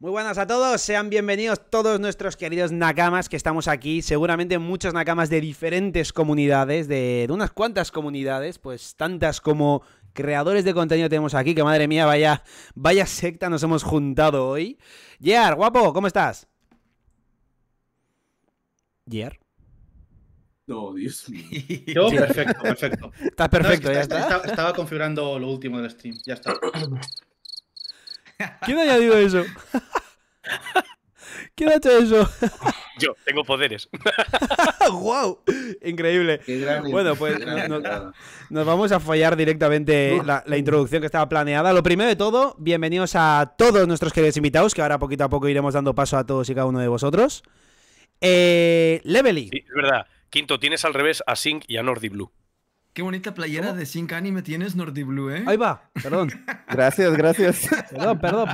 Muy buenas a todos, sean bienvenidos todos nuestros queridos nakamas que estamos aquí, seguramente muchos nakamas de diferentes comunidades, de, unas cuantas comunidades, pues tantas como creadores de contenido tenemos aquí, que madre mía, vaya, vaya secta nos hemos juntado hoy. Yer, guapo, ¿cómo estás? Yer. No, Dios mío. perfecto, perfecto. Estás perfecto, ya Estaba configurando lo último del stream, ya está. ¿Quién ha añadido eso? ¿Quién ha hecho eso? Yo, tengo poderes. ¡Guau! increíble. Bueno, pues nos, vamos a fallar directamente la, introducción que estaba planeada. Lo primero de todo, bienvenidos a todos nuestros queridos invitados, que ahora poquito a poco iremos dando paso a todos y cada uno de vosotros. Eh, Levely. Sí, es verdad. Quinto, tienes al revés a Sync y a Nordi Blue. Qué bonita playera de Sink Anime tienes, Nordiblue, ¿eh? Ahí va, perdón. gracias, gracias. Perdón, perdón,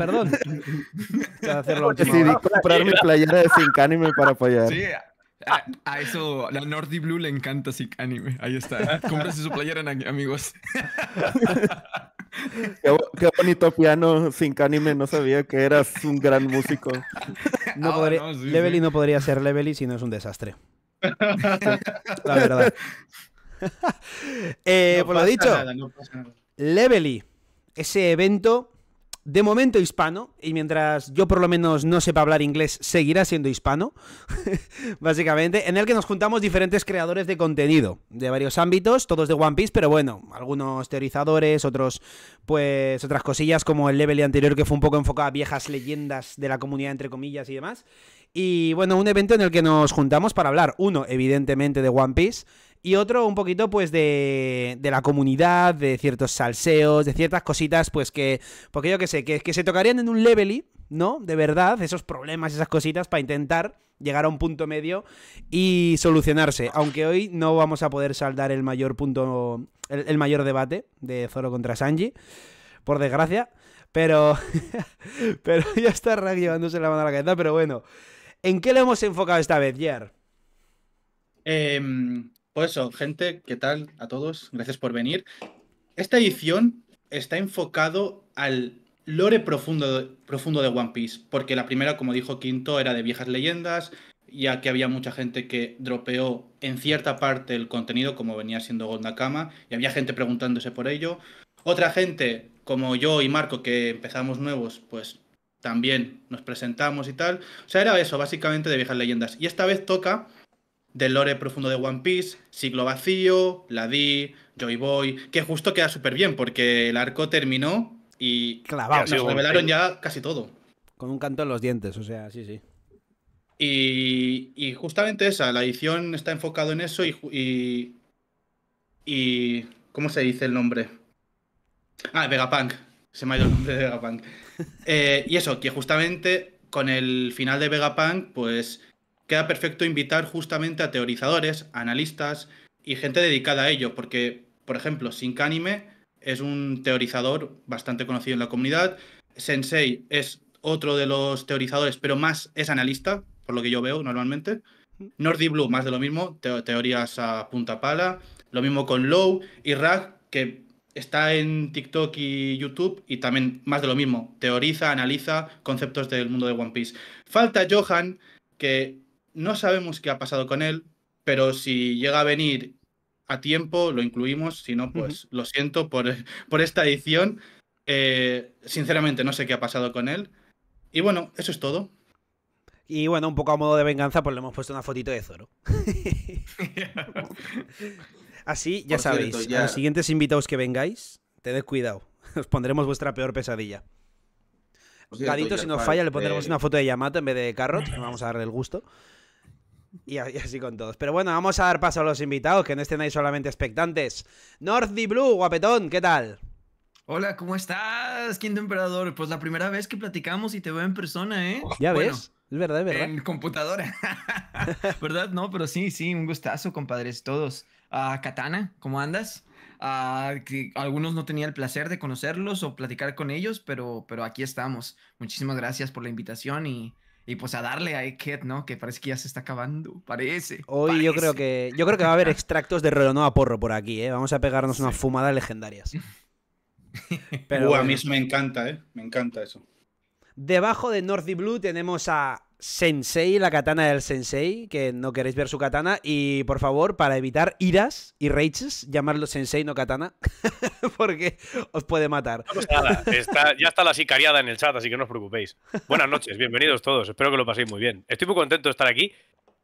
perdón. Decidí comprar mi playera de Sink Anime para apoyar. Sí, a, a eso, la Nordiblue le encanta Sink Anime. Ahí está. Cómprase su playera, amigos. Qué, bonito piano sin anime, no sabía que eras un gran músico. No, ah, podría, Levely no podría ser Levely si no es un desastre. La verdad. Eh, por lo dicho, Levely, ese evento de momento hispano, y mientras yo por lo menos no sepa hablar inglés, seguirá siendo hispano, básicamente, en el que nos juntamos diferentes creadores de contenido de varios ámbitos, todos de One Piece, pero bueno, algunos teorizadores, otros, pues, otras cosillas como el level anterior que fue un poco enfocado a viejas leyendas de la comunidad, entre comillas y demás. Y bueno, un evento en el que nos juntamos para hablar, uno, evidentemente, de One Piece y otro un poquito pues de, de la comunidad, de ciertos salseos, de ciertas cositas pues que, porque yo qué sé, que, se tocarían en un levely, ¿no? De verdad, esos problemas, esas cositas para intentar llegar a un punto medio y solucionarse. Aunque hoy no vamos a poder saldar el mayor punto, el, mayor debate de Zoro contra Sanji, por desgracia. Pero, pero ya está Rag llevándose la mano a la cabeza. Pero bueno, ¿en qué lo hemos enfocado esta vez, Jer? Eh, em, pues eso, gente, ¿qué tal a todos? Gracias por venir. Esta edición está enfocado al lore profundo de, profundo de One Piece, porque la primera, como dijo Quinto, era de viejas leyendas, ya que había mucha gente que dropeó en cierta parte el contenido, como venía siendo Gondakama, y había gente preguntándose por ello. Otra gente, como yo y Marco, que empezamos nuevos, pues también nos presentamos y tal. O sea, era eso, básicamente de viejas leyendas. Y esta vez toca del lore profundo de One Piece, Siglo Vacío, La Di, Joy Boy, que justo queda súper bien porque el arco terminó y Clavado, nos revelaron ya casi todo. Con un canto en los dientes, o sea, sí, sí. Y, justamente esa, la edición está enfocado en eso y, y, ¿Cómo se dice el nombre? Ah, Vegapunk. Se me ha ido el nombre de Vegapunk. Eh, y eso, que justamente con el final de Vegapunk, pues queda perfecto invitar justamente a teorizadores, analistas y gente dedicada a ello, porque, por ejemplo, Anime es un teorizador bastante conocido en la comunidad, Sensei es otro de los teorizadores, pero más es analista, por lo que yo veo normalmente. Nordy Blue, más de lo mismo, teorías a punta pala. Lo mismo con Low y Rag, que está en TikTok y YouTube y también más de lo mismo. Teoriza, analiza conceptos del mundo de One Piece. Falta Johan, que no sabemos qué ha pasado con él, pero si llega a venir a tiempo, lo incluimos. Si no, pues lo siento por, esta edición. Eh, sinceramente, no sé qué ha pasado con él. Y bueno, eso es todo. Y bueno, un poco a modo de venganza, pues le hemos puesto una fotito de Zoro. Así, ya sabéis, a los siguientes invitados que vengáis, tened cuidado. Os pondremos vuestra peor pesadilla. Gadito, si nos falla, le pondremos eh, una foto de Yamato en vez de Carrot. Vamos a darle el gusto. Y, así con todos. Pero bueno, vamos a dar paso a los invitados, que no estén ahí solamente expectantes. Northy Blue, guapetón, ¿qué tal? Hola, ¿cómo estás, Quinto Emperador? Pues la primera vez que platicamos y te veo en persona, ¿eh? Oh, ya ves, es verdad, es verdad. En computadora. ¿Verdad? No, pero sí, sí, un gustazo, compadres, todos. Ah, Katana, ¿cómo andas? Ah, que algunos no tenía el placer de conocerlos o platicar con ellos, pero, pero aquí estamos. Muchísimas gracias por la invitación y y pues a darle a Egghead, ¿no? Que parece que ya se está acabando. Parece. Hoy yo creo que. Yo creo que va a haber extractos de a Porro por aquí, ¿eh? Vamos a pegarnos unas fumadas legendarias. Pero uh, a mí me encanta, ¿eh? Me encanta eso. Debajo de Northy Blue tenemos a Sensei, la katana del Sensei, que no queréis ver su katana. Y por favor, para evitar iras y rages, llamarlo Sensei, no katana, porque os puede matar. ya está la sicariada en el chat, así que no os preocupéis. Buenas noches, bienvenidos todos. Espero que lo paséis muy bien. Estoy muy contento de estar aquí.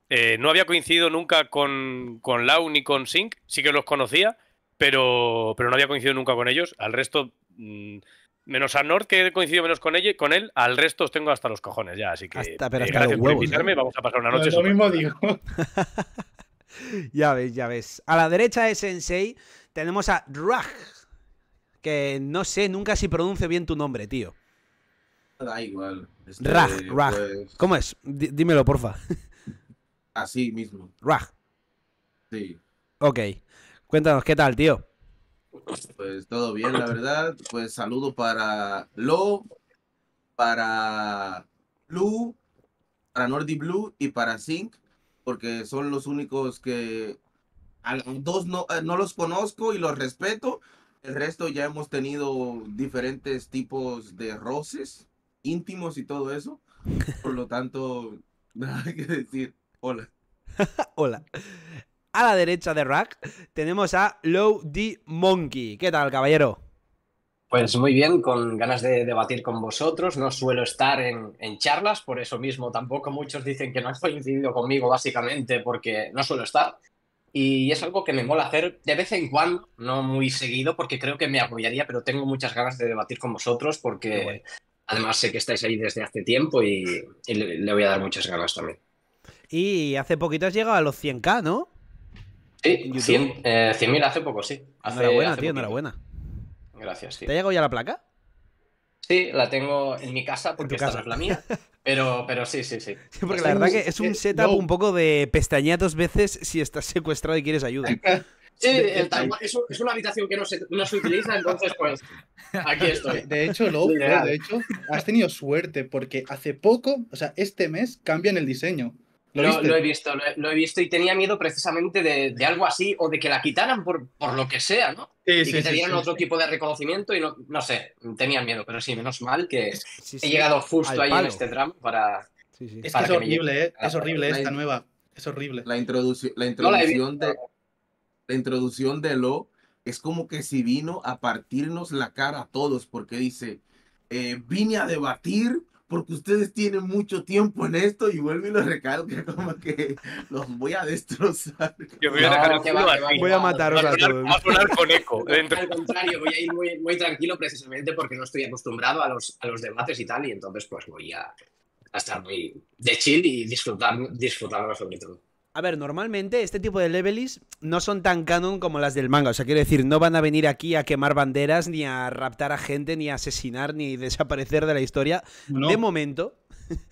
Eh, no había coincidido nunca con, con Lau ni con Sync, sí que los conocía, pero, pero no había coincidido nunca con ellos. Al resto, mm, Menos a Nord, que coincido menos con, ella, con él, al resto os tengo hasta los cojones ya. Así que hasta, pero eh, hasta gracias por invitarme, ¿eh? vamos a pasar una pues noche. lo mismo digo. ya ves, ya ves. A la derecha de Sensei tenemos a Raj, que no sé nunca si pronuncio bien tu nombre, tío. Da igual. Este, Raj, pues, ¿Cómo es? dímelo, porfa. Así mismo. Raj. Sí. Ok. Cuéntanos, ¿qué tal, tío? Pues todo bien, la verdad. Pues saludo para Lo, para Blue, para Nordi Blue y para Zinc, porque son los únicos que dos no, eh, no los conozco y los respeto. El resto ya hemos tenido diferentes tipos de roces íntimos y todo eso. Por lo tanto, nada que decir. Hola. Hola a la derecha de Rack tenemos a Low D Monkey. ¿Qué tal, caballero? Pues muy bien, con ganas de debatir con vosotros. No suelo estar en, charlas, por eso mismo tampoco muchos dicen que no han coincidido conmigo, básicamente porque no suelo estar. Y es algo que me mola hacer de vez en cuando, no muy seguido, porque creo que me apoyaría, pero tengo muchas ganas de debatir con vosotros porque además sé que estáis ahí desde hace tiempo y, le voy a dar muchas ganas también. Y hace poquito has llegado a los 100k, ¿no? Sí, 100.000 eh, hace poco, sí. enhorabuena, tío, enhorabuena. Gracias, tío. ¿Te ha llegado ya la placa? Sí, la tengo en mi casa porque esta es la mía. Pero, pero sí, sí, sí. porque la verdad que es un eh, setup un poco de pestañea dos veces si estás secuestrado y quieres ayuda. Sí, es, una habitación que no se, utiliza, entonces pues aquí estoy. De hecho, lo de hecho, has tenido suerte porque hace poco, o sea, este mes cambian el diseño. ¿Lo, he visto, lo he, visto y tenía miedo precisamente de, algo así o de que la quitaran por, por lo que sea, ¿no? y que dieran otro tipo de reconocimiento y no, no sé, tenían miedo, pero sí, menos mal que he llegado justo ahí en este drama para. Es, ¿eh? es horrible, Es horrible esta nueva. Es horrible. La, introducción la introducción de. La introducción de Lo es como que si vino a partirnos la cara a todos, porque dice: eh, Vine a debatir porque ustedes tienen mucho tiempo en esto y vuelven y lo como que los voy a destrozar. voy a dejar el que Voy a mataros a, todos. con eco. Al contrario, voy a ir muy, tranquilo precisamente porque no estoy acostumbrado a los, a los debates y tal, y entonces pues voy a, a estar muy de chill y disfrutar, disfrutarlo sobre todo. A ver, normalmente este tipo de levelis no son tan canon como las del manga. O sea, quiero decir, no van a venir aquí a quemar banderas, ni a raptar a gente, ni a asesinar, ni desaparecer de la historia. De momento.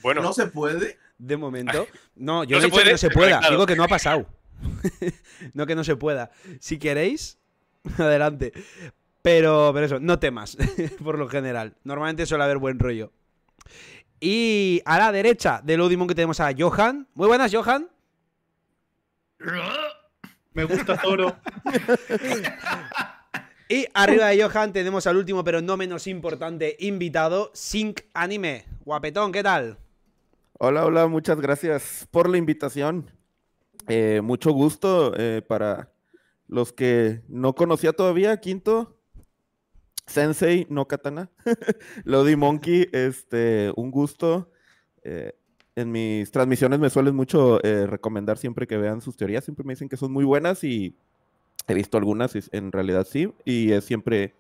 Bueno. no se puede. De momento. No, yo no, que no se pueda. Digo que no ha pasado. no que no se pueda. Si queréis, adelante. Pero, pero eso, no temas, por lo general. Normalmente suele haber buen rollo. Y a la derecha del último que tenemos a Johan. Muy buenas, Johan. Me gusta Toro. y arriba de Johan tenemos al último, pero no menos importante, invitado, Sync Anime. Guapetón, ¿qué tal? Hola, hola, muchas gracias por la invitación. Eh, mucho gusto eh, para los que no conocía todavía, Quinto, Sensei, no Katana, Lodi Monkey, este, un gusto. Eh, en mis transmisiones me suelen mucho eh, recomendar siempre que vean sus teorías, siempre me dicen que son muy buenas y he visto algunas, y en realidad sí, y es siempre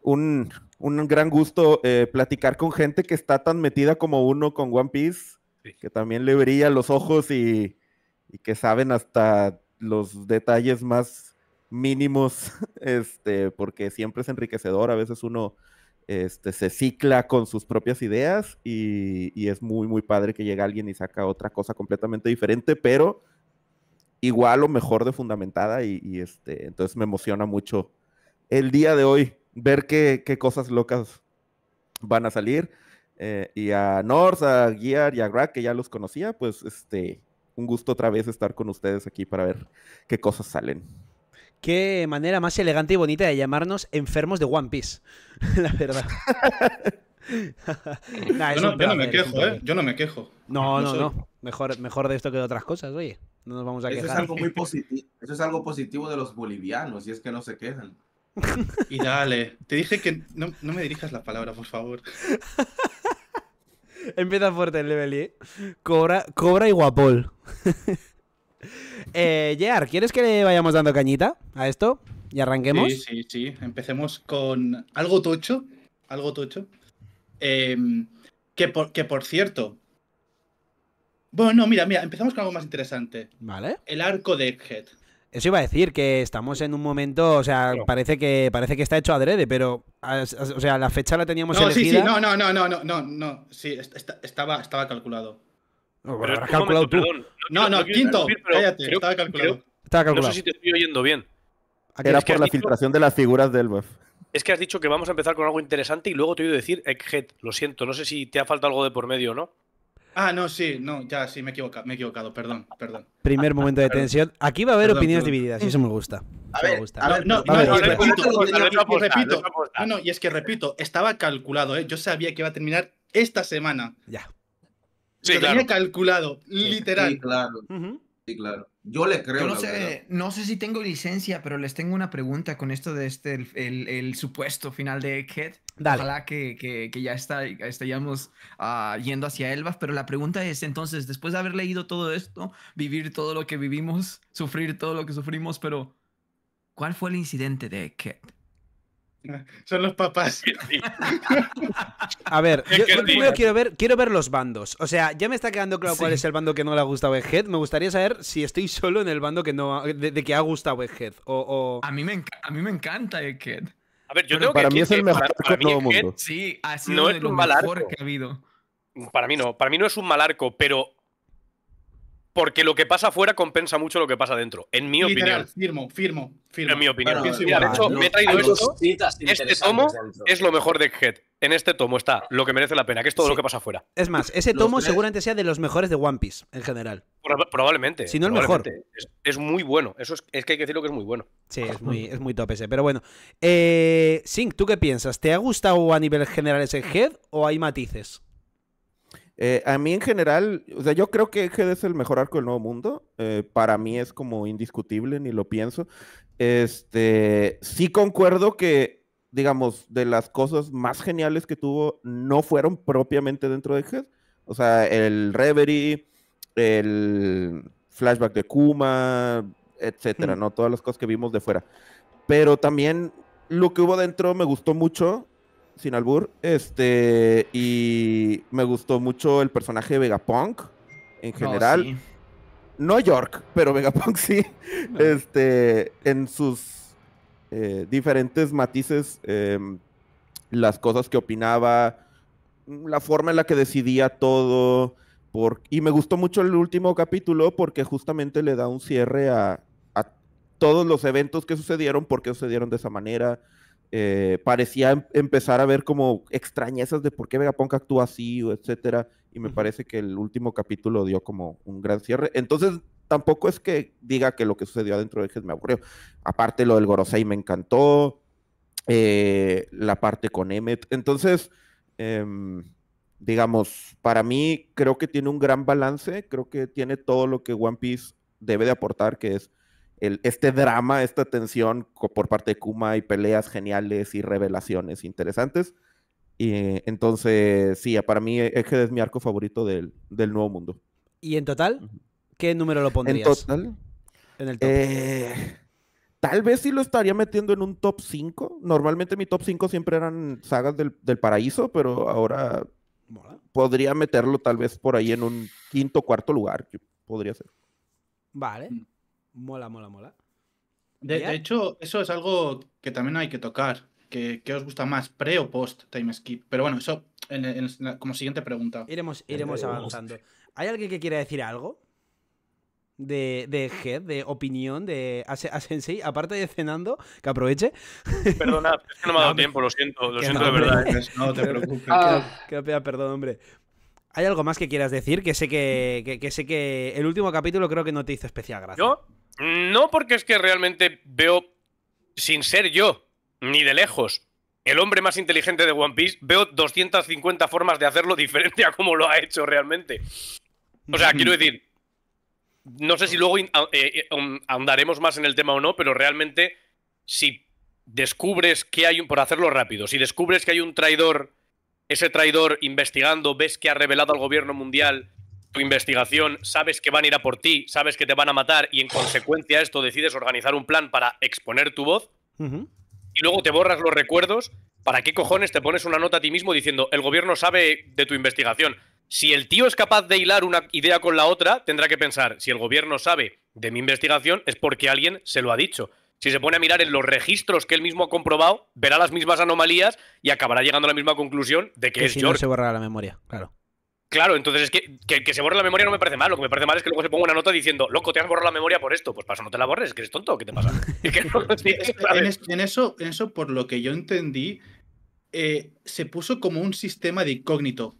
un, gran gusto eh, platicar con gente que está tan metida como uno con One Piece, que también le brilla los ojos y, que saben hasta los detalles más mínimos, este, porque siempre es enriquecedor, a veces uno este, se cicla con sus propias ideas y, es muy, muy padre que llegue alguien y saca otra cosa completamente diferente, pero igual o mejor de fundamentada y, este, entonces me emociona mucho el día de hoy ver qué, cosas locas van a salir. Eh, y a Norse, a Gear y a Grack, que ya los conocía, pues este, un gusto otra vez estar con ustedes aquí para ver qué cosas salen qué manera más elegante y bonita de llamarnos enfermos de One Piece, la verdad. yo, no, me quejo, ¿eh? Yo no me quejo. No, no, no. Mejor, de esto que de otras cosas, oye. No nos vamos a eso Es algo muy positivo. Eso es algo positivo de los bolivianos, y es que no se quejan. Y dale, te dije que no, me dirijas la palabra, por favor. Empieza fuerte el level, ¿eh? Cobra, cobra y guapol. Eh, ¿quieres que le vayamos dando cañita a esto? ¿Y arranquemos? Sí, sí, sí. Empecemos con algo tocho. Algo tocho. Em, que, por, por cierto. Bueno, no, mira, mira, empezamos con algo más interesante. Vale. El arco de Egghead. Eso iba a decir que estamos en un momento, o sea, parece que parece que está hecho adrede, pero o sea, la fecha la teníamos no, elegida. Sí, sí, no, no, no, no, no, no, no, sí, estaba, estaba calculado. No, calculado no, no, quinto. estaba calculado. No sé si te estoy oyendo bien. Era por la filtración de las figuras del buff. Es que has dicho que vamos a empezar con algo interesante y luego te he oído decir Egghead. Lo siento, no sé si te ha faltado algo de por medio o no. Ah, no, sí, no, ya sí, me he equivocado, me he equivocado perdón, perdón. Primer momento de tensión. Aquí va a haber opiniones divididas y eso me gusta. A me gusta. no, repito, repito, y es que repito, estaba calculado, yo sabía que iba a terminar esta semana. Ya. Sí, calculado, literal. Sí, claro. claro. Yo le creo. no, sé, no, sé, si tengo licencia, pero les tengo una pregunta con esto de este, el, supuesto final de Egghead. Ojalá que, ya está, estallamos ah, yendo hacia elba, pero la pregunta es entonces, después de haber leído todo esto, vivir todo lo que vivimos, sufrir todo lo que sufrimos, pero ¿cuál fue el incidente de Egghead? Son los papás. A ver, yo, quiero ver, quiero ver los bandos. O sea, ya me está quedando claro cuál es el bando que no le ha gustado Head. Me gustaría saber si estoy solo en el bando que no de, que ha gustado Egghead. O, A, mí me a mí me encanta Head. A ver, yo creo para mí es el mejor para, el mundo. sí, ha no es mejor arco. que ha habido. Para mí no, para mí no es un mal arco, pero porque lo que pasa afuera compensa mucho lo que pasa dentro, en mi opinión. Firmo, firmo, firmo. En mi opinión. de hecho, me he traído esto. Este tomo es lo mejor de Head. En este tomo está lo que merece la pena, que es todo lo que pasa afuera. Es más, ese tomo seguramente sea de los mejores de One Piece en general. Probablemente. Si no el mejor. Es, muy bueno. Eso es, es, que hay que decirlo que es muy bueno. Sí, es muy, es muy top ese. Pero bueno. Eh, ¿tú qué piensas? ¿Te ha gustado a nivel general ese Head o hay matices? Eh, a mí en general, o sea, yo creo que Egghead es el mejor arco del Nuevo Mundo. Eh, para mí es como indiscutible, ni lo pienso. Este, sí concuerdo que, digamos, de las cosas más geniales que tuvo no fueron propiamente dentro de Egghead. O sea, el Reverie, el flashback de Kuma, etcétera, ¿no? Todas las cosas que vimos de fuera. Pero también lo que hubo dentro me gustó mucho sin albur. Este, y me gustó mucho el personaje de Vegapunk en general. No, York, pero Vegapunk sí. Este, en sus eh, diferentes matices, em, las cosas que opinaba, la forma en la que decidía todo. Por... Y me gustó mucho el último capítulo porque justamente le da un cierre a, a todos los eventos que sucedieron, Porque sucedieron de esa manera eh, parecía em, empezar a ver como extrañezas de por qué Vegapunk actúa así, o etcétera. Y me parece que el último capítulo dio como un gran cierre. Entonces, tampoco es que diga que lo que sucedió adentro de Ejes me aburrió. Aparte, lo del Gorosei me encantó. Eh, la parte con Emmet. Entonces, em, digamos, para mí creo que tiene un gran balance. Creo que tiene todo lo que One Piece debe de aportar, que es el, este drama, esta tensión por parte de Kuma y peleas geniales y revelaciones interesantes. Y, entonces, sí, para mí Eje eh, es mi arco favorito del, del Nuevo Mundo. ¿Y en total? ¿Qué número lo pondrías? En total. En el eh, tal vez sí lo estaría metiendo en un top 5. Normalmente mi top 5 siempre eran sagas del, del paraíso, pero ahora podría meterlo tal vez por ahí en un quinto, cuarto lugar. Podría ser. Vale. Mm. Mola, mola, mola. De, hecho, eso es algo que también hay que tocar. ¿Qué, os gusta más, pre o post time skip? Pero bueno, eso como siguiente pregunta. Iremos, iremos avanzando. ¿Hay alguien que quiera decir algo? De, de head, de opinión, de asensei, aparte de cenando, que aproveche. Perdona, es que no me ha dado tiempo, lo siento, lo siento de verdad. ¿eh? No te preocupes. Ah. perdón, hombre. ¿Hay algo más que quieras decir? Que sé que, sé que el último capítulo creo que no te hizo especial gracia. ¿Yo? No, porque es que realmente veo, sin ser yo, ni de lejos, el hombre más inteligente de One Piece, veo 250 formas de hacerlo diferente a como lo ha hecho realmente. O sea, quiero decir, no sé si luego Andaremos eh, eh, más en el tema o no, pero realmente si descubres que hay un, por hacerlo rápido, si descubres que hay un traidor, ese traidor investigando, ves que ha revelado al gobierno mundial tu investigación, sabes que van a ir a por ti, sabes que te van a matar y en consecuencia esto decides organizar un plan para exponer tu voz y luego te borras los recuerdos, ¿para qué cojones te pones una nota a ti mismo diciendo el gobierno sabe de tu investigación? Si el tío es capaz de hilar una idea con la otra, tendrá que pensar, si el gobierno sabe de mi investigación es porque alguien se lo ha dicho. Si se pone a mirar en los registros que él mismo ha comprobado, verá las mismas anomalías y acabará llegando a la misma conclusión de que, que es si No se borrará la memoria, claro. Claro, entonces es que, se borre la memoria no me parece mal. Lo que me parece mal es que luego se ponga una nota diciendo, loco, te has borrado la memoria por esto. Pues paso, no te la borres, que eres tonto, ¿qué te pasa? en, eso, eso, por lo que yo entendí, eh, se puso como un sistema de incógnito.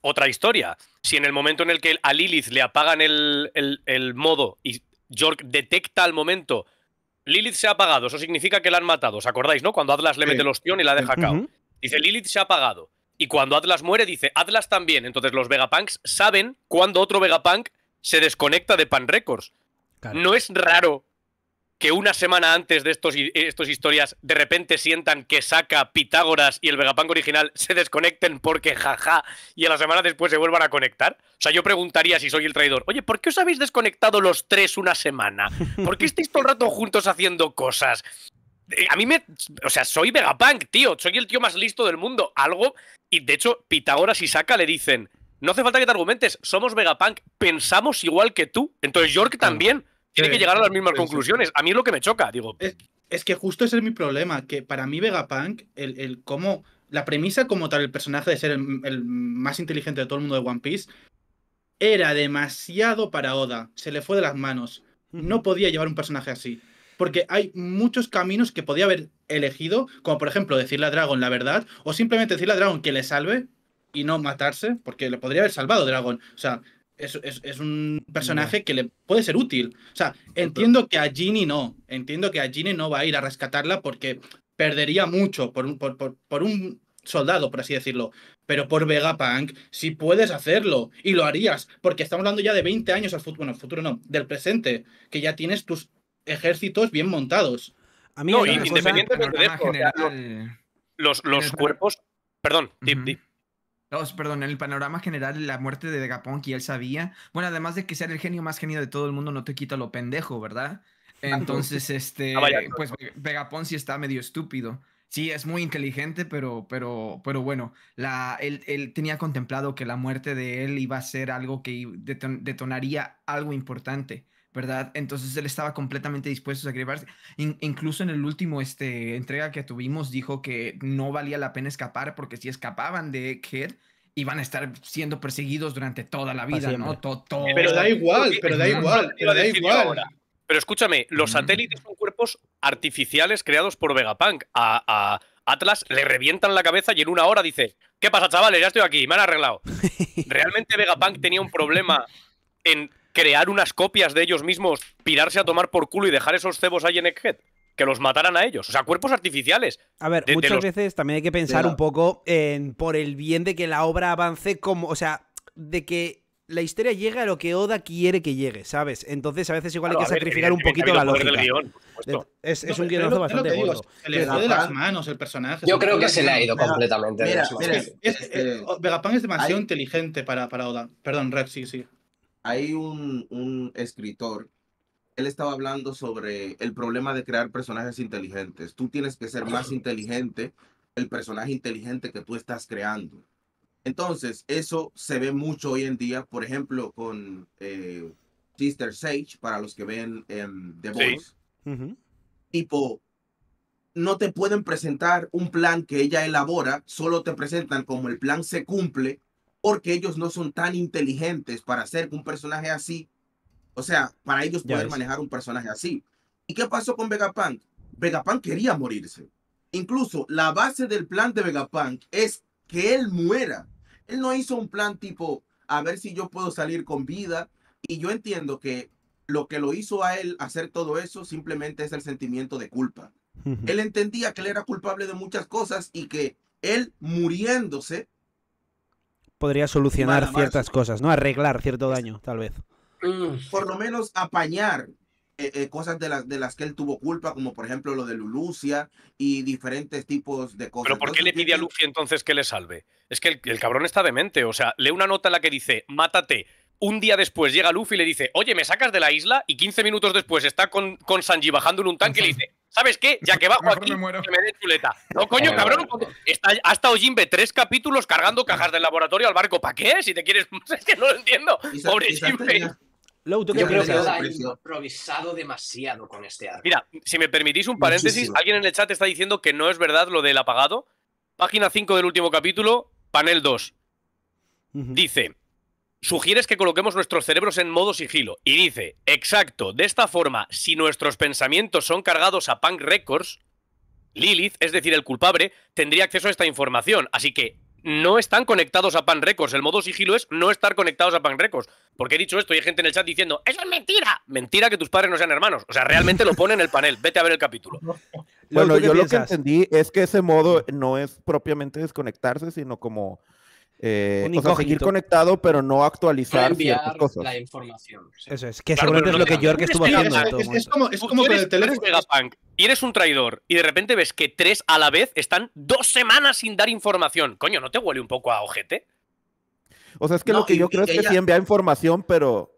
Otra historia. Si en el momento en el que a Lilith le apagan el, modo y York detecta al momento, Lilith se ha apagado, eso significa que la han matado. ¿Os acordáis, no? Cuando Atlas le mete los y la deja cao. Dice, Lilith se ha apagado. Y cuando Atlas muere, dice Atlas también. Entonces los Vegapunks saben cuando otro Vegapunk se desconecta de Pan Records. No es raro que una semana antes de estas estos, historias de repente sientan que saca Pitágoras y el Vegapunk original se desconecten porque jaja y a la semana después se vuelvan a conectar. O sea, yo preguntaría si soy el traidor, oye, ¿por qué os habéis desconectado los tres una semana? ¿Por qué estáis todo el rato juntos haciendo cosas? Eh, a mí me... O sea, soy Vegapunk, tío. Soy el tío más listo del mundo. Algo y de hecho, Pitágoras y Saka le dicen: No hace falta que te argumentes, somos Vegapunk, pensamos igual que tú. Entonces, York también tiene que llegar a las mismas conclusiones. A mí es lo que me choca, digo. Es, que justo ese es mi problema, que para mí, Vegapunk, el, el cómo. La premisa como tal, el personaje de ser el más inteligente de todo el mundo de One Piece, era demasiado para Oda. Se le fue de las manos. No podía llevar un personaje así porque hay muchos caminos que podía haber elegido, como por ejemplo decirle a Dragon la verdad, o simplemente decirle a Dragon que le salve y no matarse, porque le podría haber salvado Dragon. O sea, es, es, un personaje que le puede ser útil. O sea, entiendo que a Ginny no, entiendo que a Ginny no va a ir a rescatarla porque perdería mucho por un, por, un soldado, por así decirlo. Pero por Vegapunk si puedes hacerlo y lo harías, porque estamos hablando ya de 20 años al futuro, bueno, al futuro no, del presente, que ya tienes tus ejércitos bien montados. A mí no, independientemente de general, los, cuerpos. Perdón, uh perdón, en el panorama general, la muerte de Vegapon que él sabía. Bueno, además de que ser el genio más genio de todo el mundo, no te quita lo pendejo, ¿verdad? Ah, Entonces, este. Ah, pues Vegapón sí está medio estúpido. Sí, es muy inteligente, pero, pero, pero bueno, la, él, tenía contemplado que la muerte de él iba a ser algo que detonaría algo importante. ¿verdad? Entonces él estaba completamente dispuesto a sacrificarse. incluso en el último este, entrega que tuvimos dijo que no valía la pena escapar porque si escapaban de Egghead iban a estar siendo perseguidos durante toda la vida, ¿no? Eh, pero da igual, pero da igual, pero da igual. Pero escúchame, los satélites son cuerpos artificiales creados por Vegapunk. a, Atlas le revientan la cabeza y en una hora dice, ¿qué pasa chavales? Ya estoy aquí, me han arreglado. ¿Realmente Vegapunk tenía un problema en crear unas copias de ellos mismos, pirarse a tomar por culo y dejar esos cebos ahí en Egghead que los mataran a ellos. O sea, cuerpos artificiales. A ver, muchas veces también hay que pensar un poco en, por el bien de que la obra avance como. O sea, de que la historia llegue a lo que Oda quiere que llegue, ¿sabes? Entonces a veces igual hay que sacrificar un poquito la lógica. es, un guionazo bastante bueno. de las manos el personaje. Yo creo que se le ha ido completamente. Es, es eh, demasiado inteligente para, para Oda. Perdón, Rex, sí, sí hay un, un escritor, él estaba hablando sobre el problema de crear personajes inteligentes. Tú tienes que ser más inteligente el personaje inteligente que tú estás creando. Entonces, eso se ve mucho hoy en día, por ejemplo, con eh, Sister Sage, para los que ven eh, The Voice. Tipo, no te pueden presentar un plan que ella elabora, solo te presentan como el plan se cumple porque ellos no son tan inteligentes para hacer un personaje así. O sea, para ellos poder manejar un personaje así. ¿Y qué pasó con Vegapunk? Vegapunk quería morirse. Incluso la base del plan de Vegapunk es que él muera. Él no hizo un plan tipo, a ver si yo puedo salir con vida. Y yo entiendo que lo que lo hizo a él hacer todo eso simplemente es el sentimiento de culpa. Él entendía que él era culpable de muchas cosas y que él muriéndose podría solucionar ciertas cosas, ¿no? Arreglar cierto daño, tal vez. Por lo menos apañar eh, eh, cosas de las, de las que él tuvo culpa, como por ejemplo lo de Lulucia y diferentes tipos de cosas. Pero ¿por qué le pide a Luffy entonces que le salve? Es que el, cabrón está demente, o sea, lee una nota en la que dice, mátate. Un día después llega Luffy y le dice, oye, me sacas de la isla y 15 minutos después está con, con Sanji bajando en un tanque y le dice, ¿sabes qué? Ya que bajo aquí, me, dé chuleta. No, coño, cabrón. está, ha estado Jimbe tres capítulos cargando cajas del laboratorio al barco. ¿Para qué? Si te quieres. Es que no lo entiendo. Pobre Jimbe. Lo que creo que ha improvisado demasiado con este arco. Mira, si me permitís un paréntesis, alguien en el chat está diciendo que no es verdad lo del apagado. Página 5 del último capítulo, panel 2. Dice. Sugieres que coloquemos nuestros cerebros en modo sigilo. Y dice, exacto, de esta forma, si nuestros pensamientos son cargados a Punk Records, Lilith, es decir, el culpable, tendría acceso a esta información. Así que no están conectados a Pan Records. El modo sigilo es no estar conectados a Pan Records. Porque he dicho esto y hay gente en el chat diciendo, eso es mentira. Mentira que tus padres no sean hermanos. O sea, realmente lo pone en el panel. Vete a ver el capítulo. Bueno, yo lo que entendí es que ese modo no es propiamente desconectarse, sino como eh, o sea, seguir conectado, pero no actualizar ciertas cosas. Eso es, que seguramente es lo que York estuvo haciendo. Es, como, es el teléfono. y eres un traidor y de repente ves que tres a la vez están dos semanas sin dar información. Coño, ¿no te huele un poco a ojete? O sea, es que lo que yo creo es que sí envía información, pero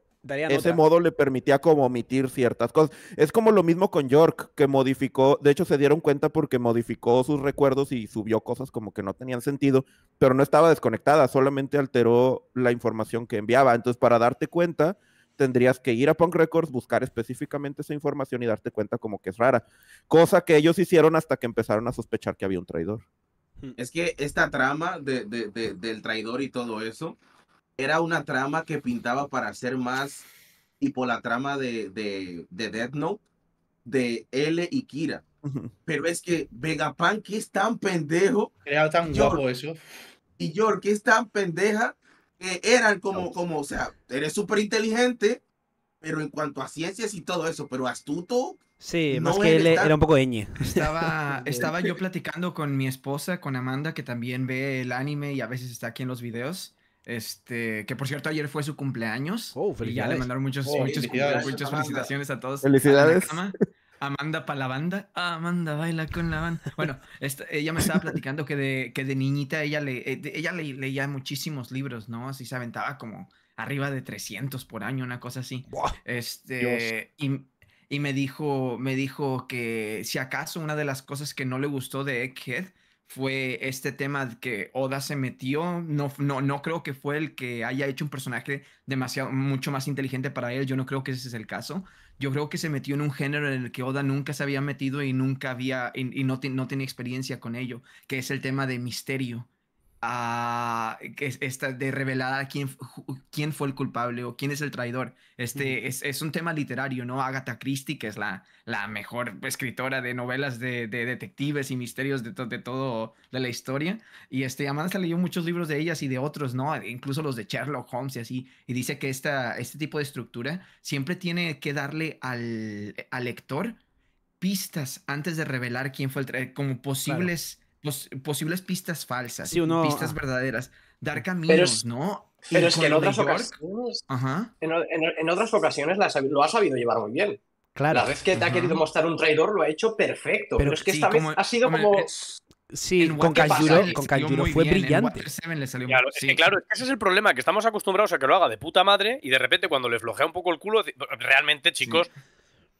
ese modo le permitía como omitir ciertas cosas. Es como lo mismo con York, que modificó, de hecho se dieron cuenta porque modificó sus recuerdos y subió cosas como que no tenían sentido, pero no estaba desconectada, solamente alteró la información que enviaba. Entonces, para darte cuenta, tendrías que ir a Punk Records, buscar específicamente esa información y darte cuenta como que es rara. Cosa que ellos hicieron hasta que empezaron a sospechar que había un traidor. Es que esta trama del traidor y todo eso era una trama que pintaba para ser más, y por la trama de, de, de Death Note, de L y Kira. Pero es que Vegapunk que es tan pendejo. Era tan eso. Y York que es tan pendeja que eran como, como, o sea, eres súper inteligente, pero en cuanto a ciencias y todo eso, pero astuto. Sí, más que él era un poco ñe. Estaba, estaba yo platicando con mi esposa, con Amanda, que también ve el anime y a veces está aquí en los videos. Este, que por cierto, ayer fue su cumpleaños. Oh, y ya le mandaron muchos, oh, muchas felicitaciones a todos. Felicidades. Amanda para la banda. Ah, Amanda baila con la banda. Bueno, este, ella me estaba platicando que de, que de niñita ella, le, eh, ella leía muchísimos libros, ¿no? Así se aventaba como arriba de 300 por año, una cosa así. este, y, y, me dijo, me dijo que si acaso una de las cosas que no le gustó de Egghead fue este tema que Oda se metió. No, no, no creo que fue el que haya hecho un personaje demasiado, mucho más inteligente para él. Yo no creo que ese es el caso. Yo creo que se metió en un género en el que Oda nunca se había metido y nunca había, y, no, no tenía experiencia con ello, que es el tema de misterio a eh, esta, de revelar a quién, quién fue el culpable o quién es el traidor. Este es, un tema literario, ¿no? Agatha Christie, que es la, la mejor escritora de novelas de, detectives y misterios de, de todo de la historia. Y este, se leyó muchos libros de ellas y de otros, ¿no? E incluso los de Sherlock Holmes y así. Y dice que este tipo de estructura siempre tiene que darle al, lector pistas antes de revelar quién fue el traidor, como posibles posibles pistas falsas, pistas ah. verdaderas, dar caminos, ¿no? Pero es que en otras, ocasiones, Ajá. En, otras ocasiones lo ha sabido llevar muy bien. Claro. La vez que te ha querido mostrar un traidor lo ha hecho perfecto. Pero, es que esta vez ha sido como. Sí, con Cayuro, fue brillante. claro, es que, ese es el problema, que estamos acostumbrados a que lo haga de puta madre y de repente cuando le flojea un poco el culo, realmente, chicos,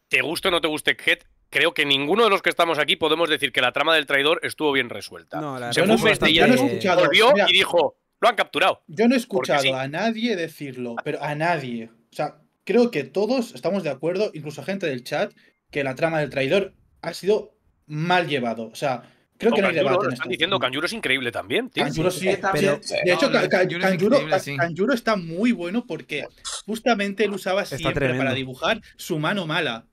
te guste o no te guste Head, creo que ninguno de los que estamos aquí podemos decir que la trama del traidor estuvo bien resuelta. No, la Según Mestillano volvió y dijo, lo han capturado. Yo no he escuchado a nadie decirlo, pero a nadie. O sea, creo que todos estamos de acuerdo, incluso gente del chat, que la trama del traidor ha sido mal llevado. O sea, creo que no hay debate. están esto. diciendo, Kanjuro es increíble también, Kanjuro sí, de hecho, Kanjuro, está muy bueno porque justamente él usaba siempre para dibujar su mano mala.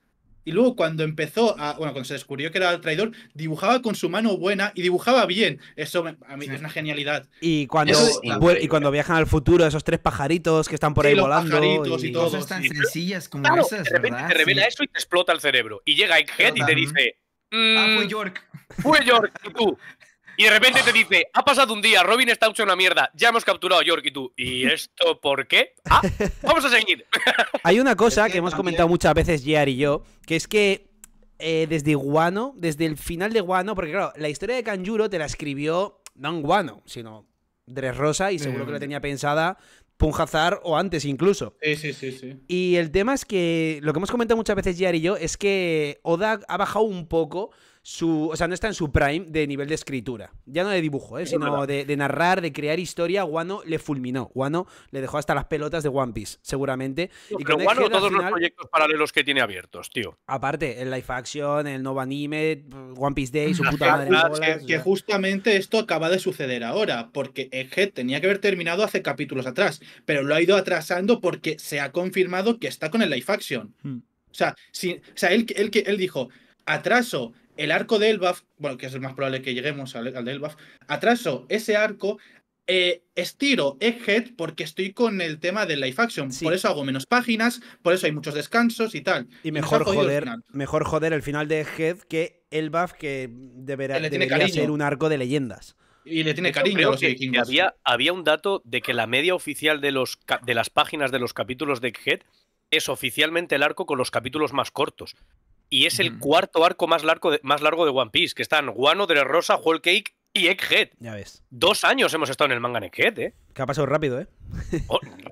Y luego cuando empezó a, bueno, cuando se descubrió que era el traidor, dibujaba con su mano buena y dibujaba bien. Eso a mí es una genialidad. Y cuando, y, cuando viajan al futuro, esos tres pajaritos que están por ahí volando. Pajaritos y, todo. tan sencillas como De repente revela eso y te explota el cerebro. Y llega Egghead y te dice. Mm, ah, York. Fue York, tú. Y de repente te dice, ha pasado un día, Robin está hecho una mierda, ya hemos capturado a York y tú. ¿Y esto por qué? Ah, vamos a seguir. Hay una cosa que hemos comentado muchas veces Jar y yo, que es que eh, desde Guano, desde el final de Guano, porque claro, la historia de Kanjuro te la escribió no en Guano, sino Dres Rosa y seguro que la mm. tenía pensada Punjazar o antes incluso. Sí, sí, sí, sí, Y el tema es que lo que hemos comentado muchas veces Jar y yo es que Oda ha bajado un poco o sea, no está en su prime de nivel de escritura. Ya no de dibujo, ¿eh? sino de, narrar, de crear historia. Guano le fulminó. Guano le dejó hasta las pelotas de One Piece, seguramente. y pero Guano todos los proyectos paralelos que tiene abiertos, tío. Aparte, el Life action, el nova anime, One Piece Day, su puta madre. que, eh. justamente esto acaba de suceder ahora, porque EG tenía que haber terminado hace capítulos atrás, pero lo ha ido atrasando porque se ha confirmado que está con el Life action. Hmm. O sea, si, o sea él dijo, atraso el arco de Elbaf, bueno, que es el más probable que lleguemos al, de Elbaf, atraso ese arco, eh, estiro Egghead porque estoy con el tema del Life action. Por eso hago menos páginas, por eso hay muchos descansos y tal. Y mejor, joder, mejor joder el final de Egghead que Elbaf, que deberá, debería ser un arco de leyendas. Y le tiene cariño a había, un dato de que la media oficial de, de las páginas de los capítulos de Egghead es oficialmente el arco con los capítulos más cortos y es el mm. cuarto arco más largo, de, más largo de One Piece, que están Guano, Rosa, Whole Cake y Egghead. Ya ves. Dos años hemos estado en el manga en Egghead, ¿eh? Que ha pasado rápido, ¿eh?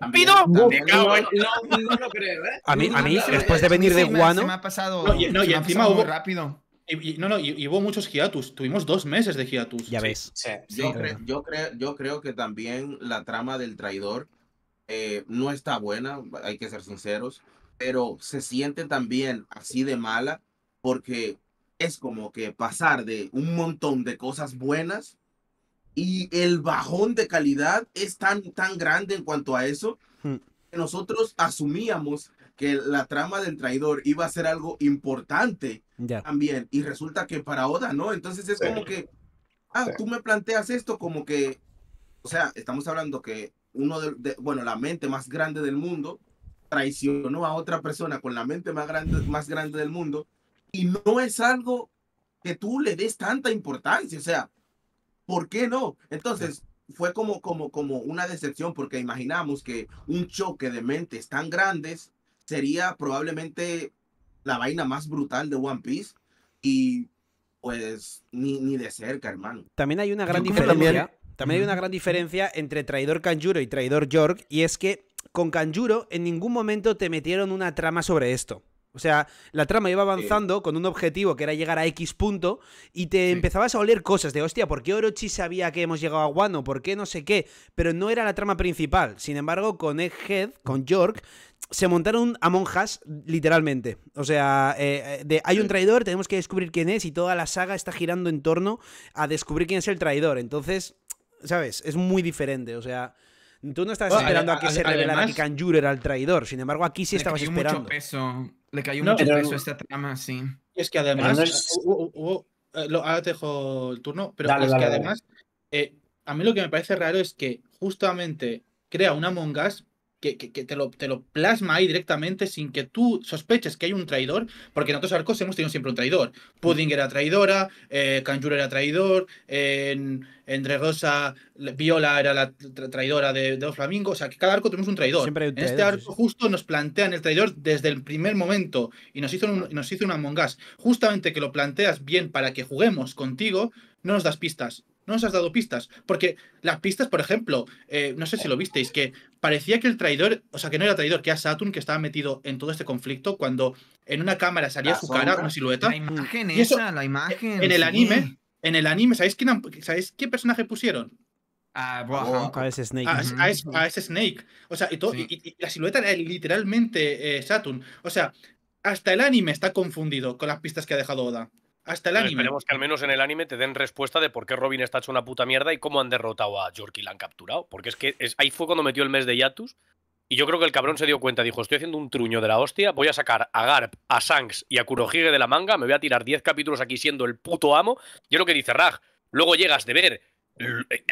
¿Rápido? no, lo creo, ¿eh? A mí, después de venir de Guano... me ha pasado, no, no, y encima hubo... rápido. no, y, hubo muchos hiatus. Tuvimos dos meses de hiatus. Ya ves. yo, creo, que también la trama del traidor eh, no está buena, hay que ser sinceros pero se siente también así de mala porque es como que pasar de un montón de cosas buenas y el bajón de calidad es tan, tan grande en cuanto a eso hmm. nosotros asumíamos que la trama del traidor iba a ser algo importante también y resulta que para Oda no, entonces es como que, ah, tú me planteas esto como que, o sea, estamos hablando que uno de, bueno, la mente más grande del mundo traicionó a otra persona con la mente más grande, más grande del mundo y no es algo que tú le des tanta importancia, o sea, ¿por qué no? Entonces, fue como, como, como una decepción porque imaginamos que un choque de mentes tan grandes sería probablemente la vaina más brutal de One Piece y pues ni, ni de cerca, hermano. También hay una gran diferencia. También... hay una gran diferencia entre Traidor Kanjuro y Traidor York, y es que con Kanjuro en ningún momento te metieron una trama sobre esto. O sea, la trama iba avanzando con un objetivo que era llegar a X punto y te empezabas a oler cosas de, hostia, ¿por qué Orochi sabía que hemos llegado a Wano? ¿Por qué no sé qué? Pero no era la trama principal. Sin embargo, con Egghead, con York, se montaron a monjas, literalmente. O sea, eh, eh, hay un traidor, tenemos que descubrir quién es y toda la saga está girando en torno a descubrir quién es el traidor. Entonces, ¿sabes? Es muy diferente. O sea, Tú no estabas esperando a, que se revelara que Kanjur era el traidor. Sin embargo, aquí sí estabas esperando. Le cayó mucho peso. Le cayó mucho peso a esta trama, sí. es que además... Eh, ahora te dejo el turno. Pero es que además... Eh, a mí lo que me parece raro es que justamente crea una Among que, te, lo, te, lo, plasma ahí directamente sin que tú sospeches que hay un traidor, porque en otros arcos hemos tenido siempre un traidor. Pudding era traidora, eh, era traidor, en, entre Rosa, Viola era la traidora de, los flamingos, o sea que cada arco tenemos un traidor. en este arco justo nos plantean el traidor desde el primer momento y nos hizo un, nos hizo una mongas Justamente que lo planteas bien para que juguemos contigo, no nos das pistas no os has dado pistas. Porque las pistas, por ejemplo, eh, no sé si lo visteis, que parecía que el traidor, o sea, que no era traidor, que era Saturn que estaba metido en todo este conflicto cuando en una cámara salía su cara, una silueta. La imagen esa, la imagen. En el anime, en el anime, ¿sabéis, quién, ¿sabéis qué personaje pusieron? Ah, ah, a, ese Snake. A, ese, Snake. O sea, y, todo, la silueta era literalmente eh, Saturn. O sea, hasta el anime está confundido con las pistas que ha dejado Oda. Hasta el anime. Esperemos que al menos en el anime te den respuesta de por qué Robin está hecho una puta mierda y cómo han derrotado a York y la han capturado. Porque es que ahí fue cuando metió el mes de Yatus. Y yo creo que el cabrón se dio cuenta, dijo, estoy haciendo un truño de la hostia, voy a sacar a Garp, a Shanks y a Kurohige de la manga, me voy a tirar 10 capítulos aquí siendo el puto amo. Y es lo que dice Raj. Luego llegas de ver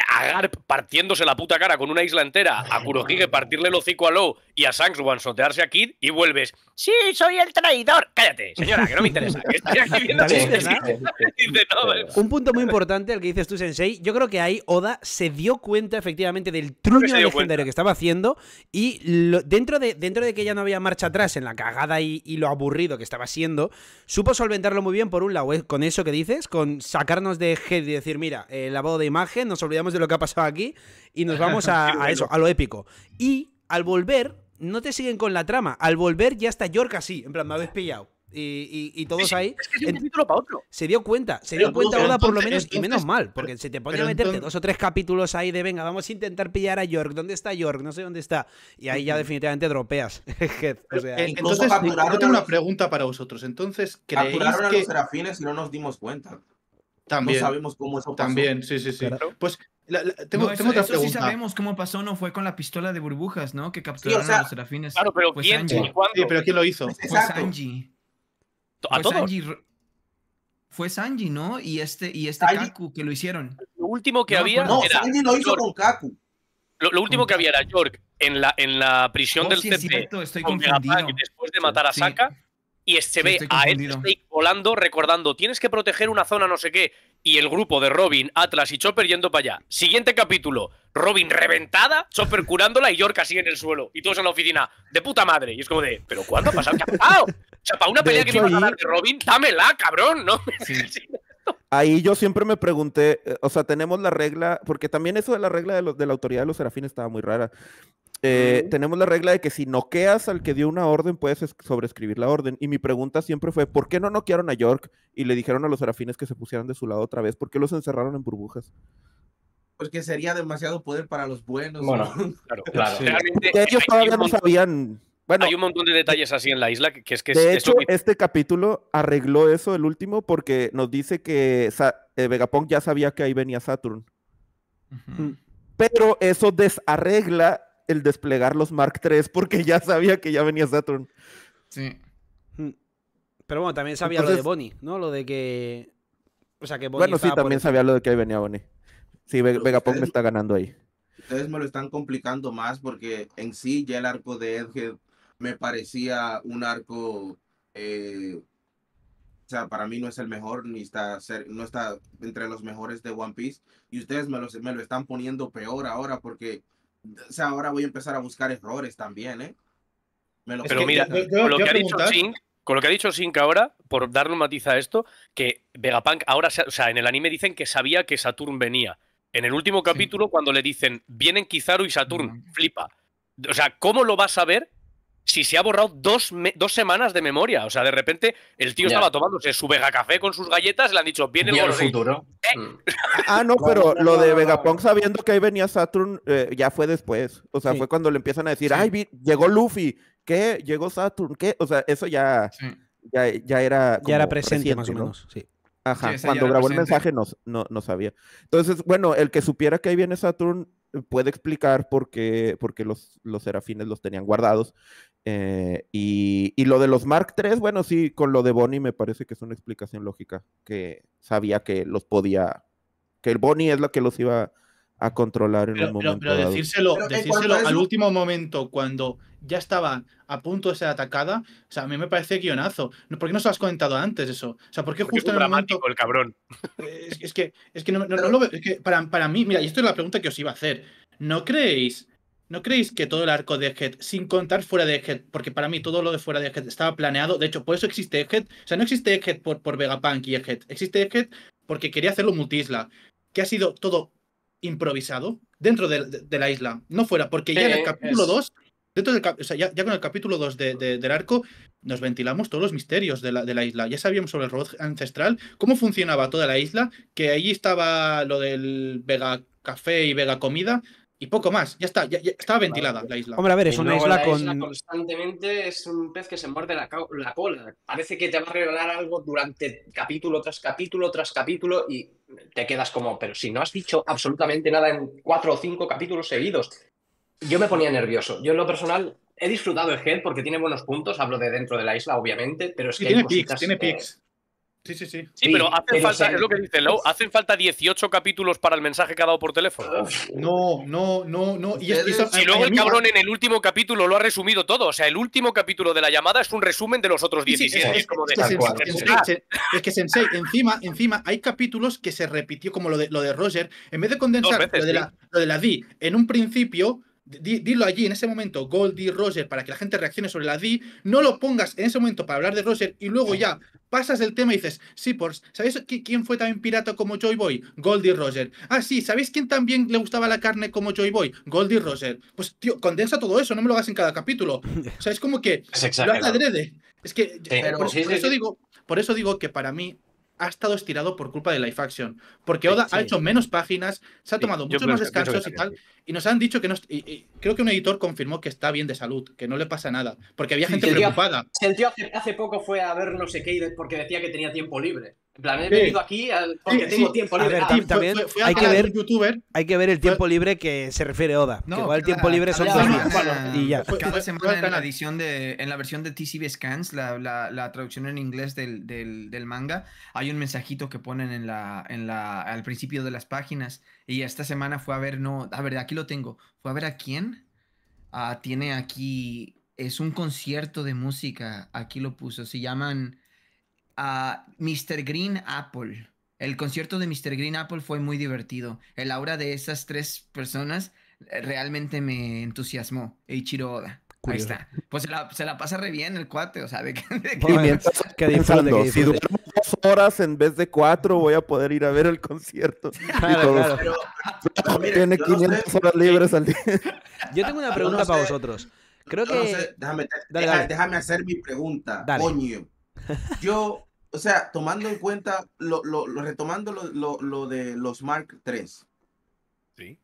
Agar partiéndose la puta cara con una isla entera, a Kurohige partirle el hocico a Lo y a Sangswan sotearse a Kid y vuelves. Sí, soy el traidor. Cállate, señora, que no me interesa. estoy aquí Un punto muy importante el que dices tú, Sensei. Yo creo que ahí Oda se dio cuenta efectivamente del truño legendario que estaba haciendo y dentro, de, dentro de que ya no había marcha atrás en la cagada y, y, lo aburrido que estaba siendo, supo solventarlo muy bien, por un lado, ¿eh? con eso que dices, con sacarnos de head y decir, mira, el eh, lavado de imagen nos olvidamos de lo que ha pasado aquí y nos vamos a, eso, a lo épico. Y al volver, no te siguen con la trama. Al volver ya está York así, en plan, me habéis pillado. Y, todos ahí. Se dio cuenta, se dio cuenta por lo menos, y menos mal, porque se te podría meterte dos o tres capítulos ahí de venga, vamos a intentar pillar a York, ¿dónde está York? No sé dónde está. Y ahí ya definitivamente dropeas. Eh, entonces, yo tengo una pregunta para vosotros. Entonces, ¿creéis a los serafines y no nos dimos cuenta? También. No sabemos cómo eso pasó. También, sí, sí, sí. Pues tengo, otra pregunta. sí sabemos cómo pasó, no fue con la pistola de burbujas, ¿no? Que capturaron a los serafines. Claro, pero ¿quién? pero ¿quién lo hizo? fue Sanji. ¿A Fue Sanji, ¿no? Y este, y este Kaku que lo hicieron. Lo último que no, había. No, Sanji lo hizo con Kaku. Lo, último que había era York en la, en la prisión oh, del sí, Es estoy con confundido. después de matar a Saka y se ve a Ed este volando recordando, tienes que proteger una zona no sé qué, y el grupo de Robin, Atlas y Chopper yendo para allá. Siguiente capítulo, Robin reventada, Chopper curándola y Yorka sigue en el suelo, y todos en la oficina, de puta madre, y es como de, ¿pero cuándo ha pasado? ¿Qué ha pasado? O sea, para una pelea que me iba a dar de Robin, dámela, cabrón, ¿no? Ahí yo siempre me pregunté, eh, o sea, tenemos la regla, porque también eso de la regla de, de la autoridad de los serafines estaba muy rara. Eh, tenemos la regla de que si noqueas al que dio una orden, puedes sobreescribir la orden. Y mi pregunta siempre fue, ¿por qué no noquearon a York y le dijeron a los serafines que se pusieran de su lado otra vez? ¿Por qué los encerraron en burbujas? Porque sería demasiado poder para los buenos. Bueno, claro, claro. ellos todavía no sabían. Bueno, hay un montón de detalles así en la isla que, es que... este capítulo arregló eso, el último, porque nos dice que eh, Vegapunk ya sabía que ahí venía Saturn. Mm. Pero eso desarregla el desplegar los Mark III porque ya sabía que ya venía Saturn. Sí. Mm. Pero bueno, también sabía lo de Bonnie, ¿no? Lo de que. O sea, que Bonnie Bueno, sí, también sabía lo de que ahí venía Bonnie. Sí, Vegapunk me está ganando ahí. Ustedes me lo están complicando más porque en sí ya el arco de Edge me parecía un arco. Eh, o sea, para mí no es el mejor, ni está, no está entre los mejores de One Piece. Y ustedes me, me lo están poniendo peor ahora porque o sea, ahora voy a empezar a buscar errores también, ¿eh? Me lo... Pero mira, con, lo que ha dicho que Sink ahora, por darle un matiz a esto, que Vegapunk ahora, o sea, en el anime dicen que sabía que Saturn venía. En el último capítulo, cuando le dicen, vienen Kizaru y Saturn, mm. flipa. O sea, ¿cómo lo vas a ver si se ha borrado dos, semanas de memoria. O sea, de repente el tío estaba tomándose su Vega Café con sus galletas, le han dicho, viene el futuro. Eh. Mm. Ah, no, pero lo de Vegapunk sabiendo que ahí venía Saturn eh, ya fue después. O sea, fue cuando le empiezan a decir, ay, llegó Luffy, ¿qué? Llegó Saturn, ¿qué? O sea, eso ya, ya, era... ya era presente más o menos, sí. Ajá, cuando grabó el mensaje no, no, no, sabía. Entonces, bueno, el que supiera que ahí viene Saturn eh, puede explicar por qué, los, los serafines los tenían guardados. Eh, y, lo de los Mark III, bueno, sí, con lo de Bonnie me parece que es una explicación lógica, que sabía que los podía, que el Bonnie es la que los iba a controlar en el momento. Pero, decírselo, decírselo al último momento, cuando ya estaba a punto de ser atacada, o sea, a mí me parece guionazo. ¿Por qué no se lo has comentado antes eso? O sea, ¿por qué justo es en el momento... el cabrón. Es, que, no, lo es que para, para mí, mira, y esto es la pregunta que os iba a hacer. ¿No creéis ¿No creéis que todo el arco de Head, sin contar fuera de Head, porque para mí todo lo de fuera de Head estaba planeado, de hecho, por eso existe Head, o sea, no existe Head por, Vegapunk y Head, existe Head porque quería hacerlo multisla, que ha sido todo improvisado dentro de, la isla, no fuera, porque ya en el eh, capítulo 2 del, o sea, ya, con el capítulo 2 del arco nos ventilamos todos los misterios de la, de la, isla. Ya sabíamos sobre el robot ancestral, cómo funcionaba toda la isla, que allí estaba lo del Vega Café y Vega Comida, y poco más, ya está, estaba ventilada la isla. Hombre, a ver, es una isla con. constantemente es un pez que se muerde la, cola. Parece que te va a revelar algo durante capítulo tras capítulo tras capítulo y te quedas como, pero si no has dicho absolutamente nada en cuatro o cinco capítulos seguidos. Yo me ponía nervioso. Yo en lo personal he disfrutado el gel porque tiene buenos puntos, hablo de dentro de la isla, obviamente, pero es que. Tiene pics. Eh, Sí, sí, sí. Sí, pero hacen falta, es lo que hacen falta 18 capítulos para el mensaje que ha dado por teléfono. No, no, no, no. Y, luego el cabrón en el último capítulo lo ha resumido todo. O sea, el último capítulo de la llamada es un resumen de los otros 17. es, que Sensei, encima, encima hay capítulos que se repitió, como lo de, lo de Roger. En vez de condensar lo, de la, lo de la D en un principio, dilo allí en ese momento, Goldie, Roger, para que la gente reaccione sobre la D. No lo pongas en ese momento para hablar de Roger y luego ya pasas el tema y dices, sí, por, ¿sabéis quién fue también pirata como Joy Boy? Goldie Roger. Ah, sí, ¿sabéis quién también le gustaba la carne como Joy Boy? Goldie Roger. Pues, tío, condensa todo eso, no me lo hagas en cada capítulo. O sea, es como que es lo Es que, eh, eso digo, por eso digo que para mí ha estado estirado por culpa de Life Action. Porque Oda ha hecho menos páginas, se ha tomado muchos más descansos y tal. Y nos han dicho que no. creo que un editor confirmó que está bien de salud, que no le pasa nada. Porque había gente preocupada. Sentió hace, hace, poco fue a ver no sé qué porque decía que tenía tiempo libre plan, he venido aquí porque tengo tiempo libre. Ah, también hay, que ver, YouTuber, hay que ver el tiempo libre que se refiere Oda. igual el tiempo libre son dos días. y ya. Cada semana en la, edición de, en la versión de TCB Scans, la, traducción en inglés del, manga, hay un mensajito que ponen en la, en al principio de las páginas. Y esta semana fue a ver, no, a ver, aquí lo tengo. Fue a ver a quién. Ah, tiene aquí, es un concierto de música. Aquí lo puso. Se llaman a Mr. Green Apple. El concierto de Mr. Green Apple fue muy divertido. El aura de esas tres personas eh, realmente me entusiasmó. Eichiro Oda. Ahí está. Pues se la, pasa re bien el cuate, o sea, de, que, ¿Qué Si duramos dos horas en vez de cuatro, voy a poder ir a ver el concierto. Claro, ah, ah, tiene 500 horas libres al día. Yo tengo una pregunta para vosotros. Creo Déjame, hacer mi pregunta. Dale. Coño. Yo o sea, tomando en cuenta, lo, lo, retomando lo, lo, de los Mark III. Sí.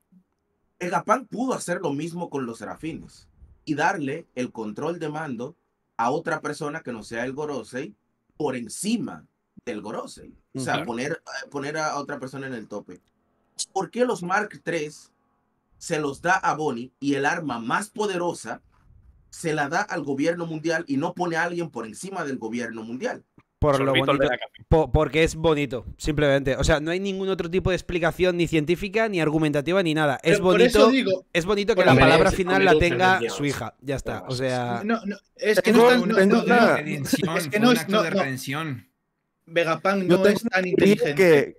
El pudo hacer lo mismo con los serafines y darle el control de mando a otra persona que no sea el Gorosei por encima del Gorosei. O sea, poner, eh, poner a otra persona en el tope. ¿Por qué los Mark III se los da a Bonnie y el arma más poderosa se la da al gobierno mundial y no pone a alguien por encima del gobierno mundial? Por lo bonito, porque es bonito, simplemente. O sea, no hay ningún otro tipo de explicación ni científica, ni argumentativa, ni nada. es bonito, es bonito que la palabra final la tenga su hija. Ya está. O sea. es que no, Es que no es. No, Vegapunk no es tan inteligente. Que,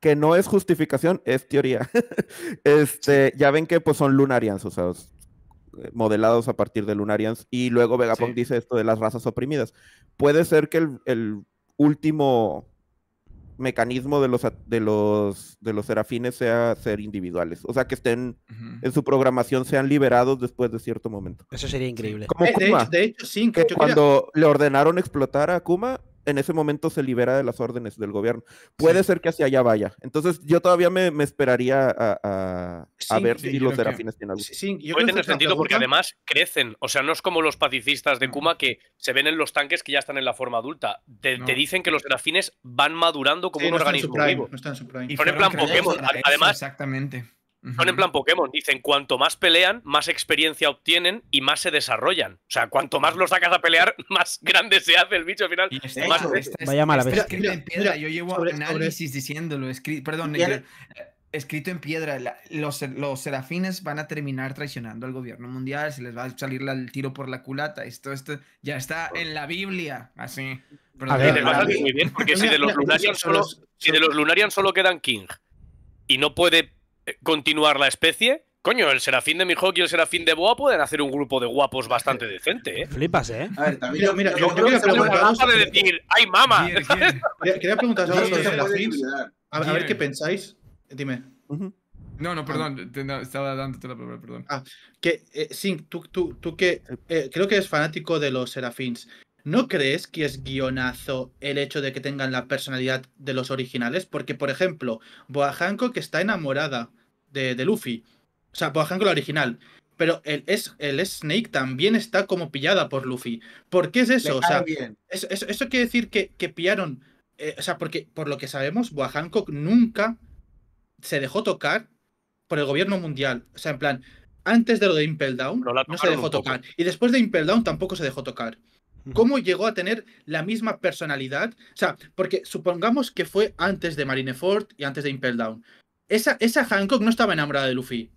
que no es justificación, es teoría. este, ya ven que pues son lunarians, o sea, eh, modelados a partir de Lunarians. Y luego Vegapunk dice esto de las razas oprimidas. Puede ser que el, último mecanismo de los, de los, de los serafines sea ser individuales. O sea, que estén en su programación, sean liberados después de cierto momento. Eso sería increíble. Como eh, de, hecho, sí, cuando le ordenaron explotar a Kuma, en ese momento se libera de las órdenes del gobierno. Puede ser que hacia allá vaya. Entonces, yo todavía me, esperaría a, ver si los serafines tienen algo. Sí, yo Puede tener sentido porque además crecen. O sea, no es como los pacifistas de Kuma que se ven en los tanques que ya están en la forma adulta. Te, dicen que los serafines van madurando como un organismo vivo. Y en plan Pokémon. exactamente. Son en plan Pokémon. Dicen, cuanto más pelean, más experiencia obtienen y más se desarrollan. O sea, cuanto más los sacas a pelear, más grande se hace el bicho al final. Este este Vaya mala este vez. Eh, escrito en piedra. Yo llevo análisis diciéndolo. Perdón, escrito en piedra. los, los, serafines van a terminar traicionando al gobierno mundial. Se les va a salir el tiro por la culata. Esto, esto ya está en la Biblia. Así. a muy bien, porque si de los Lunarian solo, si solo quedan King y no puede eh, continuar la especie, coño, el serafín de Mihawk y el serafín de Boa pueden hacer un grupo de guapos bastante decente, ¿eh? Flipas, ¿eh? A ver, también. Yo, mira, yo, yo, yo a decir, ¡ay, mama! Quería preguntar algo sobre serafín. A, ver qué pensáis. Dime. No, no, perdón, ah. estaba dándote la palabra, perdón. Ah, que, eh, sí tú, tú, tú que creo que eres fanático de los serafins. ¿No crees que es guionazo el hecho de que tengan la personalidad de los originales? Porque, por ejemplo, Boa Hancock está enamorada de, Luffy. O sea, Boa Hancock la original. Pero el, es, el Snake también está como pillada por Luffy. ¿Por qué es eso? O sea, eso, quiere decir que, que pillaron. Eh, o sea, porque por lo que sabemos, Boa Hancock nunca se dejó tocar por el gobierno mundial. O sea, en plan, antes de lo de Impel Down, no se dejó tocar. Y después de Impel Down tampoco se dejó tocar. ¿Cómo llegó a tener la misma personalidad? O sea, porque supongamos que fue antes de Marineford y antes de Impel Down. Esa, esa Hancock no estaba enamorada de Luffy.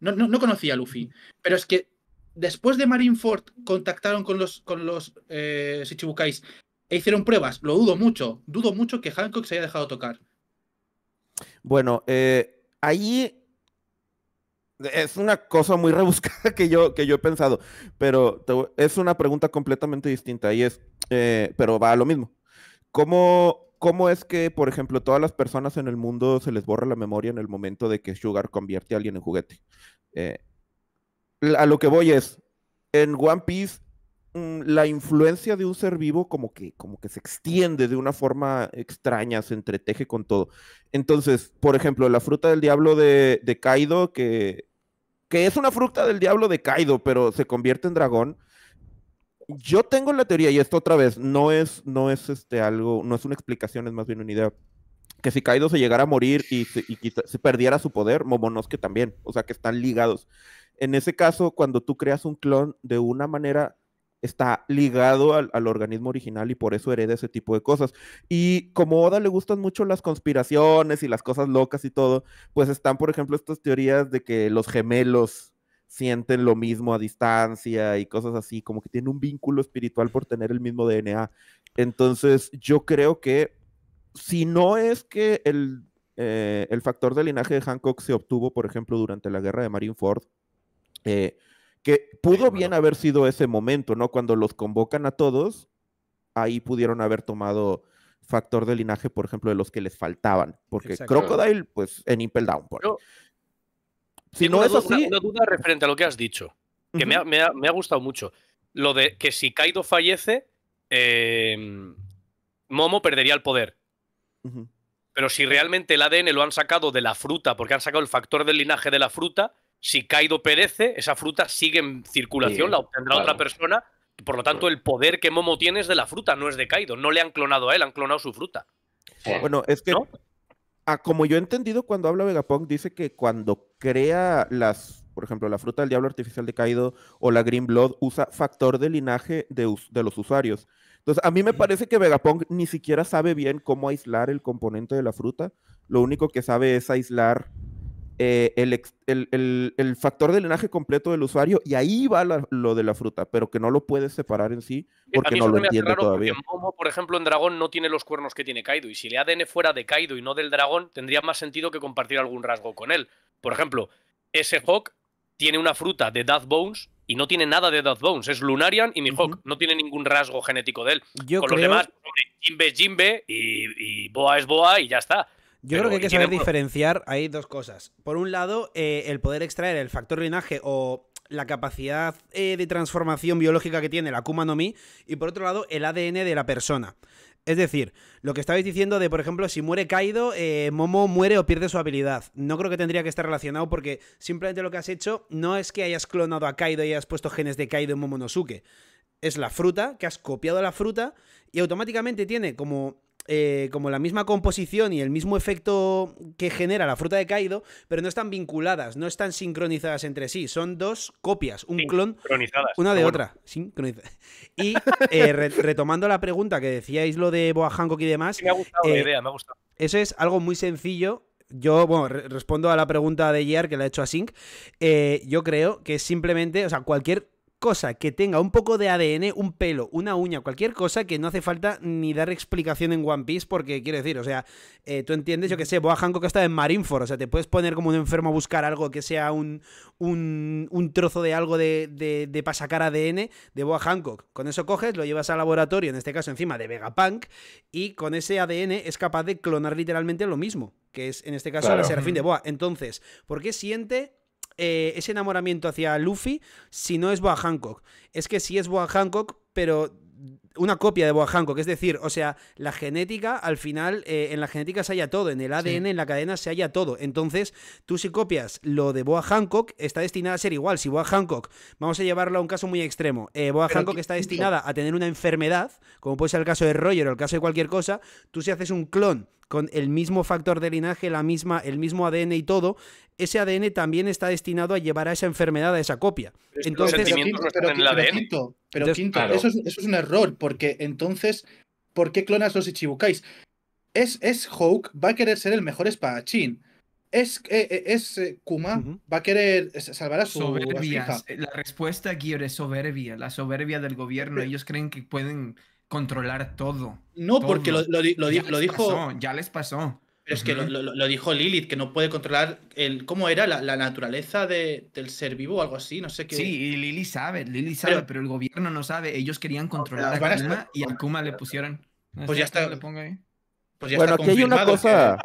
No, conocía a Luffy. Pero es que después de Marineford contactaron con los, con los eh, e hicieron pruebas. Lo dudo mucho. Dudo mucho que Hancock se haya dejado tocar. Bueno, eh, ahí es una cosa muy rebuscada que yo, que yo he pensado, pero es una pregunta completamente distinta y es, eh, pero va a lo mismo. ¿Cómo, ¿Cómo es que, por ejemplo, todas las personas en el mundo se les borra la memoria en el momento de que Sugar convierte a alguien en juguete? Eh, a lo que voy es, en One Piece Mm, la influencia de un ser vivo como que, como que se extiende de una forma extraña, se entreteje con todo. Entonces, por ejemplo, la fruta del diablo de, de Kaido, que, que es una fruta del diablo de Kaido, pero se convierte en dragón. Yo tengo la teoría, y esto otra vez, no es, no es este algo, no es una explicación, es más bien una idea. Que si Kaido se llegara a morir y se, se perdiera su poder, Momonosuke también, o sea que están ligados. En ese caso, cuando tú creas un clon de una manera está ligado al, organismo original y por eso hereda ese tipo de cosas. Y como Oda le gustan mucho las conspiraciones y las cosas locas y todo, pues están, por ejemplo, estas teorías de que los gemelos sienten lo mismo a distancia y cosas así, como que tienen un vínculo espiritual por tener el mismo DNA. Entonces, yo creo que si no es que el, eh, el factor de linaje de Hancock se obtuvo, por ejemplo, durante la guerra de Marineford, eh, que pudo bien haber sido ese momento, ¿no? Cuando los convocan a todos, ahí pudieron haber tomado factor de linaje, por ejemplo, de los que les faltaban. Porque Crocodile, pues en Impel Down. si no es así. Una, duda referente a lo que has dicho, que me, ha, gustado mucho. Lo de que si Kaido fallece, em, Momo perdería el poder. Pero si realmente el ADN lo han sacado de la fruta, porque han sacado el factor del linaje de la fruta, si Kaido perece, esa fruta sigue en circulación, la obtendrá otra persona. Por lo tanto, el poder que Momo tiene es de la fruta, no es de Kaido. No le han clonado a él, han clonado su fruta. Bueno, es que, como yo he entendido cuando habla Vegapunk, dice que cuando crea las, por ejemplo, la fruta del diablo artificial de Kaido o la Green Blood, usa factor de linaje de, de los usuarios. Entonces, a mí me parece que Vegapunk ni siquiera sabe bien cómo aislar el componente de la fruta. Lo único que sabe es aislar eh, el, el, factor de linaje completo del usuario y ahí va lo de la fruta, pero que no lo puedes separar en sí porque no lo entiende todavía. Momo, por ejemplo, en Dragón no tiene los cuernos que tiene Kaido y si le ADN fuera de Kaido y no del Dragón, tendría más sentido que compartir algún rasgo con él. Por ejemplo, ese Hawk tiene una fruta de Death Bones y no tiene nada de Death Bones. Es Lunarian y mi Hawk, No tiene ningún rasgo genético de él. Con los demás, Jimbe es Jimbe y, Boa es Boa y ya está. Yo creo que hay que saber diferenciar. Hay dos cosas. Por un lado, eh, el poder extraer el factor linaje o la capacidad eh, de transformación biológica que tiene la Kuma no Mi. Y por otro lado, el ADN de la persona. Es decir, lo que estabais diciendo de, por ejemplo, si muere Kaido, eh, Momo muere o pierde su habilidad. No creo que tendría que estar relacionado porque simplemente lo que has hecho no es que hayas clonado a Kaido y hayas puesto genes de Kaido en Momo Suke. Es la fruta, que has copiado la fruta y automáticamente tiene como eh, como la misma composición y el mismo efecto que genera la fruta de Kaido, pero no están vinculadas, no están sincronizadas entre sí. Son dos copias, un clon, una de otra. Y eh, retomando la pregunta que decíais lo de Boa Hancock y demás. Eso es algo muy sencillo yo, bueno, respondo a la pregunta de Yer que la ha hecho a Sync. Eh, yo creo que es simplemente, o sea, cualquier cosa que tenga un poco de ADN, un pelo, una uña, cualquier cosa que no hace falta ni dar explicación en One Piece, porque quiero decir, o sea, eh, tú entiendes, yo que sé, Boa Hancock está en Marineford, o sea, te puedes poner como un enfermo a buscar algo que sea un, un, trozo de algo de, de, ADN de Boa Hancock. Con eso coges, lo llevas al laboratorio, en este caso encima de Vegapunk, y con ese ADN es capaz de clonar literalmente lo mismo, que es en este caso el serafín de Boa. Entonces, ¿por qué siente eh, ese enamoramiento hacia Luffy si no es Boa Hancock. Es que si es Boa Hancock, pero una copia de Boa Hancock. Es decir, o sea, la genética, al final, eh, en la genética se halla todo, en el ADN, en la cadena se halla todo. Entonces, tú si copias lo de Boa Hancock, está destinada a ser igual. Si Boa Hancock, vamos a llevarlo a un caso muy extremo, eh, Boa Hancock está destinada a tener una enfermedad, como puede ser el caso de Roger o el caso de cualquier cosa, tú si haces un clon con el mismo factor de linaje, la misma, el mismo ADN y todo, ese ADN también está destinado a llevar a esa enfermedad, a esa copia. Entonces, en el ADN. Pero Quinto, eso, es, un error, porque entonces, ¿por qué clonas los Ichibukais? Es, es va a querer ser el mejor espadachín. Es, eh, eh, es eh, Kuma, va a querer salvar a su La respuesta aquí es soberbia, la soberbia del gobierno. Ellos creen que pueden controlar todo. No, porque lo, dijo. ya les pasó. Pero es que lo, dijo Lilith, que no puede controlar el cómo era la, naturaleza de, del ser vivo o algo así, no sé qué. Sí, y Lilith sabe, Lili sabe, pero, el gobierno no sabe. Ellos querían controlar a Kuma y a Kuma le pusieron. pues, ya está, pues bueno, aquí hay una cosa.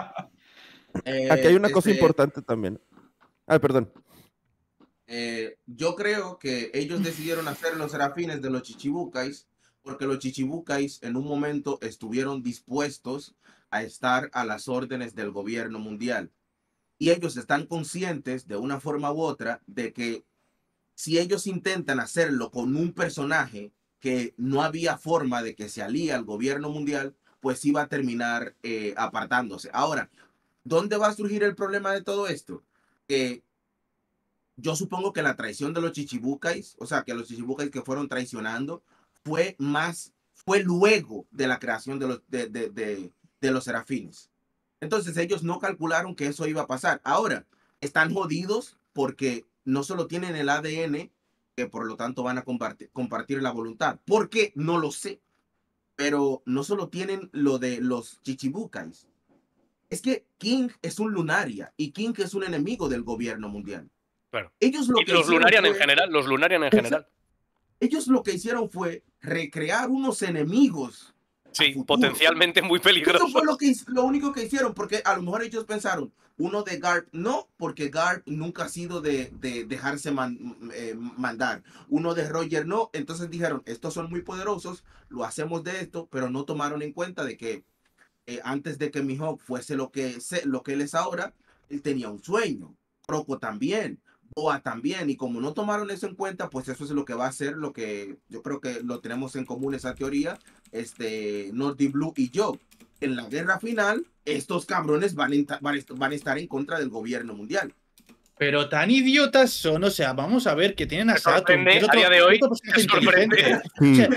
¿eh? aquí hay una eh, cosa este, importante también. Ah, perdón. Eh, yo creo que ellos decidieron hacer los serafines de los chichibucais porque los chichibucais en un momento estuvieron dispuestos a estar a las órdenes del gobierno mundial. Y ellos están conscientes de una forma u otra de que si ellos intentan hacerlo con un personaje que no había forma de que se alía al gobierno mundial, pues iba a terminar eh, apartándose. Ahora, ¿dónde va a surgir el problema de todo esto? Que yo supongo que la traición de los chichibucais, o sea, que los chichibucais que fueron traicionando, fue más, fue luego de la creación de los, de de los serafines. Entonces ellos no calcularon que eso iba a pasar. Ahora, están jodidos porque no solo tienen el ADN, que por lo tanto van a compartir, la voluntad. ...porque, No lo sé. Pero no solo tienen lo de los chichibucais. Es que King es un lunaria y King es un enemigo del gobierno mundial. Pero Ellos lo que los lunarian en general, los lunarian en general. Ellos lo que hicieron fue recrear unos enemigos Sí, potencialmente muy peligroso. Eso fue lo, que, lo único que hicieron, porque a lo mejor ellos pensaron, uno de Garp no, porque Garp nunca ha sido de, dejarse eh, mandar. Uno de Roger no, entonces dijeron, estos son muy poderosos, lo hacemos de esto, pero no tomaron en cuenta de que eh, antes de que Mihawk fuese lo que, lo que él es ahora, él tenía un sueño. Croco también. Boa también, y como no tomaron eso en cuenta, pues eso es lo que va a ser lo que yo creo que lo tenemos en común esa teoría, este nordy Blue y yo. En la guerra final, estos cabrones van, van, van a estar en contra del gobierno mundial. Pero tan idiotas son, o sea, vamos a ver que tienen a Saturn. es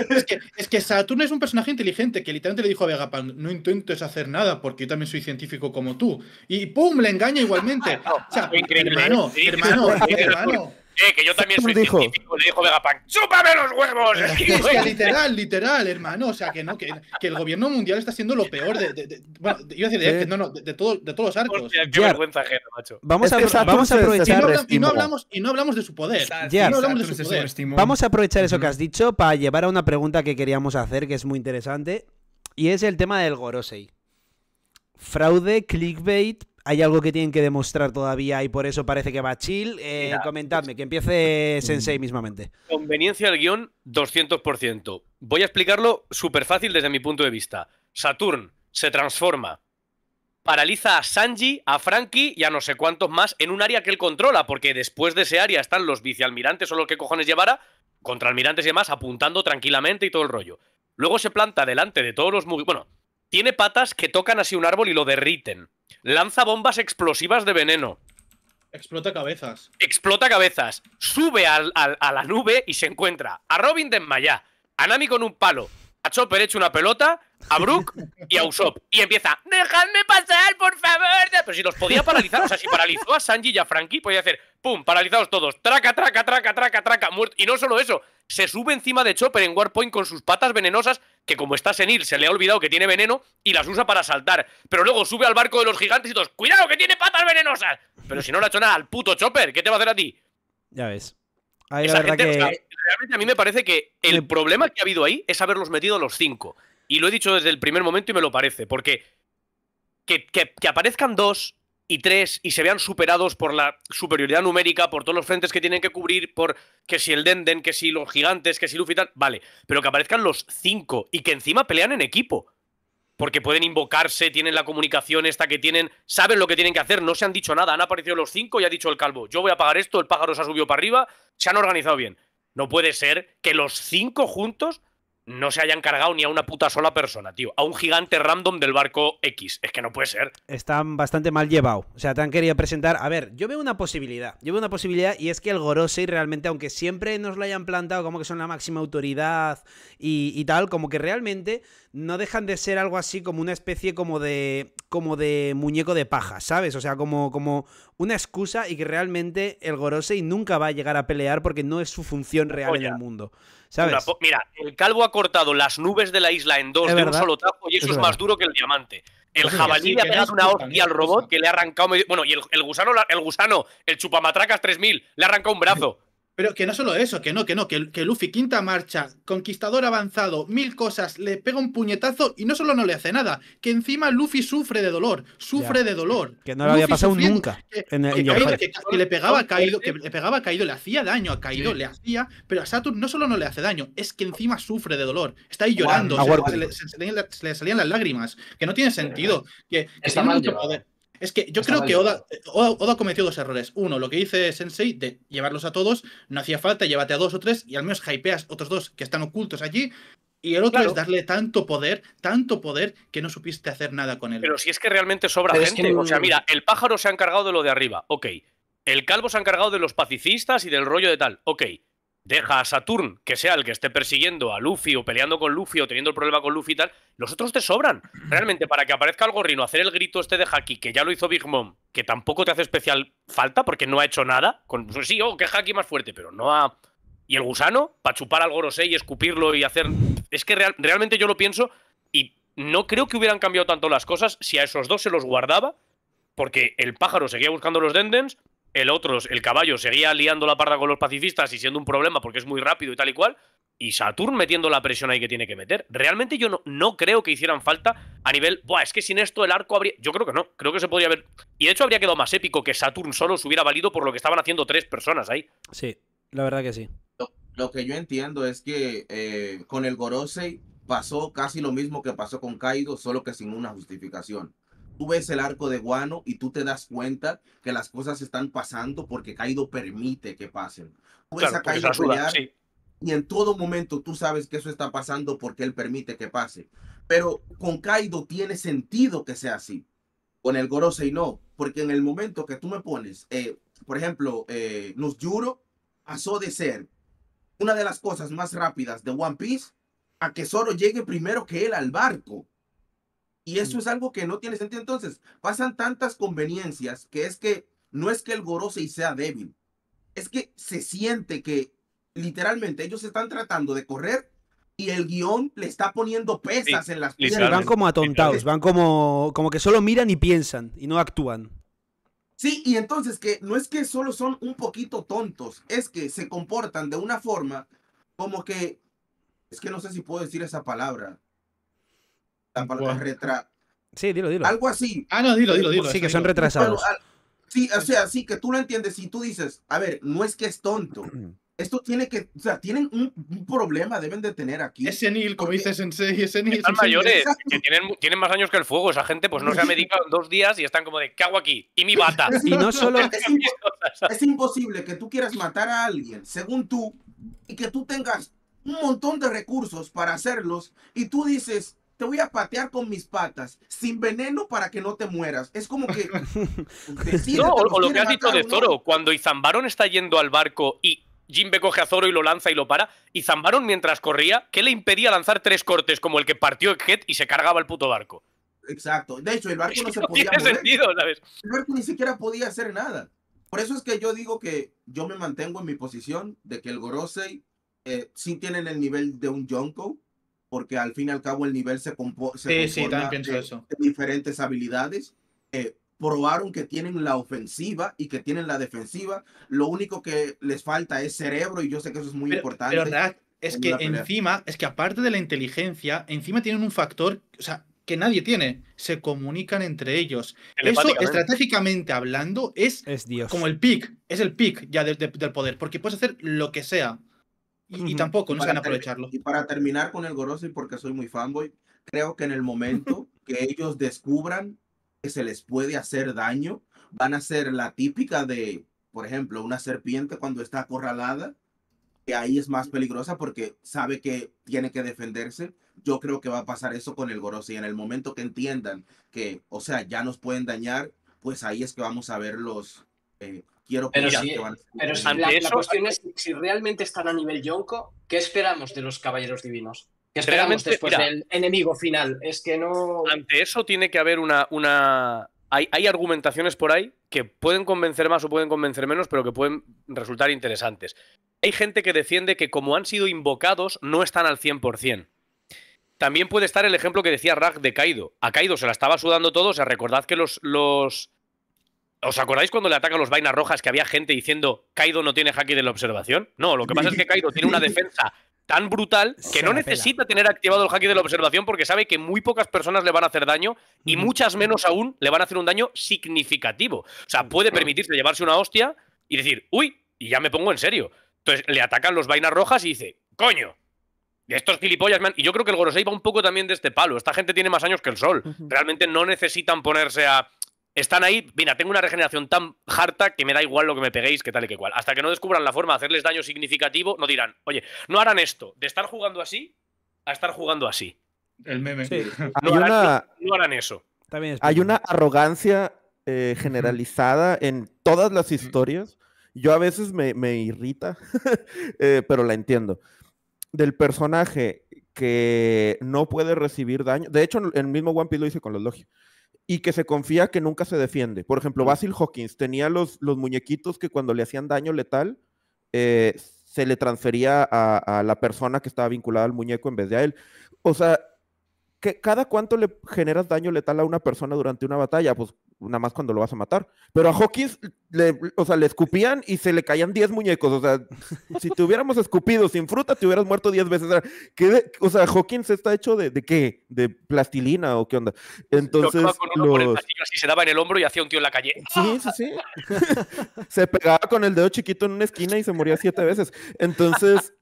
es, que, es que Saturn es un personaje inteligente que literalmente le dijo a Vegapunk, no intentes hacer nada porque yo también soy científico como tú. Y ¡pum! Le engaña igualmente. hermano, ¿eh? hermano, hermano que yo también soy dijo? le dijo Vegapunk, ¡chúpame los huevos! es que literal, literal, hermano. O sea, que no, que, el gobierno mundial está siendo lo peor de. bueno, iba a decir, no, no, de, de todos los arcos. qué vergüenza gente, macho. Vamos a, vamos a aprovechar. Y no, y, no hablamos, de su poder. no hablamos de su poder. Vamos a aprovechar eso que has dicho para llevar a una pregunta que queríamos hacer, que es muy interesante. Y es el tema del Gorosei. Fraude, clickbait, hay algo que tienen que demostrar todavía y por eso parece que va chill. Eh, comentadme, que empiece Sensei mismamente. Conveniencia del guión, 200%. Voy a explicarlo súper fácil desde mi punto de vista. Saturn se transforma, paraliza a Sanji, a Frankie y a no sé cuántos más en un área que él controla, porque después de ese área están los vicealmirantes o los que cojones llevara, almirantes y demás, apuntando tranquilamente y todo el rollo. Luego se planta delante de todos los... Bueno, tiene patas que tocan así un árbol y lo derriten lanza bombas explosivas de veneno. Explota cabezas. Explota cabezas. Sube al, a la nube y se encuentra a Robin desmayá, a Nami con un palo, a Chopper hecho una pelota, a Brook y a Usopp. Y empieza, ¡dejadme pasar, por favor! Pero si los podía paralizar, o sea, si paralizó a Sanji y a Frankie, podía hacer, ¡pum! Paralizados todos, traca, traca, traca, traca, traca, muerto. Y no solo eso, se sube encima de Chopper en Warpoint con sus patas venenosas que como está senil se le ha olvidado que tiene veneno y las usa para saltar. Pero luego sube al barco de los gigantes y ¡cuidado que tiene patas venenosas! Pero si no le ha hecho nada al puto Chopper, ¿qué te va a hacer a ti? Ya ves. la realmente a mí me parece que el problema que ha habido ahí es haberlos metido a los cinco. Y lo he dicho desde el primer momento y me lo parece, porque que aparezcan dos, y tres, y se vean superados por la superioridad numérica, por todos los frentes que tienen que cubrir, por que si el Denden, que si los gigantes, que si Luffy tal, vale, pero que aparezcan los cinco y que encima pelean en equipo. Porque pueden invocarse, tienen la comunicación esta que tienen, saben lo que tienen que hacer, no se han dicho nada, han aparecido los cinco y ha dicho el calvo, yo voy a pagar esto, el pájaro se ha subido para arriba, se han organizado bien. No puede ser que los cinco juntos no se hayan cargado ni a una puta sola persona, tío. A un gigante random del barco X. Es que no puede ser. Están bastante mal llevados. O sea, te han querido presentar. A ver, yo veo una posibilidad. Yo veo una posibilidad y es que el Gorosei realmente, aunque siempre nos lo hayan plantado como que son la máxima autoridad y, tal, como que realmente no dejan de ser algo así como una especie como de. como de muñeco de paja, ¿sabes? O sea, como, como una excusa y que realmente el Gorosei nunca va a llegar a pelear porque no es su función real en el mundo mira, el calvo ha cortado las nubes de la isla en dos de un solo tajo y eso es, más duro que el diamante. El jabalí le ha pegado una hostia al robot que le ha arrancado Bueno, y el, gusano, el gusano, el chupamatracas 3000, le ha arrancado un brazo. Pero que no solo eso, que no, que no, que, Luffy quinta marcha, conquistador avanzado, mil cosas, le pega un puñetazo y no solo no le hace nada, que encima Luffy sufre de dolor, sufre de dolor. Que no le había pasado nunca. Que, le pegaba a que le pegaba a le hacía daño a caído le hacía, pero a Saturn no solo no le hace daño, es que encima sufre de dolor. Está ahí llorando, se, le, salían las lágrimas, que no tiene sentido, que, Está mal es que yo creo que Oda, Oda, cometió dos errores. Uno, lo que dice Sensei de llevarlos a todos, no hacía falta, llévate a dos o tres y al menos hypeas otros dos que están ocultos allí. Y el otro es darle tanto poder, tanto poder, que no supiste hacer nada con él. Pero si es que realmente sobra gente. O sea, mira, el pájaro se ha encargado de lo de arriba, ok. El calvo se ha encargado de los pacifistas y del rollo de tal, ok deja a Saturn, que sea el que esté persiguiendo a Luffy o peleando con Luffy o teniendo el problema con Luffy y tal, los otros te sobran. Realmente, para que aparezca el gorrino, hacer el grito este de Haki, que ya lo hizo Big Mom, que tampoco te hace especial falta porque no ha hecho nada. Con, pues sí, oh, que Haki más fuerte, pero no ha. Y el gusano, para chupar al Gorosei y escupirlo y hacer. Es que realmente yo lo pienso y no creo que hubieran cambiado tanto las cosas si a esos dos se los guardaba, porque el pájaro seguía buscando los Dendens, el otro, el caballo, seguía liando la parda con los pacifistas y siendo un problema porque es muy rápido y tal y cual, y Saturn metiendo la presión ahí que tiene que meter. Realmente yo no, no creo que hicieran falta a nivel, Buah, es que sin esto el arco habría... Yo creo que no, creo que se podría haber... Y de hecho habría quedado más épico que Saturn solo se hubiera valido por lo que estaban haciendo tres personas ahí. Sí, la verdad que sí. Lo, que yo entiendo es que eh, con el Gorosei pasó casi lo mismo que pasó con Kaido, solo que sin una justificación tú ves el arco de Guano y tú te das cuenta que las cosas están pasando porque Kaido permite que pasen. Tú ves a Kaido y en todo momento tú sabes que eso está pasando porque él permite que pase. Pero con Kaido tiene sentido que sea así. Con el Gorosei no, porque en el momento que tú me pones, eh, por ejemplo, eh, nos Juro, pasó de ser una de las cosas más rápidas de One Piece a que Zoro llegue primero que él al barco. Y eso mm. es algo que no tiene sentido. Entonces, pasan tantas conveniencias que es que no es que el Gorosei sea débil, es que se siente que literalmente ellos están tratando de correr y el guión le está poniendo pesas en las piernas. van como atontados, van como, como que solo miran y piensan y no actúan. Sí, y entonces que no es que solo son un poquito tontos, es que se comportan de una forma como que, es que no sé si puedo decir esa palabra, para retra... Sí, dilo, dilo. Algo así. Ah, no, dilo, dilo, dilo. Sí, que son retrasados. Ah, sí, o sea, sí, que tú lo entiendes. Si tú dices, a ver, no es que es tonto. Esto tiene que, o sea, tienen un, problema, deben de tener aquí. Es senil, como dice Sensei, es Están mayores, que tienen, tienen más años que el fuego. Esa gente, pues no se ha medicado en dos días y están como de, ¿qué hago aquí? ¿Y mi bata? Y no solo... es, es imposible que tú quieras matar a alguien, según tú, y que tú tengas un montón de recursos para hacerlos, y tú dices, te voy a patear con mis patas, sin veneno para que no te mueras. Es como que... o, lo que has dicho de Zoro, cuando Izambaron está yendo al barco y Jimbe coge a Zoro y lo lanza y lo para, y mientras corría, ¿qué le impedía lanzar tres cortes como el que partió jet y se cargaba el puto barco? Exacto. De hecho, el barco no, se podía El barco ni siquiera podía hacer nada. Por eso es que yo digo que yo me mantengo en mi posición de que el Gorosei eh, sí tienen el nivel de un Jonko porque al fin y al cabo el nivel se, se compone diferentes habilidades. Eh, probaron que tienen la ofensiva y que tienen la defensiva. Lo único que les falta es cerebro y yo sé que eso es muy importante. Pero verdad es que encima, es que aparte de la inteligencia, encima tienen un factor, o sea, que nadie tiene. Se comunican entre ellos. Eso, estratégicamente hablando, es, como el pick. Es el pick ya del poder. Porque puedes hacer lo que sea. Y, y tampoco nos van a aprovecharlo. Y para terminar con el Gorosei, porque soy muy fanboy, creo que en el momento que ellos descubran que se les puede hacer daño, van a ser la típica de, por ejemplo, una serpiente cuando está acorralada, que ahí es más peligrosa porque sabe que tiene que defenderse. Yo creo que va a pasar eso con el y En el momento que entiendan que, o sea, ya nos pueden dañar, pues ahí es que vamos a ver los, eh, pero la, cuestión es si realmente están a nivel Yonko, ¿qué esperamos de los Caballeros Divinos? ¿Qué esperamos después del enemigo final? Es que no. Ante eso tiene que haber una. una... Hay, argumentaciones por ahí que pueden convencer más o pueden convencer menos, pero que pueden resultar interesantes. Hay gente que defiende que como han sido invocados, no están al 100%. También puede estar el ejemplo que decía Rag de Kaido. A Kaido se la estaba sudando todo, o sea, recordad que los, los ¿Os acordáis cuando le atacan los vainas rojas que había gente diciendo Kaido no tiene haki de la observación? No, lo que pasa es que Kaido tiene una defensa tan brutal que no necesita tener activado el hacky de la observación porque sabe que muy pocas personas le van a hacer daño y muchas menos aún le van a hacer un daño significativo. O sea, puede permitirse llevarse una hostia y decir, uy, y ya me pongo en serio. Entonces le atacan los vainas rojas y dice, coño, estos gilipollas, man. Y yo creo que el Gorosei va un poco también de este palo. Esta gente tiene más años que el sol. Realmente no necesitan ponerse a están ahí. Mira, tengo una regeneración tan harta que me da igual lo que me peguéis, que tal y que cual. Hasta que no descubran la forma de hacerles daño significativo, no dirán, oye, no harán esto, de estar jugando así a estar jugando así. El meme. No, harán, eso. También Hay una arrogancia eh, generalizada en todas las historias. Yo a veces me, irrita, eh, pero la entiendo. Del personaje que no puede recibir daño. De hecho, el mismo One Piece lo hice con los logios y que se confía que nunca se defiende. Por ejemplo, Basil Hawkins tenía los, muñequitos que cuando le hacían daño letal, eh, se le transfería a, la persona que estaba vinculada al muñeco en vez de a él. O sea, que ¿cada cuánto le generas daño letal a una persona durante una batalla? Pues nada más cuando lo vas a matar. Pero a Hawkins, le, o sea, le escupían y se le caían 10 muñecos. O sea, si te hubiéramos escupido sin fruta, te hubieras muerto 10 veces. o sea, Hawkins está hecho de, de, qué? ¿De plastilina o qué onda? Entonces. si se daba en el hombro y hacía un tío en la calle. Sí, sí, sí. se pegaba con el dedo chiquito en una esquina y se moría siete veces. Entonces,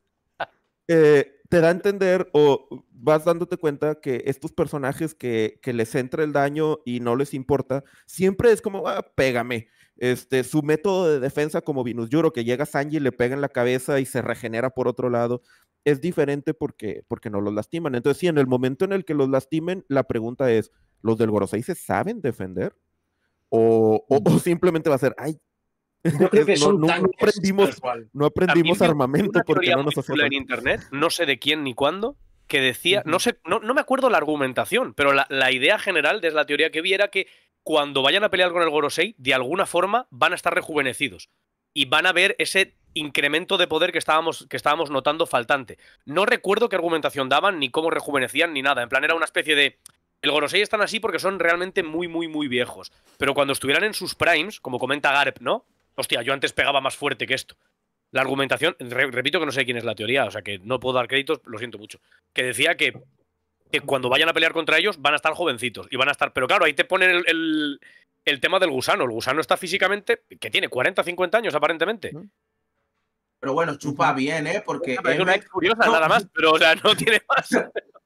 eh, te da a entender o vas dándote cuenta que estos personajes que, les entra el daño y no les importa, siempre es como, ah, pégame. Este, su método de defensa como Vinus Yuro, que llega Sanji, le pega en la cabeza y se regenera por otro lado, es diferente porque, porque no los lastiman. Entonces, sí, en el momento en el que los lastimen, la pregunta es, ¿los del Gorosei se saben defender? O, simplemente va a ser, ay, no, aprendimos, no aprendimos armamento porque no nos hacen en internet, no sé de quién ni cuándo, que decía, no sé, no, me acuerdo la argumentación, pero la, idea general de la teoría que vi era que cuando vayan a pelear con el Gorosei, de alguna forma van a estar rejuvenecidos y van a ver ese incremento de poder que estábamos, que estábamos notando faltante. No recuerdo qué argumentación daban, ni cómo rejuvenecían, ni nada. En plan, era una especie de... El Gorosei están así porque son realmente muy, muy, muy viejos. Pero cuando estuvieran en sus primes, como comenta Garp, ¿no? Hostia, yo antes pegaba más fuerte que esto la argumentación, repito que no sé quién es la teoría, o sea que no puedo dar créditos, lo siento mucho, que decía que, cuando vayan a pelear contra ellos van a estar jovencitos y van a estar, pero claro, ahí te ponen el, el, tema del gusano, el gusano está físicamente, que tiene 40, 50 años aparentemente. Pero bueno, chupa bien, ¿eh? Porque... Es una ex curiosa, nada más, pero o sea, no tiene más.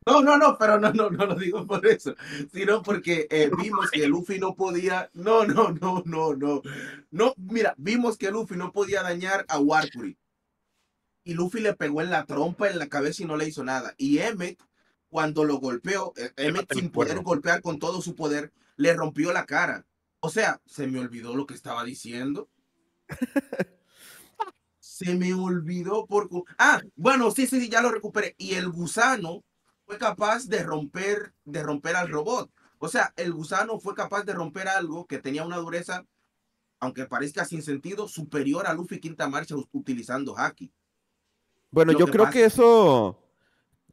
No, no, no, pero no, no, no lo digo por eso, sino porque eh, vimos que Luffy no podía, no, no, no, no, no, no, mira, vimos que Luffy no podía dañar a Warcury. Y Luffy le pegó en la trompa, en la cabeza y no le hizo nada. Y Emmet, cuando lo golpeó, eh, Emmet sin poder golpear con todo su poder, le rompió la cara. O sea, se me olvidó lo que estaba diciendo. se me olvidó por... Ah, bueno, sí, sí, sí, ya lo recuperé. Y el gusano fue capaz de romper, de romper al robot. O sea, el gusano fue capaz de romper algo que tenía una dureza, aunque parezca sin sentido, superior a Luffy Quinta Marcha utilizando Haki. Bueno, yo creo que eso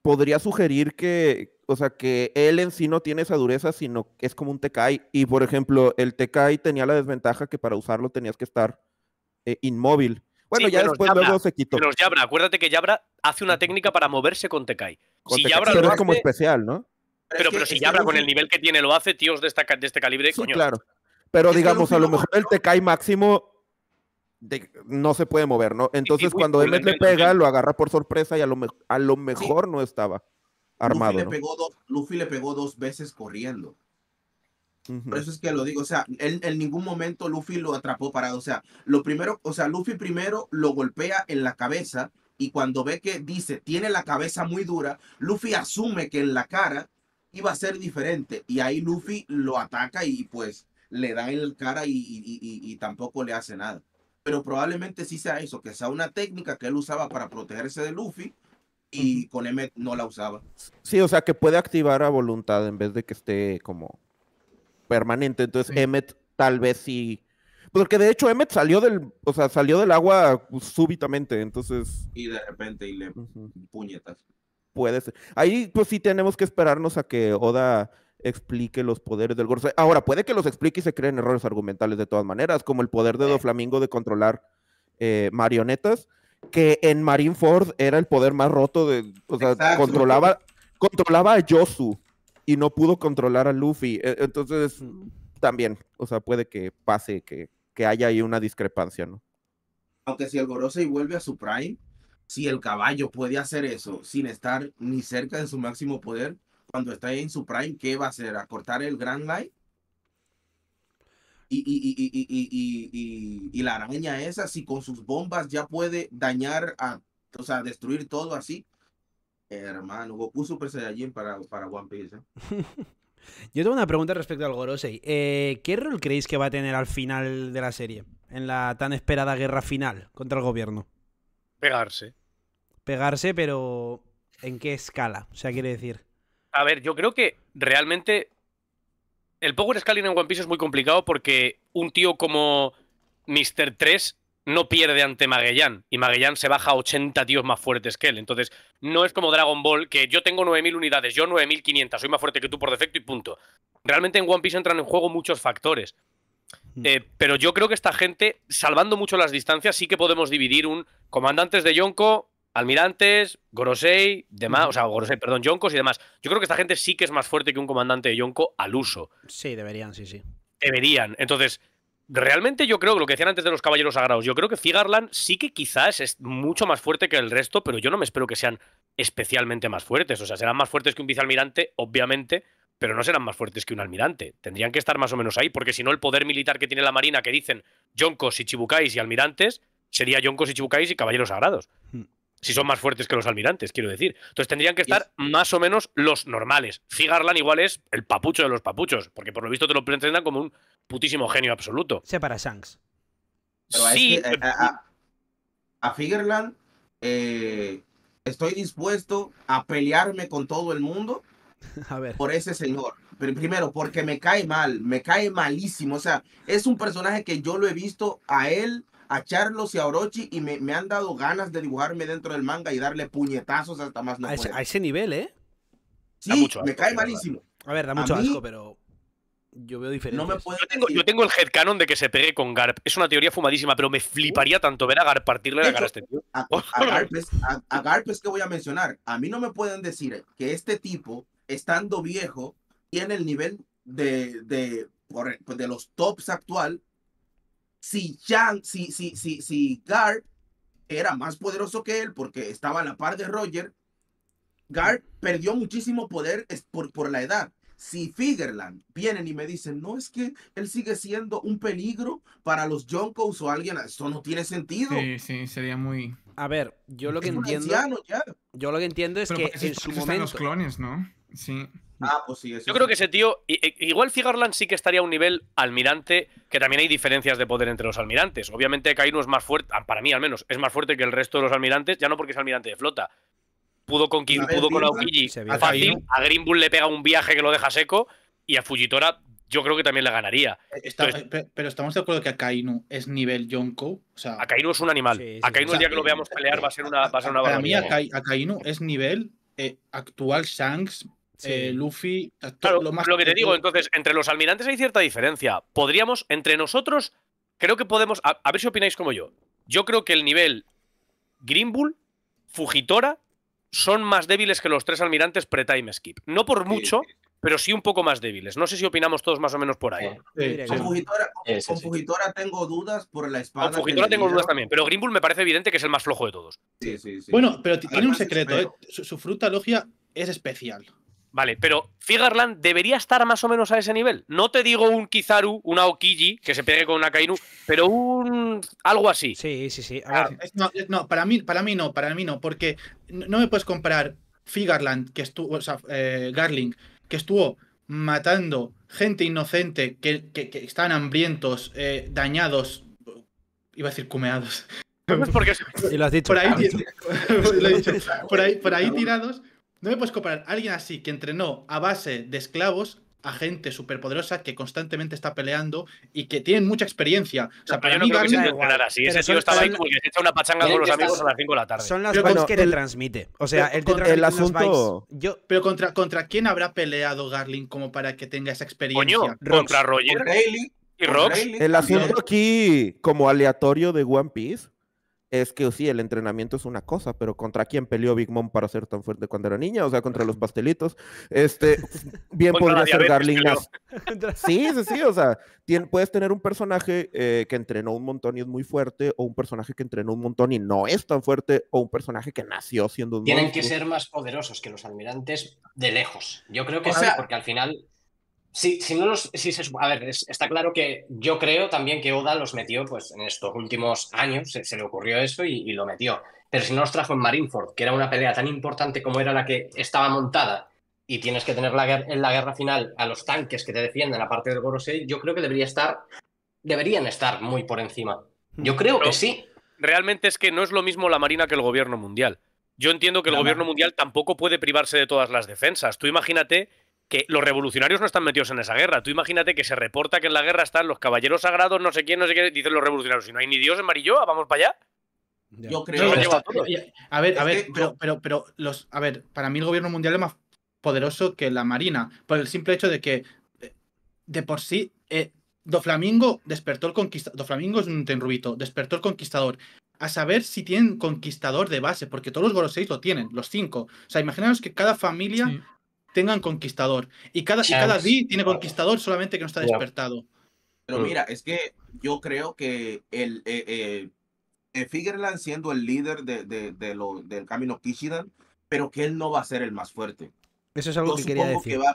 podría sugerir que, o sea, que él en sí no tiene esa dureza, sino que es como un Tekai. Y por ejemplo, el Tekai tenía la desventaja que para usarlo tenías que estar eh, inmóvil. Bueno, ya después luego se quitó. Pero Yabra, acuérdate que Yabra hace una técnica para moverse con Tekai. Si ya pero como especial, ¿no? Pero, si ya habla con el nivel que tiene, lo hace, tíos de, este calibre, sí, Claro. Pero digamos, a lo mejor el te cae máximo no se puede mover, ¿no? Entonces, cuando él le pega, lo agarra por sorpresa y a lo, a lo mejor no estaba armado. Luffy, le pegó dos, veces corriendo. Por eso es que lo digo, o sea, en ningún momento Luffy lo atrapó parado, o sea, lo primero, o sea, Luffy primero lo golpea en la cabeza, y cuando ve que dice tiene la cabeza muy dura, Luffy asume que en la cara iba a ser diferente y ahí Luffy lo ataca y pues le da en la cara y, tampoco le hace nada. Pero probablemente sí sea eso, que sea una técnica que él usaba para protegerse de Luffy y con Emmet no la usaba. Sí, o sea que puede activar a voluntad en vez de que esté como permanente. Entonces, Emmet tal vez sí porque de hecho Emmet salió del, o sea, salió del agua súbitamente, entonces. Y de repente, y le puñetas. Puede ser. Ahí pues sí tenemos que esperarnos a que Oda explique los poderes del Gorosei. Ahora, puede que los explique y se creen errores argumentales de todas maneras, como el poder de Doflamingo de controlar eh, marionetas, que en Marineford era el poder más roto de, o sea, controlaba, controlaba a Yosu y no pudo controlar a Luffy. E-, entonces, también, o sea, puede que pase que que haya ahí una discrepancia, ¿no? Aunque si el Gorosei vuelve a su prime, si el caballo puede hacer eso sin estar ni cerca de su máximo poder, cuando está en su prime, ¿qué va a hacer? ¿A cortar el Grand Light? Y, la araña esa, si con sus bombas ya puede dañar, a, o sea, destruir todo así. Hermano, Goku Super Saiyajin para, para One Piece. ¿eh? Yo tengo una pregunta respecto al Gorosei. Eh, ¿Qué rol creéis que va a tener al final de la serie? En la tan esperada guerra final contra el gobierno. Pegarse. Pegarse, pero ¿en qué escala? O sea, quiere decir. A ver, yo creo que realmente el power scaling en One Piece es muy complicado porque un tío como Mr. 3 no pierde ante Magellan y Magellan se baja a 80 tíos más fuertes que él. Entonces, no es como Dragon Ball, que yo tengo 9.000 unidades, yo 9.500, soy más fuerte que tú por defecto y punto. Realmente en One Piece entran en juego muchos factores. Hmm. Eh, pero yo creo que esta gente, salvando mucho las distancias, sí que podemos dividir un comandantes de Yonko, almirantes, Gorosei, demás, o sea, Gorosei, perdón, Yonkos y demás. Yo creo que esta gente sí que es más fuerte que un comandante de Yonko al uso. Sí, deberían, sí, sí. Deberían. Entonces, Realmente yo creo que lo que decían antes de los caballeros sagrados, yo creo que Figarland sí que quizás es mucho más fuerte que el resto, pero yo no me espero que sean especialmente más fuertes. O sea, serán más fuertes que un vicealmirante, obviamente, pero no serán más fuertes que un almirante. Tendrían que estar más o menos ahí, porque si no, el poder militar que tiene la Marina, que dicen yoncos y chibukais y almirantes, sería yoncos y chibukais y caballeros sagrados. Hmm si son más fuertes que los almirantes, quiero decir. Entonces tendrían que estar más o menos los normales. Figarlan igual es el papucho de los papuchos, porque por lo visto te lo presentan como un putísimo genio absoluto. Se para Shanks. sí. Este, a, eh, estoy dispuesto a pelearme con todo el mundo a ver. por ese señor. Pero primero, porque me cae mal, me cae malísimo. O sea, es un personaje que yo lo he visto a él a Charlos y a Orochi y me, han dado ganas de dibujarme dentro del manga y darle puñetazos hasta más no a, ese, a ese, nivel, ¿eh? Sí, me cae malísimo. A ver, da mucho pero yo veo diferente. yo, tengo, yo tengo el headcanon de que se pegue con Garp. Es una teoría fumadísima, pero me fliparía tanto ver a Garp partirle la cara a este tío. A, Garp es, que voy a mencionar. A mí no me pueden decir que este tipo, estando viejo, tiene el nivel de, de, pues, de los tops actual si Jan, si, si, si, si Gar era más poderoso que él porque estaba a la par de Roger, Gar perdió muchísimo poder por, por la edad. Si Figgerland vienen y me dicen, no es que él sigue siendo un peligro para los Joncos o alguien, eso no tiene sentido. Sí, sí, sería muy. A ver, yo lo que entiendo. Yo lo que entiendo es que en su momento. Los clones, ¿no? Ah, pues yo creo que ese tío. Igual Figarland sí que estaría a un nivel almirante, que también hay diferencias de poder entre los almirantes. Obviamente Akainu es más fuerte, ah, para mí al menos, es más fuerte que el resto de los almirantes, ya no porque es almirante de flota. Pudo con, pudo con Aokiji fácil, a Greenbull le pega un viaje que lo deja seco, y a Fujitora yo creo que también le ganaría. pero estamos de acuerdo que Akainu es nivel Yonko. O sea, Akainu es un animal. Akainu, el día que lo veamos pelear, va a ser una, va Para mí, Akainu es nivel eh, actual Shanks, eh, Luffy. lo, más que te digo, entonces, entre los almirantes hay cierta diferencia. Podríamos, entre nosotros, creo que podemos. A, ver si opináis como yo. Yo creo que el nivel Green Bull, Fujitora, son más débiles que los tres almirantes pre-time skip. No por mucho, pero sí un poco más débiles. No sé si opinamos todos más o menos por ahí. con, Fujitora, tengo dudas por la espada. Con Fujitora tengo dudas también, pero Green me parece evidente que es el más flojo de todos. Bueno, pero tiene un secreto. Eh. su fruta logia es especial. Vale, pero Figarland debería estar más o menos a ese nivel. No te digo un Kizaru, una Okiji, que se pegue con una Kainu, pero un algo así. Sí, sí, sí. A ah, no, para mí, para mí no, para mí no, porque no me puedes comparar Figarland, que estuvo, o sea, eh, Garling, que estuvo matando gente inocente que, que, estaban hambrientos, eh, dañados, iba a decir cumeados. Porque... Y lo has dicho. por ahí, por ahí tirados no me puedes comparar a alguien así que entrenó a base de esclavos a gente superpoderosa que constantemente está peleando y que tienen mucha experiencia. O sea, yo mí no creo que sea así. Ese tío estaba ahí porque se echa una pachanga con los amigos a las 5 de la tarde. Son las cosas que te transmite. O sea, él te transmite el asunto... yo... Pero contra, contra quién habrá peleado Garlin como para que tenga esa experiencia? Coño, contra Roger. y Rox. El asunto aquí, como aleatorio de One Piece, es que sí, el entrenamiento es una cosa, pero ¿contra quién peleó Big Mom para ser tan fuerte cuando era niña? O sea, contra los pastelitos. Este, bien podría ser Garlinas. Sí, sí, sí, o sea, puedes tener un personaje eh, que entrenó un montón y es muy fuerte, o un personaje que entrenó un montón y no es tan fuerte, o un personaje que nació siendo un Tienen que ser más poderosos que los almirantes de lejos. Yo creo que sí, porque al final si, si no los, a ver, está claro que yo creo también que Oda los metió pues, en estos últimos años, se, le ocurrió eso y, lo metió. Pero si no los trajo en Marineford, que era una pelea tan importante como era la que estaba montada, y tienes que tener en la guerra final a los tanques que te defienden, aparte del Gorosei, yo creo que debería estar, deberían estar muy por encima. Yo mm. creo que sí. Realmente es que no es lo mismo la Marina que el gobierno mundial. Yo entiendo que el gobierno mundial tampoco puede privarse de todas las defensas. Tú imagínate que los revolucionarios no están metidos en esa guerra. Tú imagínate que se reporta que en la guerra están los caballeros sagrados, no sé quién, no sé qué, dicen los revolucionarios. Si no hay ni Dios en Marilloa, vamos para allá. Yo creo que. a ver, a ver, pero, pero, los, a ver, para mí el gobierno mundial es más poderoso que la Marina, por el simple hecho de que eh, de por sí eh, Do Flamingo despertó el conquistador. Do Flamingo es un tenrubito, despertó el conquistador. A saber si tienen conquistador de base, porque todos los goroseis lo tienen, los cinco. O sea, imaginaos que cada familia tengan conquistador. Y cada, cada D tiene conquistador, solamente que no está despertado. Pero mm. mira, es que yo creo que el, eh, eh, eh siendo el líder de, de, lo, del camino Kishidan, pero que él no va a ser el más fuerte. Eso es algo que quería decir. va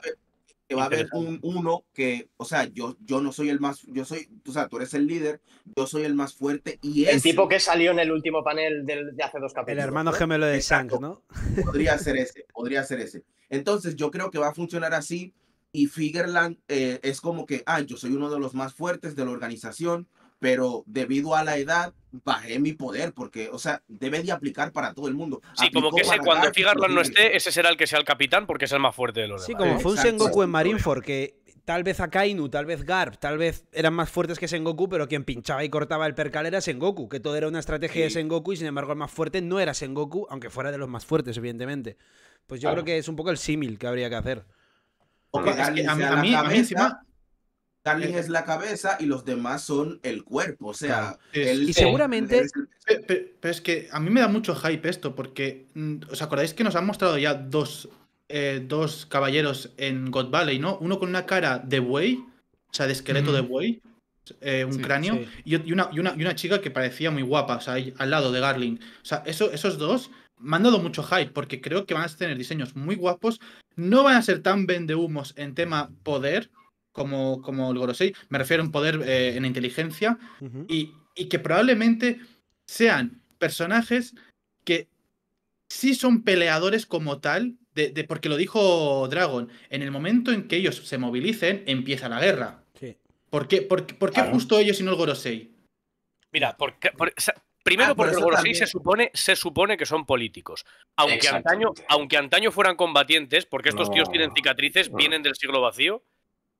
que va a haber un uno que, o sea, yo, yo no soy el más, yo soy, o sea, tú eres el líder, yo soy el más fuerte y es... El tipo que salió en el último panel de, de hace dos capítulos. El hermano gemelo de Exacto. ¿no? Podría ser ese, podría ser ese. Entonces yo creo que va a funcionar así y figerland eh, es como que, ah, yo soy uno de los más fuertes de la organización, pero debido a la edad bajé mi poder, porque, o sea, debe de aplicar para todo el mundo. Sí, como que ese, cuando Figaro no esté, ese será el que sea el capitán, porque es el más fuerte de los sí, Sí, como fue un Sengoku en Marineford, que tal vez Akainu, tal vez Garp, tal vez eran más fuertes que Sengoku, pero quien pinchaba y cortaba el percal era Sengoku, que todo era una estrategia de Sengoku y sin embargo el más fuerte no era Sengoku, aunque fuera de los más fuertes, evidentemente. Pues yo creo que es un poco el símil que habría que hacer. a, mí, a mí encima, Darling es la cabeza y los demás son el cuerpo. O sea, y seguramente. Pero, es que a mí me da mucho hype esto, porque mm, ¿os acordáis que nos han mostrado ya dos, eh, dos caballeros en God Valley, ¿no? Uno con una cara de buey, o sea, de esqueleto de buey, eh, un cráneo, Y, una, y, una, chica que parecía muy guapa, o sea, al lado de Garling. O sea, esos dos me han dado mucho hype porque creo que van a tener diseños muy guapos. No van a ser tan vendehumos en tema poder, como, como el Gorosei, me refiero a un poder eh, en inteligencia, y, que probablemente sean personajes que sí son peleadores como tal, de, porque lo dijo Dragon, en el momento en que ellos se movilicen, empieza la guerra. ¿Por qué, por, justo ellos y no el Gorosei? Mira, ah, porque, primero porque por Gorosei se supone, se supone que son políticos. Aunque antaño, aunque antaño fueran combatientes, porque estos tíos tienen cicatrices, vienen del siglo vacío.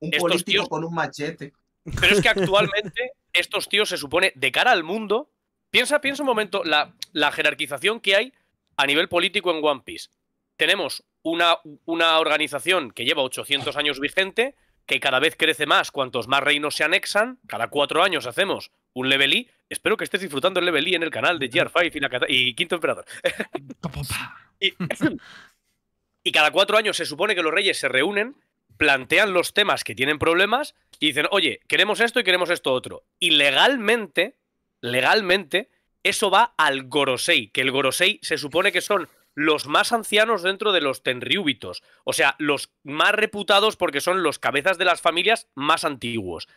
Un estos político tíos, con un machete. Pero es que actualmente estos tíos se supone, de cara al mundo, piensa, piensa un momento la, jerarquización que hay a nivel político en One Piece. Tenemos una, una organización que lleva 800 años vigente, que cada vez crece más cuantos más reinos se anexan. Cada cuatro años hacemos un level E. Espero que estés disfrutando el level E en el canal de GR5 y, Quinto Emperador. y cada cuatro años se supone que los reyes se reúnen plantean los temas que tienen problemas y dicen, oye, queremos esto y queremos esto otro. Y legalmente, legalmente, eso va al Gorosei, que el Gorosei se supone que son los más ancianos dentro de los tenriúbitos, o sea, los más reputados porque son los cabezas de las familias más antiguos.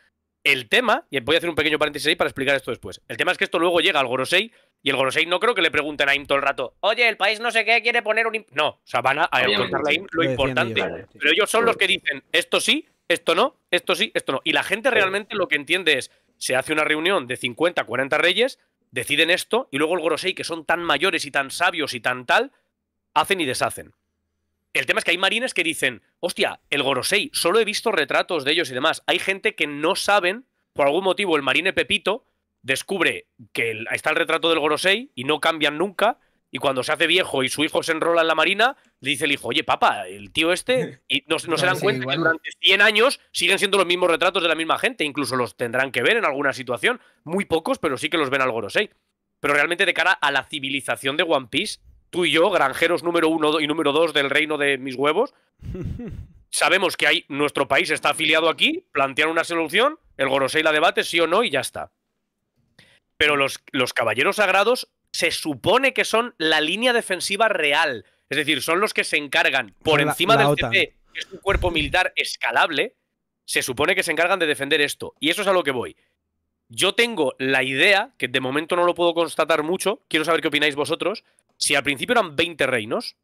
El tema, y voy a hacer un pequeño paréntesis ahí para explicar esto después. El tema es que esto luego llega al Gorosei y el Gorosei no creo que le pregunten a IM todo el rato, oye, el país no sé qué quiere poner un. No, o sea, van a, contarle a IM lo importante. Pero ellos son los que pues- dicen, esto sí, esto no, esto sí, esto no. Y la gente pues- realmente lo que entiende es, se hace una reunión de 50, 40 reyes, deciden esto y luego el Gorosei, que son tan mayores y tan sabios y tan tal, hacen y deshacen. El tema es que hay marines que dicen, hostia, el Gorosei, solo he visto retratos de ellos y demás. Hay gente que no saben, por algún motivo, el marine Pepito descubre que está el retrato del Gorosei y no cambian nunca. Y cuando se hace viejo y su hijo se enrola en la marina, le dice el hijo, oye, papá, el tío este, y no, se dan cuenta que durante 100 años siguen siendo los mismos retratos de la misma gente, incluso los tendrán que ver en alguna situación, muy pocos, pero sí que los ven al Gorosei. Pero realmente de cara a la civilización de One Piece, tú y yo, granjeros número uno y número dos del reino de mis huevos, sabemos que hay, nuestro país está afiliado aquí, plantean una solución, el Gorosei la debate, sí o no, y ya está. Pero los, los caballeros sagrados se supone que son la línea defensiva real. Es decir, son los que se encargan por encima del CP, que es un cuerpo militar escalable, se supone que se encargan de defender esto. Y eso es a lo que voy. Yo tengo la idea, que de momento no lo puedo constatar mucho, quiero saber qué opináis vosotros, si al principio eran 20 reinos,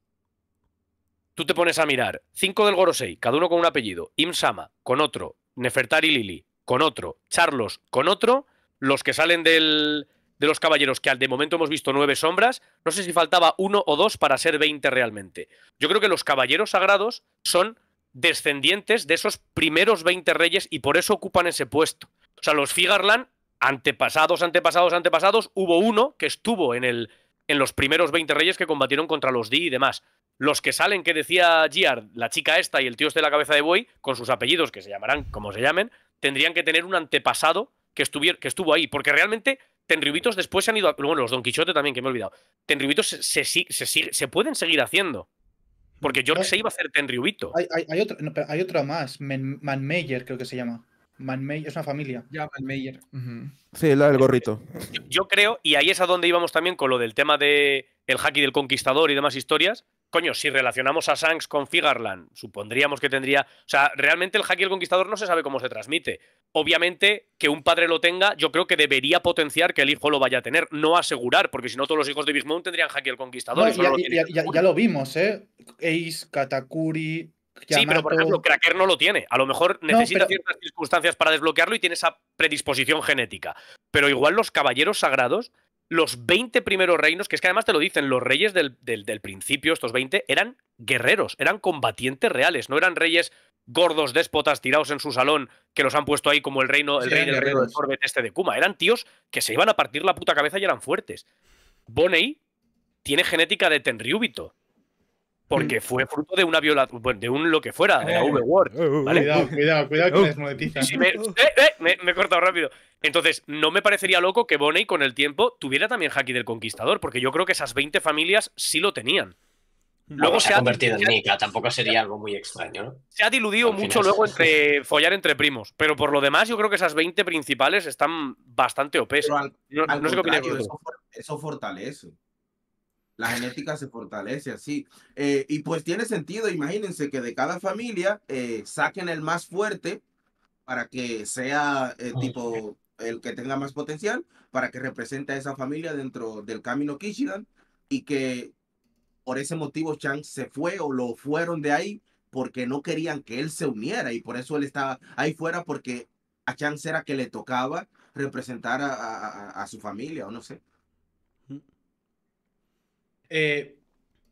tú te pones a mirar 5 del Gorosei, cada uno con un apellido, Imsama con otro, Nefertari Lili con otro, Charlos con otro, los que salen del, de los caballeros, que al de momento hemos visto nueve sombras, no sé si faltaba uno o dos para ser 20 realmente. Yo creo que los caballeros sagrados son descendientes de esos primeros 20 reyes y por eso ocupan ese puesto. O sea, los Figarland, antepasados, antepasados, antepasados, hubo uno que estuvo en el en los primeros 20 reyes que combatieron contra los Di y demás. Los que salen, que decía Giard, la chica esta y el tío este de la cabeza de buey, con sus apellidos, que se llamarán como se llamen, tendrían que tener un antepasado que, que estuvo ahí. Porque realmente tenriubitos después se han ido. bueno, los Don Quixote también, que me he olvidado. tenriubitos se, se, pueden seguir haciendo. Porque yo no, se iba a hacer tenriubito. Hay, hay, hay, otro, otra más, Man, creo que se llama. Manmeyer, es una familia. Ya, Manmeyer. Sí, el gorrito. Yo, creo, y ahí es a donde íbamos también con lo del tema de el haki del conquistador y demás historias. Coño, si relacionamos a Shanks con Figarland, supondríamos que tendría. O sea, realmente el haki del conquistador no se sabe cómo se transmite. Obviamente, que un padre lo tenga, yo creo que debería potenciar que el hijo lo vaya a tener, no asegurar, porque si no, todos los hijos de Big tendrían haki del conquistador. ya, ya, lo vimos, ¿eh? Ace, Katakuri, Sí, pero por ejemplo, Cracker no lo tiene. A lo mejor necesita ciertas circunstancias para desbloquearlo y tiene esa predisposición genética. Pero igual los caballeros sagrados, los 20 primeros reinos, que es que además te lo dicen, los reyes del, principio, estos 20, eran guerreros, eran combatientes reales, no eran reyes gordos déspotas tirados en su salón que los han puesto ahí como el reino, rey reino este de Kuma. Eran tíos que se iban a partir la puta cabeza y eran fuertes. Bonney tiene genética de Tenryubito porque mm. fue fruto de una violación, de un lo que fuera, de la eh, V-Word. Eh, eh, cuidado, cuidado, cuidado que oh. desmonetiza. me, me, he cortado rápido. Entonces, no me parecería loco que Bonnie con el tiempo tuviera también Haki del Conquistador, porque yo creo que esas 20 familias sí lo tenían. Luego se, ha convertido en Nika, tampoco sería algo muy extraño, Se ha diluido mucho luego entre follar entre primos, pero por lo demás yo creo que esas 20 principales están bastante opesas. no, sé qué Eso, eso fortalece. La genética se fortalece así. Eh, y pues tiene sentido, imagínense que de cada familia eh, saquen el más fuerte para que sea el eh, tipo el que tenga más potencial, para que represente a esa familia dentro del camino Kishidan y que por ese motivo Chang se fue o lo fueron de ahí porque no querían que él se uniera y por eso él estaba ahí fuera porque a Chang era que le tocaba representar a, a su familia o no sé. Eh,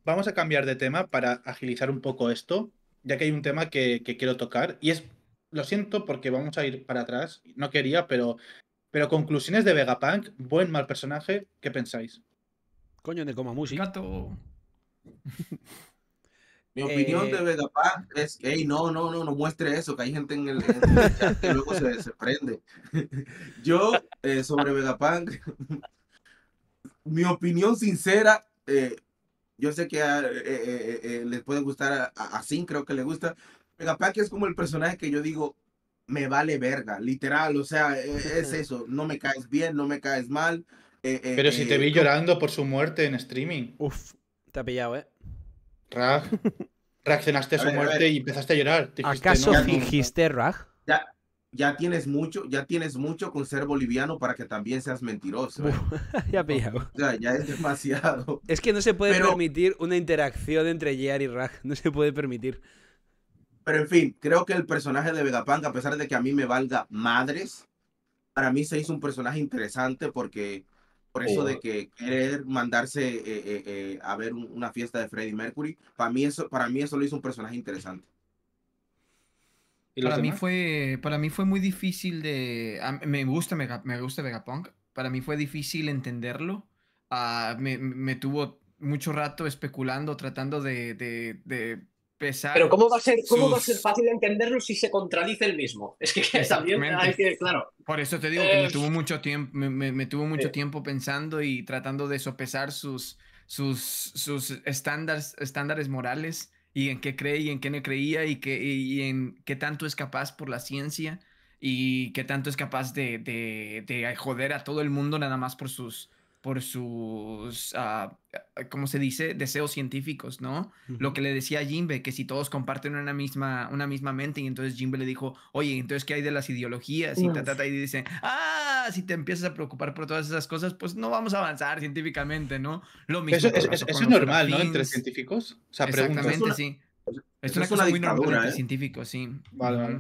vamos a cambiar de tema para agilizar un poco esto, ya que hay un tema que, quiero tocar y es, lo siento porque vamos a ir para atrás, no quería, pero, pero conclusiones de Vegapunk, buen mal personaje, ¿qué pensáis? Coño de cómo Gato. Mi opinión de eh, Vegapunk es, hey, no, no, no, no muestre eso, que hay gente en el, chat que luego se, desprende Yo, eh, sobre Vegapunk, mi opinión sincera eh, yo sé que ah, eh, eh, les puede gustar a, a creo que le gusta. Megapack es como el personaje que yo digo, me vale verga, literal, o sea, e, e, es eso, no me caes bien, no me caes mal. Pero si te vi llorando por su muerte en streaming. uff, te ha pillado, ¿eh? Raj, reaccionaste a su muerte y empezaste a llorar. ¿Acaso fingiste, Rag? ya tienes mucho, ya tienes mucho con ser boliviano para que también seas mentiroso. ¿eh? ya pillado. ya es demasiado. Es que no se puede permitir una interacción entre Jerry y Rack no se puede permitir. Pero en fin, creo que el personaje de Vegapunk, a pesar de que a mí me valga madres, para mí se hizo un personaje interesante porque por eso de oh. que querer mandarse eh, eh, a ver una fiesta de Freddie Mercury, para mí eso, para mí eso lo hizo un personaje interesante para mí fue para mí fue muy difícil de me gusta me gusta Vegapunk para mí fue difícil entenderlo ah, me, tuvo mucho rato especulando tratando de, pesar pero cómo va a ser cómo va a ser fácil entenderlo si se contradice el mismo es que también hay que claro por eso te digo que me tuvo mucho tiempo me, tuvo mucho tiempo pensando y tratando de sopesar sus sus sus estándares estándares morales y en qué cree y en qué no creía y, en qué tanto es capaz por la ciencia y qué tanto es capaz de, de, joder a todo el mundo nada más por sus por sus, ah, ¿cómo se dice? Deseos científicos, ¿no? Lo que le decía a Jimbe, que si todos comparten una misma, una misma mente, y entonces Jimbe le dijo, oye, entonces, ¿qué hay de las ideologías? Y, ta, y dice, ¡ah! si te empiezas a preocupar por todas esas cosas, pues no vamos a avanzar científicamente, ¿no? Lo mismo. Eso, es, normal, ¿no? Entre científicos. O sea, Exactamente, sí. Es una, es cosa una muy normal entre ¿eh? científicos, sí. Vale, vale.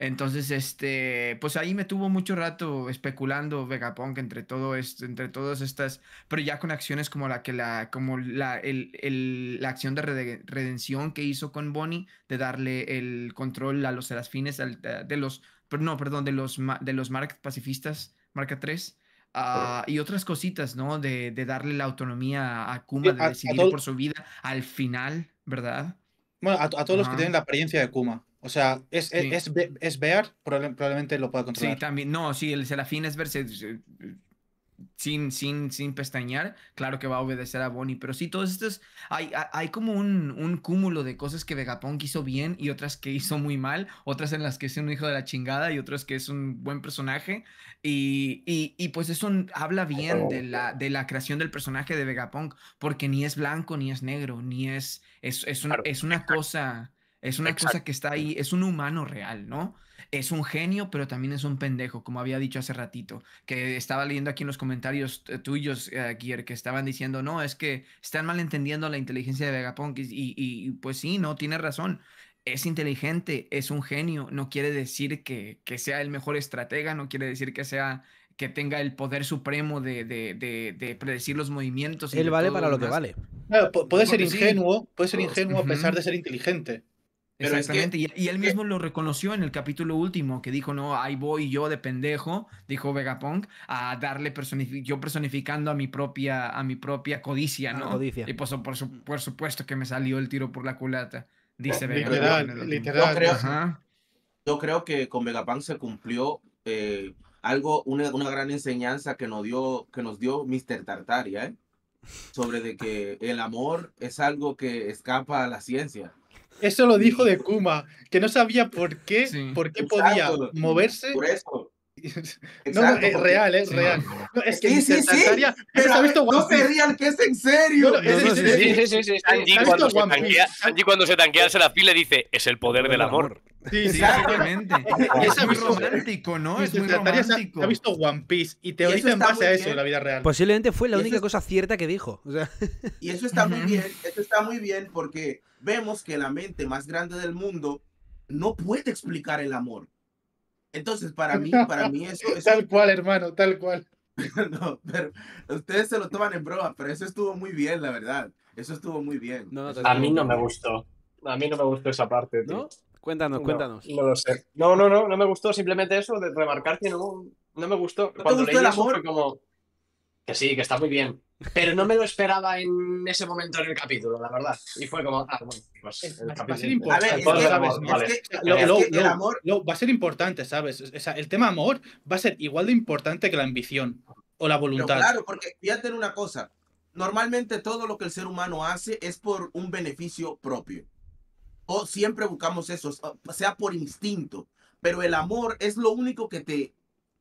Entonces, este, pues ahí me tuvo mucho rato especulando Vegapunk entre todo esto, entre todas estas, pero ya con acciones como la que la, como la, el, el, la acción de redención que hizo con Bonnie, de darle el control a los serafines de los no, perdón, de los, de los pacifistas, marca 3, ah, y otras cositas, ¿no? De, de darle la autonomía a Kuma, de decidir por su vida al final, ¿verdad? Bueno, a, todos los que tienen la apariencia de Kuma. O sea, es, e, ver es, es, Bear, probablemente lo pueda controlar. Sí, también. No, sí, el Serafín es Bear, se, sin, sin, sin pestañear, claro que va a obedecer a Bonnie, pero sí, todos estos, hay, hay como un, un, cúmulo de cosas que Vegapunk hizo bien y otras que hizo muy mal, otras en las que es un hijo de la chingada y otras que es un buen personaje, y, y, pues eso habla bien de la, de la creación del personaje de Vegapunk, porque ni es blanco, ni es negro, ni es, es, es, es una cosa... Es una cosa que está ahí, es un humano real, ¿no? es un genio, pero también es un pendejo, como había dicho hace ratito, que estaba leyendo aquí en los comentarios eh, tuyos, eh, que estaban diciendo, no, es que están malentendiendo la inteligencia de Vegapunk, y, pues sí, no, tiene razón es inteligente, es un genio, no quiere decir que, que, sea el mejor estratega, no quiere decir que sea que tenga el poder supremo de, predecir los movimientos. Él vale para lo que vale. puede ser ingenuo, puede ser ingenuo a pesar de ser inteligente. Exactamente, y, él eh, mismo lo reconoció en el capítulo último, que dijo, no, ahí voy yo de pendejo, dijo Vegapunk, a darle, yo personificando a mi propia, a mi propia codicia, ah, ¿no? Codicia. Y pues, por, supuesto que me salió el tiro por la culata, dice Vegapunk. Literal, Yo creo, que con Vegapunk se cumplió eh, algo, una, gran enseñanza que nos dio, que nos dio Mr. Tartaria, ¿eh? Sobre de que el amor es algo que escapa a la ciencia. Eso lo dijo de Kuma, que no sabía por qué, por qué podía moverse. Por eso. es real, es real. No, es que sí, sí, Sí, pero ¿Has visto no se rían, que es en serio. Angie cuando se tanquea se serafín le dice, es el poder del amor. Sí, exactamente. Y es muy romántico, ¿no? Es muy romántico. Ha visto One Piece y teoriza en base a eso en la vida real. Posiblemente fue la única cosa cierta que dijo. Y eso está muy bien, eso está muy bien porque vemos que la mente más grande del mundo no puede explicar el amor entonces, para mí, para mí eso, es... Tal cual, hermano, tal cual. no, pero ustedes se lo toman en broma, pero eso estuvo muy bien, la verdad. Eso estuvo muy bien. a mí no me gustó. A mí no me gustó esa parte, ¿No? Cuéntanos, cuéntanos. No lo sé. No, no, no, no me gustó simplemente eso de remarcar que no, no me gustó. ¿No Cuando te gustó el amor? como... Que sí, que está muy bien. Pero no me lo esperaba en ese momento en el capítulo, la verdad. Y fue como, ah, pues, va a ser importante. ¿sabes? el tema amor va a ser igual de importante que la ambición o la voluntad. claro, porque fíjate en una cosa. Normalmente todo lo que el ser humano hace es por un beneficio propio. O siempre buscamos eso, sea por instinto. Pero el amor es lo único que te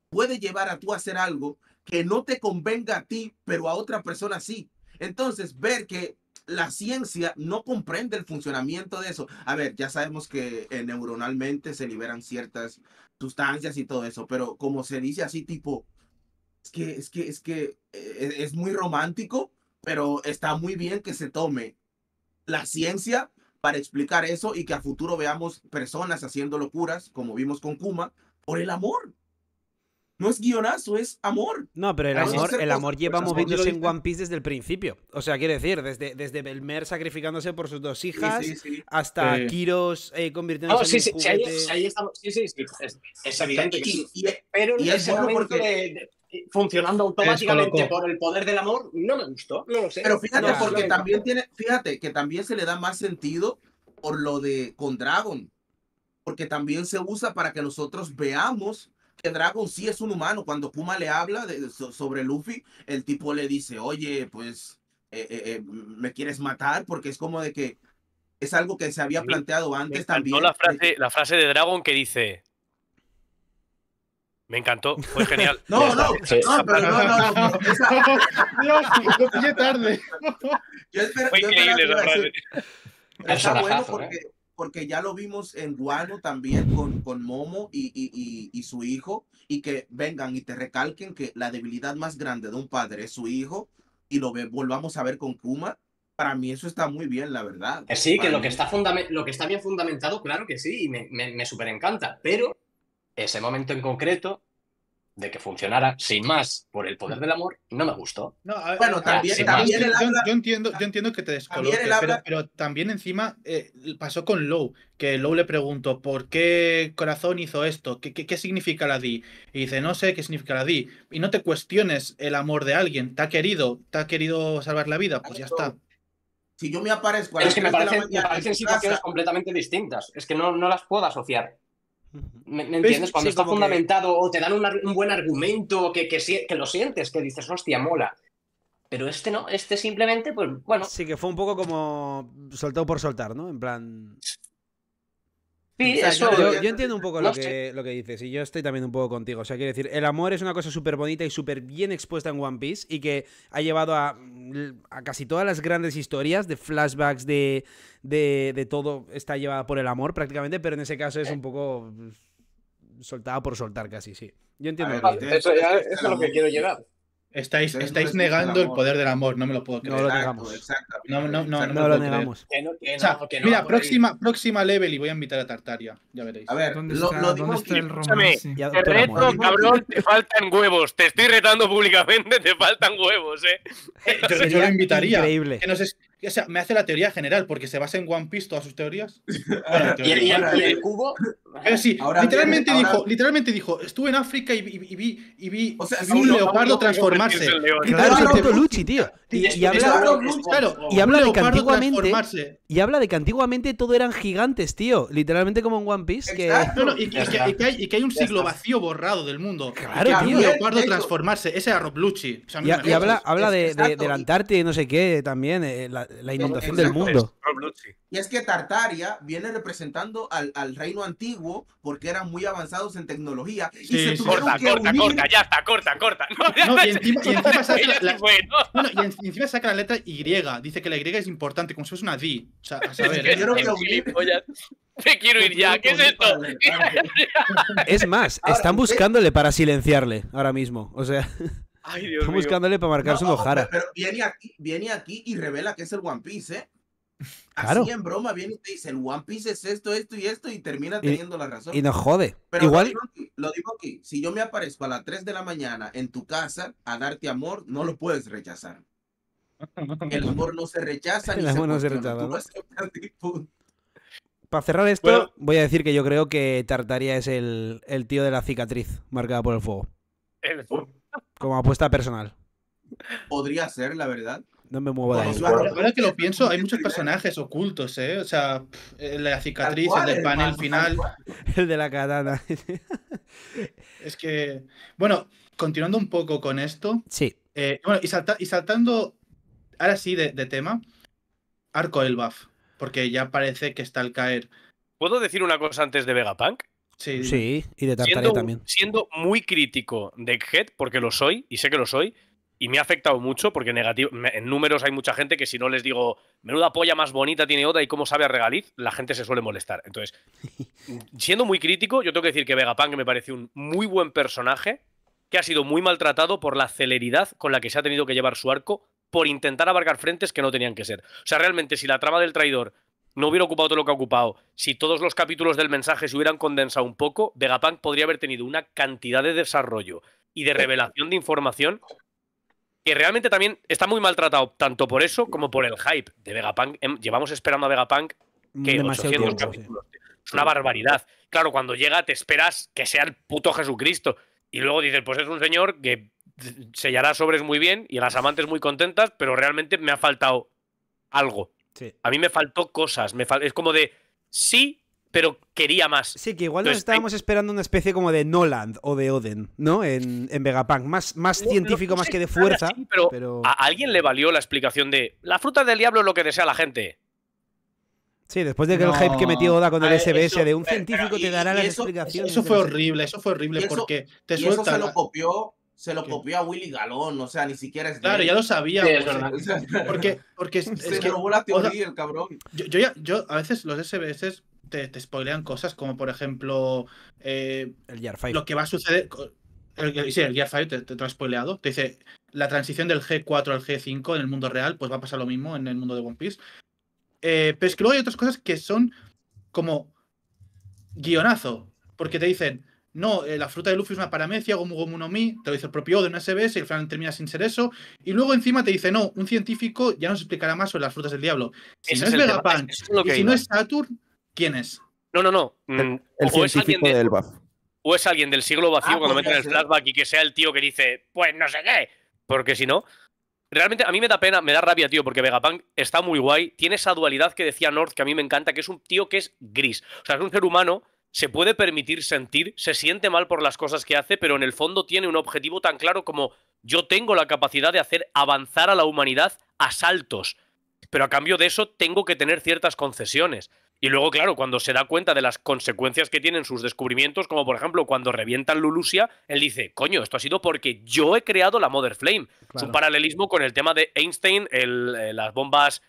puede llevar a tú a hacer algo que no te convenga a ti, pero a otra persona sí. Entonces, ver que la ciencia no comprende el funcionamiento de eso. A ver, ya sabemos que eh, neuronalmente se liberan ciertas sustancias y todo eso, pero como se dice así, tipo, es que, es que, es que eh, es muy romántico, pero está muy bien que se tome la ciencia para explicar eso y que a futuro veamos personas haciendo locuras, como vimos con Kuma, por el amor no es guionazo, es amor. No, pero el amor, el amor llevamos en One Piece desde el principio. O sea, quiere decir, desde, desde Belmer sacrificándose por sus dos hijas hasta eh. Kiros eh, convirtiéndose ah, en sí, juguete. Sí, ahí, estamos. Sí, sí, sí. Es, evidente. y, pero funcionando automáticamente por el poder del amor, no me gustó. No lo sé. Pero fíjate, porque también tiene, fíjate que también se le da más sentido por lo de con Dragon. Porque también se usa para que nosotros veamos que Dragon sí es un humano. Cuando Puma le habla sobre Luffy, el tipo le dice, oye, pues, eh, eh, eh, me quieres matar, porque es como de que es algo que se había planteado antes también. La frase, la frase de Dragon que dice, me encantó, fue genial. No, no, no, no, no, Dios, lo pillé tarde. Yo fue increíble la frase. Está bueno porque, porque ya lo vimos en Guano también con, con Momo y, su hijo, y que vengan y te recalquen que la debilidad más grande de un padre es su hijo, y lo volvamos a ver con Kuma. Para mí eso está muy bien, la verdad. Sí, que lo que, está lo que está bien fundamentado, claro que sí, y me, me, me súper encanta, pero ese momento en concreto de que funcionara sin más por el poder mm. del amor, no me gustó. bueno, también, yo, ah, entiendo, que te descoloque, pero, también encima eh, pasó con Lou que Low le preguntó por qué Corazón hizo esto, ¿Qué, significa la Di. Y dice, no sé qué significa la Di. Y no te cuestiones el amor de alguien, te ha querido, te ha querido salvar la vida, pues ya está. Si yo me aparezco que me, completamente distintas, es que no las puedo asociar. ¿Me, entiendes? Cuando está fundamentado o te dan un, buen argumento que, que, que, lo sientes, que dices, hostia, mola. Pero este no, este simplemente, pues bueno. Sí, que fue un poco como soltado por soltar, ¿no? En plan. Yo, entiendo un poco lo, que, dices y yo estoy también un poco contigo. O sea, quiero decir, el amor es una cosa súper bonita y súper bien expuesta en One Piece y que ha llevado a, mm, casi todas las grandes historias de flashbacks, de, todo está llevada por el amor prácticamente, pero en ese caso es eh. un poco mm, soltada por soltar casi, sí. Yo entiendo. eso, ya, es lo que quiero llegar. Estáis, estáis negando el, poder del amor, no me lo puedo creer. No lo negamos. no, no, no, lo, negamos. mira, próxima, próxima level y voy a invitar a Tartaria. Ya veréis. A ver, ¿dónde lo, está, lo el romance? Te reto, cabrón, te faltan huevos. Te estoy retando públicamente, te faltan huevos, eh. yo, lo invitaría. Increíble. O sea, me hace la teoría general, porque se basa en One Piece todas sus teorías. ¿Y, el, cubo? literalmente, dijo, literalmente dijo, estuve en África y, vi, y vi, un leopardo transformarse. Y, habla, de que antiguamente... Y habla de antiguamente todo eran gigantes, tío. Literalmente como en One Piece. Que... y, que, hay, un siglo vacío borrado del mundo. Claro, tío. Un leopardo transformarse. Ese era Rob y habla, habla de, la Antártida y no sé qué también eh, la, inundación del mundo. Y es que Tartaria viene representando al, al, reino antiguo porque eran muy avanzados en tecnología. y se corta, corta, corta, ya está, corta, corta. y, encima, saca la, letra Y. Dice que la Y es importante, como si fuese una D. O sea, a saber. Es que te ¿eh? quiero ir ya, ¿qué es esto? Es más, están buscándole para silenciarle ahora mismo. O sea. Ay, buscándole para marcar su hojara. Pero, viene, aquí, viene aquí y revela que es el One Piece, ¿eh? Así en broma viene y te dice, el One Piece es esto, esto y esto, y termina teniendo la razón. Y nos jode. Pero Igual... Lo digo, aquí, si yo me aparezco a las 3 de la mañana en tu casa a darte amor, no lo puedes rechazar. El amor no se rechaza. ni no rechaza. Para cerrar esto, voy a decir que yo creo que Tartaria es el, el tío de la cicatriz marcada por el fuego. El fuego. Como apuesta personal. Podría ser, la verdad. No me muevo de ahí. Ahora que lo pienso, hay muchos personajes ocultos, ¿eh? O sea, eh, la cicatriz, el del panel final. El de la katana. es que. Bueno, continuando un poco con esto. Sí. Eh, bueno, y, saltando. Ahora sí, de, de tema. Arco el buff. Porque ya parece que está al caer. ¿Puedo decir una cosa antes de Vegapunk? Sí, y de Tartaré también. Siendo muy crítico de Head, porque lo soy, y sé que lo soy, y me ha afectado mucho, porque negativo, en números hay mucha gente que si no les digo, menuda polla más bonita tiene otra y cómo sabe a regaliz, la gente se suele molestar. Entonces, siendo muy crítico, yo tengo que decir que Vegapunk me parece un muy buen personaje, que ha sido muy maltratado por la celeridad con la que se ha tenido que llevar su arco por intentar abarcar frentes que no tenían que ser. O sea, realmente, si la trama del traidor no hubiera ocupado todo lo que ha ocupado, si todos los capítulos del mensaje se hubieran condensado un poco, Vegapunk podría haber tenido una cantidad de desarrollo y de revelación de información que realmente también está muy maltratado, tanto por eso como por el hype de Vegapunk. Em, llevamos esperando a Vegapunk que 800 capítulos. Es una barbaridad. Claro, cuando llega te esperas que sea el puto Jesucristo. Y luego dices, pues es un señor que sellará sobres muy bien y las amantes muy contentas, pero realmente me ha faltado algo. A mí me faltó cosas. Me Es como de sí, pero quería más. Sí, que igual nos estábamos esperando una especie como de Noland o de Oden, ¿no? En, en Vegapunk. Más, más científico, más que de fuerza. pero, a alguien le valió la explicación de la fruta del diablo es lo que desea la gente. Sí, después de que el hype que metió Oda con el SBS de un científico te dará la explicación Eso fue horrible, eso fue horrible porque te suelta. Eso lo copió se lo copió a Willy Galón, o sea, ni siquiera es. Claro, ya lo sabía. Sí, porque, porque es, se robó la teoría, el cabrón. Yo, yo, ya, yo a veces los SBS te, spoilean cosas como, por ejemplo, eh, el Gear lo que va a suceder. sí, el Gear 5 te, lo ha spoileado. Te dice la transición del G4 al G5 en el mundo real, pues va a pasar lo mismo en el mundo de One Piece. Eh, pero es que luego hay otras cosas que son como guionazo, porque te dicen no, eh, la fruta de Luffy es una paramecia, Gomu Gomu no te lo dice el propio de un SBS y al final termina sin ser eso. Y luego encima te dice, no, un científico ya no nos explicará más sobre las frutas del diablo. Si no es, Vegapunk, si no es Saturn, ¿quién es? No, no, no. Mm, el, científico del Baf. O es alguien del siglo vacío ah, cuando meten el flashback y que sea el tío que dice, pues no sé qué. Porque si no, Realmente a mí me da pena, me da rabia, tío, porque Vegapunk está muy guay. Tiene esa dualidad que decía North, que a mí me encanta, que es un tío que es gris. O sea, es un ser humano se puede permitir sentir, se siente mal por las cosas que hace, pero en el fondo tiene un objetivo tan claro como yo tengo la capacidad de hacer avanzar a la humanidad a saltos, pero a cambio de eso tengo que tener ciertas concesiones. Y luego, claro, cuando se da cuenta de las consecuencias que tienen sus descubrimientos, como por ejemplo cuando revientan Lulusia, él dice, coño, esto ha sido porque yo he creado la Mother Flame. Es un paralelismo con el tema de Einstein, el, eh, las bombas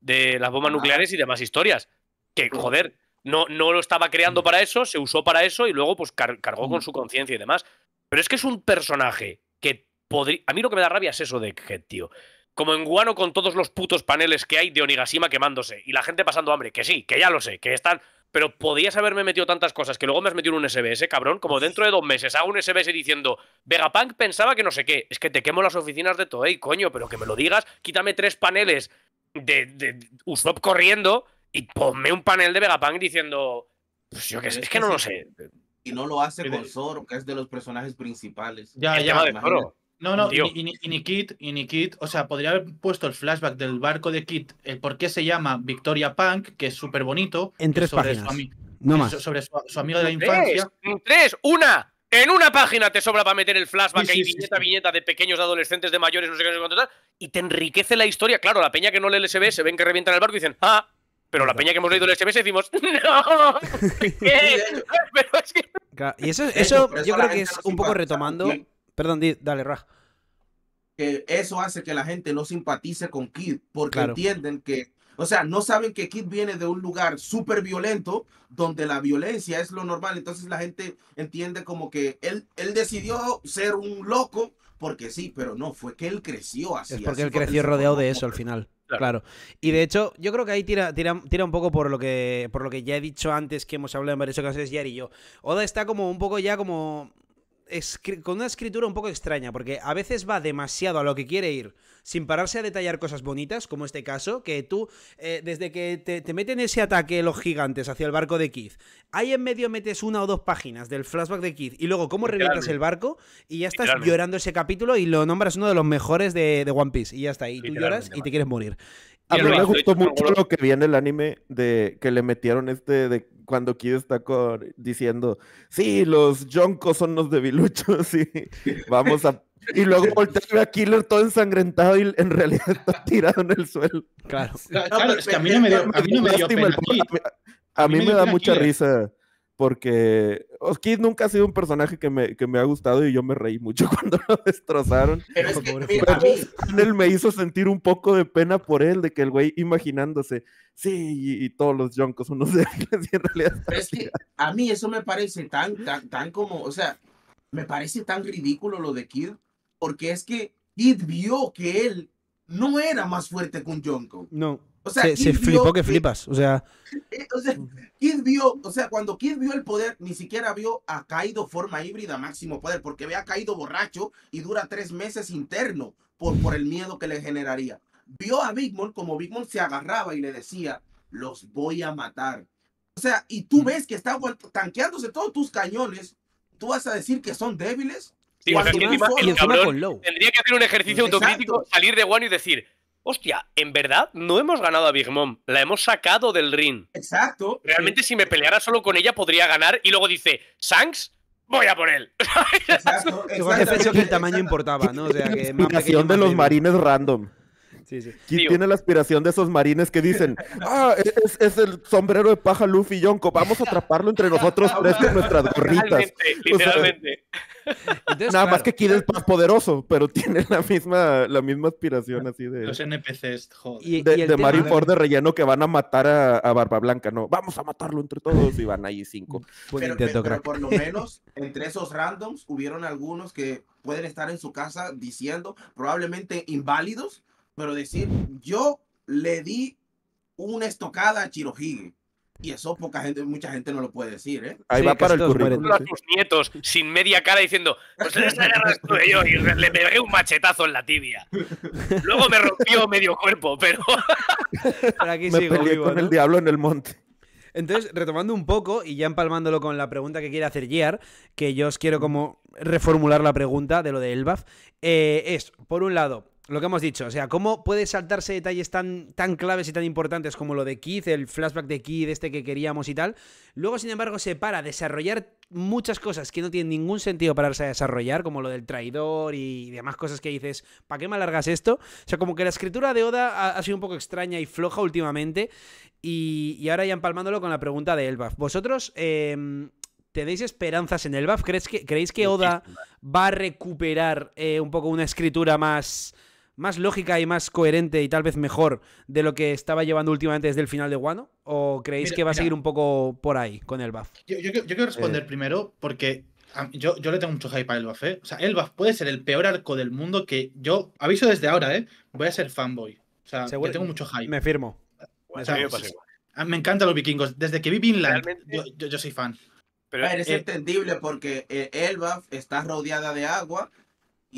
de las bombas nucleares y demás historias. Que, joder, no, no lo estaba creando para eso, se usó para eso y luego pues cargó con su conciencia y demás. Pero es que es un personaje que podría... A mí lo que me da rabia es eso de que, tío. Como en Guano con todos los putos paneles que hay de Onigashima quemándose y la gente pasando hambre, que sí, que ya lo sé, que están... Pero podías haberme metido tantas cosas que luego me has metido en un SBS, cabrón. Como dentro de dos meses hago un SBS diciendo, Vegapunk pensaba que no sé qué. Es que te quemo las oficinas de todo. Toei, coño, pero que me lo digas. Quítame tres paneles de, de Usopp corriendo y ponme un panel de Vegapunk diciendo, pues yo qué sé, es que no lo sé. Y no lo hace con Zoro, que es de los personajes principales. Ya, ya, de No, no, y, ni Kit, o sea, podría haber puesto el flashback del barco de Kit, el por qué se llama Victoria Punk, que es súper bonito. En tres sobre páginas. Su no más. Sobre su, amigo de la infancia. En tres, una. En una página te sobra para meter el flashback y viñeta, viñeta de pequeños adolescentes, de mayores, no sé qué, y te enriquece la historia. Claro, la peña que no le lsb se ven que revientan el barco y dicen, ah, pero la peña que hemos leído el SMS este decimos, ¡No! Y eso, eso, yo creo que es un poco retomando. Perdón, dale, Raj que eso hace que la gente no simpatice con Kid, porque entienden que, o sea, no saben que Kid viene de un lugar súper violento, donde la violencia es lo normal, entonces la gente entiende como que él, él decidió ser un loco, porque sí, pero no, fue que él creció así. Es porque él creció rodeado de eso al final. Claro. Y de hecho, yo creo que ahí tira, tira, tira un poco por lo, que, por lo que ya he dicho antes, que hemos hablado en varias ocasiones, Yari y yo. Oda está como un poco ya como con una escritura un poco extraña, porque a veces va demasiado a lo que quiere ir, sin pararse a detallar cosas bonitas, como este caso, que tú, eh, desde que te, meten ese ataque los gigantes hacia el barco de Keith, ahí en medio metes una o dos páginas del flashback de Keith y luego cómo revientas el barco y ya estás llorando ese capítulo y lo nombras uno de los mejores de, One Piece y ya está, y tú lloras y te quieres morir. A mí me gustó mucho lo que viene el anime de que le metieron este de cuando Kid está diciendo, sí, los Joncos son los debiluchos y vamos a... Y luego voltea a Killer todo ensangrentado y en realidad está tirado en el suelo. Claro, ah, a mí me da mucha risa porque Kid nunca ha sido un personaje que me, que me, ha gustado y yo me reí mucho cuando lo destrozaron. Pero es que, mira, él me hizo sentir un poco de pena por él, de que el güey imaginándose, sí, y, todos los Joncos. unos sé. y en realidad... es que a mí eso me parece tan, tan, tan como, o sea, me parece tan ridículo lo de Kid, porque es que Kid vio que él no era más fuerte que un yonko. No. O sea, se, flipó que, flipas. O sea... vio, o sea, cuando Kid vio el poder, ni siquiera vio a caído forma híbrida máximo poder, porque ve a caído borracho y dura tres meses interno por, por el miedo que le generaría. Vio a Big Mom como Big Mom se agarraba y le decía, los voy a matar. O sea, y tú mm. ves que está tanqueándose todos tus cañones, ¿tú vas a decir que son débiles? Sí, tendría que hacer un ejercicio autocrítico, salir de Wano y decir, hostia, en verdad no hemos ganado a Big Mom, la hemos sacado del ring. Exacto. Realmente si me peleara solo con ella podría ganar y luego dice, Sanks, voy a por él. Exacto, que el tamaño importaba, ¿no? O sea, que de los marines random. Sí, tiene la aspiración de esos marines que dicen, ah, e-, es, el sombrero de paja Luffy Yonko, vamos a atraparlo entre nosotros tres con nuestras gorritas. Literalmente, nada más que Kid es más poderoso, pero tiene la misma, la misma aspiración así de... Los NPCs, joder. ¿Y, de, de Ford de relleno que van a matar a, a, Barba Blanca, no, vamos a matarlo entre todos y van ahí cinco. pero por lo menos entre esos randoms hubieron algunos que pueden estar en su casa diciendo, probablemente inválidos, pero decir, yo le di una estocada a Chirohige. Y eso poca gente, mucha gente no lo puede decir, ¿eh? Ahí va para el currículum. a tus nietos sin media cara diciendo, pues le estuve yo y le pegué un machetazo en la tibia. Luego me rompió medio cuerpo, pero... aquí sigo con el diablo en el monte. Entonces, retomando un poco y ya empalmándolo con la pregunta que quiere hacer Gear, que yo os quiero como reformular la pregunta de lo de Elbaf, eh, es, por un lado, lo que hemos dicho, o sea, ¿cómo puede saltarse detalles tan, tan claves y tan importantes como lo de Keith, el flashback de Keith, este que queríamos y tal? Luego, sin embargo, se para desarrollar muchas cosas que no tienen ningún sentido pararse a desarrollar, como lo del traidor y demás cosas que dices, ¿para qué me alargas esto? O sea, como que la escritura de Oda ha, sido un poco extraña y floja últimamente, y, ahora ya empalmándolo con la pregunta de Elbaf. ¿Vosotros eh, em, ¿Tenéis esperanzas en Elbaf? ¿Creéis que, Oda va a recuperar eh, un poco una escritura más más lógica y más coherente y tal vez mejor de lo que estaba llevando últimamente desde el final de Wano? ¿O creéis que va a seguir un poco por ahí con el buff? Yo, quiero responder eh. primero porque yo, yo, le tengo mucho hype a Elbaf, ¿eh? O sea, Elbaf puede ser el peor arco del mundo que yo aviso desde ahora, ¿eh? Voy a ser fanboy. O sea, tengo mucho hype. Me firmo. me, encantan los vikingos. Desde que vi Vinland, yo, yo, soy fan. Pero, es eh, entendible porque eh, Elbaf está rodeada de agua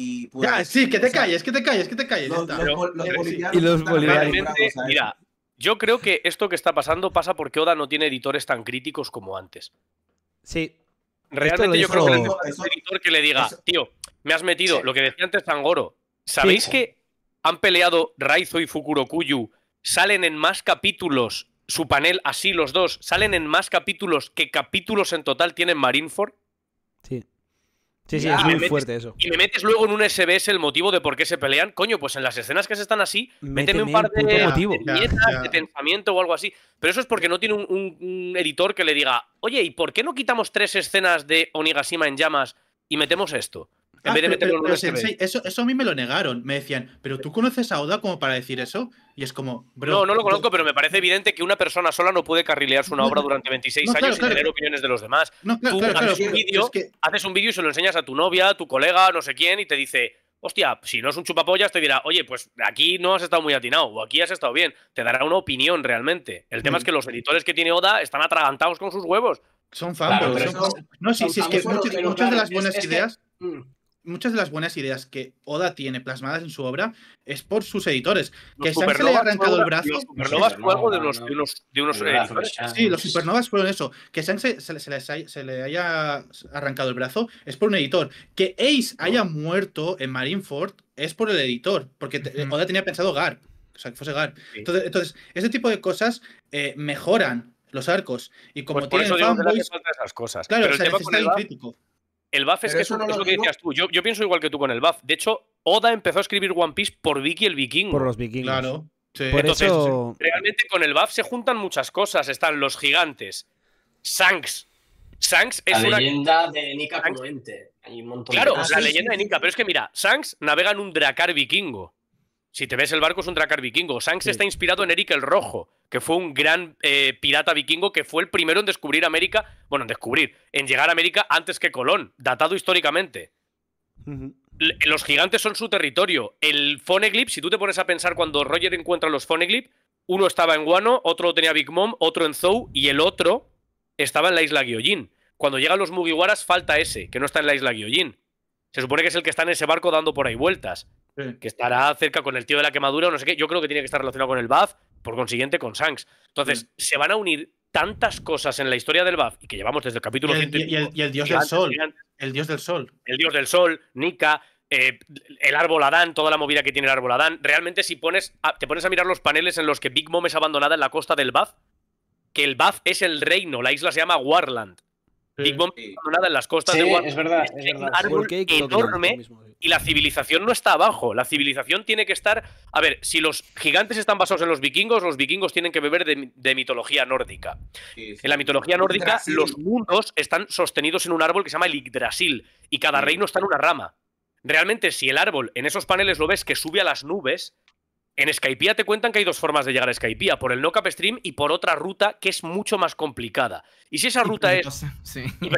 y pues, ya, sí, que te calles, que te calles, que te calles. y Mira, yo creo que esto que está pasando pasa porque Oda no tiene editores tan críticos como antes. Sí. Realmente yo creo que es un editor que le diga, tío, me has metido lo que decía antes Zangoro. ¿Sabéis que han peleado Raizo y Fukurokuyu? Salen en más capítulos su panel, así los dos, salen en más capítulos que capítulos en total tienen Marineford. Sí. Sí, sí, es muy fuerte eso. Y me metes luego en un SBS el motivo de por qué se pelean. Coño, pues en las escenas que se están así, méteme, un par de, motivo. de pensamiento o algo así. Pero eso es porque no tiene un, un, editor que le diga, oye, ¿y por qué no quitamos tres escenas de Onigashima en llamas y metemos esto? eso, a mí me lo negaron. Me decían, pero tú conoces a Oda como para decir eso. Y es como, bro. No, no lo conozco, pero me parece evidente que una persona sola no puede carrilearse una obra durante 26 años sin tener opiniones de los demás. tú haces, un vídeo, haces un vídeo y se lo enseñas a tu novia, tu colega, no sé quién, y te dice, hostia, si no es un chupapollas, te dirá, oye, pues aquí no has estado muy atinado o aquí has estado bien. Te dará una opinión realmente. El tema es mm. que los editores que tiene Oda están atragantados con sus huevos. Son fanboys. No, sí, es que muchas, de las buenas ideas. Mm muchas de las buenas ideas que Oda tiene plasmadas en su obra es por sus editores. Los que se haya arrancado el brazo. Los supernovas Sí, los supernovas fueron eso. Que se, se, le haya arrancado el brazo es por un editor. Que Ace haya muerto en Marineford es por el editor. Porque Oda tenía pensado Gar. O sea, que fuese Gar. Entonces, entonces ese tipo de cosas eh, mejoran los arcos. Y pues como tienen fanboys. Esas cosas. Claro, crítico. El buff es, que eso es, lo, que decías tú. Yo, pienso igual que tú con el buff. De hecho, Oda empezó a escribir One Piece por Vicky el vikingo. Por los vikingos. Claro. Entonces, realmente con el buff se juntan muchas cosas. Están los gigantes, Shanks. Shanks es la una... leyenda de Nika Cruente. claro, la leyenda de Nika. Pero es que mira, Shanks navega en un dracar vikingo. Si te ves el barco es un dracar vikingo. Shanks está inspirado en Eric el Rojo que fue un gran eh, pirata vikingo que fue el primero en descubrir América, bueno, en descubrir, en llegar a América antes que Colón, datado históricamente. Los gigantes son su territorio. El Foneglip, si tú te pones a pensar cuando Roger encuentra los Foneglip, uno estaba en Guano, otro lo tenía Big Mom, otro en Zou y el otro estaba en la isla Gyojin Cuando llegan los Mugiwaras falta ese, que no está en la isla Gyojin Se supone que es el que está en ese barco dando por ahí vueltas. Que estará cerca con el tío de la quemadura o no sé qué. Yo creo que tiene que estar relacionado con el bath por consiguiente con Sanks Entonces, mm. se van a unir tantas cosas en la historia del BAF y que llevamos desde el capítulo el, 100, y el, Dios del Sol. el Dios del Sol. El Dios del Sol, Nika, eh, el árbol Adán, toda la movida que tiene el árbol Adán. Realmente, si pones te pones a mirar los paneles en los que Big Mom es abandonada en la costa del Bath, que el Bath es el reino, la isla se llama Warland. Big Bomb, en las costas de Es verdad, es, un árbol enorme y la civilización no está abajo. La civilización tiene que estar. A ver, si los gigantes están basados en los vikingos, los vikingos tienen que beber de, de mitología nórdica. En la mitología nórdica, los mundos están sostenidos en un árbol que se llama el Yggdrasil y cada reino está en una rama. Realmente, si el árbol en esos paneles lo ves que sube a las nubes, en Skypiea te cuentan que hay dos formas de llegar a Skypia, por el no cap stream y por otra ruta que es mucho más complicada. Y si esa ruta es. Sí. Y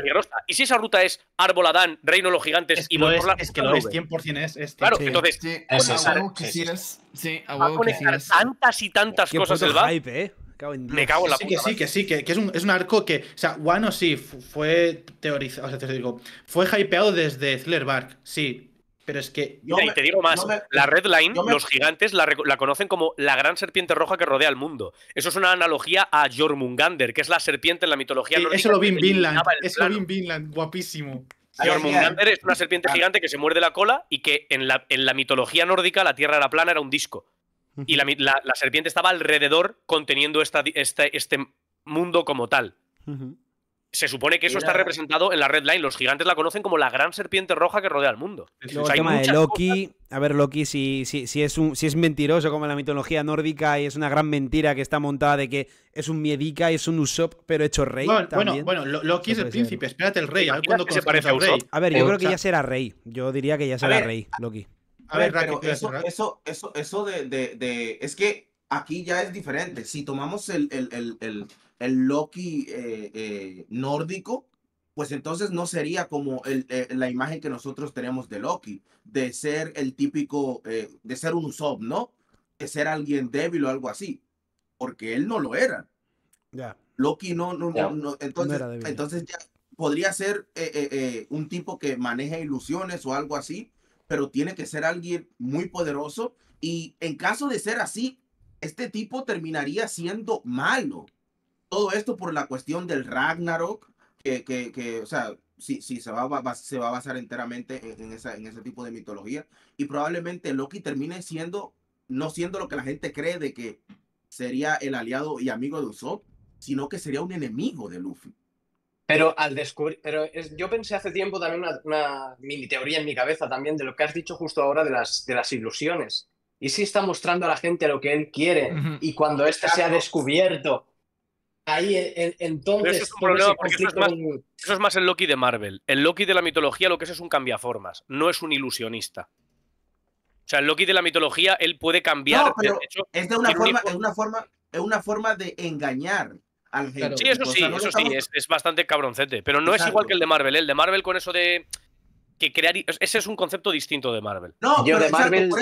Y si esa ruta es Árbol Adán, Reino de los Gigantes y lo es, Es que lo es, 100% es. Claro, entonces. Sí, es, Algo que sí es. Sí, a que sí tantas y tantas cosas del Hype, eh. Me cago en la puta, sí, que sí, que, es, un, es, un, arco que. O sea, Wano sí fue teorizado. O sea, te digo, fue hypeado desde Zlerbark, sí pero es que. y te digo más: la Red Line, los gigantes la, conocen como la gran serpiente roja que rodea el mundo. Eso es una analogía a Jormungander, que es la serpiente en la mitología nórdica… Eso lo vi en Vinland. Eso lo vi Vinland, guapísimo. Jormungander es una serpiente gigante que se muerde la cola y que en la, en la mitología nórdica la tierra era plana, era un disco. Y la, serpiente estaba alrededor conteniendo esta, este, este mundo como tal se supone que eso está representado en la Red Line. Los gigantes la conocen como la gran serpiente roja que rodea al mundo. el tema de Loki, a ver, Loki, si, si, es un, si es mentiroso como en la mitología nórdica y es una gran mentira que está montada de que es un Miedica, es un Usopp, pero hecho rey. Bueno, bueno, Loki es el príncipe, espérate el rey. A ver se parece a A ver, yo creo que ya será rey. Yo diría que ya será rey, Loki. A ver, eso, eso, eso, de, Es que aquí ya es diferente. Si tomamos el, el el Loki eh, eh, nórdico, pues entonces no sería como eh, la imagen que nosotros tenemos de Loki, de ser el típico, de ser un Usopp, ¿no? De ser alguien débil o algo así, porque él no lo era. Ya. Loki no, entonces, entonces ya podría ser un tipo que maneja ilusiones o algo así, pero tiene que ser alguien muy poderoso y en caso de ser así, este tipo terminaría siendo malo todo esto por la cuestión del Ragnarok, que, que, que o sea, sí, sí, se va, se va a basar enteramente en, esa, en ese tipo de mitología. Y probablemente Loki termine siendo, no siendo lo que la gente cree de que sería el aliado y amigo de Usopp, sino que sería un enemigo de Luffy. Pero al descubrir, pero yo pensé hace tiempo también una, una, mini teoría en mi cabeza también de lo que has dicho justo ahora de las, de las ilusiones. Y si está mostrando a la gente lo que él quiere y cuando éste ha descubierto ahí entonces eso es, más, el Loki de Marvel. El Loki de la mitología lo que es es un cambiaformas, no es un ilusionista. O sea, el Loki de la mitología, él puede cambiar. es de una forma, una forma, es una forma de engañar. Al genio. Sí, eso sí, eso sí, es, bastante cabroncete. Pero no es igual que el de Marvel. ¿eh? El de Marvel con eso de que crear. Ese es un concepto distinto de Marvel. No, por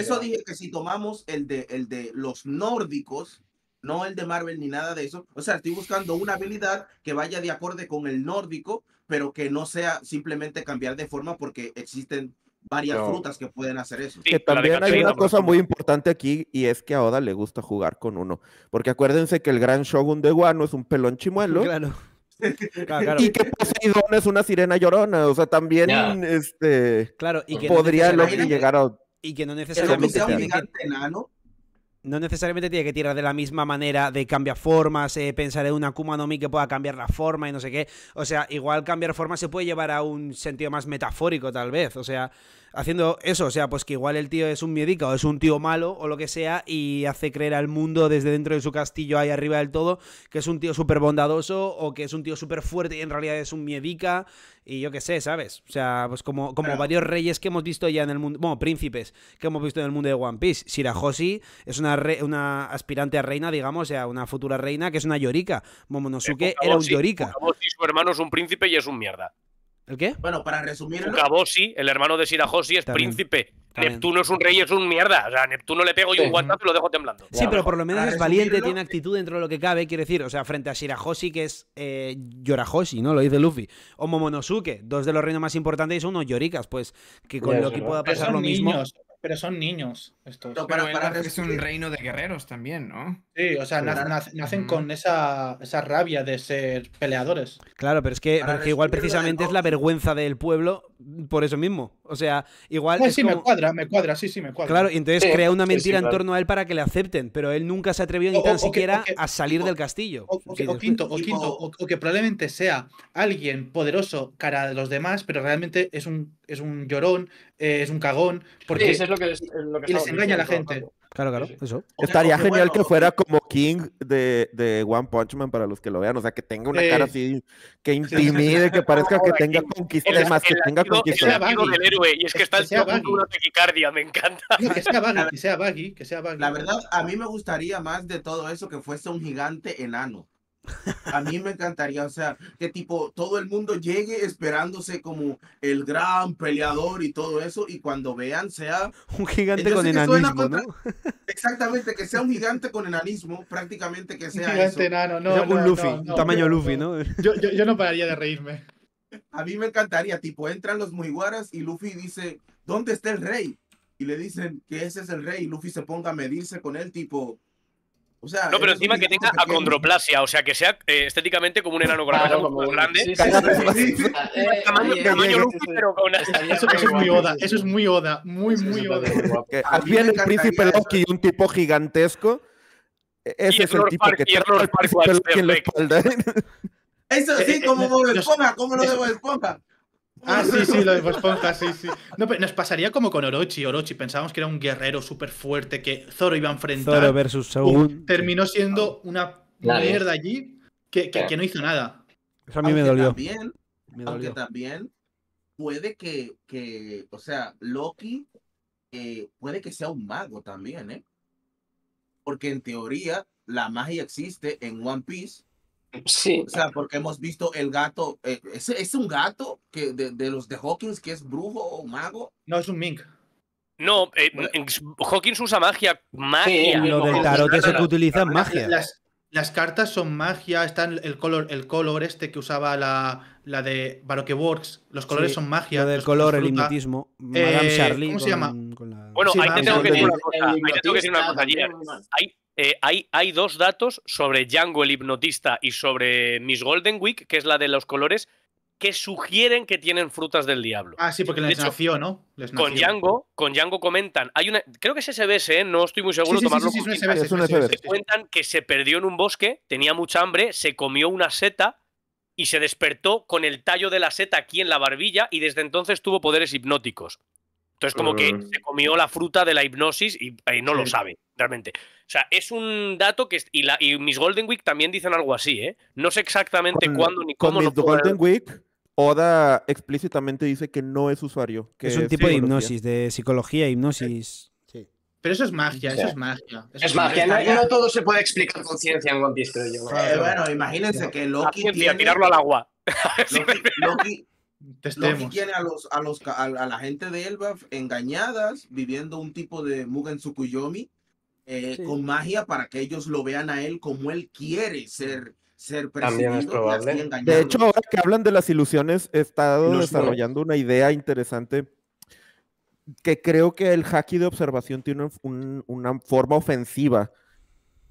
eso dije, que si tomamos el de, el de los nórdicos, no el de Marvel ni nada de eso. O sea, estoy buscando una habilidad que vaya de acorde con el nórdico, pero que no sea simplemente cambiar de forma porque existen varias frutas que pueden hacer eso. también hay una cosa muy importante aquí y es que a Oda le gusta jugar con uno. Porque acuérdense que el gran Shogun de Guano es un pelón chimuelo. Claro. Y que Poseidón es una sirena llorona, o sea, también este, claro, y que podría llegar a... Y que no necesariamente... sea un gigante enano, no necesariamente tiene que tirar de la misma manera de cambiar formas, eh, pensar en una Kuma no Mi que pueda cambiar la forma y no sé qué. O sea, igual cambiar forma se puede llevar a un sentido más metafórico, tal vez. O sea, haciendo eso, o sea, pues que igual el tío es un miedica o es un tío malo o lo que sea y hace creer al mundo desde dentro de su castillo ahí arriba del todo que es un tío súper bondadoso o que es un tío súper fuerte y en realidad es un miedica y yo qué sé, ¿sabes? O sea, pues como, como varios reyes que hemos visto ya en el mundo, bueno, príncipes que hemos visto en el mundo de One Piece. Shirahoshi es una, una aspirante a reina, digamos, o sea, una futura reina que es una yorika. Momonosuke eh, era un llorica. su hermano es un príncipe y es un mierda. ¿El qué? Bueno, para resumir. Cabosi, el hermano de Shirahoshi es príncipe. Neptuno es un rey, es un mierda. O sea, Neptuno le pego y un guantazo y lo dejo temblando. Sí, pero por lo menos es valiente, tiene actitud dentro de lo que cabe, Quiere decir. O sea, frente a Shirahoshi, que es eh, Yorahoshi, ¿no? Lo dice Luffy. O Momonosuke, dos de los reinos más importantes y son unos yoricas, pues que con lo que pueda pasar lo mismo. Pero son niños estos. Pero para, es un reino de guerreros también, ¿no? Sí, o sea, nacen, con esa, rabia de ser peleadores. Claro, pero es que, igual precisamente es la vergüenza del pueblo por eso mismo. O sea, igual. sí, me cuadra, me cuadra, sí, sí, me cuadra. Claro, y entonces crea una mentira en torno a él para que le acepten, pero él nunca se atrevió ni tan siquiera a salir del castillo. o, quinto, o quinto, o que probablemente sea alguien poderoso cara de los demás, pero realmente es un, es un llorón, eh, es un cagón. Porque... eso es lo que, lo que y les engaña a la gente. Claro, claro, eso. Estaría genial que fuera como King de, de, One Punch Man para los que lo vean, o sea, que tenga una cara eh, así que intimide, que parezca que tenga conquistas más que tenga conquistas del héroe, y es que, está el una me encanta. que sea que sea Baggy, que sea La verdad, a mí me gustaría más de todo eso que fuese un gigante enano. A mí me encantaría, o sea, que tipo todo el mundo llegue esperándose como el gran peleador y todo eso, y cuando vean sea un gigante con enanismo, Exactamente, que sea un gigante con enanismo, prácticamente que sea un gigante un Luffy, tamaño Luffy, ¿no? Yo, no pararía de reírme. A mí me encantaría, tipo, entran los guaras y Luffy dice, ¿dónde está el rey? Y le dicen que ese es el rey y Luffy se ponga a medirse con él, tipo, no, pero encima que tenga acondroplasia, o sea, que sea eh, estéticamente como un enano grande. Eso, es muy Oda, eso es muy Oda, muy, muy Oda. en el príncipe Loki y un tipo gigantesco. E-, ese es el tipo que tiene el príncipe en la espalda. Eso sí, eh, eh, como Bob Esponja, como lo de Bob Esponja. Ah, sí, sí, lo de sí, sí. No, pero nos pasaría como con Orochi. Orochi pensábamos que era un guerrero súper fuerte que Zoro iba a enfrentar. Zoro versus Terminó siendo una mierda allí que, que, no hizo nada. Eso a mí me dolió. También, me dolió. Aunque también puede que, que o sea, Loki eh, puede que sea un mago también, ¿eh? Porque en teoría la magia existe en One Piece Sí. O sea, porque hemos visto el gato, eh, ¿es, un gato que de, los de Hawkins que es brujo o mago? No, es un mink. No, eh, Hawkins usa magia, magia. lo del tarot el que utiliza magia. Las, cartas son magia, están el color, el color este que usaba la, la de Baroque Works, los colores son magia. Lo del color, el mimetismo. Eh, ¿Cómo se llama? Bueno, ahí, te tengo que decir una cosa, que decir una cosa, eh, hay, dos datos sobre Django el hipnotista y sobre Miss Golden Week, que es la de los colores, que sugieren que tienen frutas del diablo. Ah, sí, porque les nació, ¿no? Con Django, con comentan, hay una, creo que es SBS, ¿eh? no estoy muy seguro cuentan que se perdió en un bosque, tenía mucha hambre, se comió una seta y se despertó con el tallo de la seta aquí en la barbilla y desde entonces tuvo poderes hipnóticos. Entonces, como que mm. se comió la fruta de la hipnosis y, eh, no lo sabe, realmente. O sea, es un dato que. Y, mis Golden Week también dicen algo así, ¿eh? No sé exactamente cuándo ni cómo. Con mis Golden Week, Oda explícitamente dice que no es usuario. es un tipo de hipnosis, de psicología, hipnosis. Sí. Pero eso es magia, eso es magia. es, magia, No, todo se puede explicar con ciencia en eh, bueno, imagínense que Loki. Ciencia, a tirarlo al agua. Loki, Testemos. que tiene a, los, a, los, a, la gente de Elba engañadas, viviendo un tipo de Mugen Tsukuyomi, eh, con magia para que ellos lo vean a él como él quiere ser. Ser y De hecho, ahora que hablan de las ilusiones, he estado desarrollando una idea interesante que creo que el haki de observación tiene una forma ofensiva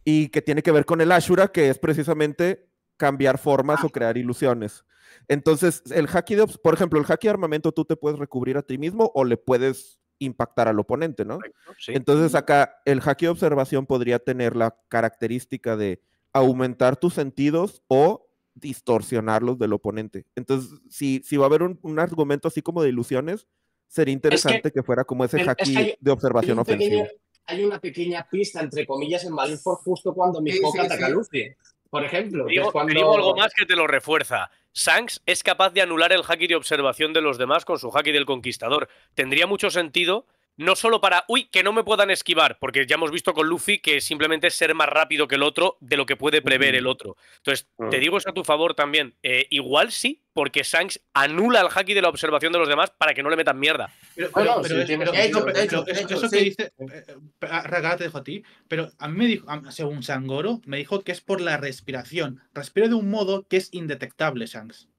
y que tiene que ver con el Ashura, que es precisamente cambiar formas o ah. crear ilusiones. Entonces, el hacky de, por ejemplo, el hacky de armamento tú te puedes recubrir a ti mismo o le puedes impactar al oponente, ¿no? Entonces acá el hacky de observación podría tener la característica de aumentar tus sentidos o distorsionarlos del oponente. Entonces, si, si va a haber un, argumento así como de ilusiones, sería interesante que, fuera como ese hacky de observación ofensiva. hay una pequeña pista, entre comillas, en Malinfor justo cuando mi sí, sí, ataca por ejemplo. digo, algo más que te lo refuerza. Sanks es capaz de anular el hacky de observación de los demás con su hacky del conquistador. Tendría mucho sentido no solo para, uy, que no me puedan esquivar, porque ya hemos visto con Luffy que simplemente es ser más rápido que el otro de lo que puede prever el otro. Entonces, ah. te digo eso a tu favor también. Eh, igual sí, porque Shanks anula el haki de la observación de los demás para que no le metan mierda. Pero ah, eso que dice, eh, eh, te dejo a ti, pero a mí me dijo, según Sangoro, me dijo que es por la respiración. Respira de un modo que es indetectable, Shanks.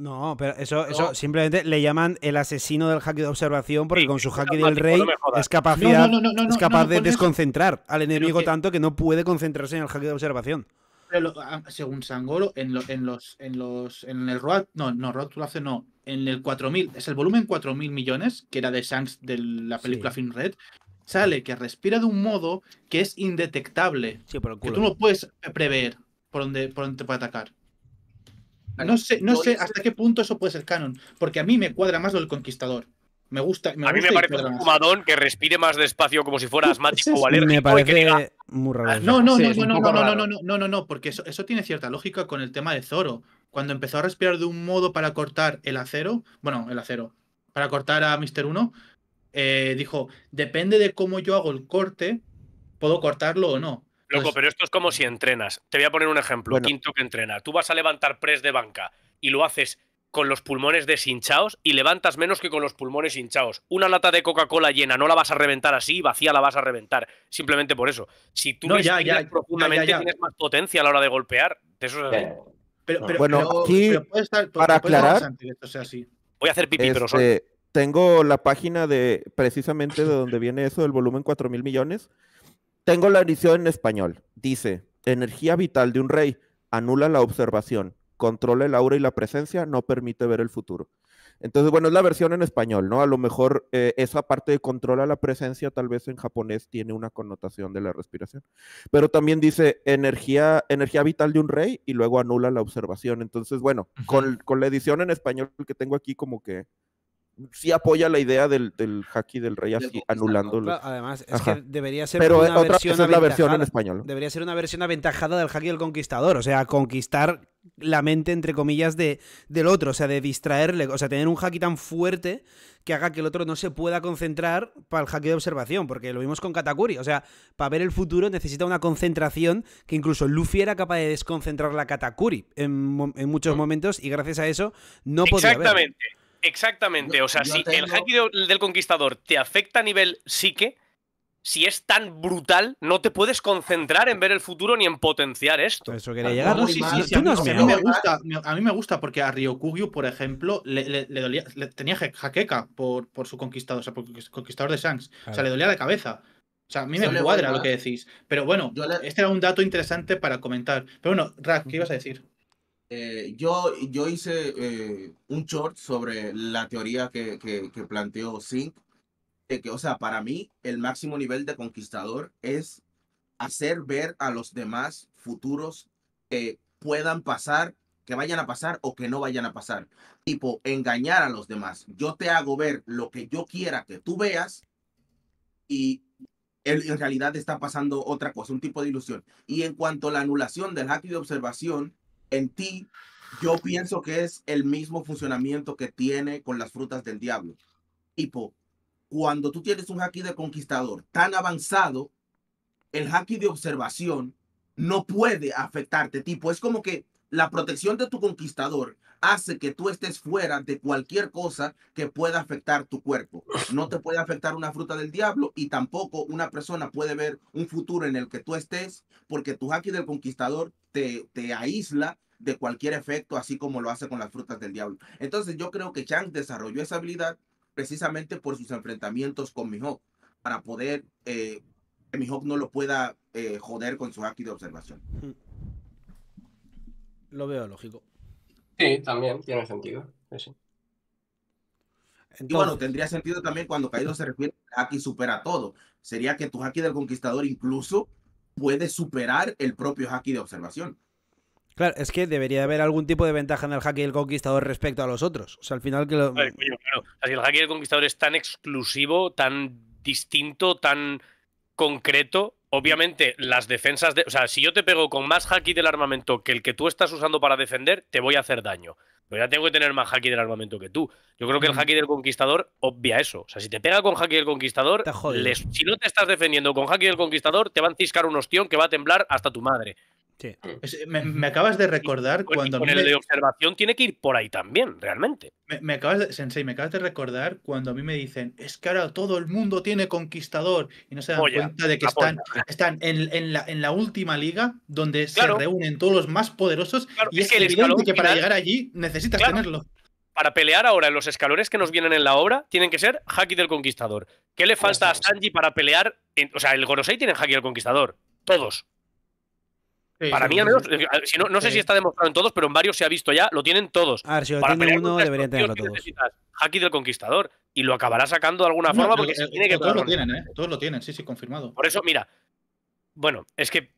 No, pero eso, eso simplemente le llaman el asesino del hacky de observación porque con su hack del rey es, capacidad, es capaz de desconcentrar al enemigo tanto que no puede concentrarse en el Hack de observación. Ah, según Sangoro, en, en, los, en los en el ROAD, no, no, ROAD lo haces, no, en el 4000, es el volumen 4000 millones, que era de Shanks de la película Fin Film Red, sale que respira de un modo que es indetectable. que tú no puedes prever por dónde, por dónde te puede atacar. No sé, no sé hasta qué punto eso puede ser canon, porque a mí me cuadra más lo del conquistador. Me gusta. Me a mí me parece un fumadón que respire más despacio como si fuera asmático o alérgico. Me parece muy ah, No, no, no, no, no, no, no, no, no, porque eso, eso tiene cierta lógica con el tema de Zoro. Cuando empezó a respirar de un modo para cortar el acero, bueno, el acero, para cortar a Mister 1, eh, dijo: depende de cómo yo hago el corte, puedo cortarlo o no. Loco, pues pero esto es como si entrenas. Te voy a poner un ejemplo. Quinto que entrena. Tú vas a levantar press de banca y lo haces con los pulmones deshinchados y levantas menos que con los pulmones hinchados. Una lata de Coca-Cola llena no la vas a reventar así, vacía la vas a reventar. Simplemente por eso. Si tú no, respiras profundamente, tienes más potencia a la hora de golpear. pero, bueno, aquí, para aclarar, voy a hacer pipí, pero este, solo. Tengo la página de precisamente de donde viene eso, del volumen 4.000 mil millones. Tengo la edición en español. Dice, energía vital de un rey anula la observación, controla el aura y la presencia, no permite ver el futuro. Entonces, bueno, es la versión en español, ¿no? A lo mejor eh, esa parte de controla la presencia, tal vez en japonés tiene una connotación de la respiración. Pero también dice energía, energía vital de un rey y luego anula la observación. Entonces, bueno, con, con, la edición en español que tengo aquí, como que sí apoya la idea del, del haki del rey así, anulándolo. Además, es que debería ser Pero una eh, versión es la versión en español. Debería ser una versión aventajada del haki del conquistador, o sea, conquistar la mente, entre comillas, de, del otro, o sea, de distraerle, o sea, tener un haki tan fuerte que haga que el otro no se pueda concentrar para el haki de observación, porque lo vimos con Katakuri, o sea, para ver el futuro necesita una concentración que incluso Luffy era capaz de desconcentrar la Katakuri en, en muchos momentos y gracias a eso no podía Exactamente. Exactamente, o sea, si el haki del, conquistador te afecta a nivel psique, si es tan brutal, no te puedes concentrar en ver el futuro ni en potenciar esto. Eso quería llegar. a, mí, me gusta, a mí me gusta porque a Ryokugyu, por ejemplo, le, dolía, tenía jaqueca por, su conquistador, o sea, por conquistador de Shanks. O sea, le dolía la cabeza. O sea, a mí me cuadra lo que decís. Pero bueno, este era un dato interesante para comentar. Pero bueno, Raz, ¿qué ibas a decir? Eh, yo, yo hice eh, un short sobre la teoría que, que, planteó Zink, que, o sea, para mí el máximo nivel de conquistador es hacer ver a los demás futuros que puedan pasar, que vayan a pasar o que no vayan a pasar. Tipo, engañar a los demás. Yo te hago ver lo que yo quiera que tú veas y en realidad está pasando otra cosa, un tipo de ilusión. Y en cuanto a la anulación del hack de observación, en ti, yo pienso que es el mismo funcionamiento que tiene con las frutas del diablo. Tipo, cuando tú tienes un haki de conquistador tan avanzado, el haki de observación no puede afectarte. Tipo, es como que la protección de tu conquistador hace que tú estés fuera de cualquier cosa que pueda afectar tu cuerpo. No te puede afectar una fruta del diablo y tampoco una persona puede ver un futuro en el que tú estés porque tu haki del conquistador te, te aísla de cualquier efecto, así como lo hace con las frutas del diablo. Entonces yo creo que Chang desarrolló esa habilidad precisamente por sus enfrentamientos con Mihawk, para poder eh, que Mihawk no lo pueda eh, joder con su haki de observación. Lo veo lógico. Sí, también tiene sentido. y bueno, tendría sentido también cuando Caído se refiere a supera todo. Sería que tu Haki del Conquistador incluso puede superar el propio Haki de observación. Claro, es que debería haber algún tipo de ventaja en el Haki del Conquistador respecto a los otros. O sea, al final que lo... el Haki del Conquistador es tan exclusivo, tan distinto, tan concreto, obviamente las defensas, de, o sea, si yo te pego con más haki del armamento que el que tú estás usando para defender, te voy a hacer daño. Pero ya tengo que tener más haki del armamento que tú. Yo creo que el haki del conquistador obvia eso. O sea, si te pega con haki del conquistador, si no te estás defendiendo con haki del conquistador, te van a ciscar un ostión que va a temblar hasta tu madre me, acabas de recordar cuando. el de observación tiene que ir por ahí también, realmente. Me, acabas de, Sensei, me acabas de recordar cuando a mí me dicen, es que ahora todo el mundo tiene conquistador. Y no se dan cuenta de que están, están en, la, en, la, última liga donde se reúnen todos los más poderosos. y es, que evidente que para llegar allí necesitas tenerlo para pelear ahora en los escalones que nos vienen en la obra, tienen que ser Haki del Conquistador. ¿Qué le falta a Sanji para pelear? o sea, el Gorosei tiene Haki del Conquistador. Todos. Para mí, al menos, no, sé si está demostrado en todos, pero en varios se ha visto ya, lo tienen todos. A ver, si lo tiene uno, deberían tenerlo todos. del Conquistador y lo acabará sacando de alguna forma porque eh, se tiene que. Eh, todos lo tienen, ¿eh? Todos lo tienen, sí, sí, confirmado. Por eso, mira, bueno, es que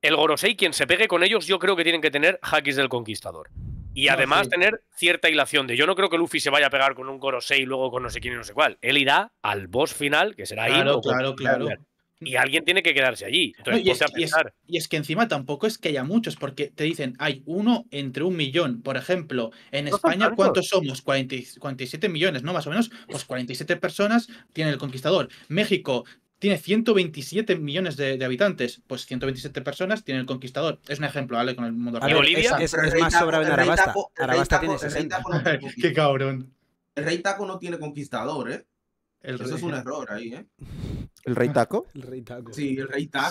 el Gorosei, quien se pegue con ellos, yo creo que tienen que tener hackis del Conquistador. Y además tener cierta hilación de yo no creo que Luffy se vaya a pegar con un Gorosei y luego con no sé quién y no sé cuál. Él irá al boss final, que será ahí. Claro, claro, claro. Y alguien tiene que quedarse allí. Entonces, y, es, y, es, que encima tampoco es que haya muchos, porque te dicen, hay uno entre un millón. Por ejemplo, en España, ¿cuántos somos? 47 millones, ¿no? Más o menos, pues 47 personas tiene el conquistador. México tiene 127 millones de, habitantes. Pues 127 personas tiene el conquistador. Es un ejemplo, ¿vale? Con el mundo. ¿Y Bolivia? Es, más Taco. tiene 60. Qué cabrón. El rey Taco no tiene conquistador, ¿eh? El Eso es un error ahí, ¿eh? ¿El rey taco? El rey Sí, el rey taco.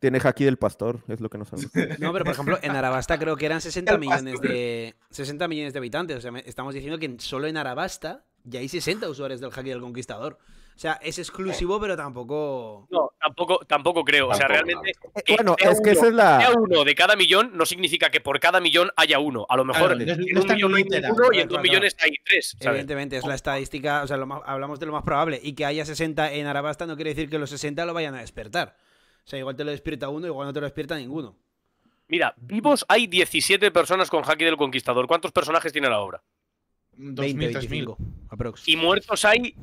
Tiene haki del pastor, es lo que nos sabemos. No, pero por ejemplo, en Arabasta creo que eran 60 millones de 60 millones de habitantes. O sea, estamos diciendo que solo en Arabasta ya hay 60 usuarios del haki del conquistador. O sea, es exclusivo, pero tampoco. No, tampoco, tampoco creo. o sea, realmente. bueno, es que esa es la. de cada millón no significa que por cada millón haya uno. A lo mejor en no un millón hay uno y en dos millones hay tres. Evidentemente, es la estadística. O sea, hablamos de lo más probable. Y que haya 60 en Arabasta no quiere decir que los 60 lo vayan a despertar. O sea, igual te lo despierta uno, igual no te lo despierta ninguno. Mira, vivos hay 17 personas con Haki del Conquistador. ¿Cuántos personajes tiene la obra? 20, 25, Y muertos hay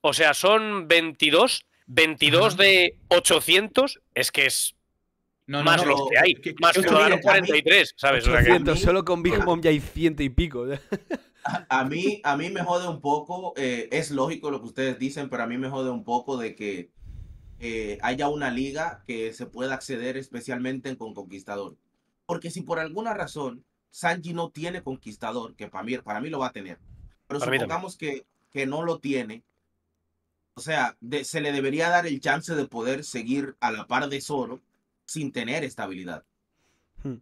o sea, son 22. 22 de 800 es que es más los que hay. más que, 43, ¿sabes? solo con Big Mom ya hay ciento y pico. A, mí, a mí me jode un poco, eh, es lógico lo que ustedes dicen, pero a mí me jode un poco de que eh, haya una liga que se pueda acceder especialmente con Conquistador. Porque si por alguna razón Sanji no tiene Conquistador, que para mí, para mí lo va a tener, pero supongamos que que no lo tiene, o sea, se le debería dar el chance de poder seguir a la par de Zoro sin tener esta habilidad. Hmm.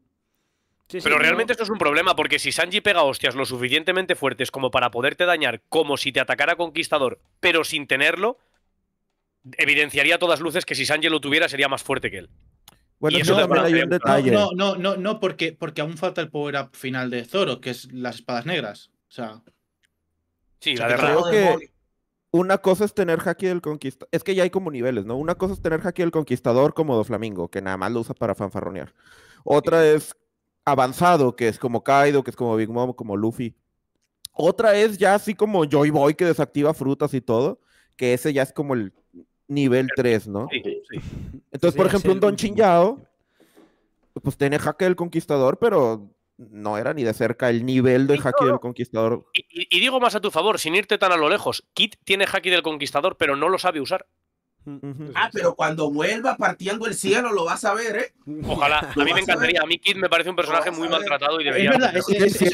pero realmente esto es un problema, porque si Sanji pega hostias lo suficientemente fuertes como para poderte dañar, como si te atacara Conquistador, pero sin tenerlo, evidenciaría a todas luces que si Sanji lo tuviera sería más fuerte que él. Bueno, no, un detalle. no, no, no, porque, porque aún falta el power up final de Zoro, que es las espadas negras. O sea. Sí, la verdad. Creo que una cosa es tener Haki del Conquistador. Es que ya hay como niveles, ¿no? Una cosa es tener Haki del Conquistador como Doflamingo, Flamingo, que nada más lo usa para fanfarronear. Otra es avanzado, que es como Kaido, que es como Big Mom, como Luffy. Otra es ya así como Joy Boy, que desactiva frutas y todo, que ese ya es como el nivel 3, ¿no? Sí, sí. Entonces, por ejemplo, un Don Yao. pues tiene Haki del Conquistador, pero no era ni de cerca el nivel de Haki del Conquistador. Y, digo más a tu favor, sin irte tan a lo lejos, Kit tiene Haki del Conquistador, pero no lo sabe usar. Ah, pero cuando vuelva partiendo el cielo lo vas a ver, ¿eh? Ojalá, a mí me encantaría. A, mí Kit me parece un personaje muy maltratado y debería. Es verdad, eso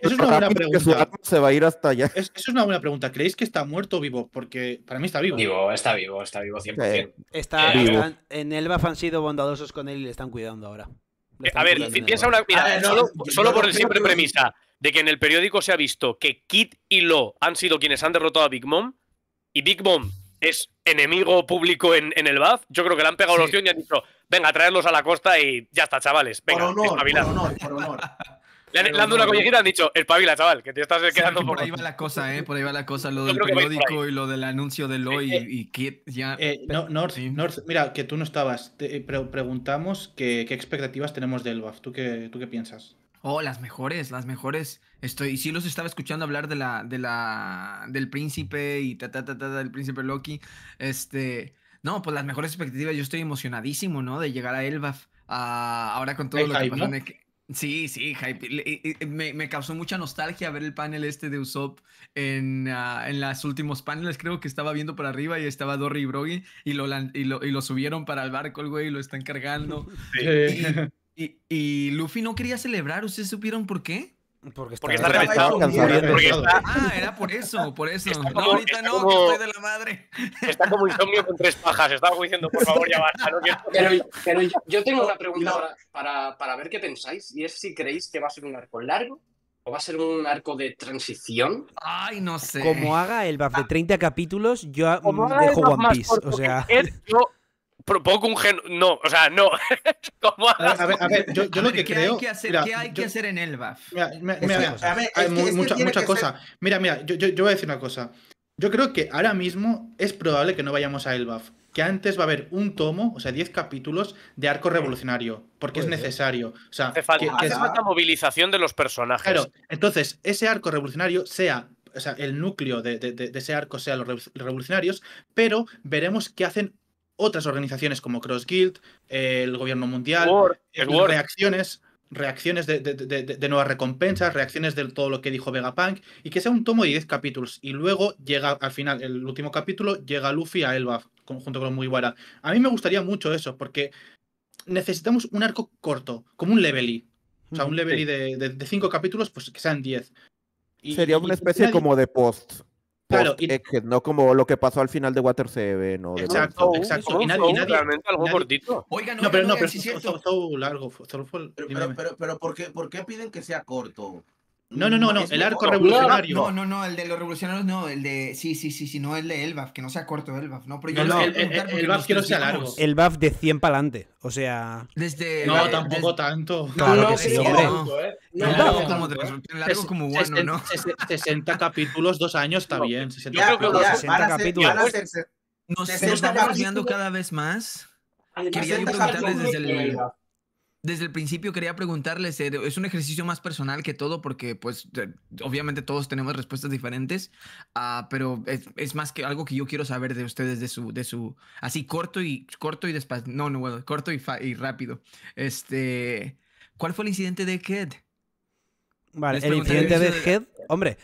es una buena pregunta. Se va a ir hasta allá. eso es una buena pregunta. ¿Creéis que está muerto o vivo? Porque para mí está vivo. ¿eh? Vivo, está vivo, está vivo 100%. está, en Elbaf han sido bondadosos con él y le están cuidando ahora. Eh, a ver, piensa una. Mira, solo, por la simple premisa de que en el periódico se ha visto que Kid y Lo han sido quienes han derrotado a Big Mom y Big Mom es enemigo público en, el BAF, yo creo que le han pegado los dios y han dicho, venga, traerlos a la costa y ya está, chavales. Venga, por honor, por honor. Le han, han dado una dicho, chaval, que te estás quedando por... por... ahí va la cosa, ¿eh? Por ahí va la cosa, lo del periódico y lo del anuncio de Loy y, que ya... Eh, no, North, North, mira, que tú no estabas. Eh, preguntamos qué expectativas tenemos de Elbaf. ¿Tú qué, ¿Tú qué piensas? Oh, las mejores, las mejores. Estoy, sí los estaba escuchando hablar de la, de la, del príncipe y ta, ta, ta, del príncipe Loki. Este, no, pues las mejores expectativas. Yo estoy emocionadísimo, ¿no? De llegar a Elbaf. Ah, ahora con todo lo que Sí, sí, eh, eh, Me, causó mucha nostalgia ver el panel este de Usopp en, ah, en los últimos paneles. Creo que estaba viendo para arriba y estaba Dory y Brogy y lo, y lo, subieron para el barco, el güey, y lo están cargando. Y, y, Luffy no quería celebrar. ¿Ustedes supieron por qué? Porque está, porque está reventado. Ah, era por eso, por eso. no, ahorita no, que estoy de la madre. Está como insomnio con tres pajas. Estaba diciendo, por favor, ya basta. pero, yo, tengo una pregunta ahora para, para ver qué pensáis. Y es si creéis que va a ser un arco largo ¿O va a ser un arco de transición? Ay, no sé. Como haga el buff de 30 ah. capítulos, yo mm, dejo One Piece. O sea propongo un No, o sea, no. yo, lo que creo. Hay que hacer, ¿Qué hay que hacer en Elba? Mira, hay muchas mucha cosa Mira, mira, yo, voy a decir una cosa. Yo creo que ahora mismo es probable que no vayamos a Elbaf. Que antes va a haber un tomo, o sea, 10 capítulos de arco revolucionario, porque es necesario. O sea, hace falta, que, movilización de los personajes. Claro, entonces, ese arco revolucionario sea o sea, el núcleo de, de, de, ese arco sea los revolucionarios, pero veremos qué hacen otras organizaciones como Cross Guild, el Gobierno Mundial, reacciones, reacciones de, nuevas recompensas, reacciones de todo lo que dijo Vegapunk, y que sea un tomo de 10 capítulos. Y luego llega al final, el último capítulo, llega Luffy a Elba junto con Mugiwara. A mí me gustaría mucho eso, porque necesitamos un arco corto, como un levely. O sea, un levely de 5 capítulos, pues que sean 10. Sería una especie como de post Claro, y... no como lo que pasó al final de Water 7, ¿no? Exacto, de exacto. Show, y nadie, show, nadie, realmente nadie, algo cortito. Oigan, no, no, pero no, pero sí es cierto. Show, largo, solo pero, pero, pero, pero ¿por, qué, ¿por qué piden que sea corto? No, no, no, no, el arco revolucionario. No, no, no, el de los revolucionarios no, el de. Sí, sí, sí, sí, no el de Elbaf, que no sea corto Elbaf, no, pero yo el, Elbaf que no sea largo. El de 100 para adelante, o sea. No, tampoco tanto. Claro que sí, hombre. No, largo como, largo como bueno, ¿no? 60 capítulos, dos años está bien. 60 capítulos. 60 capítulos. Nos estamos cambiando cada vez más. Quería yo desde el desde el principio quería preguntarles, eh, es un ejercicio más personal que todo porque pues obviamente todos tenemos respuestas diferentes, ah, pero es, más que algo que yo quiero saber de ustedes, de su, de su, así corto y corto y no, no, corto y, rápido. Este, ¿cuál fue el incidente de Head? Vale, el incidente de Head, hombre,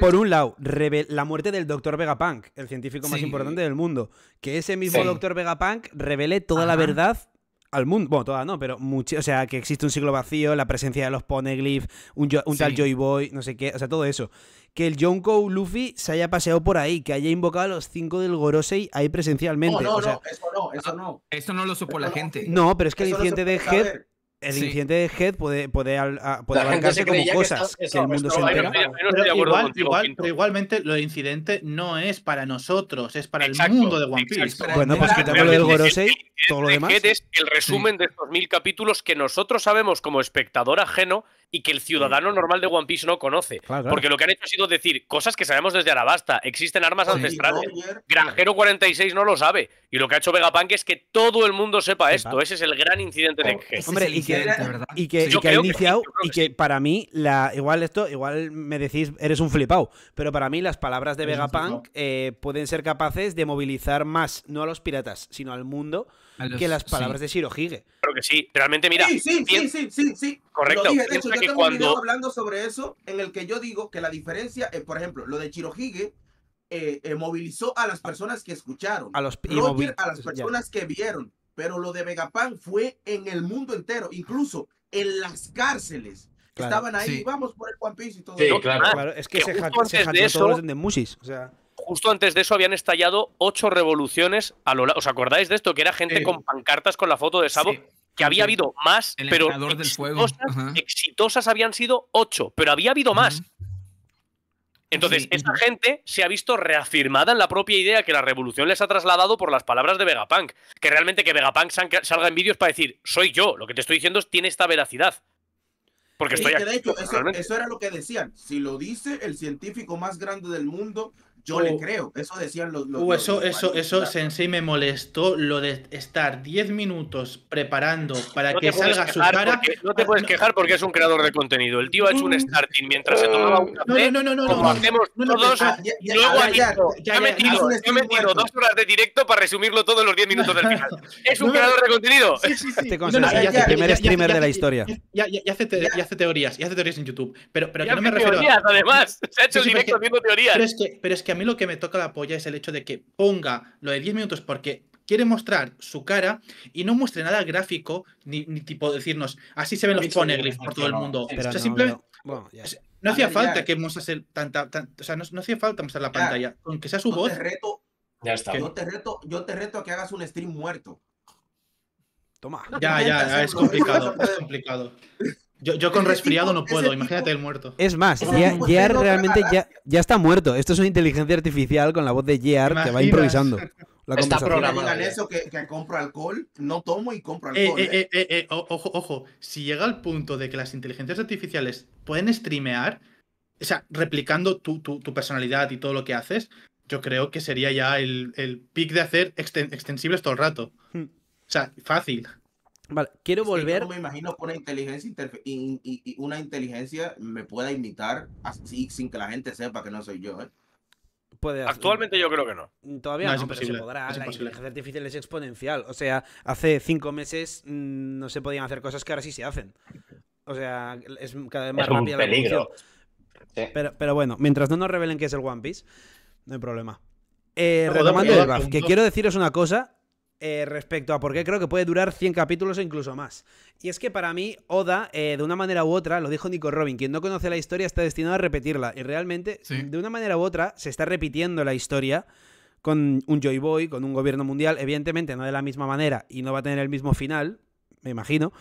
por, un lado, la muerte del doctor Vegapunk, el científico más importante del mundo, que ese mismo Dr. doctor Vegapunk revele toda la verdad al mundo, bueno, todas no, pero mucho, o sea, que existe un siglo vacío, la presencia de los poneglyph, un, un tal Joy Boy, no sé qué, o sea, todo eso. Que el Jonko Luffy se haya paseado por ahí, que haya invocado a los cinco del Gorosei ahí presencialmente. Oh, no, no, eso no, eso no. Ah, eso no lo supo la gente. No, pero es que el incidente de Head el incidente de Head puede, puede, como cosas que, el mundo se pero, igualmente lo incidente no es para nosotros, es para el mundo de One Piece. Bueno, pues quitamos lo del Gorosei, todo lo demás. es el resumen de estos mil capítulos que nosotros sabemos como espectador ajeno y que el ciudadano normal de One Piece no conoce. Porque lo que han hecho ha sido decir cosas que sabemos desde Arabasta. Existen armas ancestrales. Granjero 46 no lo sabe. Y lo que ha hecho Vegapunk es que todo el mundo sepa esto. Ese es el gran incidente de oh, Head. Hombre, y que, ha iniciado y que para mí, la, igual esto, igual me decís, eres un flipado, pero para mí las palabras de Vegapunk eh, pueden ser capaces de movilizar más, no a los piratas, sino al mundo, que las palabras de Shirohige. Claro que sí, realmente mira. Sí, sí, sí, sí, sí, Correcto. yo tengo un video hablando sobre eso en el que yo digo que la diferencia, eh, por ejemplo, lo de Shirohige eh, movilizó a las personas que escucharon, a los a las personas que vieron. Pero lo de Megapan fue en el mundo entero, incluso en las cárceles. estaban ahí, vamos por el One Piece y todo. eso. Ah, claro. Es que, se, de eso, Justo antes de eso habían estallado ocho revoluciones a ¿Os acordáis de esto? Que era gente con pancartas con la foto de Sabo. Que había habido más, el pero exitosas, del exitosas habían sido ocho, pero había habido más. Entonces, esa gente se ha visto reafirmada en la propia idea que la revolución les ha trasladado por las palabras de Vegapunk. Que realmente que Vegapunk salga en vídeos para decir, soy yo, lo que te estoy diciendo tiene esta veracidad. Porque estoy de hecho, eso, era lo que decían. Si lo dice el científico más grande del mundo, yo le creo, eso decían los... los, eso, eso, eso, Sensei me molestó, lo de estar 10 minutos preparando para que salga su cara... no te puedes quejar porque es un creador de contenido. El tío ha hecho un starting mientras se tomaba un café. No, no, no, no. hacemos todos, luego ha metido, dos horas de directo para resumirlo todos los 10 minutos del final. ¿Es un creador de contenido? Sí, sí, sí. el primer streamer de la historia. Ya hace teorías, y hace teorías en YouTube. Pero que no me refiero... además. Se ha hecho el directo haciendo teorías. Pero es que mí lo que me toca la polla es el hecho de que ponga lo de 10 minutos porque quiere mostrar su cara y no muestre nada gráfico ni, tipo decirnos así se ven los poneglyphs por todo el mundo. no, hacía falta que mostrase tanta, o sea, no, hacía falta mostrar la pantalla, aunque sea su voz. reto, ya está. Yo te reto, yo te reto a que hagas un stream muerto. Toma. Ya, ya, ya ¿eh? es complicado, es complicado. Yo, con resfriado no puedo, imagínate el muerto. Es más, JR realmente ya, ya, está muerto. Esto es una inteligencia artificial con la voz de Gear que va improvisando. La está programada. eso que, compro alcohol, no tomo y compro eh, alcohol. Eh, ¿eh? ojo, ojo, si llega al punto de que las inteligencias artificiales pueden streamear, o sea, replicando tu, personalidad y todo lo que haces, yo creo que sería ya el, el de hacer extensibles todo el rato. Hmm. O sea, fácil. Vale, quiero volver. no me imagino que una inteligencia, y una inteligencia me pueda imitar así sin que la gente sepa que no soy yo. ¿eh? Puede Actualmente yo creo que no. Todavía no, pero se podrá. la inteligencia artificial es exponencial. O sea, hace cinco meses mm, no se podían hacer cosas que ahora sí se hacen. O sea, es cada vez más la pero, bueno, mientras no nos revelen que es el One Piece, no hay problema. Eh, retomando el graph, que quiero deciros una cosa eh, respecto a por qué creo que puede durar 100 capítulos o incluso más. Y es que para mí, Oda, eh, de una manera u otra, lo dijo Nico Robin, quien no conoce la historia está destinado a repetirla. Y realmente, de una manera u otra, se está repitiendo la historia con un Joy Boy, con un gobierno mundial, evidentemente no de la misma manera y no va a tener el mismo final, me imagino.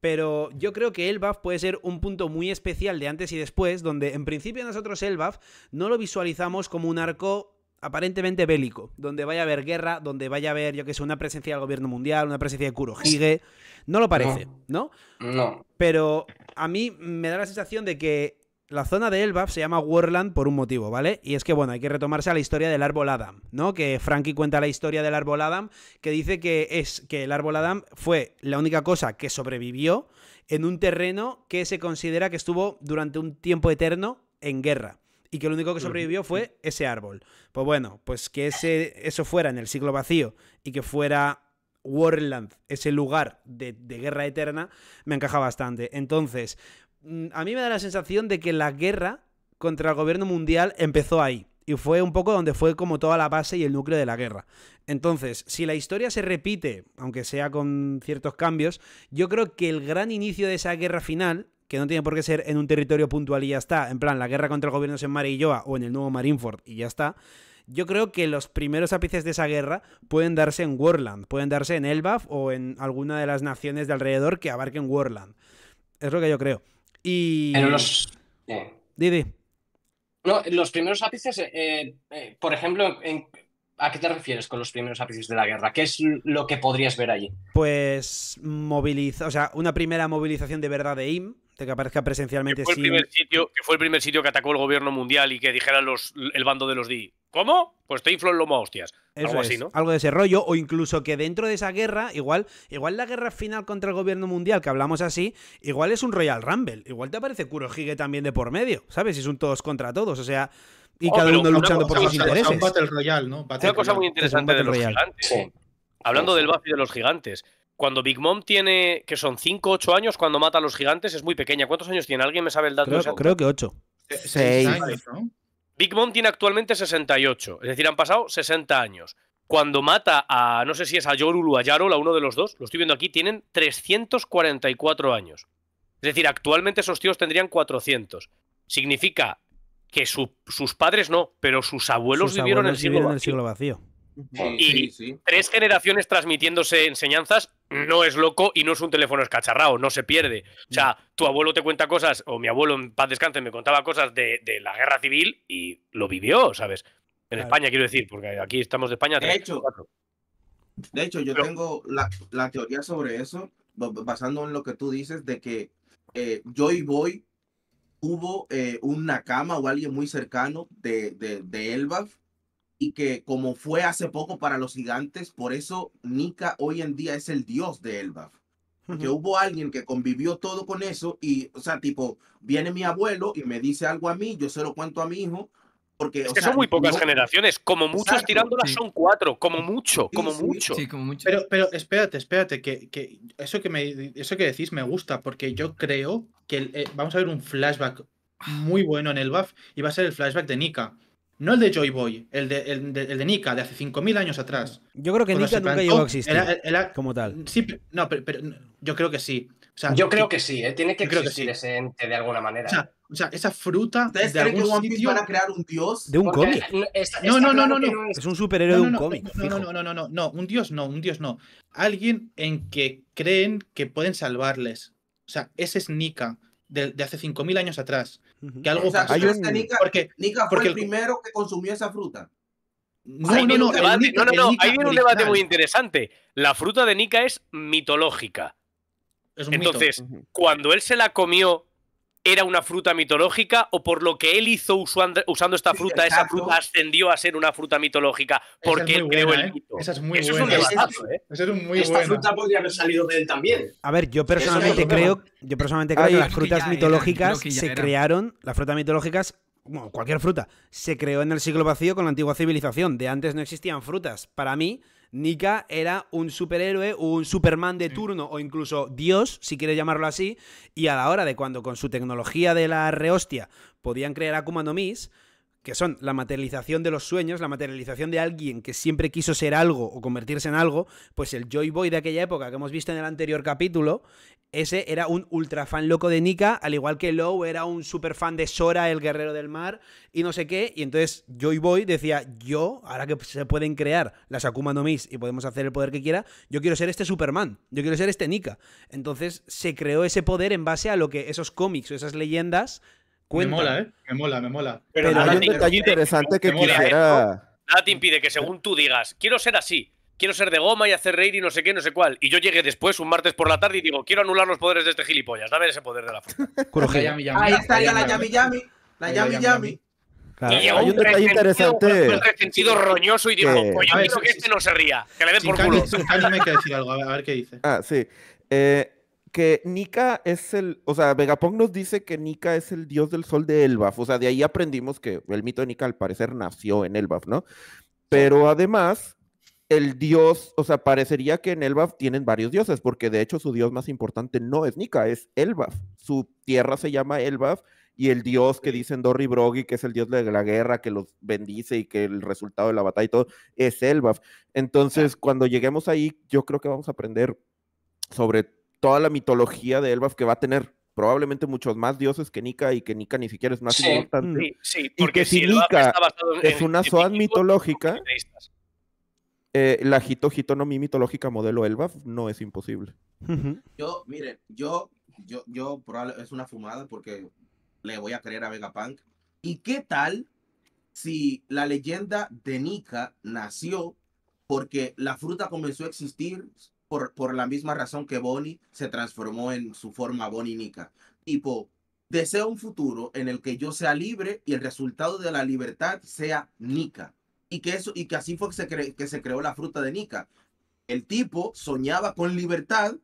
Pero yo creo que Elbaf puede ser un punto muy especial de antes y después, donde en principio nosotros Elbaf no lo visualizamos como un arco aparentemente bélico, donde vaya a haber guerra, donde vaya a haber, yo que sé, una presencia del gobierno mundial, una presencia de Kurohige. No lo parece, ¿no? No. Pero a mí me da la sensación de que la zona de Elbaf se llama Warland por un motivo, ¿vale? Y es que, bueno, hay que retomarse a la historia del árbol Adam, ¿no? Que Frankie cuenta la historia del árbol Adam, que dice que es que el árbol Adam fue la única cosa que sobrevivió en un terreno que se considera que estuvo durante un tiempo eterno en guerra y que lo único que sobrevivió fue ese árbol. Pues bueno, pues que ese, eso fuera en el siglo vacío y que fuera Warland, ese lugar de, de guerra eterna, me encaja bastante. Entonces, mm, a mí me da la sensación de que la guerra contra el gobierno mundial empezó ahí. Y fue un poco donde fue como toda la base y el núcleo de la guerra. Entonces, si la historia se repite, aunque sea con ciertos cambios, yo creo que el gran inicio de esa guerra final que no tiene por qué ser en un territorio puntual y ya está, en plan la guerra contra el gobierno es en Marilloa o en el nuevo Marinfort y ya está, yo creo que los primeros ápices de esa guerra pueden darse en Warland, pueden darse en Elbaf o en alguna de las naciones de alrededor que abarquen Warland. Es lo que yo creo. Y... Pero los... Didi. No, los primeros ápices, eh, eh, por ejemplo, ¿A qué te refieres con los primeros ápices de la guerra? ¿Qué es lo que podrías ver allí? Pues moviliza, o sea, una primera movilización de verdad de IM, que aparezca presencialmente. Que fue, el primer sitio, que fue el primer sitio que atacó el gobierno mundial y que dijera los, el bando de los DI. ¿Cómo? Pues te infló en hostias. algo así, ¿no? Algo de ese rollo, o incluso que dentro de esa guerra, igual, igual la guerra final contra el gobierno mundial, que hablamos así, igual es un Royal Rumble. Igual te aparece Kurohige también de por medio, ¿sabes? Es un todos contra todos, o sea, y oh, cada uno luchando por sus intereses. Es un Battle ¿no? una cosa muy interesante de los gigantes. Hablando del Buffy de los gigantes, cuando Big Mom tiene, que son 5 8 años, cuando mata a los gigantes, es muy pequeña. ¿Cuántos años tiene? ¿Alguien me sabe el dato? Creo, creo que 8. 6 Big Mom tiene actualmente 68, es decir, han pasado 60 años. Cuando mata a, no sé si es a Yorul o a Yarol, a uno de los dos, lo estoy viendo aquí, tienen 344 años. Es decir, actualmente esos tíos tendrían 400. Significa que sus padres no, pero sus abuelos, vivieron, en el siglo vacío. y tres generaciones transmitiéndose enseñanzas no es loco y no es un teléfono escacharrado, no se pierde. O sea, mm. tu abuelo te cuenta cosas, o mi abuelo en paz descanse me contaba cosas de, la guerra civil y lo vivió, ¿sabes? En España, quiero decir, porque aquí estamos de España. De hecho, de hecho yo tengo la, teoría sobre eso, basando en lo que tú dices, de que eh, yo Joy Boy hubo eh, una cama o alguien muy cercano de, de, de Elbaf y que como fue hace poco para los gigantes, por eso Nika hoy en día es el dios de Elbaf. Que hubo alguien que convivió todo con eso y, o sea, tipo, viene mi abuelo y me dice algo a mí, yo se lo cuento a mi hijo, porque, es que son muy pocas generaciones, como muchos tirándolas son cuatro, como mucho, como mucho. mucho. Pero, espérate, espérate, que, eso que me eso que decís me gusta, porque yo creo que eh, vamos a ver un flashback muy bueno en el y va a ser el flashback de Nika. No el de Joy Boy, el de, el de, de Nika, de hace 5.000 años atrás. Yo creo que Nika nunca llegó a existir como tal. Sí, no, pero, yo creo que sí. ¿eh? yo creo que, sí, tiene que existir de alguna manera. O sea, esa fruta de algún sitio crear un dios? De un cómic. no, no, no, no, Es un superhéroe de un cómic. No, no, no, no, no, un dios no, un dios no. Alguien en que creen que pueden salvarles. O sea, ese es Nika, de, de hace 5.000 años atrás. Que algo porque, fue el primero que consumió esa fruta. No, no, no, un debate muy interesante. La fruta de Nica es mitológica. Entonces, cuando él se la comió, era una fruta mitológica o por lo que él hizo usando, esta fruta, esa fruta ascendió a ser una fruta mitológica porque él creó el ¿eh? mito. Esa es muy ¿eh? es muy Esta fruta podría haber salido de él también. A ver, yo personalmente creo, yo personalmente creo que las frutas mitológicas se crearon, las frutas mitológicas como cualquier fruta, se creó en el siglo vacío con la antigua civilización. De antes no existían frutas. Para mí, Nika era un superhéroe, un Superman de turno o incluso Dios, si quieres llamarlo así, y a la hora de cuando con su tecnología de la rehostia podían crear Akuma no Mis, que son la materialización de los sueños, la materialización de alguien que siempre quiso ser algo o convertirse en algo, pues el Joy Boy de aquella época que hemos visto en el anterior capítulo, ese era un ultra fan loco de Nika, al igual que Lowe era un super fan de Sora, el guerrero del mar, y no sé qué, y entonces Joy Boy decía, yo, ahora que se pueden crear las Akuma no Mis y podemos hacer el poder que quiera, yo quiero ser este Superman, yo quiero ser este Nika. Entonces se creó ese poder en base a lo que esos cómics o esas leyendas me mola, ¿eh? Me mola, me mola. Pero, hay un detalle interesante que, ¿eh? Nada te impide que según tú digas, quiero ser así, quiero ser de goma y hacer reír y no sé qué, no sé cuál. Y yo llegué después, un martes por la tarde, y digo, quiero anular los poderes de este gilipollas. Dame ese poder de la fuerza. Ahí está ya la Yami Yami. La Yami Yami. y hay un, detalle interesante. roñoso y dijo, que... coño, que este no se ría. Que le den por culo. decir algo, a ver qué dice. Ah, sí. Eh, que Nika es el, o sea, Vegapunk nos dice que Nika es el dios del sol de Elbaf, o sea, de ahí aprendimos que el mito de Nika al parecer nació en Elbaf, ¿no? Pero además, el dios, o sea, parecería que en Elbaf tienen varios dioses, porque de hecho su dios más importante no es Nika, es Elbaf. Su tierra se llama Elbaf y el dios que dicen Dorri Brogi, que es el dios de la guerra, que los bendice y que el resultado de la batalla y todo, es Elbaf. Entonces, cuando lleguemos ahí, yo creo que vamos a aprender sobre toda la mitología de Elbaf que va a tener. Probablemente muchos más dioses que Nika y que Nika ni siquiera es más importante. Sí, y que si, Nika es una Zoan mitológica, eh, la Hito mi mitológica modelo Elbaf no es imposible. Yo, miren, yo, yo, yo, es una fumada porque le voy a creer a Vegapunk. ¿Y qué tal si la leyenda de Nika nació porque la fruta comenzó a existir por, la misma razón que Bonnie se transformó en su forma Bonnie Nica. Tipo, deseo un futuro en el que yo sea libre y el resultado de la libertad sea Nica. Y que, eso, y que así fue que se, que se creó la fruta de Nica. El tipo soñaba con libertad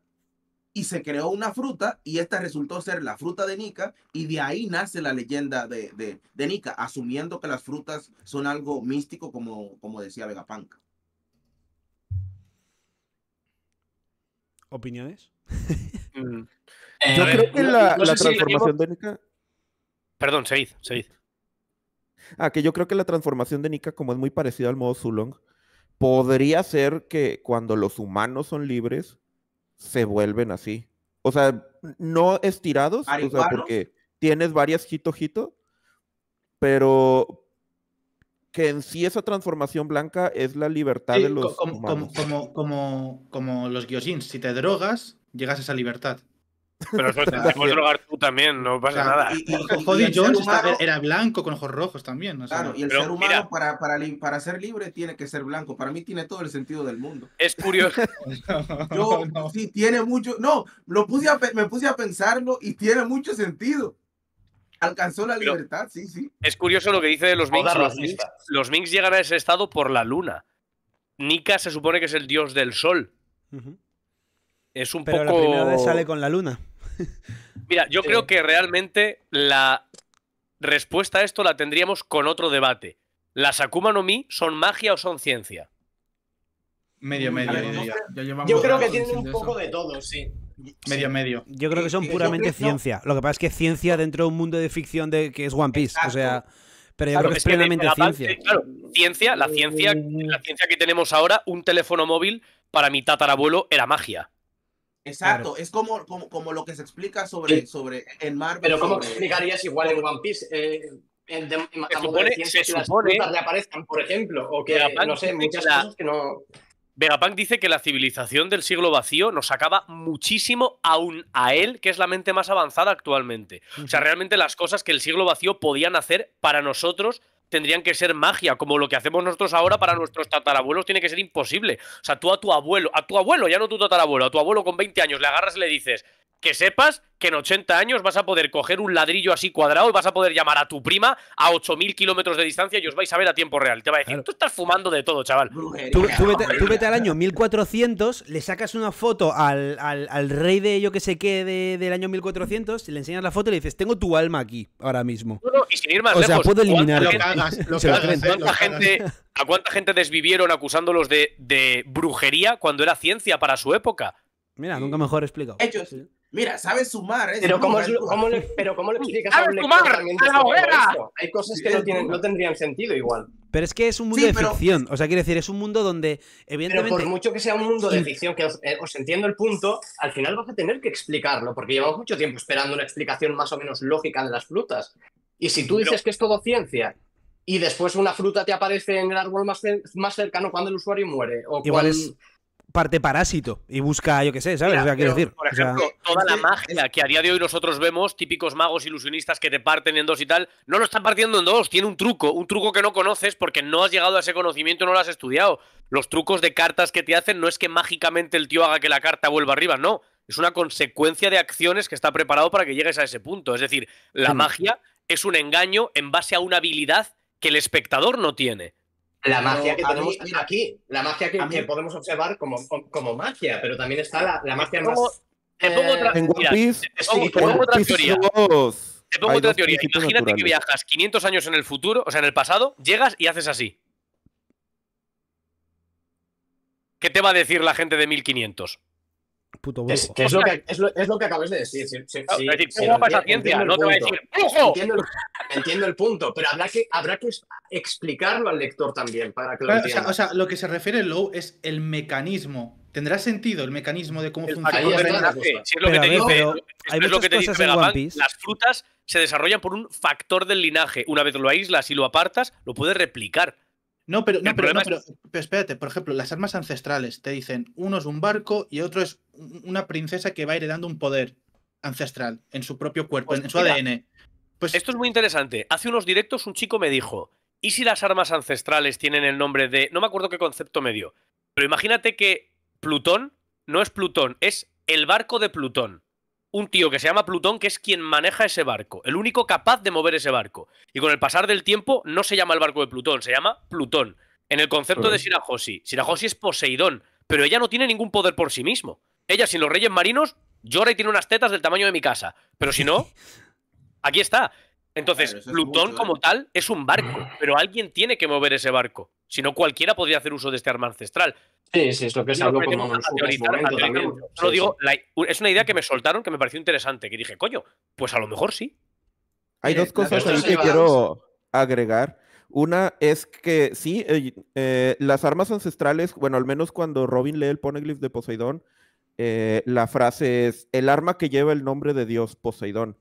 y se creó una fruta y esta resultó ser la fruta de Nica y de ahí nace la leyenda de, de, de asumiendo que las frutas son algo místico como, como decía Vegapunk. ¿Opiniones? Mm. Eh, yo creo que la, transformación de Nika. Perdón, Seid, Seid. Ah, que yo creo que la transformación de Nika, como es muy parecida al modo Zulong, podría ser que cuando los humanos son libres, se vuelven así. O sea, no estirados, o sea, porque tienes varias jito hito pero, que en sí esa transformación blanca es la libertad de los como, Como, como, los guillotines, si te drogas, llegas a esa libertad. Pero eso te puedes drogar tú también, no pasa nada. Y, era blanco con ojos rojos también. claro, y el ser humano para, ser libre tiene que ser blanco. Para mí tiene todo el sentido del mundo. Es curioso. Yo, sí, tiene mucho. No, lo puse a, me puse a pensarlo y tiene mucho sentido. Alcanzó la libertad, sí, sí. Es curioso lo que dice de los Minks. Los, Minks. llegan a ese estado por la luna. Nika se supone que es el dios del sol. Es un Pero La primera vez sale con la luna. Mira, yo creo que realmente la respuesta a esto la tendríamos con otro debate. ¿Las Akuma no Mi son magia o son ciencia? Medio, mm, medio, medio. yo creo que tienen un poco de todo, sí. Medio, medio. Yo creo que son puramente ciencia. Lo que pasa es que ciencia dentro de un mundo de ficción de que es One Piece. O sea. Pero yo creo que es plenamente ciencia. claro, ciencia, la ciencia, mm. la ciencia que tenemos ahora, un teléfono móvil para mi tatarabuelo era magia. Exacto, es como, como, como, lo que se explica sobre, sobre en Marvel. Pero ¿cómo explicarías igual en One Piece? Eh, en se supone, que las reaparezcan, por ejemplo, o que, no sé, muchas cosas que no... Vegapunk dice que la civilización del siglo vacío nos acaba muchísimo aún a él, que es la mente más avanzada actualmente. O sea, realmente las cosas que el siglo vacío podían hacer para nosotros tendrían que ser magia, como lo que hacemos nosotros ahora para nuestros tatarabuelos tiene que ser imposible. O sea, tú a tu abuelo, a tu abuelo, ya no tu tatarabuelo, a tu abuelo con 20 años le agarras y le dices, que sepas que en 80 años vas a poder coger un ladrillo así cuadrado y vas a poder llamar a tu prima a 8.000 kilómetros de distancia y os vais a ver a tiempo real. Te va a decir, tú estás fumando de todo, chaval. tú, vete, al año 1400, le sacas una foto al, al, rey de yo que sé qué de, del año 1400, le enseñas la foto y le dices, tengo tu alma aquí ahora mismo. y sin ir más o sea, puedo eliminar. ¿A cuánta gente desvivieron acusándolos de, de brujería cuando era ciencia para su época? Mira, nunca mejor explicado. Mira, sabes sumar. ¿eh? pero, ¿cómo, le, explicas a un sumar! ¡A la Hay cosas que no, tendrían sentido igual. Pero es que es un mundo de ficción. O sea, quiere decir, es un mundo donde, evidentemente. Pero por mucho que sea un mundo de ficción, que eh, os, entiendo el punto, al final vas a tener que explicarlo, porque llevamos mucho tiempo esperando una explicación más o menos lógica de las frutas. Y si tú dices que es todo ciencia y después una fruta te aparece en el árbol más, más cercano cuando el usuario muere, o igual es parte parásito y busca, yo qué sé, ¿sabes? Por ejemplo, toda la magia que a día de hoy nosotros vemos, típicos magos ilusionistas que te parten en dos y tal, no lo están partiendo en dos, tiene un truco, un truco que no conoces porque no has llegado a ese conocimiento, no lo has estudiado. Los trucos de cartas que te hacen no es que mágicamente el tío haga que la carta vuelva arriba, no. Es una consecuencia de acciones que está preparado para que llegues a ese punto. Es decir, la hmm. magia es un engaño en base a una habilidad que el espectador no tiene. La magia que tenemos aquí, la magia que, podemos observar como, como, magia, pero también está la, magia más. Te pongo otra, teoría. Imagínate que viajas 500 años en el futuro, o sea, en el pasado, llegas y haces así. ¿Qué te va a decir la gente de 1500? Es, lo que, es, lo, que, acabas de decir. entiendo, pasa ciencia? No te voy a decir Entiendo, el punto, pero habrá que, habrá que explicarlo al lector también para que lo O sea, lo que se refiere Low es el mecanismo. ¿Tendrá sentido el mecanismo de cómo el funciona? es lo que te dice, que Las frutas se desarrollan por un factor del linaje. Una vez lo aíslas y lo apartas, lo puedes replicar no, pero, no, pero, espérate, por ejemplo, las armas ancestrales te dicen, uno es un barco y otro es una princesa que va heredando un poder ancestral en su propio cuerpo, pues en, su ADN. Pues... Esto es muy interesante. Hace unos directos un chico me dijo, ¿y si las armas ancestrales tienen el nombre de... No me acuerdo qué concepto me dio, pero imagínate que Plutón no es Plutón, es el barco de Plutón un tío que se llama Plutón, que es quien maneja ese barco, el único capaz de mover ese barco. Y con el pasar del tiempo no se llama el barco de Plutón, se llama Plutón. En el concepto de Sirajosi, Sirajosi es Poseidón, pero ella no tiene ningún poder por sí mismo. Ella sin los reyes marinos llora y tiene unas tetas del tamaño de mi casa, pero si no, aquí está. Entonces, Plutón como ¿eh? tal es un barco, pero alguien tiene que mover ese barco. Si no, cualquiera podría hacer uso de este arma ancestral. es es una idea que me soltaron que me pareció interesante, que dije, coño, pues a lo mejor sí. Hay dos cosas ahí que quiero agregar. Una es que sí, eh, eh, las armas ancestrales, bueno, al menos cuando Robin lee el poneglyph de Poseidón, eh, la frase es el arma que lleva el nombre de Dios, Poseidón,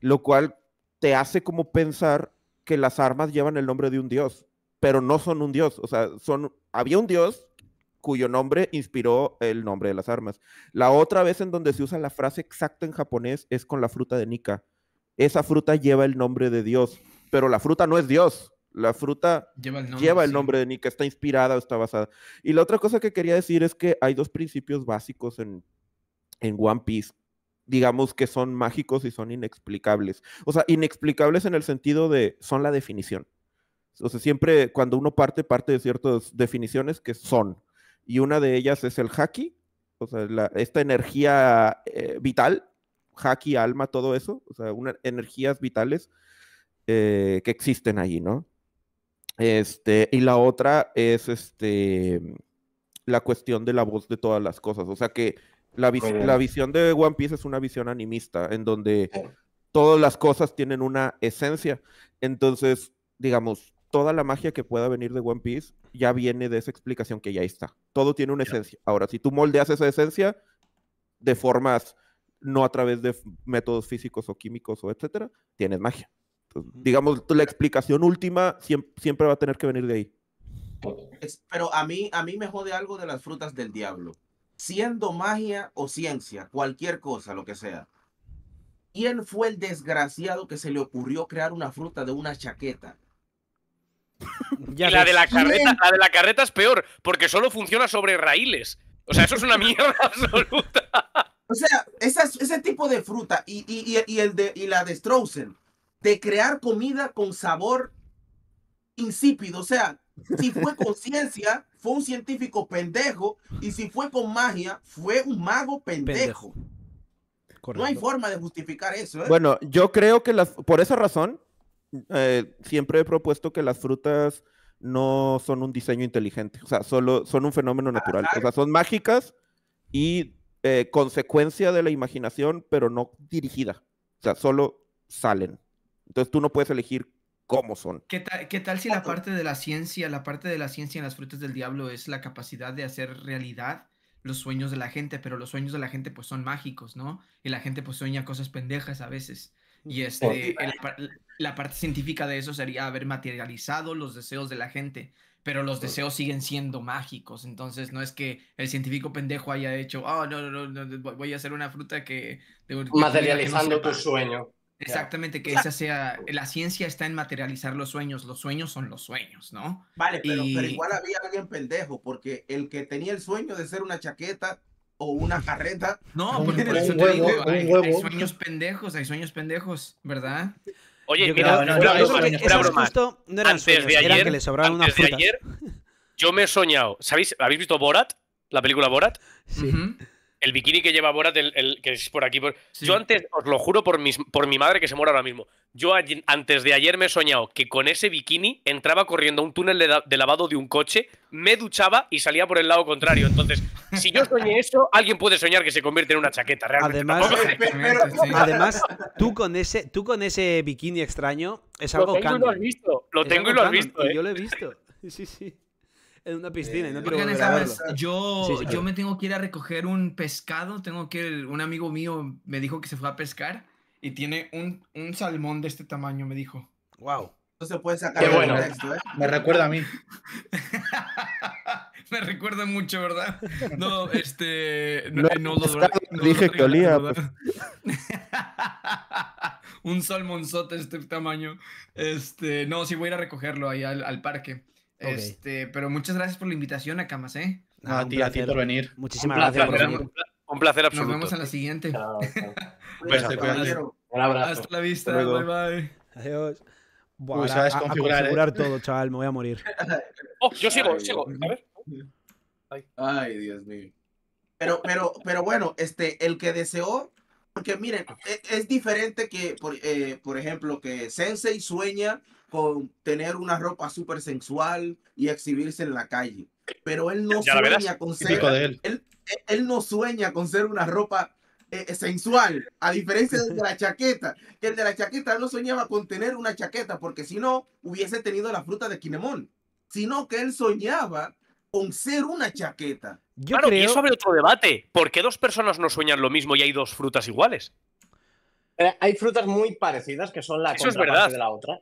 lo cual te hace como pensar que las armas llevan el nombre de un dios pero no son un dios. O sea, son, había un dios cuyo nombre inspiró el nombre de las armas. La otra vez en donde se usa la frase exacta en japonés es con la fruta de Nika. Esa fruta lleva el nombre de Dios, pero la fruta no es Dios. La fruta lleva el nombre, de Nika, está inspirada o está basada. Y la otra cosa que quería decir es que hay dos principios básicos en, en One Piece, digamos que son mágicos y son inexplicables. O sea, inexplicables en el sentido de son la definición. O sea, siempre cuando uno parte, parte de ciertas definiciones que son. Y una de ellas es el haki, o sea, esta energía eh, vital, haki, alma, todo eso, o sea, unas energías vitales eh, que existen allí, ¿no? Este, y la otra es este, la cuestión de la voz de todas las cosas, o sea que la, la visión de One Piece es una visión animista, en donde todas las cosas tienen una esencia, entonces, digamos, toda la magia que pueda venir de One Piece ya viene de esa explicación que ya está. Todo tiene una esencia. Ahora, si tú moldeas esa esencia de formas no a través de métodos físicos o químicos o etcétera, tienes magia. digamos, la explicación última siempre, va a tener que venir de ahí. Pero a mí, a mí me jode algo de las frutas del diablo. Siendo magia o ciencia, cualquier cosa, lo que sea. ¿Quién fue el desgraciado que se le ocurrió crear una fruta de una chaqueta? y la de la carreta, la de la carreta es peor, porque solo funciona sobre raíles. O sea, eso es una mierda absoluta. O sea, ese tipo de fruta y, y, y, el de, la de Strousen, de crear comida con sabor insípido. O sea, si fue con ciencia, fue un científico pendejo. Y si fue con magia, fue un mago pendejo. No hay forma de justificar eso. ¿eh? Bueno, yo creo que por esa razón, eh, siempre he propuesto que las frutas no son un diseño inteligente, o sea, solo son un fenómeno ah, natural, o sea, son mágicas y eh, consecuencia de la imaginación, pero no dirigida, o sea, solo salen. Entonces tú no puedes elegir cómo son. ¿Qué tal, ¿Qué tal, si la parte de la ciencia, la parte de la ciencia en las frutas del diablo es la capacidad de hacer realidad los sueños de la gente, pero los sueños de la gente pues son mágicos, ¿no? Y la gente pues sueña cosas pendejas a veces. Y este, la parte científica de eso sería haber materializado los deseos de la gente, pero los deseos siguen siendo mágicos. Entonces, no es que el científico pendejo haya hecho, oh, no, no, no, voy a hacer una fruta que. Materializando tu sueño. Exactamente, que esa sea. La ciencia está en materializar los sueños. Los sueños son los sueños, ¿no? Vale, pero igual había alguien pendejo, porque el que tenía el sueño de ser una chaqueta o una carreta. No, porque por eso te digo, hay, sueños pendejos, hay sueños pendejos, ¿verdad? Oye, yo mira, antes de ayer, antes que le De ayer, yo me he soñado. ¿Sabéis? ¿Habéis visto Borat? La película Borat. Sí. El bikini que lleva Borat, el, que es por aquí. Por... Yo antes, os lo juro por, mis, por mi madre que se muere ahora mismo. Yo antes de ayer me he soñado que con ese bikini entraba corriendo a un túnel de, lavado de un coche, me duchaba y salía por el lado contrario. Entonces, si yo soñé eso, alguien puede soñar que se convierte en una chaqueta, realmente. Además, además tú, con ese, tú con ese bikini extraño es algo tengo lo visto. Lo tengo y lo has visto. ¿eh? Yo lo he visto. Sí, sí en una piscina no Yo, yo me tengo que ir a recoger un pescado, tengo que un amigo mío me dijo que se fue a pescar y tiene un, un salmón de este tamaño, me dijo. Wow. No se puede sacar Qué bueno. ¿eh? Me recuerda a mí. me recuerda mucho, ¿verdad? No, este. No, eh, no, no, dije que olía. Pues. un salmonzote de este tamaño. Este. No, sí, voy a ir a recogerlo ahí al parque. Este, pero muchas gracias por la invitación a ¿eh? Ah, a ti, a venir. Muchísimas un placer, gracias. un, placer, absoluto. Nos vemos en la siguiente. un abrazo. Hasta la vista. bye bye. Adiós. Buah, a, ¿eh? configurar, todo, chaval. Me voy a morir. oh, yo sigo, yo sigo. A ver. Ay. Dios mío. Pero, pero, pero bueno, este, el que deseó, porque miren, e, es, diferente que, por, eh, por ejemplo, que Sensei sueña con tener una ropa súper sensual y exhibirse en la calle. Pero él no, sueña con, ser, él. no sueña con ser una ropa eh, eh, sensual, a diferencia de la chaqueta, que el de la chaqueta no soñaba con tener una chaqueta, porque si no, hubiese tenido la fruta de Kinemon, sino que él soñaba con ser una chaqueta. Yo claro, creo... y eso abre otro debate. ¿Por qué dos personas no sueñan lo mismo y hay dos frutas iguales? Eh, hay frutas muy parecidas que son la contraparte de la otra.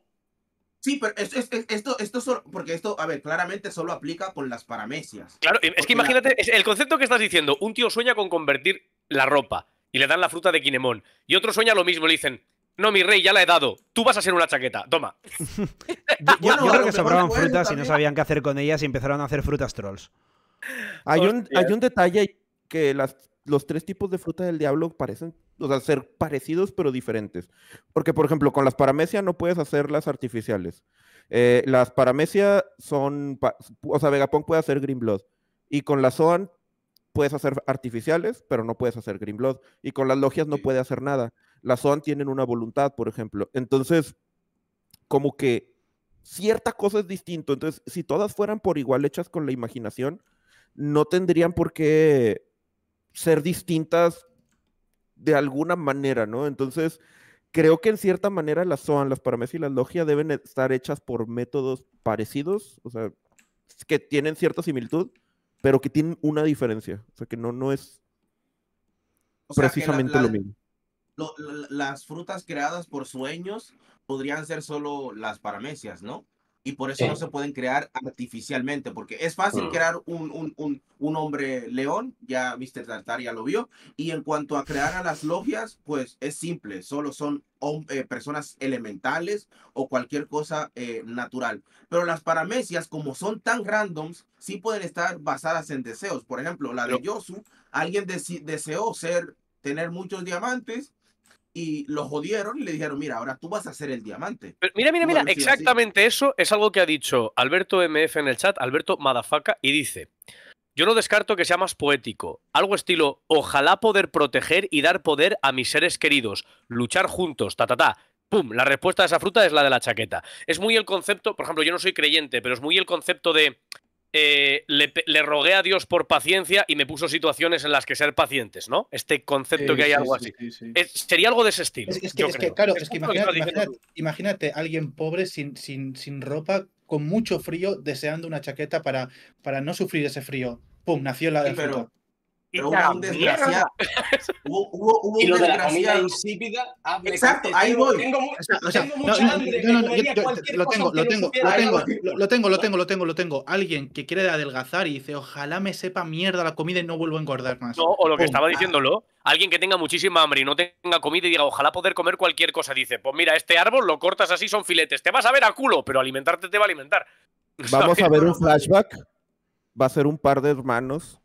Sí, pero esto, esto, esto, porque esto, a ver, claramente solo aplica por las paramesias. Claro, es que imagínate, el concepto que estás diciendo, un tío sueña con convertir la ropa y le dan la fruta de Kinemon, y otro sueña lo mismo, le dicen, no, mi rey, ya la he dado, tú vas a ser una chaqueta, toma. yo, creo que sobraban frutas y no sabían qué hacer con ellas y empezaron a hacer frutas trolls. Hay, un, hay un, detalle que los tres tipos de fruta del diablo parecen o sea, ser parecidos pero diferentes. Porque, por ejemplo, con las paramecia no puedes hacerlas artificiales. Eh, las paramecia son, o sea, Vegapunk puede hacer Green Blood. Y con las OAN puedes hacer artificiales, pero no puedes hacer Green Blood. Y con las logias no puede hacer nada. Las OAN tienen una voluntad, por ejemplo. Entonces, como que cierta cosa es distinto. Entonces, si todas fueran por igual hechas con la imaginación, no tendrían por qué ser distintas de alguna manera, ¿no? Entonces, creo que en cierta manera las SOAN, las paramecias y las logias deben estar hechas por métodos parecidos, o sea, que tienen cierta similitud, pero que tienen una diferencia, o sea, que no, no es precisamente lo mismo. las frutas creadas por sueños podrían ser solo las paramecias, ¿no? y por eso no se pueden crear artificialmente, porque es fácil mm. crear un, un, hombre león, ya Mr. Tartar ya lo vio, y en cuanto a crear a las logias, pues es simple, solo son eh, personas elementales o cualquier cosa eh, natural. Pero las paramecias, como son tan randoms, sí pueden estar basadas en deseos. Por ejemplo, la de Yosu, alguien deseó ser, tener muchos diamantes y lo jodieron y le dijeron, mira, ahora tú vas a ser el diamante. mira, mira, mira, exactamente eso es algo que ha dicho Alberto MF en el chat, Alberto Madafaca, y dice, yo no descarto que sea más poético, algo estilo, ojalá poder proteger y dar poder a mis seres queridos, luchar juntos, ta, ta, ta. ¡Pum! La respuesta de esa fruta es la de la chaqueta. Es muy el concepto, por ejemplo, yo no soy creyente, pero es muy el concepto de eh, le, rogué a Dios por paciencia y me puso situaciones en las que ser pacientes, ¿no? Este concepto que hay algo así. sería algo de ese estilo. Es, que, claro, es que imagínate, imagínate, alguien pobre sin, sin, sin, ropa, con mucho frío, deseando una chaqueta para, para no sufrir ese frío. ¡Pum! Nació la del pero hubo un desgraciado. hubo, lo insípida. Ah, Exacto, ahí voy. Tengo, lo, tengo, lo, tengo, lo, tengo, lo tengo, lo tengo, lo tengo, lo tengo. Alguien que quiere adelgazar y dice, ojalá me sepa mierda la comida y no vuelvo a engordar más. No, o lo que estaba diciéndolo. Alguien que tenga muchísima hambre y no tenga comida y diga, ojalá poder comer cualquier cosa, dice, pues mira, este árbol lo cortas así, son filetes. Te vas a ver a culo, pero alimentarte te va a alimentar. Vamos a ver un flashback. Va a ser un par de hermanos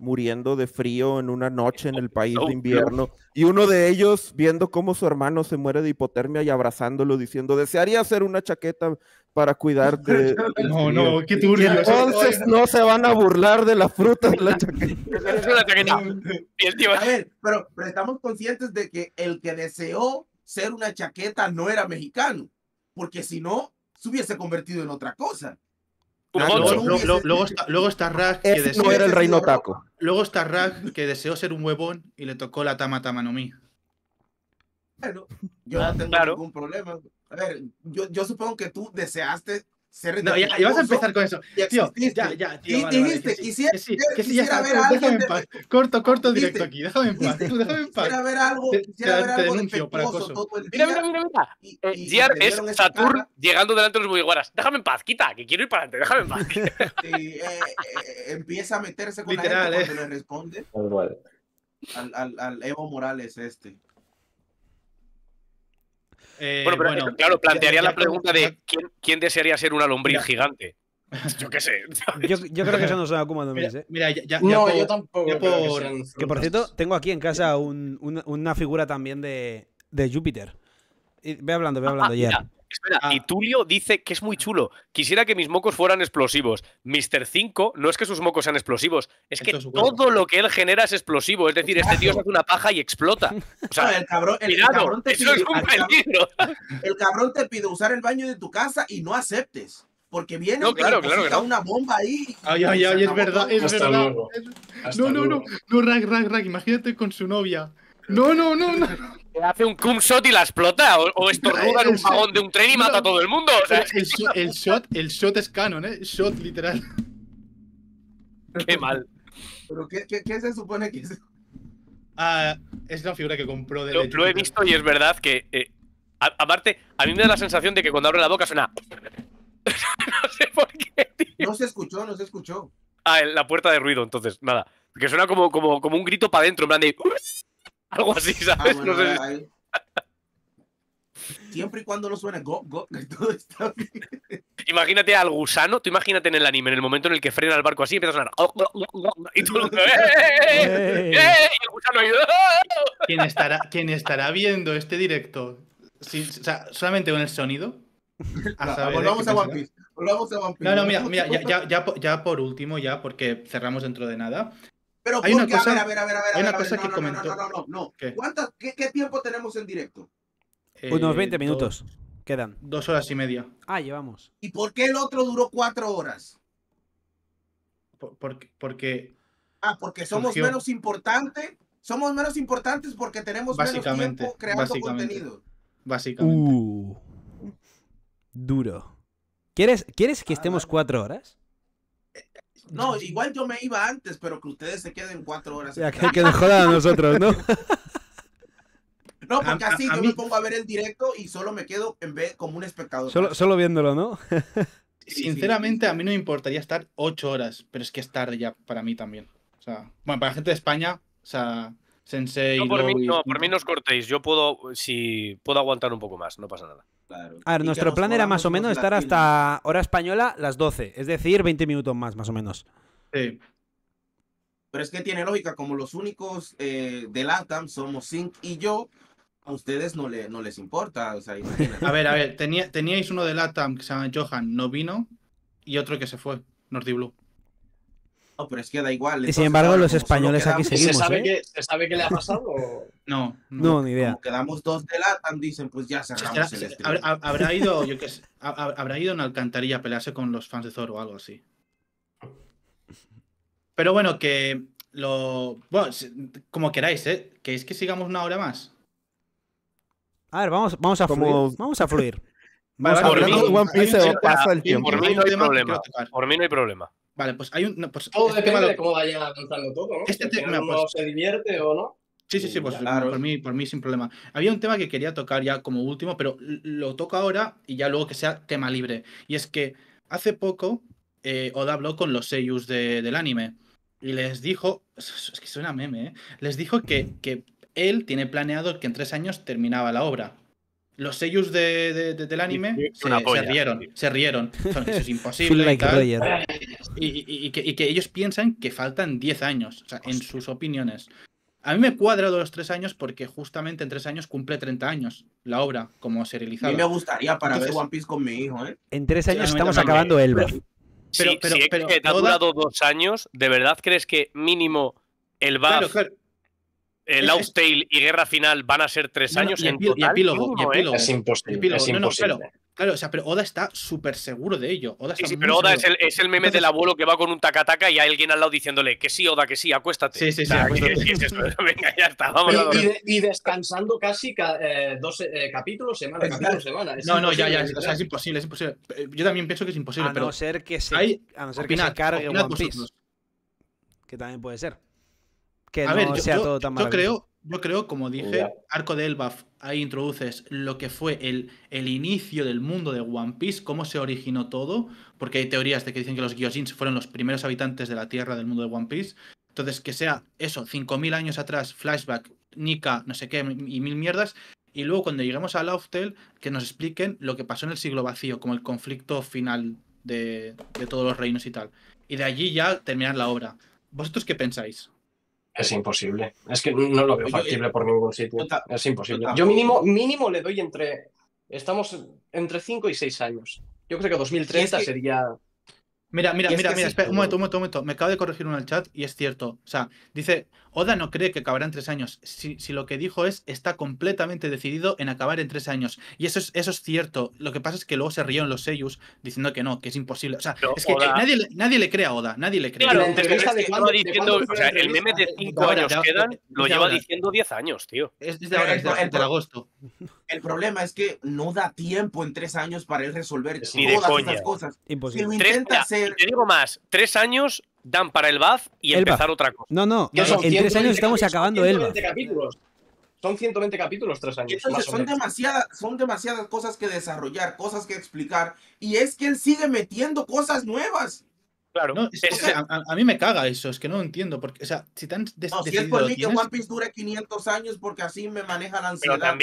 muriendo de frío en una noche en el país de invierno y uno de ellos viendo cómo su hermano se muere de hipotermia y abrazándolo diciendo, desearía hacer una chaqueta para cuidarte. No, no, qué entonces no se van a burlar de la fruta de la chaqueta. a ver, pero, pero estamos conscientes de que el que deseó ser una chaqueta no era mexicano, porque si no, se hubiese convertido en otra cosa. Luego, está, Rag que deseó. el reino taco. Luego que ser un huevón y le tocó la Tama Tama no mi. yo no ah, tengo ningún problema. A ver, yo, yo supongo que tú deseaste no, ya, ya, vas a empezar con eso. tío, ya, ya, tío. Vale, dijiste, vale, quisiera, ver algo. Déjame en paz. Corto, corto dijiste, directo aquí. Déjame en paz. déjame en paz. Quisiera ver algo. Quisiera te, ver algo para acoso. Mira, mira, mira, mira. Eh, es Saturn llegando delante de los buiguaras. Déjame en paz, quita, que quiero ir para adelante. Déjame en paz. Eh, eh, empieza a meterse con la gente eh. le responde. Al, al, al Evo Morales este. Eh, bueno, pero claro, plantearía la pregunta de ¿quién, desearía ser una lombriz gigante. Yo qué sé. Yo, creo que eso no se Akuma no Mira, ya, no, yo tampoco. que, por cierto, tengo aquí en casa una, figura también de, Júpiter. ve hablando, ve hablando, ah, ya. Espera, ah. y Tulio dice que es muy ah. chulo. Quisiera que mis mocos fueran explosivos. Mister 5 no es que sus mocos sean explosivos, es que todo lo que él genera es explosivo. Es decir, este tío se hace una paja y explota. O sea, el cabrón, te pide, usar el baño de tu casa y no aceptes porque viene no, claro, claro, una bomba ahí. Ay, ay, ay, es verdad, es verdad. no, no, no, no, Rag, Rag, Rag, imagínate con su novia. No, no, no, no. Hace un cum shot y la explota, o, esto estornuda en un vagón de un tren y mata a todo el mundo. el, shot, el shot es canon, ¿eh? Shot literal. Qué mal. ¿Pero qué, se supone que es? Ah, es una figura que compró de. Lo, he visto y es verdad que. Eh, aparte, a mí me da la sensación de que cuando abre la boca suena. no sé por qué, No se escuchó, no se escuchó. Ah, la puerta de ruido, entonces, nada. Que suena como, como, como un grito para adentro, en plan de. Algo así, ah, ¿sabes? no sé eh, Siempre y cuando lo suena go, go, todo está bien. Imagínate al gusano, tú imagínate en el anime, en el momento en el que frena el barco así, empieza a sonar. Go, oh, oh, oh, y ¡Eh, eh, eh, eh el gusano ¿Quién, estará, ¿Quién estará viendo este directo? o sea, solamente con el sonido. volvamos a One Piece. Volvamos a One Piece. No, no, mira, mira ya, ya, ya por último, ya, porque cerramos dentro de nada. Pero hay una cosa, a ver, a ver, a ver, hay una cosa que no, comentó. No, ¿Qué? tiempo tenemos en directo? Unos 20 eh, minutos. quedan. Dos horas y media. Ah, llevamos. ¿Y por qué el otro duró cuatro horas? porque, porque. Ah, porque somos menos importantes. Somos menos importantes porque tenemos básicamente, menos tiempo creando contenido. Básicamente. Uh, duro. ¿Quieres, ¿Quieres que estemos ah, cuatro horas? No, igual yo me iba antes, pero que ustedes se queden cuatro horas. Ya, que, que nos jodan a nosotros, ¿no? No, porque así yo me pongo a ver el directo y solo me quedo en como un espectador. Solo, viéndolo, ¿no? Sinceramente, a mí no me importaría estar ocho horas, pero es que es tarde ya para mí también. O sea, bueno, para la gente de España, o sea, Sensei. No, por, mí, no, por mí no os cortéis. Yo puedo, si puedo aguantar un poco más, no pasa nada. A ver, nuestro plan era más o menos estar hasta hora española las 12, es decir, 20 minutos más, más o menos. Sí. Pero es que tiene lógica, como los únicos eh, de LATAM somos Sync y yo, a ustedes no, le, no les importa. a ver, a ver, teníais uno de LATAM que se llama Johan, no vino, y otro que se fue, Nordi Blue. No, pero es que da igual. Y sin embargo, los españoles aquí seguimos. ¿Se sabe, ¿eh? ¿Se sabe qué le ha pasado? No, no, ni idea. Como quedamos dos de Latam, dicen, pues ya cerramos el stream. Habrá ido, yo habrá ido en Alcantarilla a pelearse con los fans de Zoro o algo así. Pero bueno, que lo. Bueno, como queráis, ¿eh? ¿Queréis que sigamos una hora más? A ver, vamos, vamos a fluir. Vamos a fluir. por mí, no hay problema. Por mí no hay problema. Vale, pues hay un. No, pues este cómo vaya avanzando todo, Este tema. Pues se divierte o no. Sí, sí, sí, pues por mí, por mí sin problema. Había un tema que quería tocar ya como último, pero lo toco ahora y ya luego que sea tema libre. Y es que hace poco eh, Oda habló con los seiyus de, del anime y les dijo, es que suena meme, ¿eh? les dijo que, que él tiene planeado que en tres años terminaba la obra. Los sellos de, del anime se, rieron, se rieron. eso es imposible. y, que, y, que, ellos piensan que faltan 10 años, o sea, en sus opiniones. A mí me cuadra de los tres años porque justamente en tres años cumple 30 años la obra como serializada. A mí me gustaría para ver One Piece con mi hijo, ¿eh? En tres años estamos acabando el. Pero, pero, pero, que ha durado dos años, ¿de verdad crees que mínimo el va eh, y Guerra Final van a ser tres años en total. epílogo, ¿eh? es imposible. claro, o sea, pero Oda está súper seguro de ello. Oda pero Oda es el, meme del abuelo que va con un tacataca y hay alguien al lado diciéndole que sí, Oda, que sí, acuéstate. Sí, sí, sí. Venga, ya está, Y, descansando casi eh, dos eh, capítulos, semana, capítulo semana. no, no, ya, ya. O sea, es imposible, es imposible. Yo también pienso que es imposible. A pero no ser que se, a no ser que se cargue One Piece. Que también puede ser que a ver, sea todo tan yo creo, yo creo, como dije, Arco de Elbaf, ahí introduces lo que fue el, el inicio del mundo de One Piece, cómo se originó todo, porque hay teorías de que dicen que los Gyojins fueron los primeros habitantes de la Tierra del mundo de One Piece. Entonces, que sea eso, 5.000 años atrás, flashback, Nika, no sé qué, y mil mierdas, y luego cuando lleguemos a Lauftel, que nos expliquen lo que pasó en el siglo vacío, como el conflicto final de, de, todos los reinos y tal. Y de allí ya terminar la obra. ¿Vosotros qué pensáis? Es imposible. Es que no lo veo factible por ningún sitio. Tota, es imposible. Tota. Yo, mínimo, mínimo le doy entre. Estamos entre 5 y 6 años. Yo creo que 2030 sería. Mira, mira, mira, mira, espera, un momento, un momento, un momento. Me acabo de corregir uno en el chat y es cierto. O sea, dice, Oda no cree que acabará en tres años. Si, si lo que dijo es, está completamente decidido en acabar en tres años. Y eso es, eso es cierto. Lo que pasa es que luego se rieron los sellos diciendo que no, que es imposible. O sea, es que eh, nadie, nadie, le cree a Oda, nadie le cree. Claro, diciendo, o sea, el meme de cinco años quedan lo lleva diciendo diez años, tío. Es desde ahora, desde agosto. El problema es que no da tiempo en tres años para él resolver todas esas cosas. Imposible. Si intenta hacer... Te digo más, tres años dan para el BAF y el empezar otra cosa. No, no, en tres años estamos acabando el Capítulos. Son 120 capítulos, tres años. Entonces, son, son demasiadas cosas que desarrollar, cosas que explicar. Y es que él sigue metiendo cosas nuevas. Claro. a, mí me caga eso, es que no entiendo. Porque, o sea, si tan no, es por mí que One Piece dure 500 años porque así me maneja la ansiedad.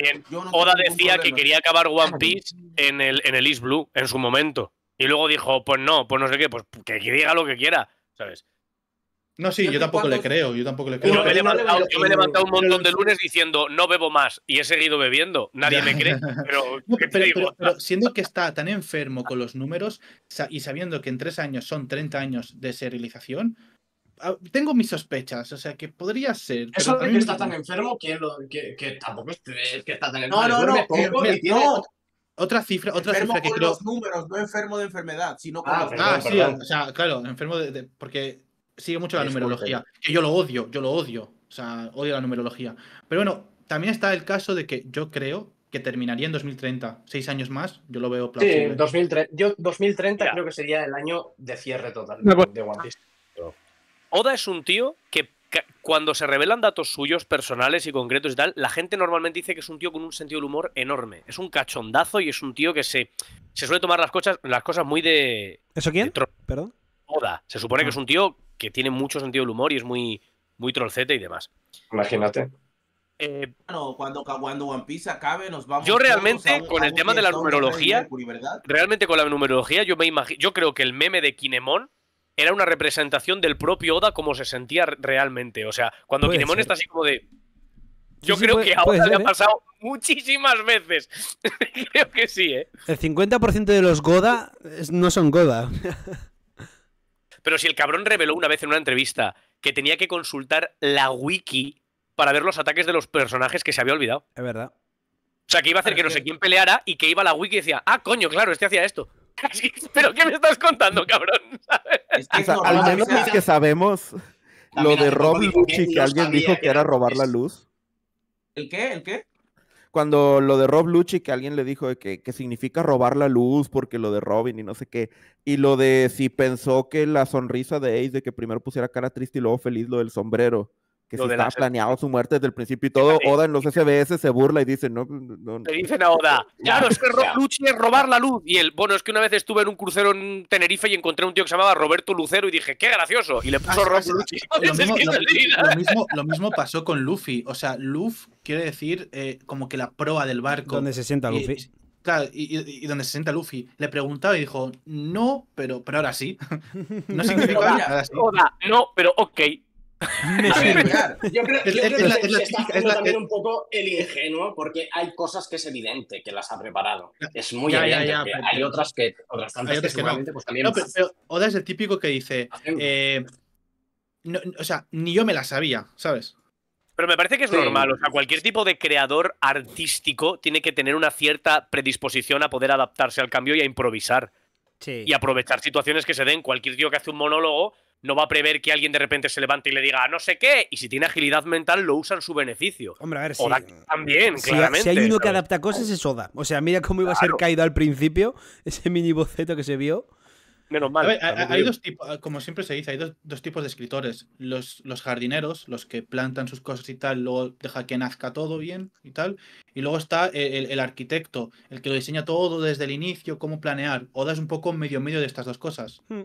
Oda decía que quería acabar One Piece en el, en el East Blue, en su momento. Y luego dijo, pues no, pues no sé qué, pues que diga lo que quiera, ¿sabes? No, sí, yo, tampoco le creo, yo tampoco creo. me, he levantado, un montón de lunes diciendo no bebo más y he seguido bebiendo. Nadie me cree. Pero, siendo que está tan enfermo con los números y sabiendo que en tres años son 30 años de serilización ah, tengo mis sospechas, o sea que podría ser. Eso de que está tan enfermo, que, que, tampoco es que está tan enfermo. No, no, no. Otra cifra, otra cifra que los números, no enfermo de enfermedad, sino ah, ah, sí, o sea, claro, enfermo de, de, porque sigue mucho la numerología. Que yo lo odio, yo lo odio. O sea, odio la numerología. Pero bueno, también está el caso de que yo creo que terminaría en 2030. Seis años más, yo lo veo plausible. Sí, 2030, yo 2030 creo que sería el año de cierre total de One Oda es un tío que cuando se revelan datos suyos, personales y concretos y tal, la gente normalmente dice que es un tío con un sentido del humor enorme. Es un cachondazo y es un tío que se, se suele tomar las cosas, las cosas muy de. ¿Eso quién? Perdón. Oda. Se supone que ah. es un tío que tiene mucho sentido del humor y es muy, muy trollcete y demás. Imagínate. Eh, bueno, cuando, One Piece acabe, nos vamos. Yo realmente, con el tema de la numerología, realmente con la numerología, yo me Yo creo que el meme de Kinemon era una representación del propio Oda como se sentía realmente. O sea, cuando Kinemon está así como de. Yo creo que a le ha ¿eh? pasado muchísimas veces. creo que sí, ¿eh? El 50% de los Goda no son Goda. Pero si el cabrón reveló una vez en una entrevista que tenía que consultar la wiki para ver los ataques de los personajes que se había olvidado. Es verdad. O sea, que iba a hacer que no sé quién peleara y que iba la wiki y decía, ah, coño, claro, este hacía esto. ¿Pero qué me estás contando, cabrón? que al menos es que sabemos lo de Rob Lucci, que alguien dijo que era robar la luz. ¿El qué? ¿El qué? cuando lo de Rob Lucci, que alguien le dijo de que, que, significa robar la luz porque lo de Robin y no sé qué, y lo de si pensó que la sonrisa de Ace, de que primero pusiera cara triste y luego feliz, lo del sombrero, que si estaba planeado su muerte desde el principio y todo, Oda en los SBS se burla y dice, no, no, Le dicen a Oda, claro, es que Luchi es robar la luz. Y él, bueno, es que una vez estuve en un crucero en Tenerife y encontré un tío que se llamaba Roberto Lucero y dije, qué gracioso. Y le puso Rob Lo, mismo, lo, mismo, pasó con Luffy. O sea, Luffy quiere decir eh, como que la proa del barco. Donde se sienta Luffy. Y, y, donde se sienta Luffy. Le preguntaba y dijo, no, pero, pero ahora sí. no significa nada. no, pero ok. Me yo creo, que está también un poco el ingenuo, porque hay cosas que es evidente que las ha preparado. Es muy evidente. hay otras que, tantas que, seguramente pues también. Oda es el típico que dice. Eh, o sea, ni yo me la sabía, ¿sabes? Pero me parece que es normal, o sea, cualquier tipo de creador artístico tiene que tener una cierta predisposición a poder adaptarse al cambio y a improvisar. Y aprovechar situaciones que se den. Cualquier tío que hace un monólogo no va a prever que alguien de repente se levante y le diga ah, no sé qué, y si tiene agilidad mental lo usa en su beneficio. Hombre, a ver, Oda eh, también, claramente. Si hay uno que adapta cosas es Oda. O sea, mira cómo iba a ser caído al principio, ese mini boceto que se vio. Menos mal. hay, dos tipos, como siempre se dice, hay dos, tipos de escritores. Los, los, jardineros, los que plantan sus cosas y tal, luego deja que nazca todo bien y tal. Y luego está el, arquitecto, el que lo diseña todo desde el inicio, cómo planear. Oda es un poco medio medio de estas dos cosas. Hmm.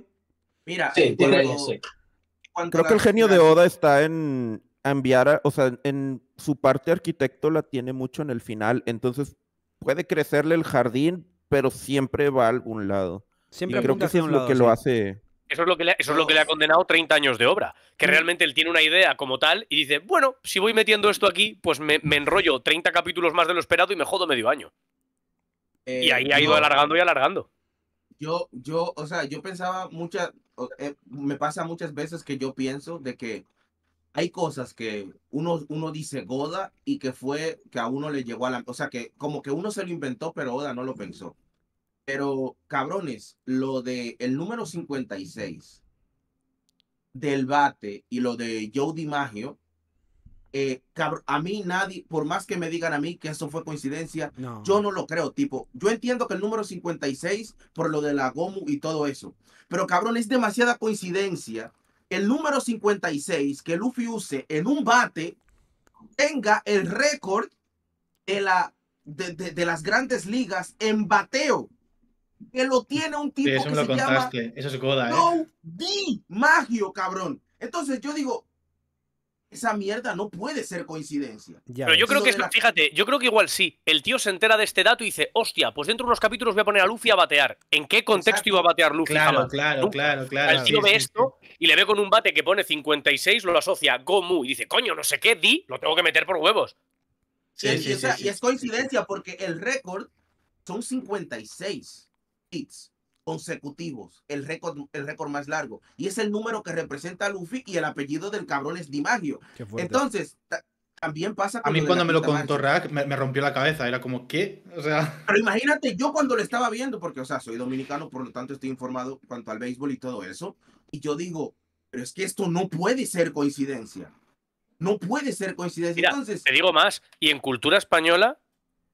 Mira, creo que el genio de Oda está en enviar, o sea, en su parte arquitecto la tiene mucho en el final, entonces puede crecerle el jardín, pero siempre va a algún lado. Siempre y creo que eso es lo que lo hace. Eso es lo que, le, eso es lo que le ha condenado 30 años de obra. Que realmente él tiene una idea como tal y dice, bueno, si voy metiendo esto aquí, pues me, enrollo 30 capítulos más de lo esperado y me jodo medio año. y eh, ahí ha ido alargando y alargando. Yo, yo, o sea, yo pensaba muchas, eh, me pasa muchas veces que yo pienso de que hay cosas que uno, uno dice Goda y que fue que a uno le llegó a la... O sea, que como que uno se lo inventó, pero Oda no lo pensó. Pero, cabrones, lo de el número 56 del bate y lo de Joe DiMaggio eh, a mí nadie, por más que me digan a mí que eso fue coincidencia, yo no lo creo, tipo, yo entiendo que el número 56 por lo de la Gomu y todo eso, pero cabrón, es demasiada coincidencia el número 56 que Luffy use en un bate tenga el récord de, la, de, las grandes ligas en bateo que lo tiene un tipo eso que se llama eso es coda, No, ¿eh? Di Magio, cabrón. Entonces yo digo, esa mierda no puede ser coincidencia. Pero yo creo que, fíjate, yo creo que igual sí. El tío se entera de este dato y dice, hostia, pues dentro de unos capítulos voy a poner a Luffy a batear. ¿En qué contexto iba a batear Luffy? Claro, claro, claro, El tío ve esto y le ve con un bate que pone 56, lo asocia a Gomu y dice, coño, no sé qué, di, lo tengo que meter por huevos. y, y es coincidencia porque el récord son 56 hits consecutivos, el récord, el récord más largo. Y es el número que representa a Luffy y el apellido del cabrón es DiMaggio. Entonces, también pasa. a mí cuando me lo contó Rack me, rompió la cabeza, era como, ¿qué? O sea... Pero imagínate yo cuando lo estaba viendo, porque, o sea, soy dominicano, por lo tanto estoy informado cuanto al béisbol y todo eso, y yo digo, pero es que esto no puede ser coincidencia. No puede ser coincidencia. Entonces... Te digo más, y en cultura española,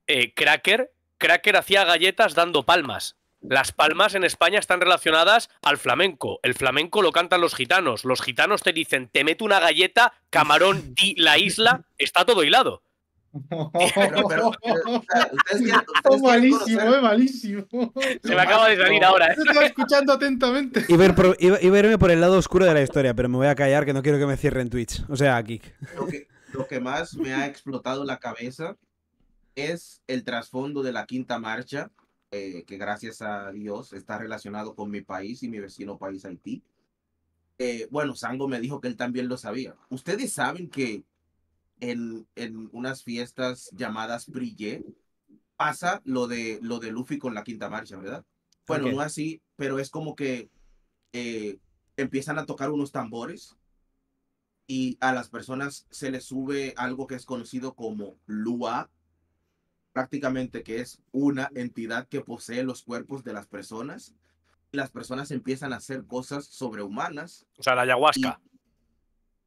eh, Cracker, Cracker hacía galletas dando palmas. Las palmas en España están relacionadas al flamenco. El flamenco lo cantan los gitanos. Los gitanos te dicen, te meto una galleta, camarón, di la isla, está todo hilado. Eh, malísimo, malísimo. Se me acaba de salir ahora. ¿eh? Yo escuchando atentamente. Iba a irme por el lado oscuro de la historia, pero me voy a callar que no quiero que me cierren Twitch. O sea, aquí. lo que más me ha explotado la cabeza es el trasfondo de la quinta marcha eh, que gracias a Dios está relacionado con mi país y mi vecino país Haití. Eh, bueno, Sango me dijo que él también lo sabía. Ustedes saben que en, en unas fiestas llamadas Brille pasa lo de, lo de Luffy con la quinta marcha, ¿verdad? Bueno, no así, pero es como que eh, empiezan a tocar unos tambores y a las personas se les sube algo que es conocido como lua prácticamente que es una entidad que posee los cuerpos de las personas. Las personas empiezan a hacer cosas sobrehumanas. O sea, la ayahuasca.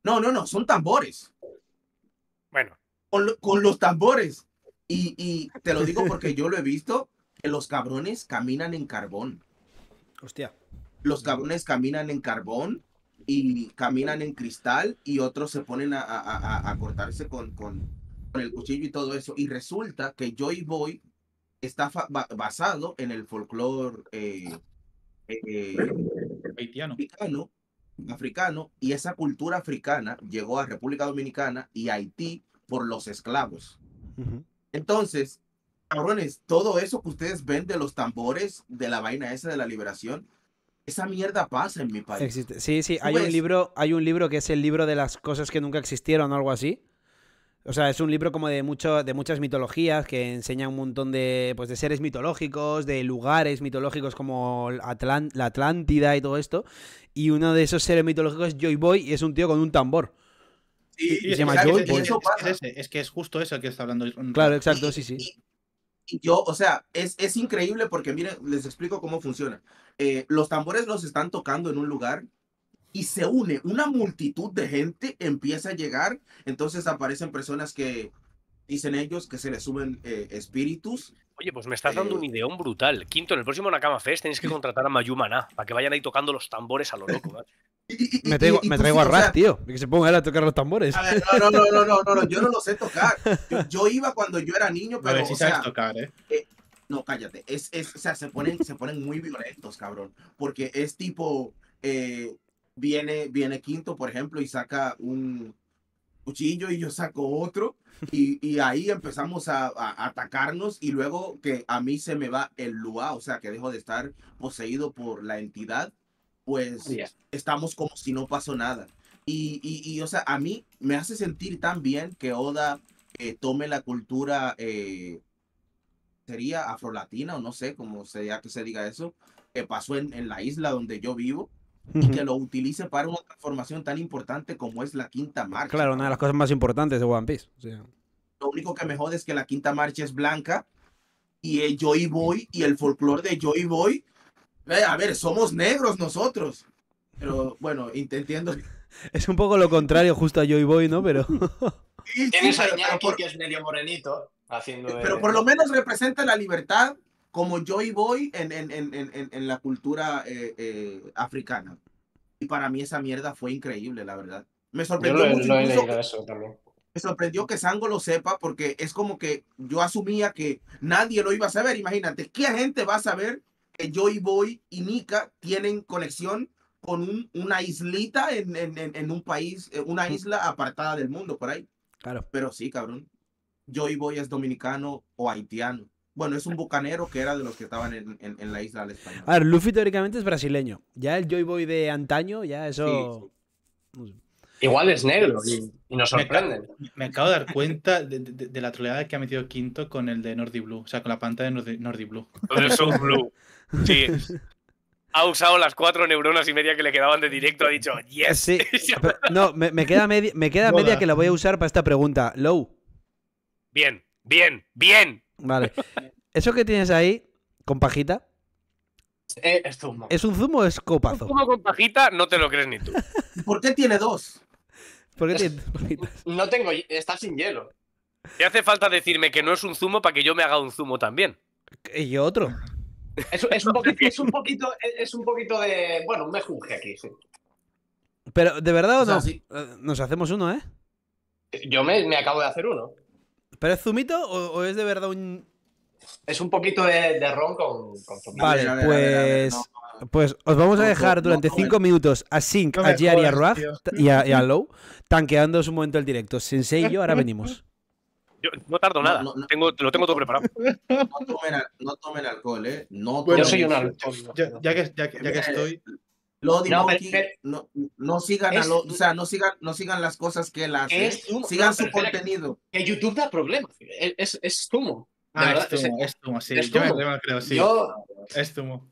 No, no, no, son tambores. Bueno. Con, los tambores. Y, te lo digo porque yo lo he visto, que los cabrones caminan en carbón. Hostia. Los cabrones caminan en carbón y caminan en cristal y otros se ponen a, cortarse con con el cuchillo y todo eso. Y resulta que Joy Boy está basado en el folclore eh, eh, haitiano. Africano, y esa cultura africana llegó a República Dominicana y Haití por los esclavos. Entonces, cabrones, todo eso que ustedes ven de los tambores, de la vaina esa de la liberación, esa mierda pasa en mi país. Sí, sí, hay un libro, hay un libro que es el libro de las cosas que nunca existieron o algo así. O sea, es un libro como de, mucho, de muchas mitologías que enseña un montón de, pues, de seres mitológicos, de lugares mitológicos como Atlant- la Atlántida y todo esto. Y uno de esos seres mitológicos es Joy Boy y es un tío con un tambor. y, se llama Joy es, Boy. Es, que es justo eso que está hablando. Claro, exacto, sí, sí. yo, o sea, es, increíble porque miren, les explico cómo funciona. Eh, los tambores los están tocando en un lugar y se une una multitud de gente, empieza a llegar, entonces aparecen personas que dicen ellos que se les suben eh, espíritus. Oye, pues me estás dando eh, un ideón brutal. Quinto, en el próximo Nakama Fest tenéis que contratar a Mayumana para que vayan ahí tocando los tambores a lo loco. me traigo, me a Rat, tío, que se ponga a tocar los tambores. no, no, no, no, no, yo no lo sé tocar. Yo, iba cuando yo era niño, pero. Pero sabes tocar, ¿eh? ¿eh? no, cállate. Es, es, o sea, se ponen, se ponen muy violentos, cabrón. Porque es tipo viene, Quinto, por ejemplo, y saca un cuchillo y yo saco otro. Y, ahí empezamos a, atacarnos y luego que a mí se me va el luá, o sea, que dejo de estar poseído por la entidad, pues estamos como si no pasó nada. Y, y, o sea, a mí me hace sentir tan bien que Oda eh, tome la cultura, eh, sería afrolatina o no sé cómo sería que se diga eso, que pasó en, en la isla donde yo vivo y que lo utilice para una transformación tan importante como es la quinta marcha. Claro, una de las cosas más importantes de One Piece. Lo único que me jode es que la quinta marcha es blanca y el Joy Boy y el folclore de Joy Boy. Eh, a ver, somos negros nosotros. Pero bueno, entiendo. Es un poco lo contrario justo a Joy Boy, ¿no? Pero. Tienes a porque es medio morenito. Pero por lo menos representa la libertad como yo y voy en, en, la cultura eh, eh, africana. Y para mí esa mierda fue increíble, la verdad. Me sorprendió mucho. que, Me sorprendió que Sango lo sepa porque es como que yo asumía que nadie lo iba a saber. Imagínate, ¿qué gente va a saber que Joy Boy y Nika tienen conexión con una islita en, en, un país, eh, una mm. isla apartada del mundo por ahí. Claro. Pero sí, cabrón. Joy Boy es dominicano o haitiano. Bueno, es un bucanero que era de los que estaban en, la isla de español. A ver, Luffy teóricamente es brasileño. Ya el Joy Boy de antaño, ya eso. Igual es negro y, nos sorprende. Me, acabo de dar cuenta de, la troleada que ha metido Quinto con el de Nordi Blue, o sea, con la pantalla de Nordi, Blue. Con el Soul Blue. Sí. Ha usado las cuatro neuronas y media que le quedaban de directo. Ha dicho, yes. no, me, queda, media, me queda media que la voy a usar para esta pregunta. Low. Bien, bien, bien. Vale. ¿Eso que tienes ahí con pajita? Eh, es zumo. ¿Es un zumo o es copazo? Un zumo con pajita no te lo crees ni tú. ¿Por qué tiene dos? ¿Por No tengo, está sin hielo. Te hace falta decirme que no es un zumo para que yo me haga un zumo también. Y yo otro. Es, un, poquito, es un, poquito, de. Bueno, un mejunje aquí, sí. Pero, ¿de verdad o, no? Eh, nos hacemos uno, ¿eh? Yo me acabo de hacer uno. ¿Pero es zumito o, es de verdad un...? Es un poquito de, ron con, zumito. Vale, pues... pues os vamos a dejar durante cinco minutos a Sync, a Jerry, a y a, y a Low tanqueándoos un momento el directo. Sensei y yo ahora venimos. Yo no tardo nada, tengo, lo tengo todo preparado. No tomen, alcohol, ¿eh? No yo soy un alcohol. Ya, que, ya que estoy no, no, sigan lo, o sea, no sigan, no sigan las cosas que él hace, sigan su contenido. Que, YouTube da problemas, es, es tumo. Ah, es tumo, es tumo, sí, yo tumo. sí. Yo... Es tumo.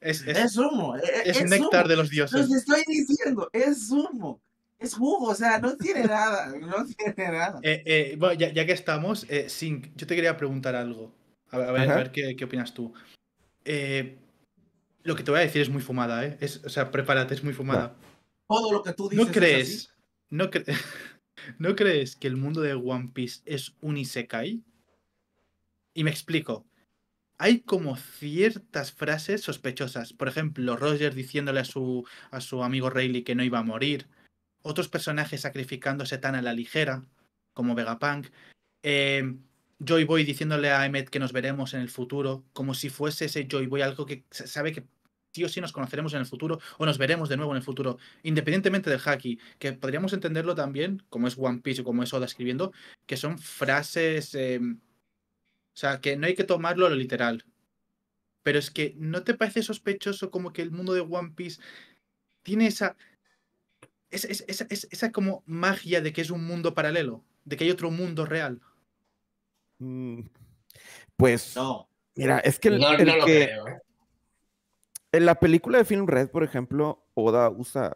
Es, es, es, e, e, néctar de los dioses. estoy diciendo, es zumo, es jugo, o sea, no tiene nada, no tiene nada. Eh, eh, bueno, ya, que estamos, eh, yo te quería preguntar algo, a, a ver, a ver qué, qué opinas tú. Eh, lo que te voy a decir es muy fumada, ¿eh? o sea, prepárate, es muy fumada. Todo lo que tú dices. ¿No crees, No, ¿No crees que el mundo de One Piece es un Isekai? Y me explico. Hay como ciertas frases sospechosas. Por ejemplo, Roger diciéndole a su, a su amigo Rayleigh que no iba a morir. Otros personajes sacrificándose tan a la ligera, como Vegapunk. Eh, Joy Boy diciéndole a Emmet que nos veremos en el futuro, como si fuese ese Joy Boy algo que sabe que si sí nos conoceremos en el futuro o nos veremos de nuevo en el futuro, independientemente del haki, que podríamos entenderlo también, como es One Piece o como es Oda escribiendo, que son frases... Em, o sea, que no hay que tomarlo a lo literal. Pero es que, ¿no te parece sospechoso como que el mundo de One Piece tiene esa, esa, como magia de que es un mundo paralelo, de que hay otro mundo real? Mm. Pues, no. mira, es que el, ¿eh? En la película de Film Red, por ejemplo, Oda usa,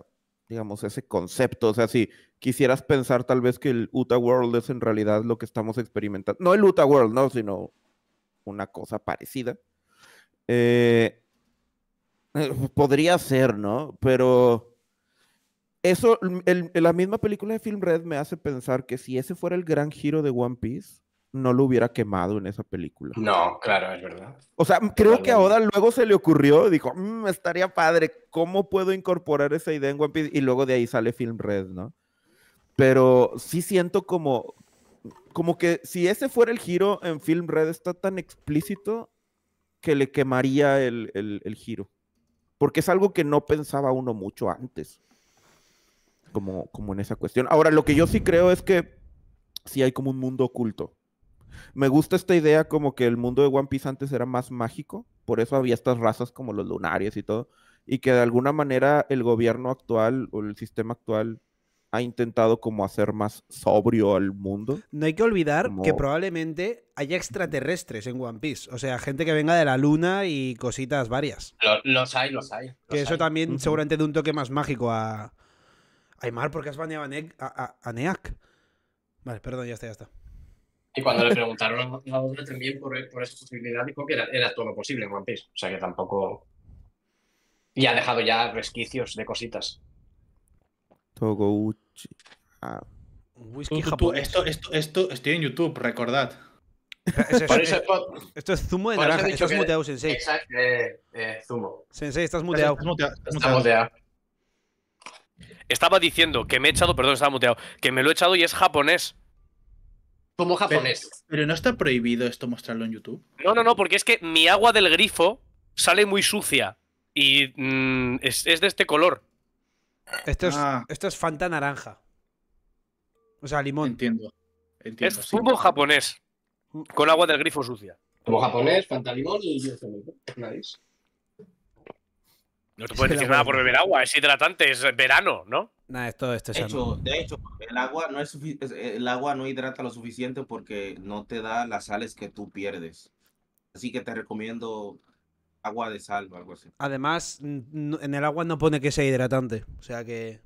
digamos, ese concepto. O sea, si quisieras pensar tal vez que el Utah World es en realidad lo que estamos experimentando. No el Utah World, no, sino una cosa parecida. Eh, eh, podría ser, ¿no? Pero eso, la misma película de Film Red me hace pensar que si ese fuera el gran giro de One Piece, no lo hubiera quemado en esa película. No, claro, es verdad. O sea, creo que ahora luego se le ocurrió, dijo, mm, estaría padre, ¿cómo puedo incorporar esa idea en One Piece? Y luego de ahí sale Film Red, ¿no? Pero sí siento como, como que si ese fuera el giro en Film Red está tan explícito que le quemaría el, giro. Porque es algo que no pensaba uno mucho antes. Como, como en esa cuestión. Ahora, lo que yo sí creo es que sí hay como un mundo oculto me gusta esta idea como que el mundo de One Piece antes era más mágico, por eso había estas razas como los lunares y todo, y que de alguna manera el gobierno actual o el sistema actual ha intentado como hacer más sobrio al mundo. No hay que olvidar que probablemente haya extraterrestres en One Piece, o sea, gente que venga de la luna y cositas varias. los hay, los hay. que eso también seguramente de un toque más mágico a... Aymar, porque has baneado a, a Neak? Vale, perdón, ya está, ya está. Y cuando le preguntaron a otra también por, esa posibilidad, dijo que era, todo todo posible en One Piece. O sea que tampoco. Y ha dejado ya resquicios de cositas. Togouchi. Ah. Whisky esto, esto, estoy en YouTube, recordad. Eh, esto es zumo de naranja. Estás muteado, Sensei. Exacto, eh, eh, zumo. Sensei, estás muteado. Estás muteado. Estaba diciendo que me he echado, perdón, estaba muteado, que me lo he echado y es japonés. Como japonés. Pero, no está prohibido esto mostrarlo en YouTube. No, no, no, porque es que mi agua del grifo sale muy sucia y mm, es, de este color. Esto es, ah. esto es Fanta naranja. O sea, limón. Entiendo. es fumo japonés. Con agua del grifo sucia. Como japonés, Fanta limón y... Nice. No te puedes decir nada por beber agua, es hidratante, es verano, ¿no? es de, hecho, de hecho, el agua, no eh, el agua no hidrata lo suficiente porque no te da las sales que tú pierdes. Así que te recomiendo agua de sal o algo así. Además, en el agua no pone que sea hidratante, o sea que...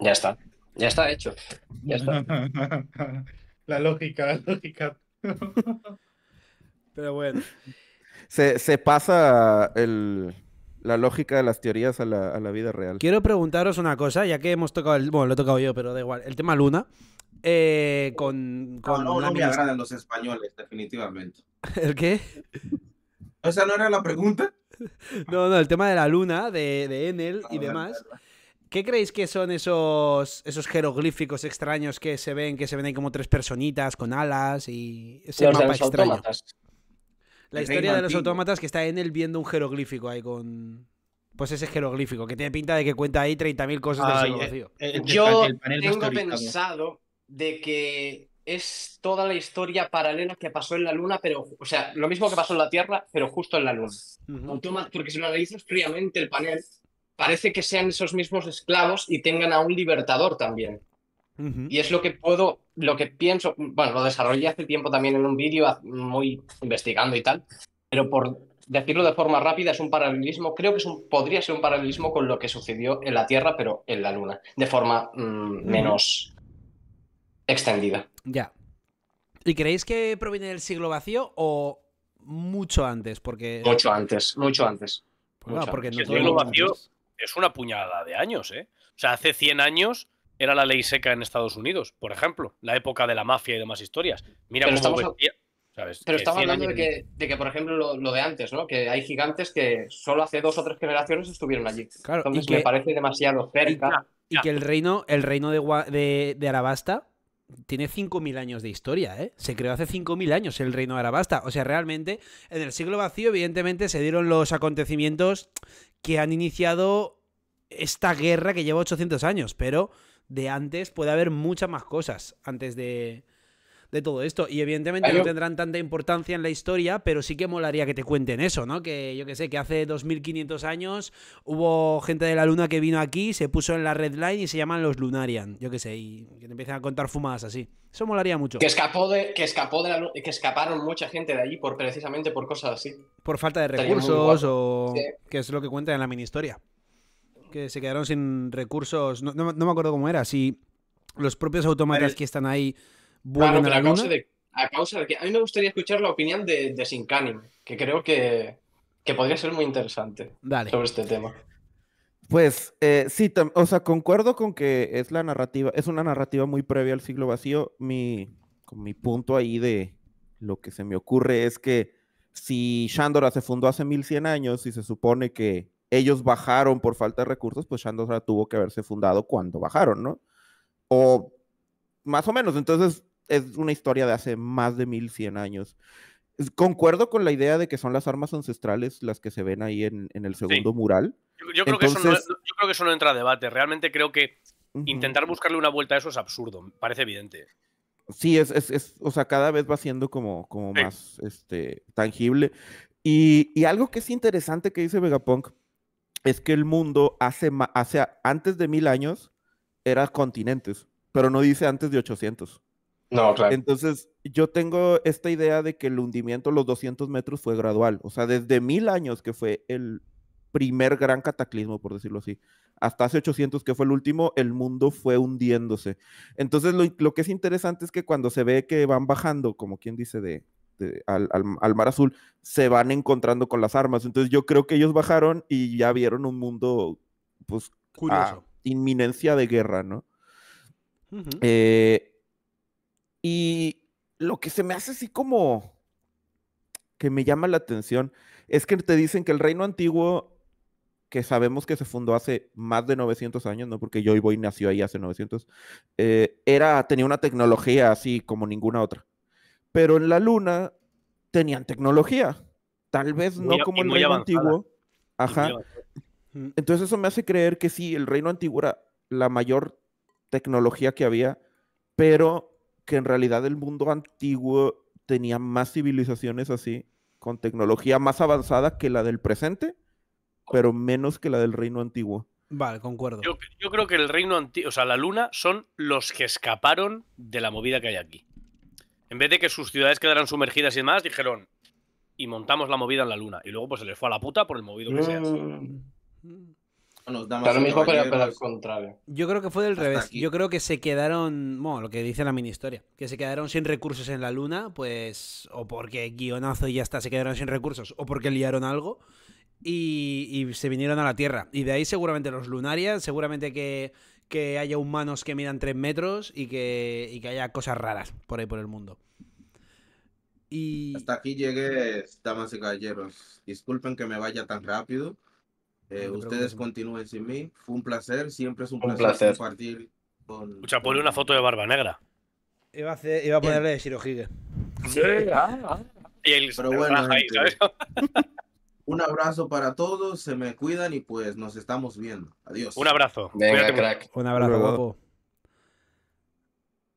Ya está, ya está hecho. Ya está. la lógica, la lógica. Pero bueno. se pasa el la lógica de las teorías a la, vida real. Quiero preguntaros una cosa, ya que hemos tocado el. Bueno, lo he tocado yo, pero da igual. El tema Luna. Eh, con, con. no, no, me los españoles, definitivamente. ¿El qué? o sea no era la pregunta? No, no, el tema de la Luna, de, de Enel y ah, demás. ¿Qué creéis que son esos, esos jeroglíficos extraños que se ven, que se ven ahí como tres personitas con alas y ese mapa extraño? La historia de los autómatas que está en él viendo un jeroglífico ahí con. Pues ese jeroglífico, que tiene pinta de que cuenta ahí 30.000 cosas del eh, eh, Yo tengo pensado de que es toda la historia paralela que pasó en la Luna, pero, o sea, lo mismo que pasó en la Tierra, pero justo en la Luna. porque si lo analizas fríamente el panel, parece que sean esos mismos esclavos y tengan a un libertador también. Y es lo que puedo, lo que pienso, bueno, lo desarrollé hace tiempo también en un vídeo, muy investigando y tal, pero por decirlo de forma rápida, es un paralelismo, creo que es podría ser un paralelismo con lo que sucedió en la Tierra, pero en la Luna, de forma mm, menos extendida. Ya. ¿Y creéis que proviene del siglo vacío o mucho antes? Porque... Mucho antes, mucho antes. Pues porque el siglo vacío es una puñada de años, ¿eh? O sea, hace 100 años era la ley seca en Estados Unidos, por ejemplo, la época de la mafia y demás historias. Mira pero estamos, hablando de que, por ejemplo, lo, de antes, ¿no? Que hay gigantes que solo hace dos o tres generaciones estuvieron allí. Claro, Entonces me parece demasiado cerca. Y, que el reino, el reino de, Arabasta tiene 5.000 años de historia, ¿eh? Se creó hace 5.000 años el reino de Arabasta. O sea, realmente, en el siglo vacío, evidentemente, se dieron los acontecimientos que han iniciado esta guerra que lleva 800 años, pero de antes puede haber muchas más cosas antes de, todo esto. Y evidentemente no tendrán tanta importancia en la historia, pero sí que molaría que te cuenten eso, ¿no? Que yo que sé, que hace 2500 años hubo gente de la luna que vino aquí, se puso en la red line y se llaman los Lunarian, yo que sé, y que te empiezan a contar fumadas así. Eso molaría mucho. Que escapó de que escapó de la que escaparon mucha gente de allí por precisamente por cosas así. Por falta de recursos o que es lo que cuentan en la mini historia que se quedaron sin recursos. No, me acuerdo cómo era, si los propios automáticos que están ahí vuelven a, causa de, que a mí me gustaría escuchar la opinión de, de Sincanim, que creo que, que, podría ser muy interesante sobre este tema. Pues eh, sí, o sea, concuerdo con que es la narrativa, es una narrativa muy previa al siglo vacío. Mi, con mi punto ahí de lo que se me ocurre es que si Shandora se fundó hace 1100 años y se supone que ellos bajaron por falta de recursos, pues Shandosra tuvo que haberse fundado cuando bajaron, ¿no? O más o menos, entonces es una historia de hace más de 1100 años. Concuerdo con la idea de que son las armas ancestrales las que se ven ahí en, el segundo mural. Yo, creo que eso no, entra a debate. Realmente creo que intentar buscarle una vuelta a eso es absurdo, parece evidente. Sí, es, o sea, cada vez va siendo como, como más este, tangible. Y, y, algo que es interesante que dice Vegapunk es que el mundo hace, antes de mil años era continentes, pero no dice antes de 800. No, claro. Entonces, yo tengo esta idea de que el hundimiento los 200 metros fue gradual. O sea, desde mil años, que fue el primer gran cataclismo, por decirlo así, hasta hace 800, que fue el último, el mundo fue hundiéndose. Entonces, lo, lo que es interesante es que cuando se ve que van bajando, como quien dice, de, al, Mar Azul, se van encontrando con las armas. Entonces yo creo que ellos bajaron y ya vieron un mundo, pues, inminencia de guerra, ¿no? Eh, y lo que se me hace así como que me llama la atención es que te dicen que el reino antiguo, que sabemos que se fundó hace más de 900 años, ¿no? Porque y voy, nació ahí hace 900, eh, era, tenía una tecnología así como ninguna otra pero en la Luna tenían tecnología, tal vez no como el reino antiguo. Ajá. Mm. Entonces eso me hace creer que sí, el reino antiguo era la mayor tecnología que había, pero que en realidad el mundo antiguo tenía más civilizaciones así, con tecnología más avanzada que la del presente, pero menos que la del reino antiguo. Vale, concuerdo. yo creo que el reino antiguo, o sea, la luna son los que escaparon de la movida que hay aquí. En vez de que sus ciudades quedaran sumergidas y demás, dijeron, y montamos la movida en la luna. Y luego pues se les fue a la puta por el movido que se sea. Mm. Bueno, mismo, pero, Yo creo que fue del revés. Yo creo que se quedaron, bueno, lo que dice la mini historia, que se quedaron sin recursos en la luna, pues, o porque guionazo y ya está, se quedaron sin recursos, o porque liaron algo. Y, y, se vinieron a la Tierra. Y de ahí seguramente los Lunarias, seguramente que que haya humanos que midan 3 metros y que, haya cosas raras por ahí por el mundo. Y... Hasta aquí llegué, damas y caballeros. Disculpen que me vaya tan rápido. Eh, ustedes continúen sin mí. Fue un placer, siempre es un, placer, compartir con. Escucha, ponle una foto de barba negra. Iba a, ponerle iba a ponerle Shirohige. Sí, ah, ah. Pero bueno, Un abrazo para todos, se me cuidan y pues nos estamos viendo. Adiós. Un abrazo. Un abrazo, guapo.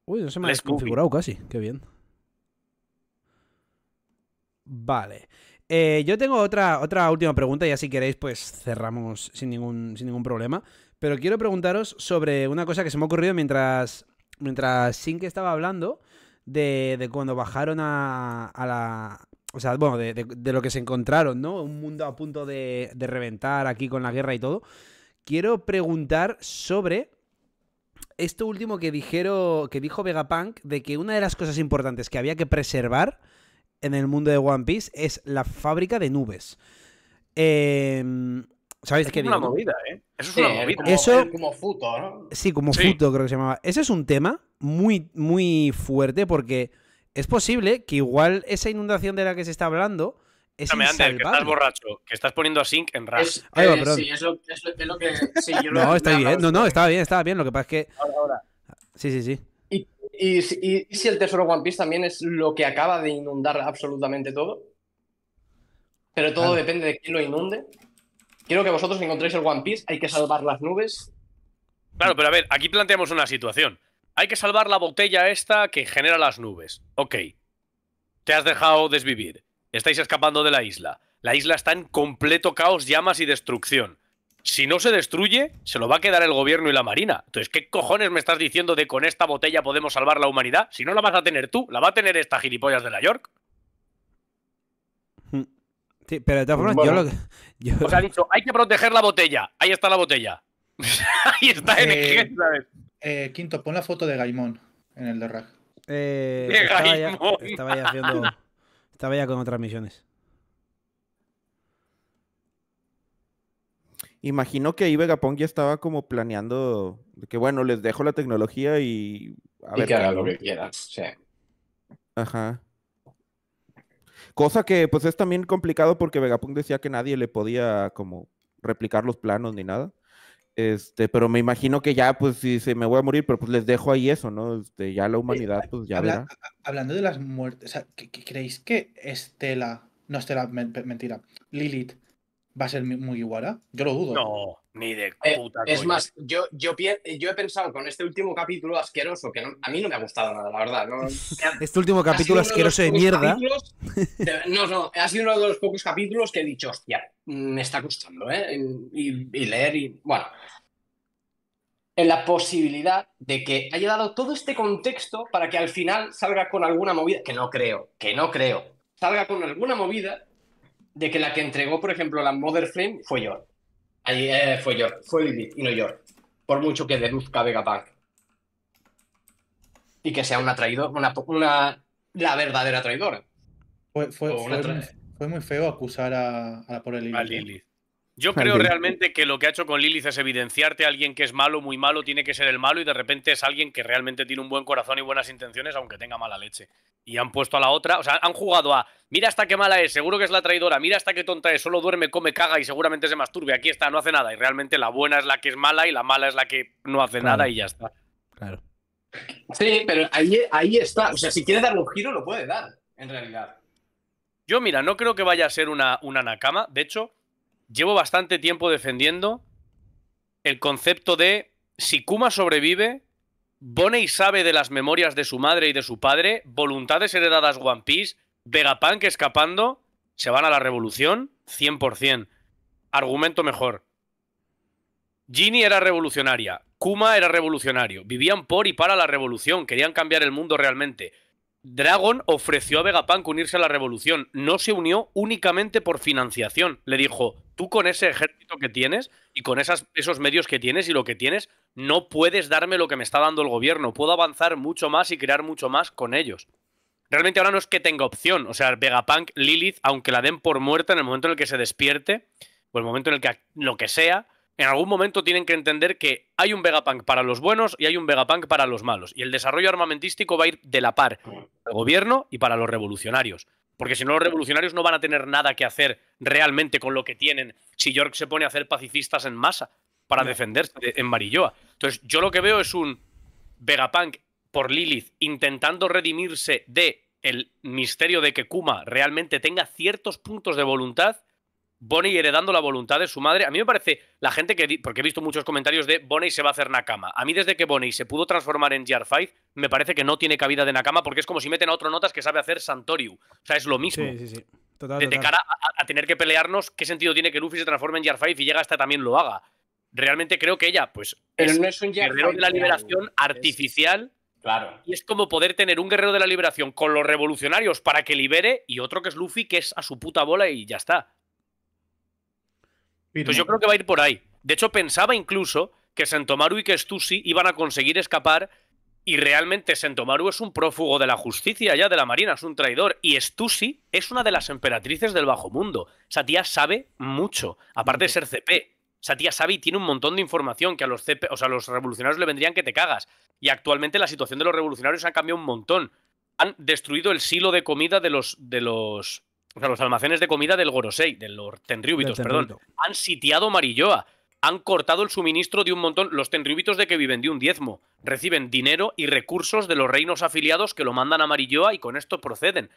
Uy, no se me ha desconfigurado casi. Qué bien. Vale. Eh, yo tengo otra, otra última pregunta, y si queréis, pues cerramos sin ningún, sin ningún problema. Pero quiero preguntaros sobre una cosa que se me ha ocurrido mientras, mientras Sin estaba hablando, de, cuando bajaron a, a, la, o sea, bueno, de, lo que se encontraron, ¿no? Un mundo a punto de, reventar aquí con la guerra y todo. Quiero preguntar sobre esto último que dijeron, que dijo Vegapunk, de que una de las cosas importantes que había que preservar en el mundo de One Piece es la fábrica de nubes. Eh, ¿Sabéis es qué digo? Movida, ¿eh? Eso es una movida, como, como futo, ¿no? Sí, como futo creo que se llamaba. Ese es un tema muy, muy fuerte porque es posible que igual esa inundación de la que se está hablando es Ander, que estás borracho, que estás poniendo a Sync en RAS. Eh, sí, no, está bien, no, estaba bien, estaba bien. Lo que pasa es que. Ahora, ahora. Sí, sí, sí. ¿Y, si el tesoro One Piece también es lo que acaba de inundar absolutamente todo? Pero todo depende de quién lo inunde. Quiero que vosotros encontréis el One Piece, hay que salvar las nubes. Claro, pero a ver, aquí planteamos una situación. Hay que salvar la botella esta que genera las nubes. Ok. Te has dejado desvivir. Estáis escapando de la isla. La isla está en completo caos, llamas y destrucción. Si no se destruye, se lo va a quedar el gobierno y la marina. Entonces, ¿qué cojones me estás diciendo de con esta botella podemos salvar la humanidad? Si no la vas a tener tú, la va a tener esta gilipollas de la York. Hmm. Sí, pero de todas formas, yo lo ha dicho, hay que proteger la botella. Ahí está la botella. Ahí está en el... Eh, eh, Quinto, pon la foto de Gaimón en el de Rag. Eh, estaba, ya, haciendo. Estaba ya con otras misiones. Imagino que ahí Vegapunk ya estaba como planeando que bueno, les dejo la tecnología y que haga lo que quieras, Ajá. Cosa que pues es también complicado porque Vegapunk decía que nadie le podía como replicar los planos ni nada. Este, pero me imagino que ya, pues, si se me voy a morir, pero pues les dejo ahí eso, ¿no? Este, ya la eh, humanidad, pues ya Hablando de las muertes, o sea, ¿qué, creéis que Estela, no Estela, mentira, Lilith va a ser muy iguala? Ah? Yo lo dudo. ¿eh? No. Ni de eh, puta. es más, yo, yo, yo, he pensado con este último capítulo asqueroso, que a mí no me ha gustado nada, la verdad. No, este último capítulo asqueroso de, mierda. no, no, ha sido uno de los pocos capítulos que he dicho, hostia, me está gustando, ¿eh? Y, y leer y. Bueno. En la posibilidad de que haya dado todo este contexto para que al final salga con alguna movida, que no creo, que no creo, salga con alguna movida de que la que entregó, por ejemplo, la Mother Flame fue yo. Ahí eh, fue York, fue Lilith y no York. Por mucho que deduzca Vega Vegapunk Y que sea una traidora, una, una, la verdadera traidora. Fue, muy, feo acusar a, a la A Lilith. ¿eh? Yo creo realmente que lo que ha hecho con Lilith es evidenciarte a alguien que es malo, muy malo, tiene que ser el malo y de repente es alguien que realmente tiene un buen corazón y buenas intenciones, aunque tenga mala leche. Y han puesto a la otra, o sea, han jugado a, mira hasta qué mala es, seguro que es la traidora, mira hasta qué tonta es, solo duerme, come, caga y seguramente se masturbe, aquí está, no hace nada. Y realmente la buena es la que es mala y la mala es la que no hace nada y ya está. Claro. Sí, pero ahí, está, o sea, si quiere dar un giro lo puede dar, en realidad. Yo mira, no creo que vaya a ser una, una nakama, de hecho llevo bastante tiempo defendiendo el concepto de si Kuma sobrevive, y sabe de las memorias de su madre y de su padre, voluntades heredadas One Piece, Vegapunk escapando, se van a la revolución, 100%. Argumento mejor. Gini era revolucionaria, Kuma era revolucionario, vivían por y para la revolución, querían cambiar el mundo realmente. Dragon ofreció a Vegapunk unirse a la revolución. No se unió únicamente por financiación. Le dijo, tú con ese ejército que tienes y con esos medios que tienes y lo que tienes, no puedes darme lo que me está dando el gobierno. Puedo avanzar mucho más y crear mucho más con ellos. Realmente ahora no es que tenga opción. O sea, Vegapunk, Lilith, aunque la den por muerta en el momento en el que se despierte, o el momento en el que lo que sea, en algún momento tienen que entender que hay un Vegapunk para los buenos y hay un Vegapunk para los malos. Y el desarrollo armamentístico va a ir de la par para el gobierno y para los revolucionarios. Porque si no, los revolucionarios no van a tener nada que hacer realmente con lo que tienen si York se pone a hacer pacifistas en masa para defenderse en Marilloa. Entonces, yo lo que veo es un Vegapunk por Lilith intentando redimirse de el misterio de que Kuma realmente tenga ciertos puntos de voluntad Bonnie heredando la voluntad de su madre. A mí me parece, la gente que. Porque he visto muchos comentarios de Bonnie se va a hacer Nakama. A mí, desde que Bonnie se pudo transformar en Jar 5, me parece que no tiene cabida de Nakama porque es como si meten a otro notas que sabe hacer Santoriu. O sea, es lo mismo. Sí, sí, sí. de, cara a, tener que pelearnos, ¿qué sentido tiene que Luffy se transforme en Jar 5 y llega hasta también lo haga? Realmente creo que ella, pues. Pero es no es un guerrero de la liberación artificial. Claro. Y es como poder tener un guerrero de la liberación con los revolucionarios para que libere y otro que es Luffy, que es a su puta bola y ya está. Pues yo creo que va a ir por ahí. De hecho, pensaba incluso que Sentomaru y que Stussy iban a conseguir escapar y realmente Sentomaru es un prófugo de la justicia ya de la Marina, es un traidor. Y Stussy es una de las emperatrices del bajo mundo. O sabe mucho, aparte de ser CP. Satia sabe y tiene un montón de información que a los, CP, o sea, a los revolucionarios le vendrían que te cagas. Y actualmente la situación de los revolucionarios ha cambiado un montón. Han destruido el silo de comida de los, de los o sea, los almacenes de comida del Gorosei, de los tenriúbitos, perdón, han sitiado Marilloa, han cortado el suministro de un montón. Los tenriúbitos de que viven de un diezmo reciben dinero y recursos de los reinos afiliados que lo mandan a Marilloa y con esto proceden.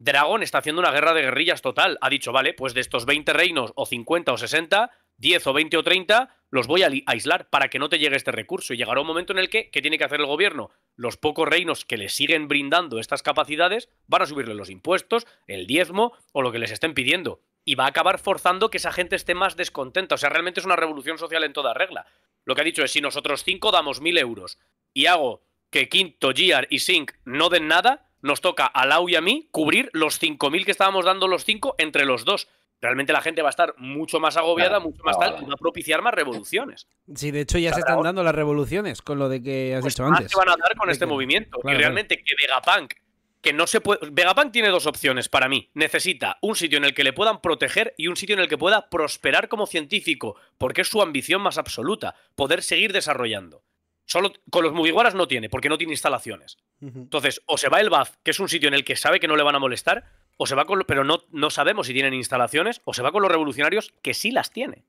Dragón está haciendo una guerra de guerrillas total. Ha dicho, vale, pues de estos 20 reinos o 50 o 60, 10 o 20 o 30, los voy a aislar para que no te llegue este recurso. Y llegará un momento en el que, ¿qué tiene que hacer el gobierno? Los pocos reinos que le siguen brindando estas capacidades van a subirle los impuestos, el diezmo o lo que les estén pidiendo. Y va a acabar forzando que esa gente esté más descontenta. O sea, realmente es una revolución social en toda regla. Lo que ha dicho es, si nosotros cinco damos mil euros y hago que Quinto, Giar y Sync no den nada, nos toca a Lau y a mí cubrir los 5.000 que estábamos dando los cinco entre los dos realmente la gente va a estar mucho más agobiada, mucho más ah, tal, y va a propiciar más revoluciones. Sí, de hecho ya se están dando las revoluciones con lo de que has pues dicho antes. se van a dar con este movimiento. y realmente que Vegapunk, que no se puede... Vegapunk tiene dos opciones para mí. Necesita un sitio en el que le puedan proteger y un sitio en el que pueda prosperar como científico, porque es su ambición más absoluta, poder seguir desarrollando. Solo con los Mugiwaras no tiene, porque no tiene instalaciones. Entonces, o se va el BAF, que es un sitio en el que sabe que no le van a molestar, o se va con, pero no, no sabemos si tienen instalaciones, o se va con los revolucionarios que sí las tiene.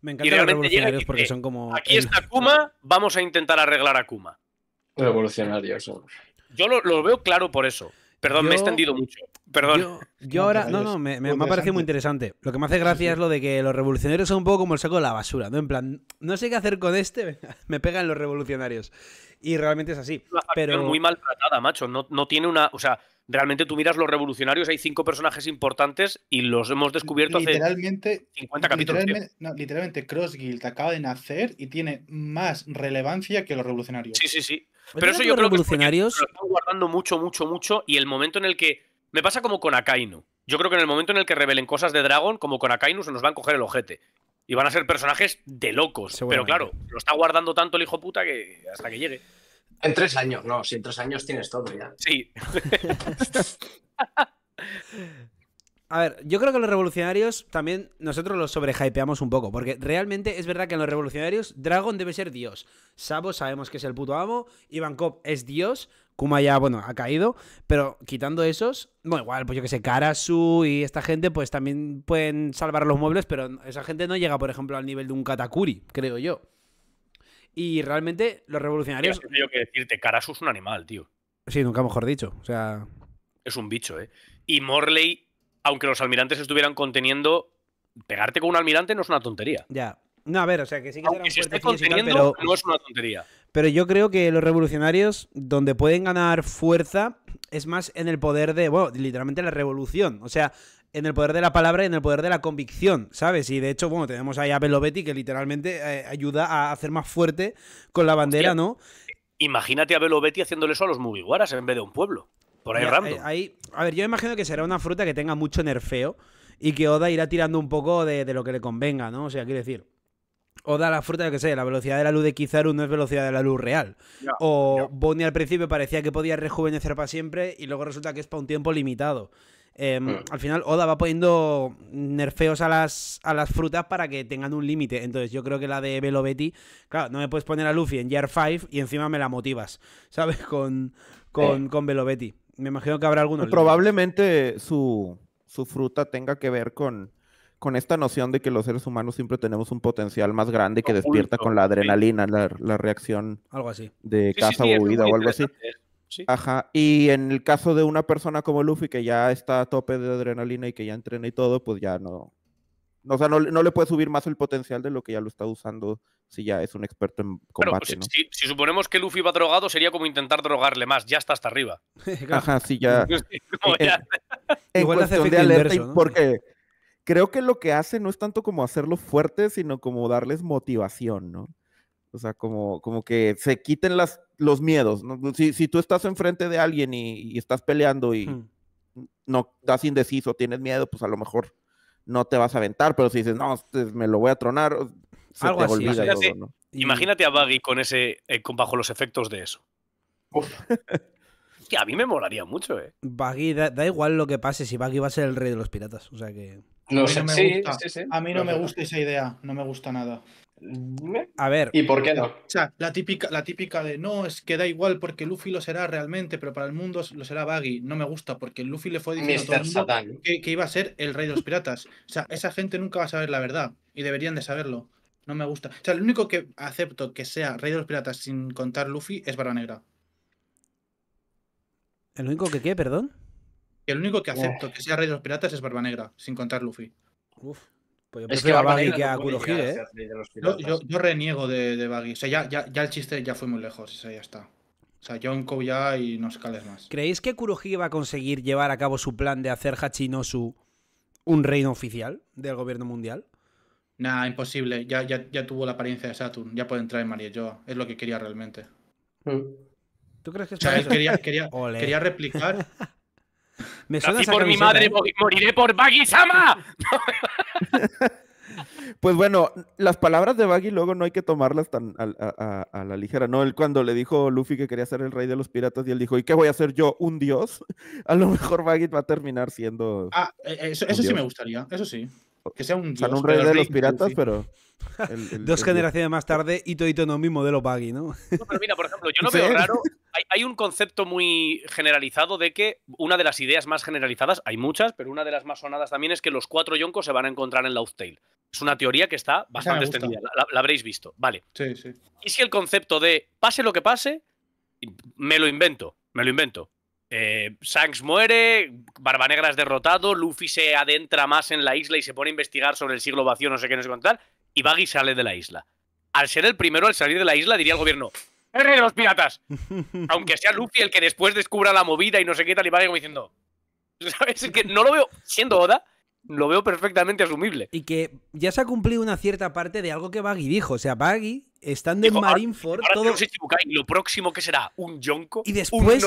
Me encantan los revolucionarios porque son como. Aquí está Kuma, vamos a intentar arreglar a Kuma. Revolucionarios. Yo lo, veo claro por eso. Perdón, me he extendido mucho. Perdón. Yo, ahora. No, no, me, me, ha parecido muy interesante. Lo que me hace gracia es lo de que los revolucionarios son un poco como el saco de la basura, ¿no? En plan, no sé qué hacer con este, me pegan los revolucionarios. Y realmente es así. pero muy maltratada, macho. No, no tiene una. O sea, realmente tú miras los revolucionarios, hay cinco personajes importantes y los hemos descubierto literalmente, hace 50 capítulos. Literalmente, no, literalmente acaba de nacer y tiene más relevancia que los revolucionarios. Sí, sí, sí. Pero eso yo creo revolucionarios? que lo están guardando mucho, mucho, mucho y el momento en el que... Me pasa como con Akainu. Yo creo que en el momento en el que revelen cosas de Dragon, como con Akainu, se nos van a coger el ojete. Y van a ser personajes de locos. Pero claro, lo está guardando tanto el hijo puta que hasta que llegue. En tres años, no, si en tres años tienes todo ya. Sí. A ver, yo creo que los revolucionarios también nosotros los sobrehypeamos un poco, porque realmente es verdad que en los revolucionarios Dragon debe ser Dios. Sabo sabemos que es el puto amo, Ivankov es Dios, Kuma ya, bueno, ha caído, pero quitando esos, bueno, igual, pues yo que sé, Karasu y esta gente, pues también pueden salvar los muebles, pero esa gente no llega, por ejemplo, al nivel de un Katakuri, creo yo. Y realmente los revolucionarios. Yo que decirte, Karasu es un animal, tío. Sí, nunca mejor dicho. O sea. Es un bicho, ¿eh? Y Morley, aunque los almirantes estuvieran conteniendo, pegarte con un almirante no es una tontería. Ya. No, a ver, o sea, que sí que esté conteniendo, pero... no es una tontería. Pero yo creo que los revolucionarios, donde pueden ganar fuerza, es más en el poder de, bueno, literalmente la revolución. O sea, en el poder de la palabra y en el poder de la convicción, ¿sabes? Y de hecho, bueno, tenemos ahí a Belobetti que literalmente eh, ayuda a hacer más fuerte con la bandera, ¿no? Imagínate a Belobetti haciéndole eso a los Mugiwaras en vez de un pueblo. Por ahí, rando eh, a ver, yo imagino que será una fruta que tenga mucho nerfeo y que Oda irá tirando un poco de, lo que le convenga, ¿no? O sea, quiero decir. Oda la fruta, que sea, la velocidad de la luz de Kizaru no es velocidad de la luz real. o Bonnie al principio parecía que podía rejuvenecer para siempre y luego resulta que es para un tiempo limitado. Em, hmm. Al final, Oda va poniendo nerfeos a las, a las frutas para que tengan un límite. Entonces, yo creo que la de Belobetti, claro, no me puedes poner a Luffy en Year 5 y encima me la motivas, ¿sabes? Con, con, eh. Me imagino que habrá algunos. Pues probablemente su, su fruta tenga que ver con, con esta noción de que los seres humanos siempre tenemos un potencial más grande que despierta con la adrenalina, la, la, reacción de caza o huida o algo así. Ajá. Y en el caso de una persona como Luffy, que ya está a tope de adrenalina y que ya entrena y todo, pues ya no. O sea, no, le puede subir más el potencial de lo que ya lo está usando si ya es un experto en combate. Pero, si, suponemos que Luffy va drogado, sería como intentar drogarle más, ya está hasta arriba. Ajá, sí, ya. E, e, en, cuestión de alerta, inverso, porque creo que lo que hace no es tanto como hacerlo fuerte, sino como darles motivación, ¿no? O sea, como, como que se quiten las, los miedos. Mm, si, tú estás enfrente de alguien y, estás peleando y no estás indeciso, tienes miedo, pues a lo mejor no te vas a aventar, pero si dices, no, este, me lo voy a tronar, imagínate, mm. imagínate a Baggy con ese, eh, con bajo los efectos de eso. que a mí me molaría mucho, eh. Baggy, da, igual lo que pase, si Baggy va a ser el rey de los piratas. O sea que. A mí no me gusta esa idea, no me gusta nada. A ver. ¿Y por qué no? O sea, la típica, la típica de no, es que da igual porque Luffy lo será realmente, pero para el mundo lo será Baggy. No me gusta porque Luffy le fue diciendo que, iba a ser el rey de los piratas. O sea, esa gente nunca va a saber la verdad y deberían de saberlo. No me gusta. O sea, el único que acepto que sea rey de los piratas sin contar Luffy es Barba Negra. ¿El único que qué, perdón? El único que acepto que sea rey de los piratas es Barba Negra, sin contar Luffy. Uf. Pues yo es que a que a Kurohige, ¿eh? Yo, reniego de, de Baggy. O sea, ya, el chiste ya fue muy lejos. O sea, ya está. O sea, John ya y no escales más. ¿Creéis que Kurohige va a conseguir llevar a cabo su plan de hacer Hachinosu un reino oficial del gobierno mundial? Nah, imposible. Ya, ya, tuvo la apariencia de Saturn. Ya puede entrar en María Joa. Es lo que quería realmente. Hmm. ¿Tú crees que es o él quería, quería, quería replicar. Me suena por mi madre, ¿eh? moriré por Baggy Sama. Pues bueno, las palabras de Baggy luego no hay que tomarlas tan a, la ligera, ¿no? Él cuando le dijo Luffy que quería ser el rey de los piratas y él dijo, ¿y qué voy a hacer yo? ¿Un dios? A lo mejor Baggy va a terminar siendo... Ah, e, eso sí me gustaría, eso sí. Que sea un, rey de los piratas, pero. Dos generaciones más tarde, y Ito no mismo de los Baggy, ¿no? ¿no? Pero mira, por ejemplo, yo no veo raro. Hay, un concepto muy generalizado de que una de las ideas más generalizadas, hay muchas, pero una de las más sonadas también es que los cuatro yoncos se van a encontrar en la Tale. Es una teoría que está bastante extendida, la, la, habréis visto. Vale. Sí, sí. Y si el concepto de pase lo que pase, me lo invento, me lo invento. Eh, Shanks muere, Barbanegra es derrotado, Luffy se adentra más en la isla y se pone a investigar sobre el siglo vacío, no sé qué, no sé contar, y Baggy sale de la isla. Al ser el primero al salir de la isla, diría el gobierno, de los piratas! Aunque sea Luffy el que después descubra la movida y no sé qué tal, y Baggy como diciendo, ¿sabes? que no lo veo, siendo Oda, lo veo perfectamente asumible. Y que ya se ha cumplido una cierta parte de algo que Baggy dijo, o sea, Baggy estando en Marineford. lo próximo que será un Yonko. Y después.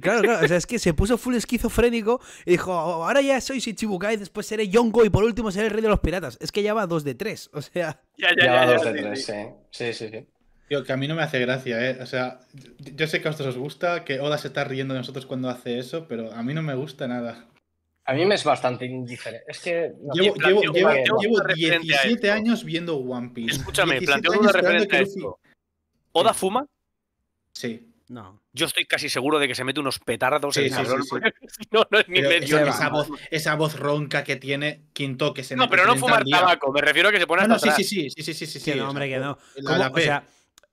Claro, claro. O sea, es que se puso full esquizofrénico y dijo: oh, Ahora ya soy Shichibukai, después seré Yonko y por último seré el rey de los piratas. Es que ya va dos de tres. O sea. Ya, ya, ya, dos de 3 sí. Sí, sí, que a mí no me hace gracia, ¿eh? O sea, yo sé que a vosotros os gusta, que Oda se está riendo de nosotros cuando hace eso, pero a mí no me gusta nada. A mí me es bastante indiferente. Es que llevo, llevo, 17 años viendo One Piece. Escúchame, planteo una referencia a ¿Oda fuma? Sí. No. Yo estoy casi seguro de que se mete unos petardos en el cabrón. no, no es mi Esa, voz, ronca que tiene Quinto que se No, pero no fumar tabaco, me refiero a que se pone hasta no, no, Sí, sí, sí, sí, sí, sí, no, hombre, que no. o sea,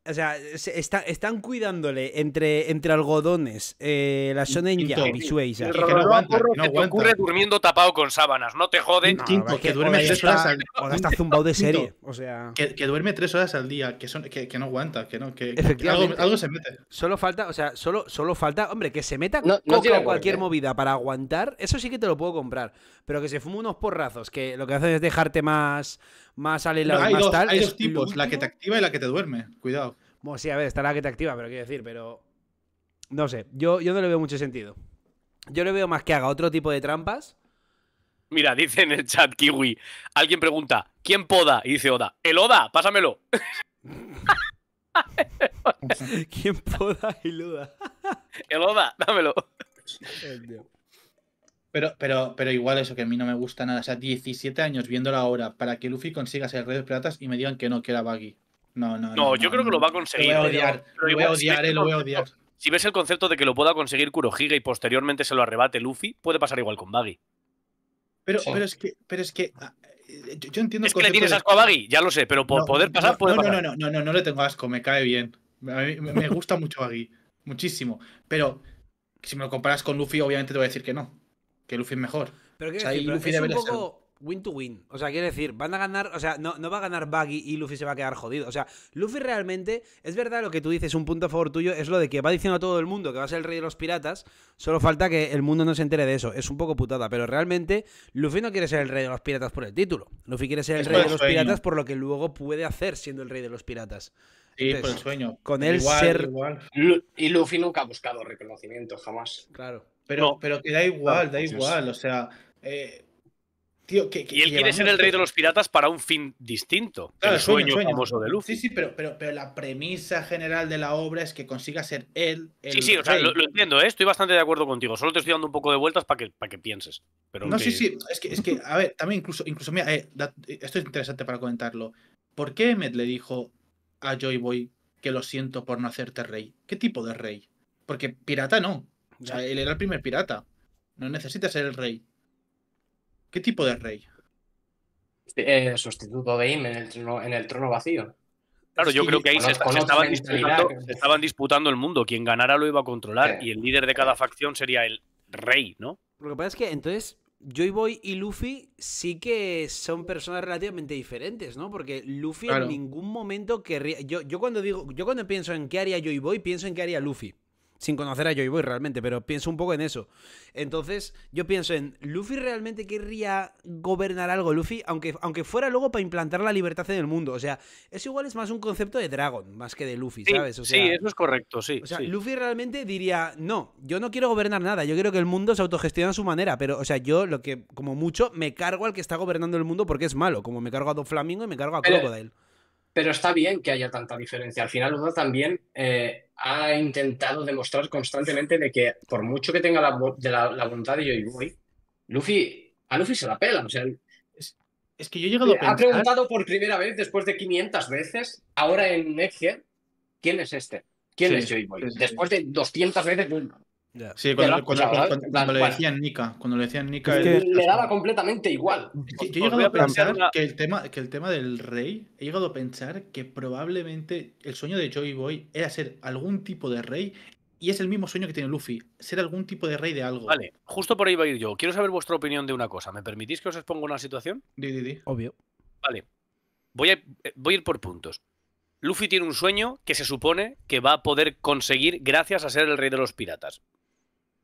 o sea, están cuidándole entre, entre algodones eh, la zona y Bisueisa. Que, no aguanta, te ocurre durmiendo tapado con sábanas, no te joden. Ah, que, duerme tres horas al día. está zumbado de serie. o sea... Que, duerme tres horas al día, que, no aguanta, que no, algo, se mete. Solo falta, o sea, solo, solo falta, hombre, que se meta no, cualquier movida para aguantar, eso sí que te lo puedo comprar. Pero que se fume unos porrazos, que lo que hacen es dejarte más más más tal. Hay dos tipos, la que te activa y la que te duerme. Cuidado. Bueno, sí, a ver, está la que te activa, pero quiero decir, pero. No sé, yo, yo no le veo mucho sentido. Yo le veo más que haga otro tipo de trampas. Mira, dice en el chat Kiwi. Alguien pregunta, ¿quién poda? Y dice Oda, el Oda, pásamelo. ¿Quién poda y Oda? el Oda, dámelo. Pero, pero, pero igual eso que a mí no me gusta nada. O sea, 17 años viéndolo ahora para que Luffy consiga ser rey de piratas y me digan que no, que era Baggy. No, no, no. No, yo creo que lo va a conseguir. Lo voy a odiar, lo voy a odiar, eh, voy a odiar. Si ves el concepto de que lo pueda conseguir Kurohige y posteriormente se lo arrebate Luffy, puede pasar igual con Baggy. Pero, pero es que, pero es que ah, eh, yo, entiendo. Es que le tienes asco a Baggy, ya lo sé, pero por poder pasar, puede pasar. No, no, no, no, no, le tengo asco, me cae bien. me gusta mucho Baggy, muchísimo. Pero si me lo comparas con Luffy, obviamente te voy a decir que no que Luffy es mejor. Pero Luffy es un poco win to win. O sea, quiere decir, van a ganar, o sea, no, va a ganar Buggy y Luffy se va a quedar jodido. O sea, Luffy realmente, es verdad lo que tú dices, un punto a favor tuyo, es lo de que va diciendo a todo el mundo que va a ser el rey de los piratas, solo falta que el mundo no se entere de eso. Es un poco putada, pero realmente Luffy no quiere ser el rey de los piratas por el título. Luffy quiere ser el rey de los piratas por lo que luego puede hacer siendo el rey de los piratas. Sí, por el sueño. Con él ser. Y Luffy nunca ha buscado reconocimiento, jamás. Claro. Pero, que da igual, da igual. O sea. Eh, tío, que, y él quiere ser el rey de los piratas para un fin distinto. el sueño, famoso de Luffy. Sí, sí, pero, pero, la premisa general de la obra es que consiga ser él. sí, sí, o sea, lo, entiendo, ¿eh? estoy bastante de acuerdo contigo. Solo te estoy dando un poco de vueltas para que, para que pienses. Pero no, sí, sí. Es que, es que, a ver, también incluso, incluso mira, eh, esto es interesante para comentarlo. ¿Por qué Emmet le dijo a Joy Boy que lo siento por no hacerte rey? ¿Qué tipo de rey? Porque pirata no él era el primer pirata. No necesita ser el rey. ¿Qué tipo de rey? Eh, sustituto de Im en el trono, vacío. Claro, yo creo que ahí se, estaban disputando, el mundo. Quien ganara lo iba a controlar y el líder de cada facción sería el rey, ¿no? Lo que pasa es que entonces Joy Boy y Luffy sí que son personas relativamente diferentes, ¿no? Porque Luffy en ningún momento querría. Yo, cuando digo, yo cuando pienso en qué haría Joy Boy, pienso en qué haría Luffy sin conocer a Joy Boy realmente, pero pienso un poco en eso. Entonces, yo pienso en Luffy realmente querría gobernar algo, Luffy, aunque, aunque fuera luego para implantar la libertad en el mundo. O sea, eso igual es más un concepto de Dragon, más que de Luffy, ¿sabes? sí, eso es correcto, sí. O sea, Luffy realmente diría, no, yo no quiero gobernar nada, yo quiero que el mundo se autogestione a su manera, pero, o sea, yo lo que, como mucho, me cargo al que está gobernando el mundo porque es malo, como me cargo a Doflamingo y me cargo a Crocodile. Pero está bien que haya tanta diferencia. Al final, Oda también eh, ha intentado demostrar constantemente de que, por mucho que tenga la, la, voluntad de Joy Luffy, a Luffy se la pela. O es, que yo llegado Ha preguntado por primera vez, después de 500 veces, ahora en eje ¿quién es este? ¿Quién es Joy Boy? Después de 200 veces, Sí, cuando, le decían Nika, cuando le daba completamente igual. Yo, he llegado a pensar que el, tema, que el tema del rey, he llegado a pensar que probablemente el sueño de Joy Boy era ser algún tipo de rey y es el mismo sueño que tiene Luffy, ser algún tipo de rey de algo. Vale, justo por ahí va a ir yo. Quiero saber vuestra opinión de una cosa. ¿Me permitís que os exponga una situación? Di, di, di. Obvio. Vale, voy a, eh, voy a ir por puntos. Luffy tiene un sueño que se supone que va a poder conseguir gracias a ser el rey de los piratas.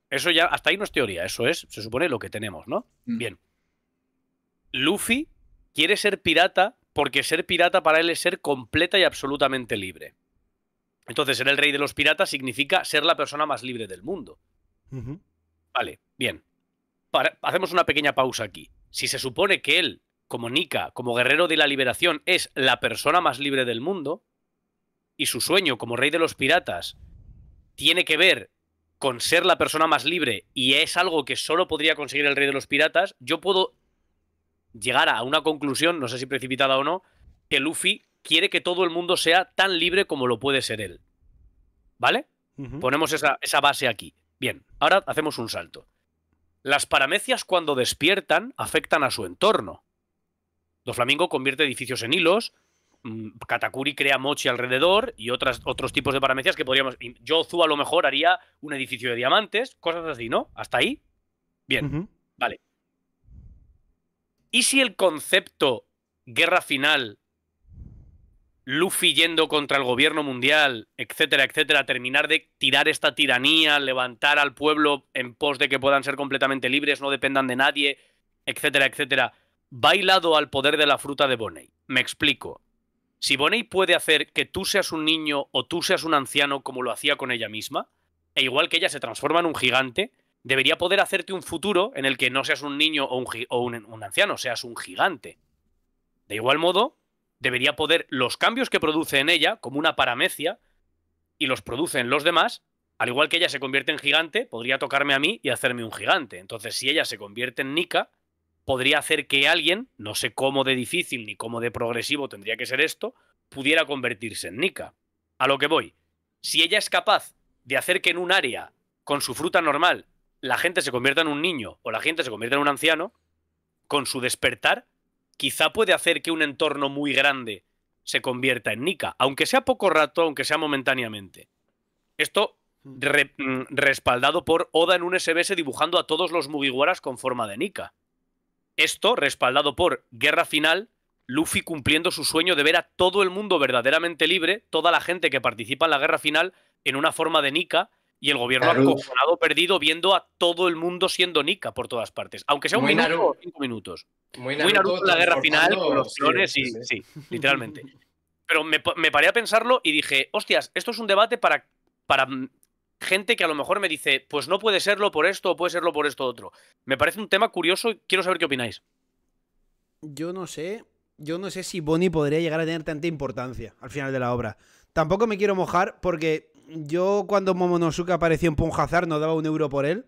Eso ya, hasta ahí no es teoría, eso es, se supone, lo que tenemos, ¿no? Mm. Bien. Luffy quiere ser pirata porque ser pirata para él es ser completa y absolutamente libre. Entonces, ser el rey de los piratas significa ser la persona más libre del mundo. Vale, bien. hacemos una pequeña pausa aquí. Si se supone que él, como Nika, como guerrero de la liberación, es la persona más libre del mundo, y su sueño como rey de los piratas tiene que ver con ser la persona más libre y es algo que solo podría conseguir el rey de los piratas, yo puedo llegar a una conclusión, no sé si precipitada o no, que Luffy quiere que todo el mundo sea tan libre como lo puede ser él. ¿Vale? Ponemos esa, base aquí. Bien, ahora hacemos un salto. Las paramecias cuando despiertan afectan a su entorno. Flamingo convierte edificios en hilos, Mm, Katakuri crea mochi alrededor y otras, otros tipos de paramecias que podríamos. Yo, Zu, a lo mejor haría un edificio de diamantes, cosas así, ¿no? Hasta ahí. Bien, vale. ¿Y si el concepto guerra final, Luffy yendo contra el gobierno mundial, etcétera, etcétera, terminar de tirar esta tiranía, levantar al pueblo en pos de que puedan ser completamente libres, no dependan de nadie, etcétera, etcétera, bailado al poder de la fruta de Bonney? Me explico si Bonnie puede hacer que tú seas un niño o tú seas un anciano como lo hacía con ella misma, e igual que ella se transforma en un gigante, debería poder hacerte un futuro en el que no seas un niño o un, un anciano, seas un gigante. De igual modo, debería poder los cambios que produce en ella, como una paramecia, y los produce en los demás, al igual que ella se convierte en gigante, podría tocarme a mí y hacerme un gigante. Entonces, si ella se convierte en Nika, podría hacer que alguien, no sé cómo de difícil ni cómo de progresivo tendría que ser esto, pudiera convertirse en Nika. A lo que voy, si ella es capaz de hacer que en un área, con su fruta normal, la gente se convierta en un niño o la gente se convierta en un anciano, con su despertar, quizá puede hacer que un entorno muy grande se convierta en Nika, aunque sea poco rato, aunque sea momentáneamente. Esto mm. Mm, respaldado por Oda en un SBS dibujando a todos los Mugiwaras con forma de Nika. Esto respaldado por Guerra Final, Luffy cumpliendo su sueño de ver a todo el mundo verdaderamente libre, toda la gente que participa en la Guerra Final, en una forma de Nika, y el gobierno acojonado perdido viendo a todo el mundo siendo Nika por todas partes, aunque sea un minuto cinco minutos. Muy Naruto, la guerra final con sí, y literalmente. Pero me, me, paré a pensarlo y dije, hostias, esto es un debate para, para gente que a lo mejor me dice, pues no puede serlo por esto o puede serlo por esto otro. Me parece un tema curioso y quiero saber qué opináis. Yo no sé, yo no sé si Bonnie podría llegar a tener tanta importancia al final de la obra. Tampoco me quiero mojar porque yo cuando Momonosuke apareció en Punjazar no daba un euro por él.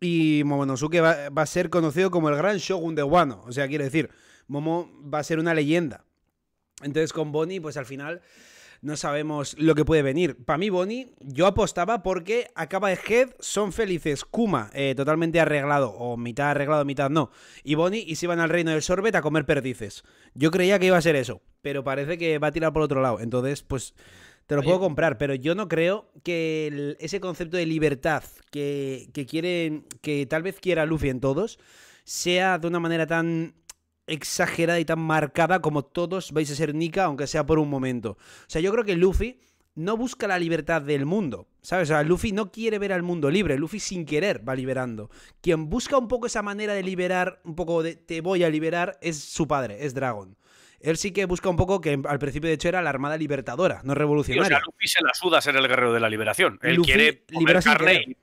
Y Momonosuke va, va, a ser conocido como el gran Shogun de Wano. O sea, quiero decir, Momo va a ser una leyenda. Entonces con Bonnie, pues al final no sabemos lo que puede venir. Para mí, Bonnie, yo apostaba porque acaba de Head, son felices. Kuma, eh, totalmente arreglado, o mitad arreglado, mitad no. Y Bonnie, y se iban al reino del sorbet a comer perdices. Yo creía que iba a ser eso, pero parece que va a tirar por otro lado. Entonces, pues. Te lo puedo comprar, pero yo no creo que ese concepto de libertad que, que quieren, que tal vez quiera Luffy en todos, sea de una manera tan exagerada y tan marcada como todos vais a ser Nika, aunque sea por un momento. O sea, yo creo que Luffy no busca la libertad del mundo, ¿sabes? O sea, Luffy no quiere ver al mundo libre, Luffy sin querer va liberando. Quien busca un poco esa manera de liberar, un poco de te voy a liberar, es su padre, es Dragon. Él sí que busca un poco que al principio de hecho era la armada libertadora, no revolucionaria. o sea, Luffy se la suda ser el guerrero de la liberación. Él quiere comer carne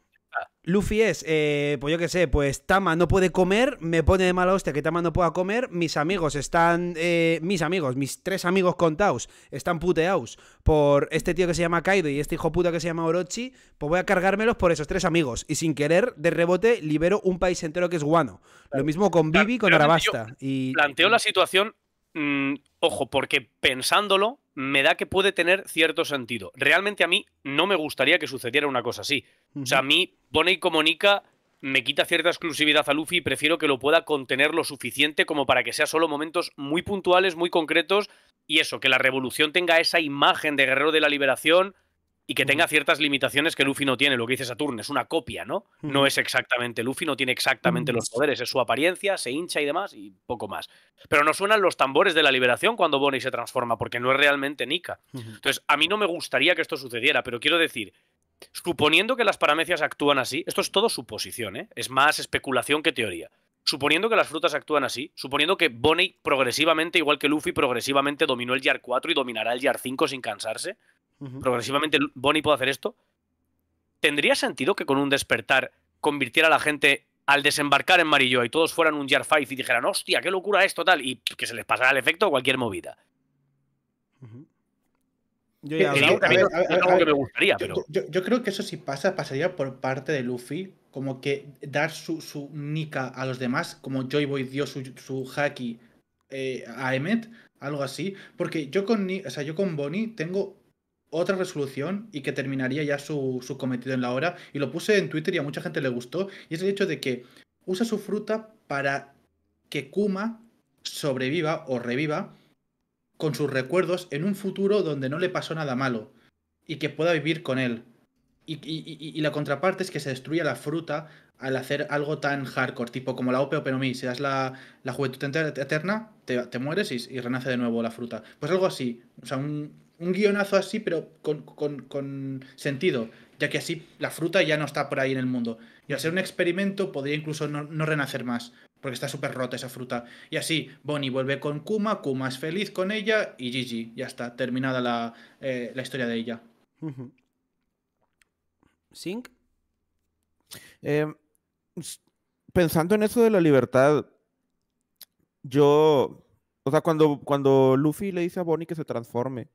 Luffy es, eh, pues yo qué sé, pues Tama no puede comer, me pone de mala hostia que Tama no pueda comer, mis amigos están, eh, mis amigos, mis tres amigos contados, están puteados por este tío que se llama Kaido y este hijo puta que se llama Orochi, pues voy a cargármelos por esos tres amigos y sin querer, de rebote, libero un país entero que es Guano. Lo mismo con Vivi, con Arabasta. Planteo, y... la situación, mm, ojo, porque pensándolo, me da que puede tener cierto sentido. Realmente a mí no me gustaría que sucediera una cosa así. O sea, a mí Bonnie comunica me quita cierta exclusividad a Luffy y prefiero que lo pueda contener lo suficiente como para que sea solo momentos muy puntuales, muy concretos y eso, que la revolución tenga esa imagen de guerrero de la liberación y que tenga ciertas limitaciones que Luffy no tiene, lo que dice Saturn, es una copia, ¿no? No es exactamente Luffy, no tiene exactamente los mm. poderes, es su apariencia, se hincha y demás y poco más. Pero no suenan los tambores de la liberación cuando Bonnie se transforma, porque no es realmente Nika. Entonces, a mí no me gustaría que esto sucediera, pero quiero decir, suponiendo que las paramecias actúan así, esto es todo suposición, ¿eh? es más especulación que teoría. Suponiendo que las frutas actúan así, suponiendo que Bonnie progresivamente, igual que Luffy, progresivamente dominó el Yar 4 y dominará el Yar 5 sin cansarse, progresivamente Bonnie puede hacer esto, ¿tendría sentido que con un despertar convirtiera a la gente al desembarcar en marillo y todos fueran un Jar 5 y dijeran, hostia, qué locura esto, tal, y que se les pasara el efecto cualquier movida? Yo, creo que eso sí pasa, pasaría por parte de Luffy, como que dar su, su nika a los demás, como Joy Boy dio su, su haki eh, a Emmet, algo así. Porque yo con, o sea, yo con Bonnie tengo otra resolución y que terminaría ya su, cometido en la hora. Y lo puse en Twitter y a mucha gente le gustó. Y es el hecho de que usa su fruta para que Kuma sobreviva o reviva con sus recuerdos en un futuro donde no le pasó nada malo y que pueda vivir con él. Y, la contraparte es que se destruya la fruta al hacer algo tan hardcore, tipo como la OP o Penomi, si la, juventud eterna, te, te mueres y, renace de nuevo la fruta. Pues algo así, o sea, un, un guionazo así, pero con, con, sentido, ya que así la fruta ya no está por ahí en el mundo. Y al ser un experimento podría incluso no, renacer más, porque está súper rota esa fruta. Y así, Bonnie vuelve con Kuma, Kuma es feliz con ella y Gigi, ya está, terminada la, eh, la historia de ella. ¿Sync? Em, pensando en eso de la libertad, yo... O sea, cuando, cuando Luffy le dice a Bonnie que se transforme,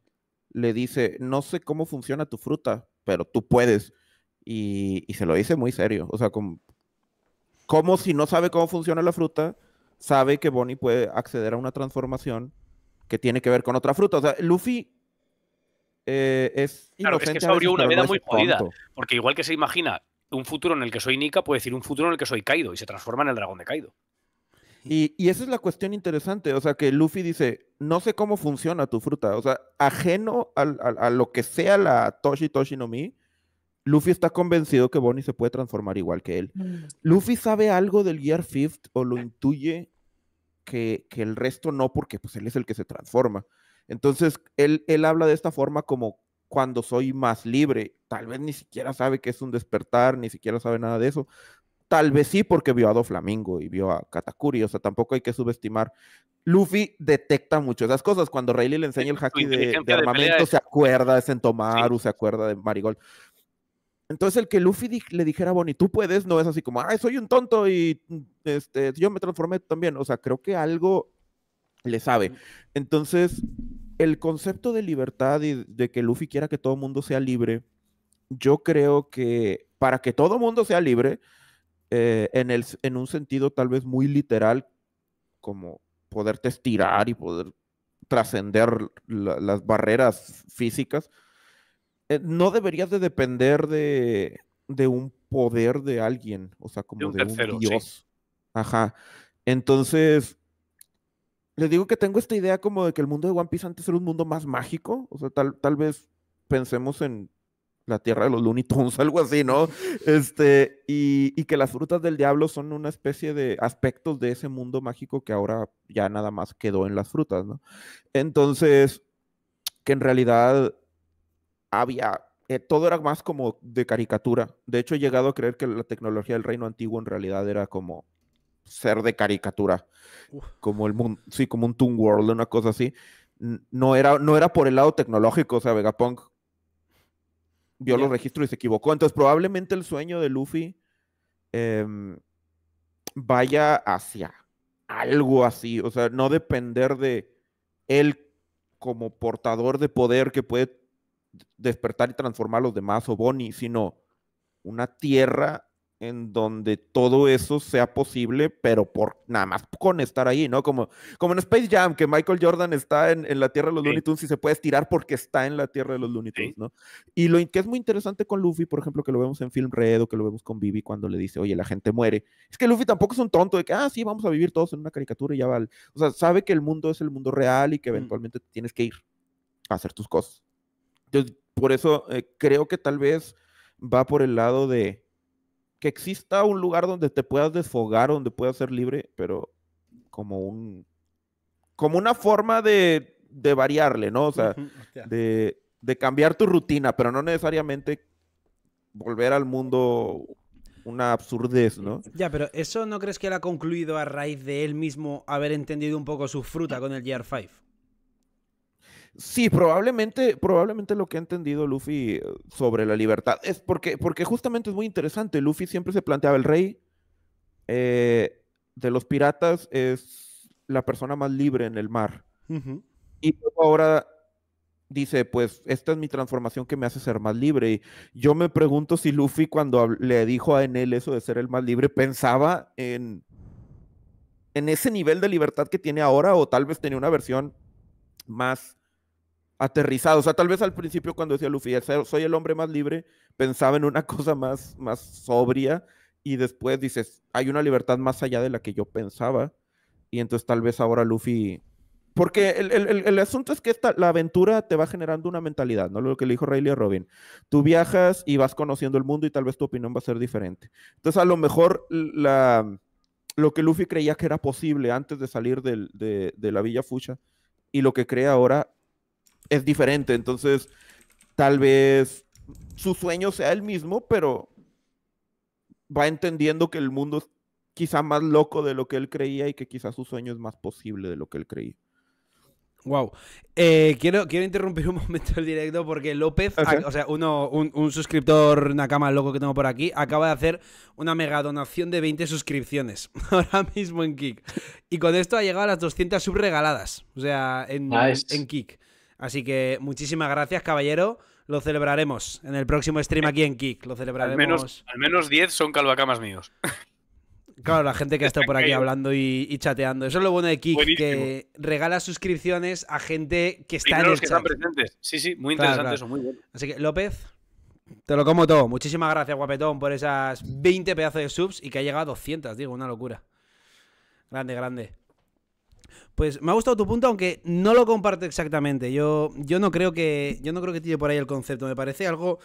le dice, no sé cómo funciona tu fruta, pero tú puedes. Y, se lo dice muy serio. O sea, como, si no sabe cómo funciona la fruta, sabe que Bonnie puede acceder a una transformación que tiene que ver con otra fruta. O sea, Luffy eh, es... Claro, es que se abrió una veda muy jodida. Porque igual que se imagina un futuro en el que soy Nika, puede decir un futuro en el que soy Kaido y se transforma en el dragón de Kaido. Y, esa es la cuestión interesante, o sea, que Luffy dice, no sé cómo funciona tu fruta, o sea, ajeno a, lo que sea la Toshi Toshi no Mi, Luffy está convencido que Bonnie se puede transformar igual que él. Mm. Luffy sabe algo del Gear Fifth o lo intuye que, que, el resto no, porque pues él es el que se transforma. Entonces, él, él habla de esta forma como cuando soy más libre. Tal vez ni siquiera sabe que es un despertar, ni siquiera sabe nada de eso, Tal vez sí, porque vio a Do Flamingo y vio a Katakuri. O sea, tampoco hay que subestimar. Luffy detecta mucho esas cosas. Cuando Rayleigh le enseña el haki de, armamento, se acuerda de Sentomaru, se acuerda de Marigold. Entonces, el que Luffy le dijera a Bonnie, tú puedes, no es así como, ay, soy un tonto y este, yo me transformé también. O sea, creo que algo le sabe. Entonces, el concepto de libertad y de que Luffy quiera que todo el mundo sea libre, yo creo que para que todo mundo sea libre, eh, en, el, en un sentido tal vez muy literal, como poderte estirar y poder trascender las barreras físicas, eh, no deberías de depender de, un poder de alguien, o sea, como de un, dios. Ajá. Entonces, les digo que tengo esta idea como de que el mundo de One Piece antes era un mundo más mágico, o sea, tal vez pensemos en la tierra de los Looney Tunes, algo así, ¿no? Este, y, y, que las frutas del diablo son una especie de aspectos de ese mundo mágico que ahora ya nada más quedó en las frutas, ¿no? Entonces, que en realidad había, eh, todo era más como de caricatura. De hecho, he llegado a creer que la tecnología del reino antiguo en realidad era como ser de caricatura, como el mundo, sí, como un Toon World, una cosa así. No era, no era por el lado tecnológico, o sea, Vegapunk vio los registros y se equivocó. Entonces, probablemente el sueño de Luffy em, vaya hacia algo así. O sea, no depender de él como portador de poder que puede despertar y transformar a los demás o Bonnie, sino una tierra en donde todo eso sea posible, pero por nada más con estar ahí, ¿no? Como, como en Space Jam, que Michael Jordan está en, en la Tierra de los sí. Looney Tunes y se puede estirar porque está en la Tierra de los Looney Tunes, ¿no? Y lo que es muy interesante con Luffy, por ejemplo, que lo vemos en Film Red o que lo vemos con Vivi cuando le dice, oye, la gente muere, es que Luffy tampoco es un tonto de que, ah, sí, vamos a vivir todos en una caricatura y ya vale. O sea, sabe que el mundo es el mundo real y que mm. eventualmente tienes que ir a hacer tus cosas. Entonces, por eso eh, creo que tal vez va por el lado de que exista un lugar donde te puedas desfogar, donde puedas ser libre, pero como un como una forma de, de variarle, ¿no? O sea, de, de, cambiar tu rutina, pero no necesariamente volver al mundo una absurdez, ¿no? Ya, pero ¿eso no crees que él ha concluido a raíz de él mismo haber entendido un poco su fruta con el GR5? Sí, probablemente, probablemente lo que ha entendido Luffy eh, sobre la libertad es porque, porque justamente es muy interesante. Luffy siempre se planteaba el rey eh, de los piratas es la persona más libre en el mar. Y ahora dice, pues esta es mi transformación que me hace ser más libre. Y yo me pregunto si Luffy cuando le dijo a Enel eso de ser el más libre pensaba en en ese nivel de libertad que tiene ahora o tal vez tenía una versión más aterrizado. O sea, tal vez al principio cuando decía Luffy, soy el hombre más libre, pensaba en una cosa más, más sobria y después dices, hay una libertad más allá de la que yo pensaba. Y entonces tal vez ahora Luffy... Porque el, asunto es que esta, la aventura te va generando una mentalidad, ¿no? Lo que le dijo Rayleigh a Robin. Tú viajas y vas conociendo el mundo y tal vez tu opinión va a ser diferente. Entonces a lo mejor la, lo que Luffy creía que era posible antes de salir de, de la Villa Fucha y lo que cree ahora es diferente. Entonces, tal vez su sueño sea el mismo, pero va entendiendo que el mundo es quizá más loco de lo que él creía y que quizá su sueño es más posible de lo que él creía. Wow. Eh, quiero, quiero interrumpir un momento el directo porque López, o sea, uno, un, un, suscriptor Nakama loco que tengo por aquí, acaba de hacer una mega donación de 20 suscripciones ahora mismo en Kik. Y con esto ha llegado a las 200 regaladas o sea, en, en Kik. Así que muchísimas gracias, caballero. Lo celebraremos en el próximo stream aquí en Kick. Lo celebraremos. Al menos, al 10 son calvacamas míos. Claro, la gente que está por aquí hablando y, chateando. Eso es lo bueno de Kik, que regala suscripciones a gente que está en el los que están presentes. Sí, sí, muy interesante eso, muy bien. Así que, López, te lo como todo. Muchísimas gracias, guapetón, por esas 20 pedazos de subs y que ha llegado a 200, digo, una locura. Grande, grande. Pues me ha gustado tu punto, aunque no lo comparto exactamente. Yo, yo no creo que. Yo no creo que tire por ahí el concepto. Me parece algo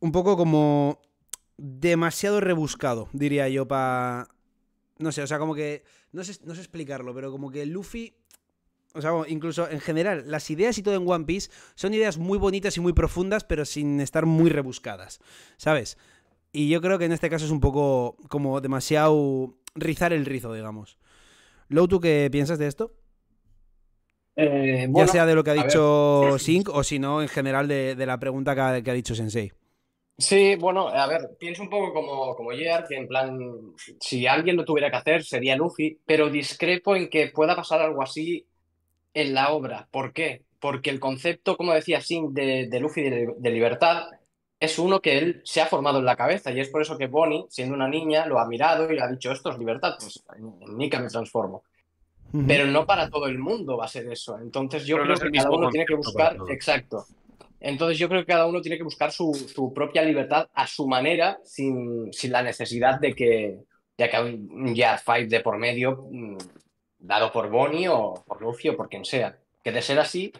un poco como. demasiado rebuscado, diría yo, para. No sé, o sea, como que. No sé, no sé explicarlo, pero como que Luffy o sea, incluso en general, las ideas y todo en One Piece son ideas muy bonitas y muy profundas, pero sin estar muy rebuscadas, ¿sabes? Y yo creo que en este caso es un poco como demasiado rizar el rizo, digamos. Lou, ¿tú qué piensas de esto? Eh, ya sea de lo que ha dicho Sink o si no, en general de, la pregunta que ha, dicho Sensei. Sí, bueno, a ver, pienso un poco como, como que en plan, si alguien lo tuviera que hacer sería Luffy, pero discrepo en que pueda pasar algo así en la obra. ¿Por qué? Porque el concepto, como decía Sink, de, Luffy de, libertad es uno que él se ha formado en la cabeza y es por eso que Bonnie, siendo una niña, lo ha mirado y le ha dicho esto es libertad, pues en Nika me transformo pero no para todo el mundo va a ser eso. Entonces yo creo que cada uno tiene que buscar, exacto. Entonces yo creo que cada uno tiene que buscar su, propia libertad a su manera, sin, sin la necesidad de que, de un jazz fight de por medio mm, dado por Bonnie o por Lucio o por quien sea. Que de ser así,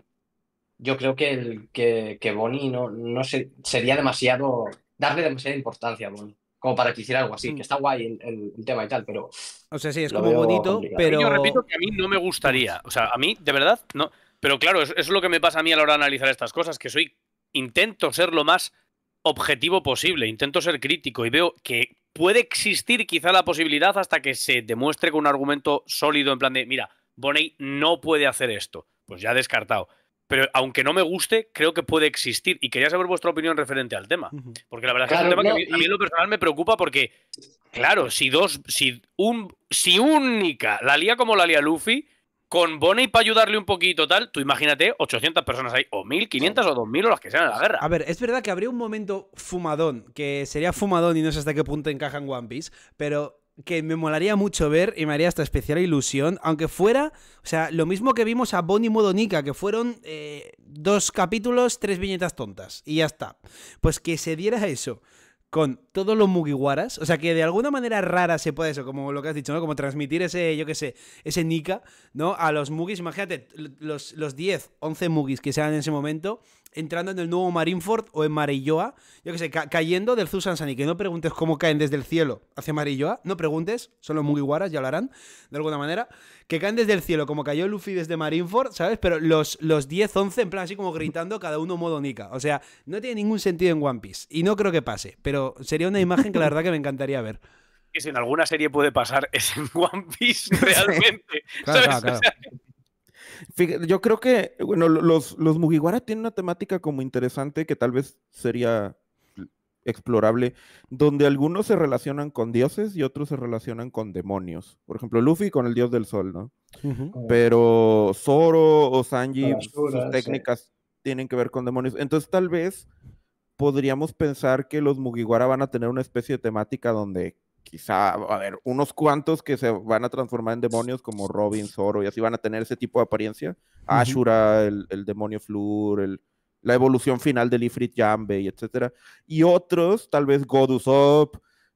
yo creo que, el, que, que Bonnie no, no se, sería demasiado, darle demasiada importancia a Bonnie como para que hiciera algo así, que mm. está guay el, tema y tal, pero... O sea, sí, es como bonito, pero... Yo repito que a mí no me gustaría, o sea, a mí, de verdad, no... Pero claro, eso es lo que me pasa a mí a la hora de analizar estas cosas, que soy... Intento ser lo más objetivo posible, intento ser crítico y veo que puede existir quizá la posibilidad hasta que se demuestre con un argumento sólido en plan de, mira, Bonney no puede hacer esto, pues ya descartado pero aunque no me guste, creo que puede existir. Y quería saber vuestra opinión referente al tema. Porque la verdad es que es un tema que a mí, en lo personal me preocupa porque, claro, si dos, si un, si única la lía como la lía Luffy, con Bonnie para ayudarle un poquito tal, tú imagínate 800 personas ahí, o 1500 o 2000 o las que sean en la guerra. A ver, es verdad que habría un momento fumadón, que sería fumadón y no sé hasta qué punto encajan One Piece, pero que me molaría mucho ver y me haría esta especial ilusión, aunque fuera, o sea, lo mismo que vimos a Bonnie Modonica, que fueron eh, dos capítulos, tres viñetas tontas, y ya está. Pues que se diera eso con todos los Mugiwaras, o sea, que de alguna manera rara se puede eso, como lo que has dicho, ¿no? Como transmitir ese, yo qué sé, ese Nika, ¿no? A los Mugis, imagínate, los, los 10, 11 Mugis que sean en ese momento, entrando en el nuevo Marineford o en Marilloa, yo que sé, cayendo del Susan que no preguntes cómo caen desde el cielo hacia Marilloa, no preguntes, son los Mugiwaras, ya lo de alguna manera, que caen desde el cielo, como cayó Luffy desde Marineford, ¿sabes? Pero los, los 10, 11, en plan así como gritando, cada uno modo Nika. O sea, no tiene ningún sentido en One Piece, y no creo que pase, pero sería una imagen que la verdad que me encantaría ver que si en alguna serie puede pasar es en One Piece realmente. ¿sabes? yo creo que, bueno, los, los Mugiwara tienen una temática como interesante que tal vez sería explorable, donde algunos se relacionan con dioses y otros se relacionan con demonios. Por ejemplo, Luffy con el dios del sol, ¿no? Pero Zoro o Sanji, sus técnicas tienen que ver con demonios. Entonces, tal vez podríamos pensar que los Mugiwara van a tener una especie de temática donde quizá, a ver, unos cuantos que se van a transformar en demonios como Robin, Zoro y así van a tener ese tipo de apariencia. Ashura, el, demonio Flur, el, la evolución final del Ifrit Jambe etc. Y otros, tal vez Godus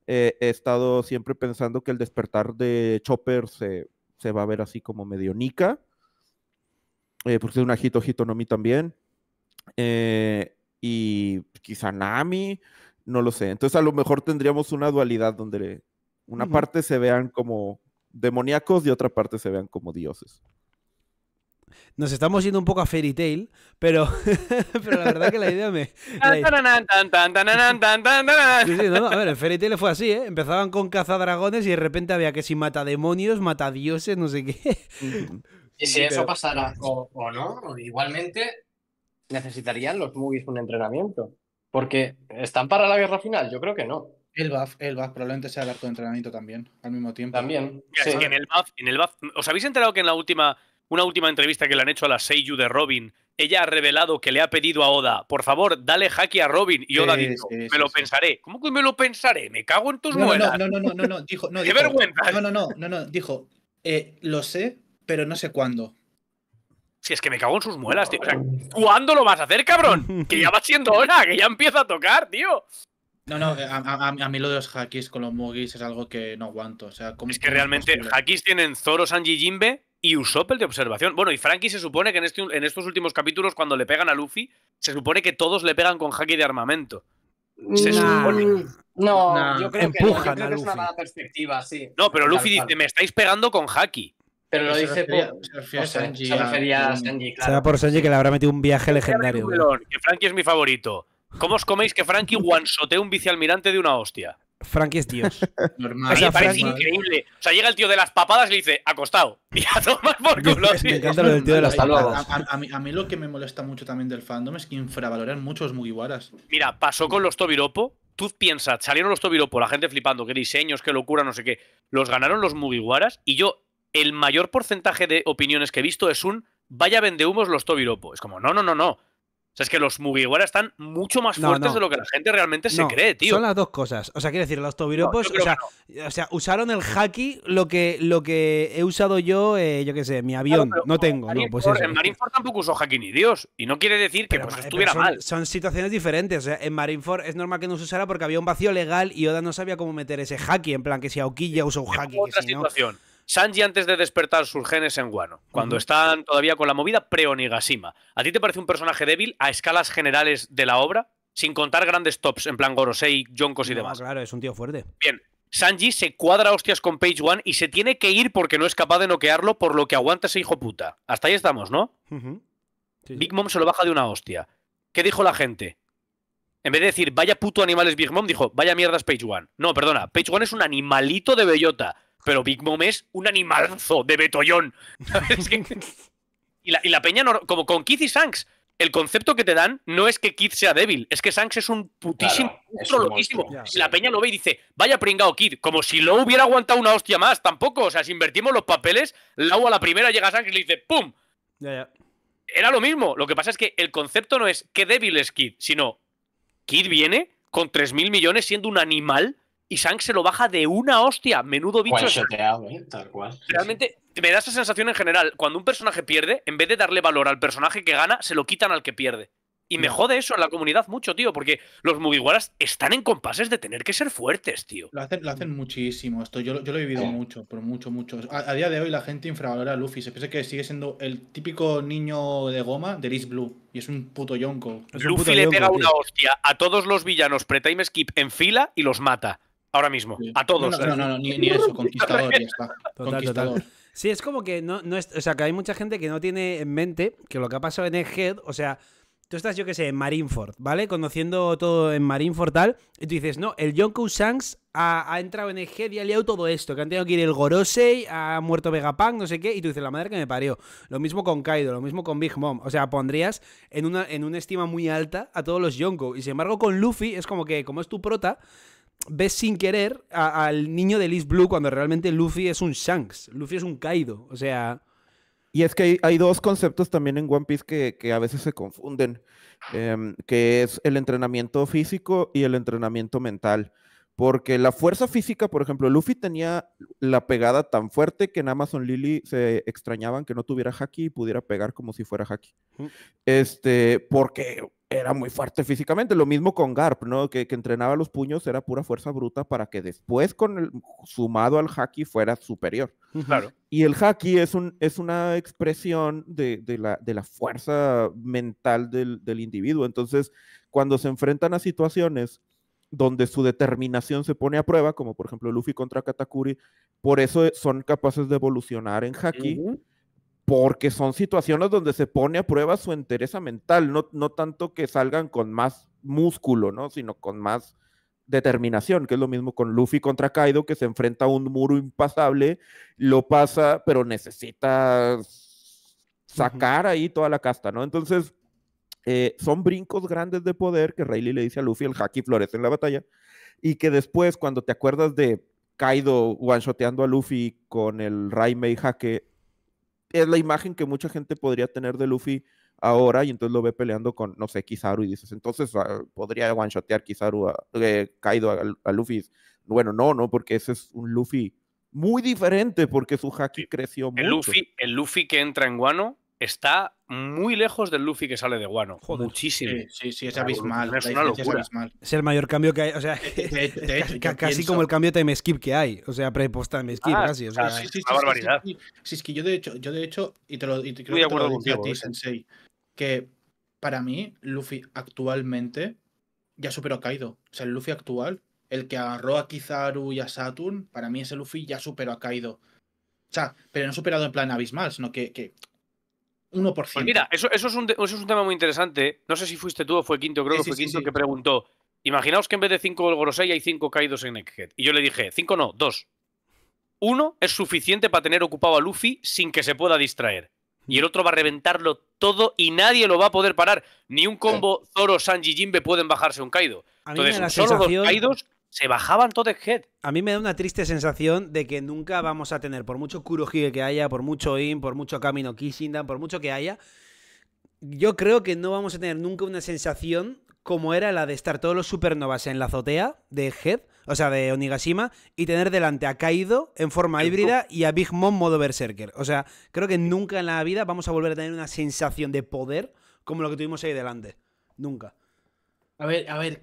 eh, he estado siempre pensando que el despertar de Chopper se, va a ver así como medio Nika. Eh, porque es una Hito Hito Nomi también. Eh, y quizá Nami no lo sé. Entonces a lo mejor tendríamos una dualidad donde una parte se vean como demoníacos y otra parte se vean como dioses. Nos estamos yendo un poco a Fairy Tail, pero, la verdad que la idea me. sí, a ver, Fairy tale fue así, ¿eh? Empezaban con cazadragones y de repente había que si mata demonios, mata dioses, no sé qué. Y si eso pasara o, o no, igualmente necesitarían los movies un entrenamiento. Porque están para la guerra final, yo creo que no. El BAF, el BAF probablemente sea el arco de entrenamiento también, al mismo tiempo. También. sí. que en el BAF, en el BAF, ¿os habéis enterado que en la última, una última entrevista que le han hecho a la Seiyu de Robin, ella ha revelado que le ha pedido a Oda, por favor, dale haki a Robin. Y Oda dijo, me lo pensaré. ¿Cómo que me lo pensaré? Me cago en tus no, muelas. No, no, no, no, no, dijo, no, ¡Qué vergüenza! No, no, no, no, no, dijo, eh, lo sé, pero no sé cuándo. Si es que me cago en sus muelas, tío. ¿cuándo lo vas a hacer, cabrón? Que ya va siendo hora, que ya empieza a tocar, tío. No, no, eh, a, mí lo de los hackis con los mugis es algo que no aguanto. O sea, es que realmente hackis tienen Zoro, Sanji, Jimbe y Usopp el de observación. Bueno, y Frankie se supone que este, en, estos últimos capítulos, cuando le pegan a Luffy, se supone que todos le pegan con haki de armamento. Se supone. No, yo creo que, no. perspectiva, sí. No, pero Luffy dice, me estáis pegando con haki. Pero lo dice por. Sanji. se Sanji. por Sanji que le habrá metido un viaje legendario. Que Frankie es mi favorito. ¿Cómo os coméis que Frankie guansotee un vicealmirante de una hostia? Frankie es Dios. Normal. parece increíble. O sea, llega el tío de las papadas y le dice, acostado. Y a por culo. Me encanta lo del tío de las A, mí, lo que me molesta mucho también del fandom es que infravaloran los Mugiwaras. Mira, pasó con los Tobiropo. Tú piensas, salieron los Tobiropo, la gente flipando, qué diseños, qué locura, no sé qué. Los ganaron los Mugiwaras y yo el mayor porcentaje de opiniones que he visto es un vaya vende humos los tobiropos Es como, no, no, no, no. O sea, es que los Mugiwara están mucho más fuertes de lo que la gente realmente se cree, tío. Son las dos cosas. O sea, quiero decir, los Tobiropos, o sea, o, sea, usaron el haki lo que, lo que he usado yo, eh, yo qué sé, mi avión. no tengo. no. pues en Marineford tampoco usó haki ni Dios. Y no quiere decir que pues estuviera mal. Son situaciones diferentes. O sea, en Marineford es normal que no se usara porque había un vacío legal y Oda no sabía cómo meter ese haki. En plan, que si Aokilla usó un haki. Otra situación. Sanji antes de despertar sus genes en Wano. cuando están todavía con la movida pre-Onigashima. ¿A ti te parece un personaje débil a escalas generales de la obra? Sin contar grandes tops, en plan Gorosei, Joncos y demás. demás. Claro, es un tío fuerte. Bien, Sanji se cuadra hostias con Page One y se tiene que ir porque no es capaz de noquearlo, por lo que aguanta ese hijo puta. Hasta ahí estamos, ¿no? Big Mom se lo baja de una hostia. ¿Qué dijo la gente? En vez de decir, vaya puto animal es Big Mom, dijo, vaya mierdas Page One. No, perdona, Page One es un animalito de bellota pero Big Mom es un animalzo de Betoyón. y, la, peña, como con Keith y Sanks. el concepto que te dan no es que Kid sea débil, es que Sanks es un putísimo, La peña lo ve y dice, vaya pringao Kid, como si lo hubiera aguantado una hostia más, tampoco. O sea, si invertimos los papeles, Lau a la primera llega a y le dice, ¡pum! Era lo mismo. Lo que pasa es que el concepto no es qué débil es Kid, sino Kid viene con 3.000 millones siendo un animal y Shanks se lo baja de una hostia. Menudo bicho. ¿eh? Tal Realmente me da esa sensación en general. Cuando un personaje pierde, en vez de darle valor al personaje que gana, se lo quitan al que pierde. Y me jode eso en la comunidad mucho, tío, porque los Mugiwaras están en compases de tener que ser fuertes, tío. Lo hacen, muchísimo, esto yo, lo he vivido mucho, Por mucho, mucho. A, día de hoy la gente infravalora a Luffy, se piensa que sigue siendo el típico niño de goma de East Blue, y es un puto yonko. Luffy le pega una hostia a todos los villanos pre-time skip en fila y los mata ahora mismo. A todos. No, no, no, ni, eso, conquistador, ya está. conquistador. Sí, es como que no, no es, o sea, que hay mucha gente que no tiene en mente que lo que ha pasado en Egghead, o sea, tú estás, yo qué sé, en Marineford, ¿vale? Conociendo todo en Marineford tal, y tú dices, no, el Yonkou Shanks ha, entrado en Egghead y ha liado todo esto, que han tenido que ir el Gorosei, ha muerto Vegapunk, no sé qué, y tú dices, la madre que me parió. Lo mismo con Kaido, lo mismo con Big Mom, o sea, pondrías en una, en una estima muy alta a todos los Yonko. y sin embargo con Luffy es como que, como es tu prota, ves sin querer al niño de Liz Blue cuando realmente Luffy es un Shanks, Luffy es un Kaido, o sea... Y es que hay, dos conceptos también en One Piece que, a veces se confunden, em, que es el entrenamiento físico y el entrenamiento mental. Porque la fuerza física, por ejemplo, Luffy tenía la pegada tan fuerte que en Amazon Lily se extrañaban que no tuviera haki y pudiera pegar como si fuera haki. Este, porque era muy fuerte físicamente. Lo mismo con Garp, ¿no? Que, que entrenaba los puños, era pura fuerza bruta para que después, con sumado al haki, fuera superior. Claro. Y el haki es, un, es una expresión de, la, de la, fuerza mental del, individuo. Entonces, cuando se enfrentan a situaciones donde su determinación se pone a prueba, como por ejemplo Luffy contra Katakuri, por eso son capaces de evolucionar en haki porque son situaciones donde se pone a prueba su entereza mental, no, no tanto que salgan con más músculo, ¿no? sino con más determinación, que es lo mismo con Luffy contra Kaido, que se enfrenta a un muro impasable, lo pasa, pero necesita sacar ahí toda la casta, ¿no? Entonces, eh, son brincos grandes de poder que Rayleigh le dice a Luffy, el haki florece en la batalla, y que después, cuando te acuerdas de Kaido one-shoteando a Luffy con el Raimei hake es la imagen que mucha gente podría tener de Luffy ahora y entonces lo ve peleando con, no sé, Kizaru y dices, entonces ah, podría one-shotear Kizaru, caído eh, a, Luffy. Bueno, no, no, porque ese es un Luffy muy diferente porque su haki creció el Luffy, el Luffy que entra en Guano está muy lejos del Luffy que sale de Wano. Muchísimo. Sí, sí, es abismal. Es una locura. Es, el mayor cambio que hay. O sea, eh, casi como el cambio de time skip que hay. O sea, pre-post time skip, una barbaridad. Sí, es que yo de hecho, yo de hecho, y te lo, y creo que a ti, eh. Sensei, que para mí, Luffy actualmente ya superó a Kaido. O sea, el Luffy actual, el que agarró a Kizaru y a Saturn, para mí ese Luffy ya superó a Kaido. O sea, pero no superado en plan abismal, sino que 1%. Pues mira, eso, eso, es un, tema muy interesante. No sé si fuiste tú o fue Quinto, creo que fue Quinto que preguntó. Imaginaos que en vez de 5 Gorosei hay 5 caídos en Egghead. Y yo le dije, 5 no, 2. Uno es suficiente para tener ocupado a Luffy sin que se pueda distraer. Y el otro va a reventarlo todo y nadie lo va a poder parar. Ni un combo Zoro, Sanji, Jinbe pueden bajarse un Kaido. Entonces, solo dos Kaidos se bajaban Head. A mí me da una triste sensación de que nunca vamos a tener, por mucho Kurohige que haya, por mucho In, por mucho Camino Kishindan, por mucho que haya, yo creo que no vamos a tener nunca una sensación como era la de estar todos los supernovas en la azotea de Head, o sea, de Onigashima, y tener delante a Kaido en forma híbrida y a Big Mom modo Berserker. O sea, creo que nunca en la vida vamos a volver a tener una sensación de poder como lo que tuvimos ahí delante. Nunca. A ver, a ver,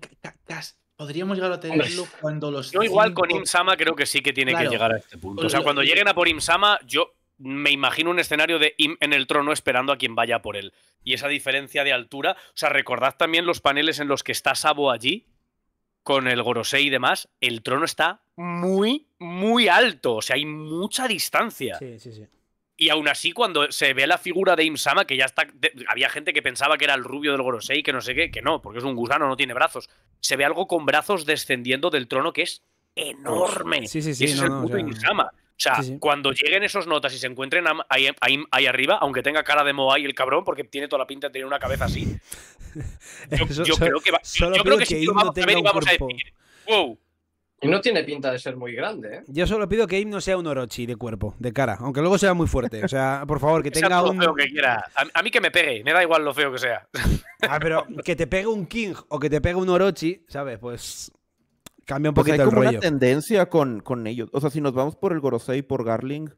Podríamos llegar a tenerlo cuando los. Yo, igual con Imsama, creo que sí que tiene que llegar a este punto. O sea, cuando lleguen a por Imsama, yo me imagino un escenario de Im en el trono esperando a quien vaya por él. Y esa diferencia de altura. O sea, recordad también los paneles en los que está Sabo allí, con el Gorosei y demás. El trono está muy, muy alto. O sea, hay mucha distancia. Sí, sí, sí. Y aún así, cuando se ve la figura de Imsama, que ya está. había gente que pensaba que era el rubio del Gorosei, que no sé qué, que no, porque es un gusano, no tiene brazos. Se ve algo con brazos descendiendo del trono que es enorme. Sí, sí, sí. Y ese es el puto Imsama. O sea, cuando lleguen esos notas y se encuentren ahí, arriba, aunque tenga cara de Moai el cabrón, porque tiene toda la pinta de tener una cabeza así. Yo, creo que creo que, si vamos a ver y vamos a decir. Y no tiene pinta de ser muy grande, ¿eh? Yo solo pido que Aim no sea un Orochi de cuerpo, de cara, aunque luego sea muy fuerte. O sea, por favor, que tenga un. que quiera. A, mí que me pegue, me da igual lo feo que sea. Ah, pero que te pegue un King o que te pegue un Orochi, ¿sabes? Pues cambia un poquito pues hay como tendencia con, con ellos. O sea, si nos vamos por el Gorosei, por Garling,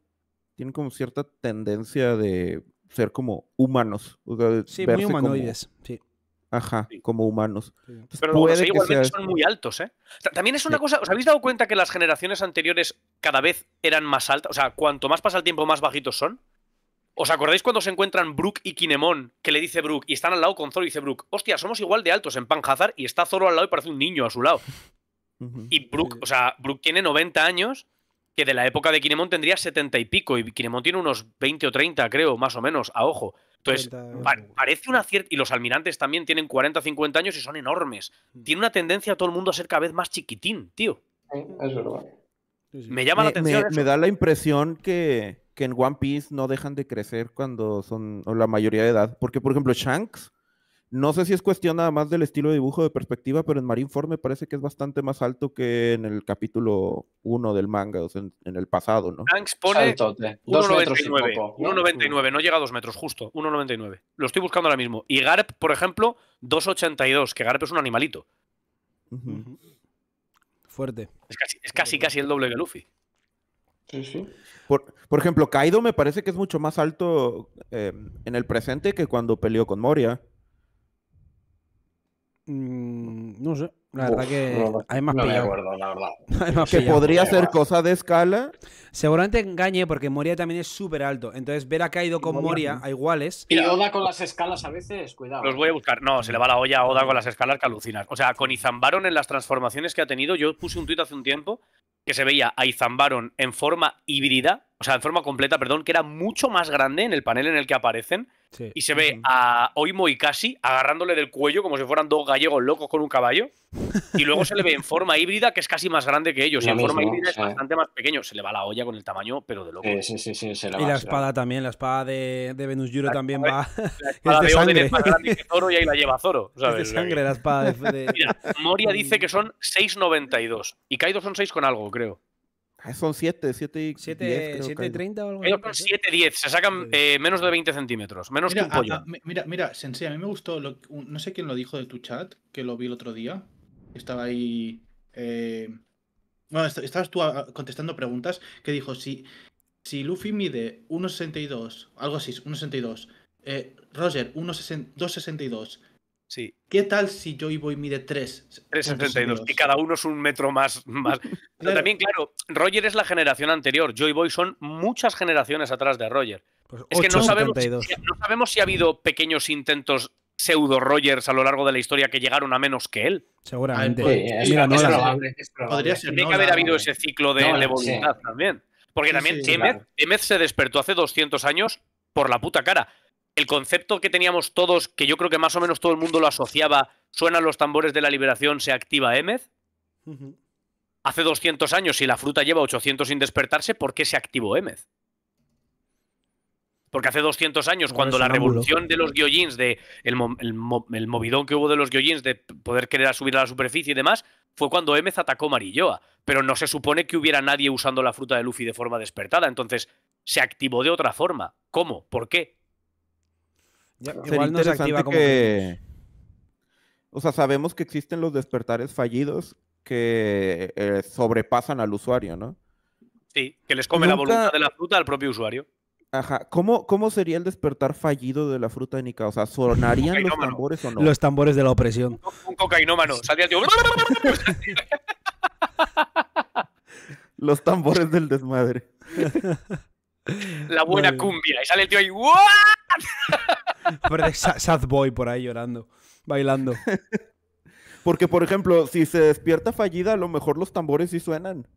tienen como cierta tendencia de ser como humanos. sí, muy humanoides, sí. Ajá, como humanos. pero igualmente son muy altos, ¿eh? También es una cosa, ¿os habéis dado cuenta que las generaciones anteriores cada vez eran más altas? O sea, cuanto más pasa el tiempo, más bajitos son. ¿Os acordáis cuando se encuentran Brook y Kinemon, que le dice Brook, y están al lado con Zoro y dice Brook, hostia, somos igual de altos en Panhazar y está Zoro al lado y parece un niño a su lado? Y Brook, o sea, Brook tiene 90 años, que de la época de Kinemon tendría 70 y pico, y Kinemon tiene unos 20 o 30, creo, más o menos, a ojo. Entonces, parece una cierta. Y los almirantes también tienen 40, 50 años y son enormes. Mm. Tiene una tendencia a todo el mundo a ser cada vez más chiquitín, tío. Me llama la atención. Me, da la impresión que, en One Piece no dejan de crecer cuando son la mayoría de edad. Porque, por ejemplo, Shanks no sé si es cuestión nada más del estilo de dibujo de perspectiva, pero en Marineford me parece que es bastante más alto que en el capítulo 1 del manga, o sea, en, el pasado, ¿no? pone 1.99, no llega a 2 metros, justo, 1.99. Lo estoy buscando ahora mismo. Y Garp, por ejemplo, 2.82, que Garp es un animalito. Fuerte. Es casi, casi, el doble de Luffy. Sí, sí. Por, ejemplo, Kaido me parece que es mucho más alto eh, en el presente que cuando peleó con Moria. Mm, no sé. La verdad que hay más no me acuerdo, la verdad. que podría ser cosa de escala Seguramente engañe porque Moria también es súper alto. Entonces, ver a caído con Moria a iguales. Y Oda con las escalas a veces, cuidado. Los voy a buscar. No, se le va la olla a Oda con las escalas que alucinas. O sea, con Izambaron en las transformaciones que ha tenido, yo puse un tuit hace un tiempo que se veía a Izambaron en forma híbrida, o sea, en forma completa, perdón, que era mucho más grande en el panel en el que aparecen. Y se ve a Oimo y Casi agarrándole del cuello como si fueran dos gallegos locos con un caballo. Y luego se le ve en forma híbrida, que es casi más grande que ellos. y en forma híbrida es bastante más pequeño. Se le va la olla con el tamaño, pero de loco. sí, sí, sí, y la espada también, la espada de, Venus Juro también va. La espada es de, es más grande que Zoro y ahí la lleva Zoro. de sangre la espada. De, Mira, Moria dice que son 6,92 y Kaido son 6 con algo, creo. Ah, son 7, 7 y 7, 7.30 o algo así. Son 7'10, se sacan eh, menos de 20 centímetros, menos que un pollo. mira, mira, Sensei, a mí me gustó, no sé quién lo dijo de tu chat, que lo vi el otro día. Estaba ahí eh, bueno, estabas tú ah, contestando preguntas que dijo, si, si Luffy mide 1,62, algo así, 1,62, eh, Roger 1,62, sí. ¿qué tal si Joy Boy mide 3? 3,62 y cada uno es un metro más. más. también, claro, Roger es la generación anterior, Joy Boy son muchas generaciones atrás de Roger. Pues es que no sabemos, no sabemos si ha habido pequeños intentos pseudo Rogers a lo largo de la historia que llegaron a menos que él. Seguramente. Pues, es, probable, Tiene que haber habido ese ciclo de, voluntad también. Porque también Emeth se despertó hace 200 años por la puta cara. El concepto que teníamos todos, que yo creo que más o menos todo el mundo lo asociaba, suenan los tambores de la liberación, se activa Emeth. Hace 200 años, si la fruta lleva 800 sin despertarse, ¿por qué se activó Emez? Porque hace 200 años, cuando la revolución de los Gyojins, de el, movidón que hubo de los Gyojins, de poder querer subir a la superficie y demás, fue cuando Emez atacó Marilloa. Pero no se supone que hubiera nadie usando la fruta de Luffy de forma despertada. Entonces, se activó de otra forma. ¿Cómo? ¿Por qué? Ya, igual se que... O sea, sabemos que existen los despertares fallidos que eh, sobrepasan al usuario, ¿no? Sí, que les come la voluntad de la fruta al propio usuario. Ajá, ¿Cómo, sería el despertar fallido de la fruta de Nica? O sea, ¿sonarían los tambores o no? Los tambores de la opresión. Un, cocainómano, salía tío. los tambores del desmadre. La buena cumbia. Y sale el tío ahí. Sad Boy por ahí llorando, bailando. Porque, por ejemplo, si se despierta fallida, a lo mejor los tambores sí suenan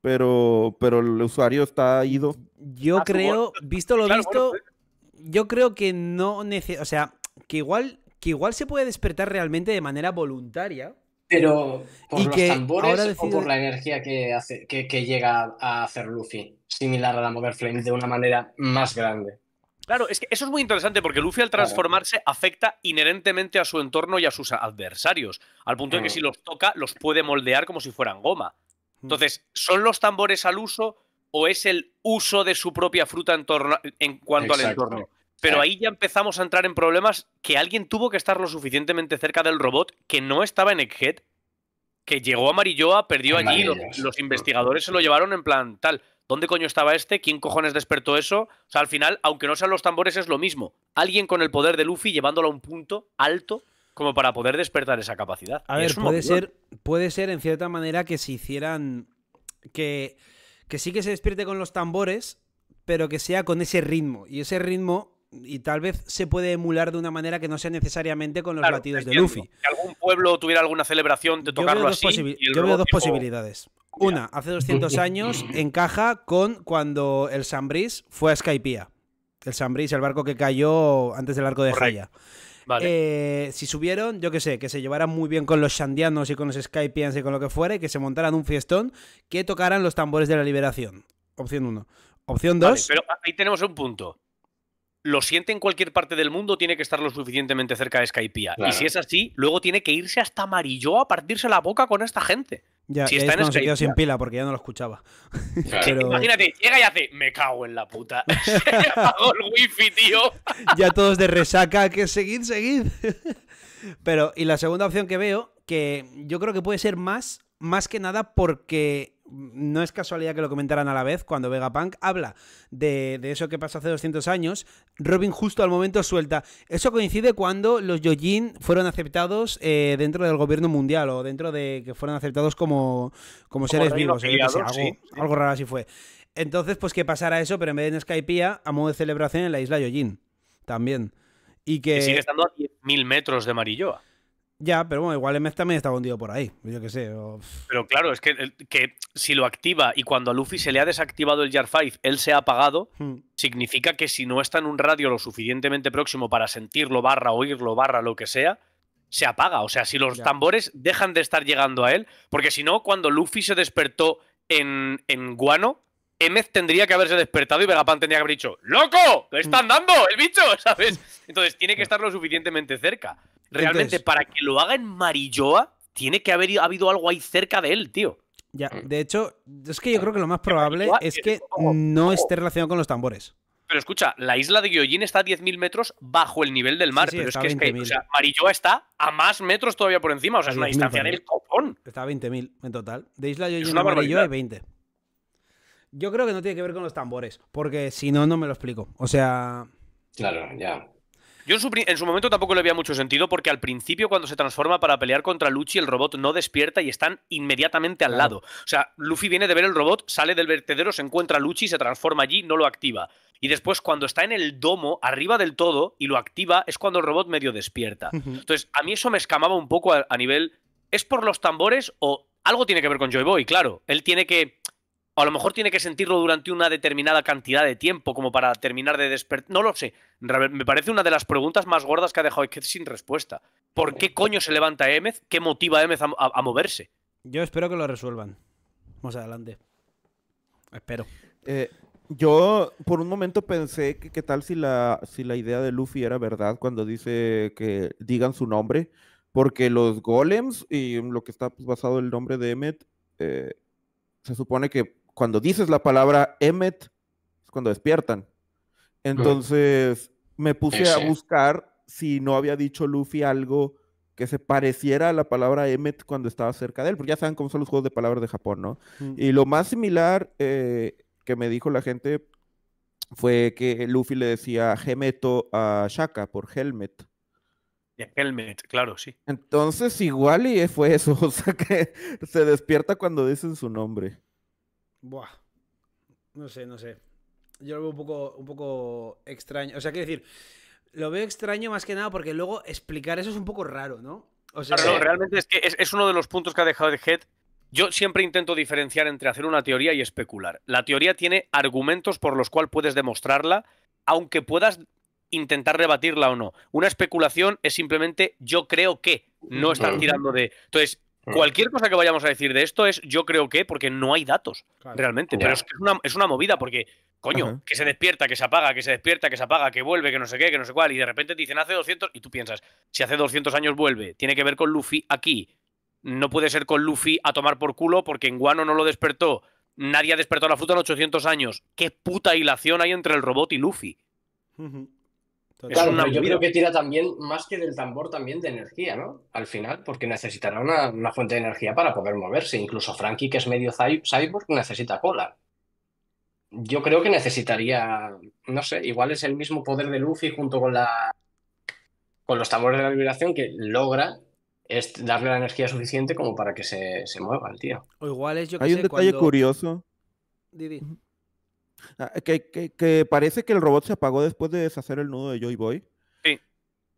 pero, pero el usuario está ido. Yo ah, creo, visto lo visto, pues. yo creo que no necesita o sea, que igual, que igual se puede despertar realmente de manera voluntaria. Pero por los tambores o por la energía que, hace, que, llega a hacer Luffy, similar a la Mother Flame, de una manera más grande. Claro, es que eso es muy interesante porque Luffy al transformarse afecta inherentemente a su entorno y a sus adversarios, al punto de que mm. si los toca los puede moldear como si fueran goma. Mm. Entonces, ¿son los tambores al uso o es el uso de su propia fruta en, torno, en cuanto al entorno? Pero ahí ya empezamos a entrar en problemas que alguien tuvo que estar lo suficientemente cerca del robot que no estaba en Egghead, que llegó a Marilloa, perdió allí, los, los, investigadores se lo llevaron en plan tal. ¿Dónde coño estaba este? ¿Quién cojones despertó eso? O sea, al final, aunque no sean los tambores, es lo mismo. Alguien con el poder de Luffy llevándolo a un punto alto como para poder despertar esa capacidad. A ver, puede ser, puede ser en cierta manera que se hicieran. Que, sí que se despierte con los tambores, pero que sea con ese ritmo. Y ese ritmo y tal vez se puede emular de una manera que no sea necesariamente con los latidos de Luffy. Que algún pueblo tuviera alguna celebración de tocarlo así. yo veo dos posibilidades. Una, hace 200 años encaja con cuando el Sambris fue a Skypiea. El Sambris, el barco que cayó antes del arco de Jaya. Vale. Eh, si subieron, yo que sé, que se llevaran muy bien con los shandianos y con los skypeans y con lo que fuere, que se montaran un fiestón, que tocaran los tambores de la liberación. Opción uno, Opción dos pero ahí tenemos un punto. Lo siente en cualquier parte del mundo, tiene que estar lo suficientemente cerca de skypea Y si es así, luego tiene que irse hasta Amarillo a partirse la boca con esta gente. Ya, si está en sin pila porque ya no lo escuchaba. Imagínate, llega y hace, me cago en la puta. el wifi, tío. ya todos de resaca, que seguid, seguid. Pero, y la segunda opción que veo, que yo creo que puede ser más, más que nada porque no es casualidad que lo comentaran a la vez cuando Vegapunk habla de, de, eso que pasó hace 200 años. Robin justo al momento suelta. Eso coincide cuando los Yojin fueron aceptados eh, dentro del gobierno mundial o dentro de que fueron aceptados como, como, seres vivos. algo, raro así fue. Entonces, pues que pasara eso, pero en vez de en Skypiea, a modo de celebración en la isla Yojin. También. Y que... sigue estando a 10.000 metros de Marilloa. Ya, pero bueno, igual el también está hundido por ahí. Yo qué sé. Pero claro, es que, que, si lo activa y cuando a Luffy se le ha desactivado el Jar 5, él se ha apagado, hmm. significa que si no está en un radio lo suficientemente próximo para sentirlo, barra, oírlo, barra, lo que sea, se apaga. O sea, si los tambores dejan de estar llegando a él, porque si no, cuando Luffy se despertó en, en Guano, Emez tendría que haberse despertado y Vegapán tendría que haber dicho ¡Loco! ¡Le están dando el bicho! ¿Sabes? Entonces tiene que estar lo suficientemente cerca. Realmente, para que lo haga en Marilloa, tiene que haber habido algo ahí cerca de él, tío. Ya, mm. de hecho, es que yo creo que lo más probable es que no esté relacionado con los tambores. Pero escucha, la isla de Gyojin está a 10.000 metros bajo el nivel del mar, pero es que, es que Marilloa está a más metros todavía por encima, o sea, es una distancia del copón. Está a 20.000 en total. De isla Gyojin a Marilloa hay 20. Yo creo que no tiene que ver con los tambores, porque si no, no me lo explico. O sea. Claro, ya. Yo en su, en su, momento tampoco le había mucho sentido porque al principio cuando se transforma para pelear contra Luchi el robot no despierta y están inmediatamente al lado. O sea, Luffy viene de ver el robot, sale del vertedero, se encuentra Luchi, se transforma allí, no lo activa. Y después cuando está en el domo, arriba del todo, y lo activa, es cuando el robot medio despierta. Entonces, a mí eso me escamaba un poco a, a nivel... ¿Es por los tambores o algo tiene que ver con Joy Boy? Claro, él tiene que a lo mejor tiene que sentirlo durante una determinada cantidad de tiempo, como para terminar de despertar. No lo sé. Me parece una de las preguntas más gordas que ha dejado que sin respuesta. ¿Por qué coño se levanta Emmet ¿Qué motiva a a, moverse? Yo espero que lo resuelvan. Más adelante. Espero. Eh, yo por un momento pensé que qué tal si la, si la idea de Luffy era verdad cuando dice que digan su nombre, porque los golems y lo que está pues, basado el nombre de Emmet, eh, se supone que cuando dices la palabra Emmet, es cuando despiertan. Entonces me puse a buscar si no había dicho Luffy algo que se pareciera a la palabra Emmet cuando estaba cerca de él, porque ya saben cómo son los juegos de palabras de Japón, ¿no? Mm. Y lo más similar eh, que me dijo la gente fue que Luffy le decía Gemeto a Shaka por Helmet. Helmet, claro, sí. Entonces, igual y fue eso, o sea que se despierta cuando dicen su nombre. Buah. No sé, no sé. Yo lo veo un poco, un poco extraño. O sea, quiero decir, lo veo extraño más que nada porque luego explicar eso es un poco raro, ¿no? O sea, realmente es que es, uno de los puntos que ha dejado de Head. Yo siempre intento diferenciar entre hacer una teoría y especular. La teoría tiene argumentos por los cuales puedes demostrarla, aunque puedas intentar rebatirla o no. Una especulación es simplemente yo creo que, no estás tirando de... Entonces, Mm. Cualquier cosa que vayamos a decir de esto es yo creo que porque no hay datos realmente. Pero es, una, movida porque, coño, que se despierta, que se apaga, que se despierta, que se apaga, que vuelve, que no sé qué, que no sé cuál. Y de repente te dicen hace 200 y tú piensas, si hace 200 años vuelve, tiene que ver con Luffy aquí. No puede ser con Luffy a tomar por culo porque en Guano no lo despertó. Nadie ha despertado la fruta en 800 años. ¿Qué puta hilación hay entre el robot y Luffy? Claro, yo creo que tira también, más que del tambor, también de energía, ¿no? Al final, porque necesitará una, fuente de energía para poder moverse. Incluso Frankie, que es medio cyborg, necesita cola. Yo creo que necesitaría, no sé, igual es el mismo poder de Luffy junto con la con los tambores de la vibración que logra darle la energía suficiente como para que se, mueva el tío. O igual es Hay un detalle curioso. Didi. Ah, que, parece que el robot se apagó después de deshacer el nudo de Joy Boy. Sí.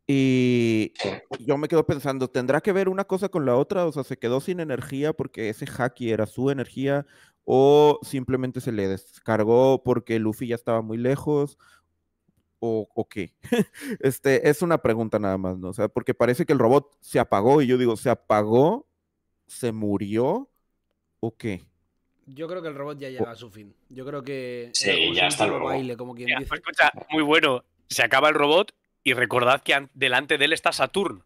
Y yo me quedo pensando, ¿tendrá que ver una cosa con la otra? O sea, ¿se quedó sin energía porque ese hacky era su energía? ¿O simplemente se le descargó porque Luffy ya estaba muy lejos? ¿O, qué? este, es una pregunta nada más, ¿no? O sea, porque parece que el robot se apagó y yo digo, ¿se apagó? ¿Se murió? ¿O qué? Yo creo que el robot ya llega a su fin. Yo creo que. Sí, ya está el Baile, muy bueno. Se acaba el robot y recordad que delante de él está Saturn.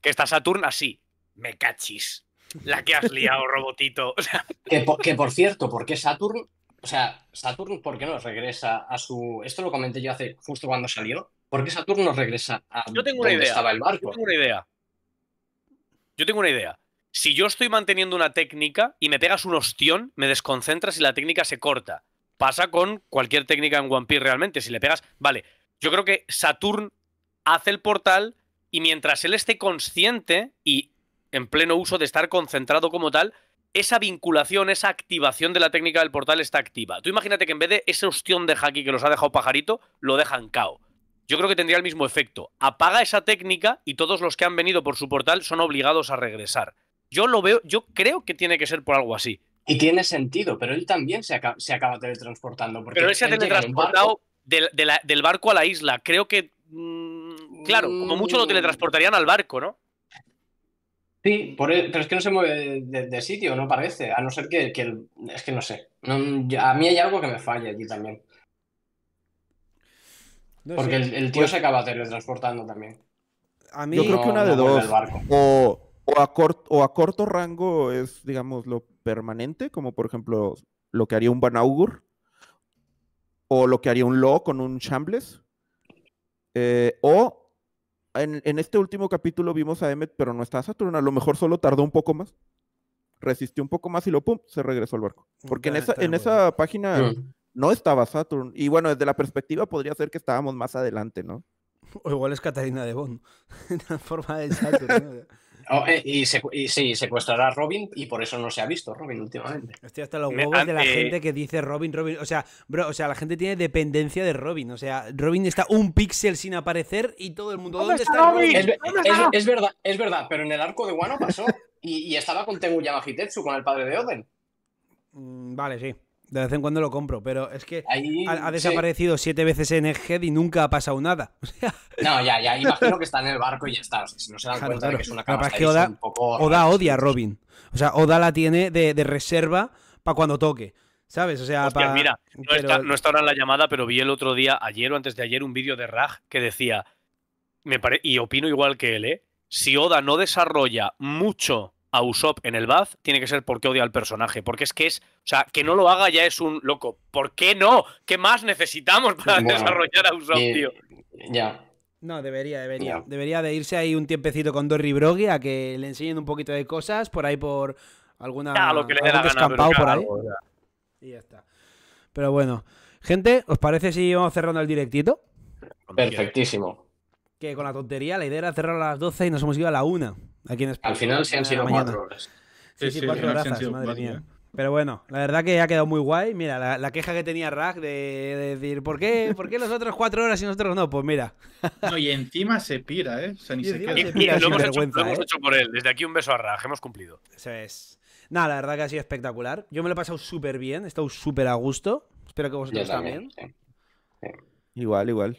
Que está Saturn así. Me cachis. La que has liado, robotito. que, por, cierto, ¿por qué Saturn? O sea, Saturn, ¿por qué no regresa a su. Esto lo comenté yo hace justo cuando salió. ¿Por qué Saturn no regresa a tengo una idea. Yo tengo una idea. Yo tengo una idea. Si yo estoy manteniendo una técnica y me pegas un ostión, me desconcentras y la técnica se corta. Pasa con cualquier técnica en One Piece realmente. Si le pegas. Vale, yo creo que Saturn hace el portal y mientras él esté consciente y en pleno uso de estar concentrado como tal, esa vinculación, esa activación de la técnica del portal está activa. Tú imagínate que en vez de ese ostión de Haki que los ha dejado pajarito, lo dejan cao. Yo creo que tendría el mismo efecto. Apaga esa técnica y todos los que han venido por su portal son obligados a regresar. Yo lo veo, yo creo que tiene que ser por algo así. Y tiene sentido, pero él también se acaba, se acaba teletransportando. Porque pero él se ha teletransportado Del, barco a la isla. Creo que. Mm, claro, como mucho lo mm. teletransportarían al barco, ¿no? Sí, e, pero es que no se mueve de, sitio, no parece. A no ser que, es que no sé. a mí hay algo que me falla allí también. Porque el, tío pues se acaba teletransportando también. A mí, yo creo que una de dos. O, o a, o a corto rango es, digamos, lo permanente, como por ejemplo lo que haría un Van Augur, o lo que haría un Lo con un Chambles, eh, o en, este último capítulo vimos a Emmet, pero no estaba Saturn. A lo mejor solo tardó un poco más. Resistió un poco más y lo pum, se regresó al barco. Porque en esa, en esa página mm. no estaba Saturn. Y bueno, desde la perspectiva podría ser que estábamos más adelante, ¿no? O igual es Catarina de Bond. la forma de Saturn. Oh, eh, y, sí, secuestrará a Robin y por eso no se ha visto Robin últimamente. Estoy hasta los huevos de la gente que dice Robin, Robin. O sea, bro, o sea, la gente tiene dependencia de Robin. O sea, Robin está un píxel sin aparecer y todo el mundo. ¿Dónde, está, Robin? Es, verdad, es verdad, pero en el arco de Wano pasó. y, estaba con Tengu Yamahitetsu, con el padre de Oden. Mm, vale, sí. De vez en cuando lo compro, pero es que ha, desaparecido siete veces en el head y nunca ha pasado nada. No, ya, ya, imagino que está en el barco y ya está. si no se dan cuenta De que es una cara Oda, odia a Robin. O sea, Oda la tiene de, reserva para cuando toque. ¿Sabes? O sea, para... mira, no, está, ahora en la llamada, pero vi el otro día, ayer o antes de ayer, un vídeo de Raj que decía, me y opino igual que él, ¿eh? si Oda no desarrolla mucho a Usopp en el Bath, tiene que ser porque odia al personaje, porque es que es, o sea, que no lo haga ya es un loco. ¿Por qué no? ¿Qué más necesitamos para desarrollar a Usopp, tío? Ya. No, debería, debería. Debería de irse ahí un tiempecito con Dory Brogui a que le enseñen un poquito de cosas por ahí por alguna por ahí. y ya está. Pero bueno, gente, ¿os parece si vamos cerrando el directito? Perfectísimo. Que con la tontería la idea era cerrar a las 12 y nos hemos ido a la 1. Al final se han sido cuatro horas. Sí, sí, cuatro horas, madre mía. Pero bueno, la verdad que ha quedado muy guay. Mira, la, queja que tenía Rag de, decir, ¿por qué, ¿por qué los otros cuatro horas y nosotros no? Pues mira. No, y encima se pira, ¿eh? O sea, ni se lo, hemos ¿eh? hecho, por él. Desde aquí un beso a Rag, hemos cumplido. Eso es. Nada, la verdad que ha sido espectacular. Yo me lo he pasado súper bien, he estado súper a gusto. Espero que vosotros también. Igual, igual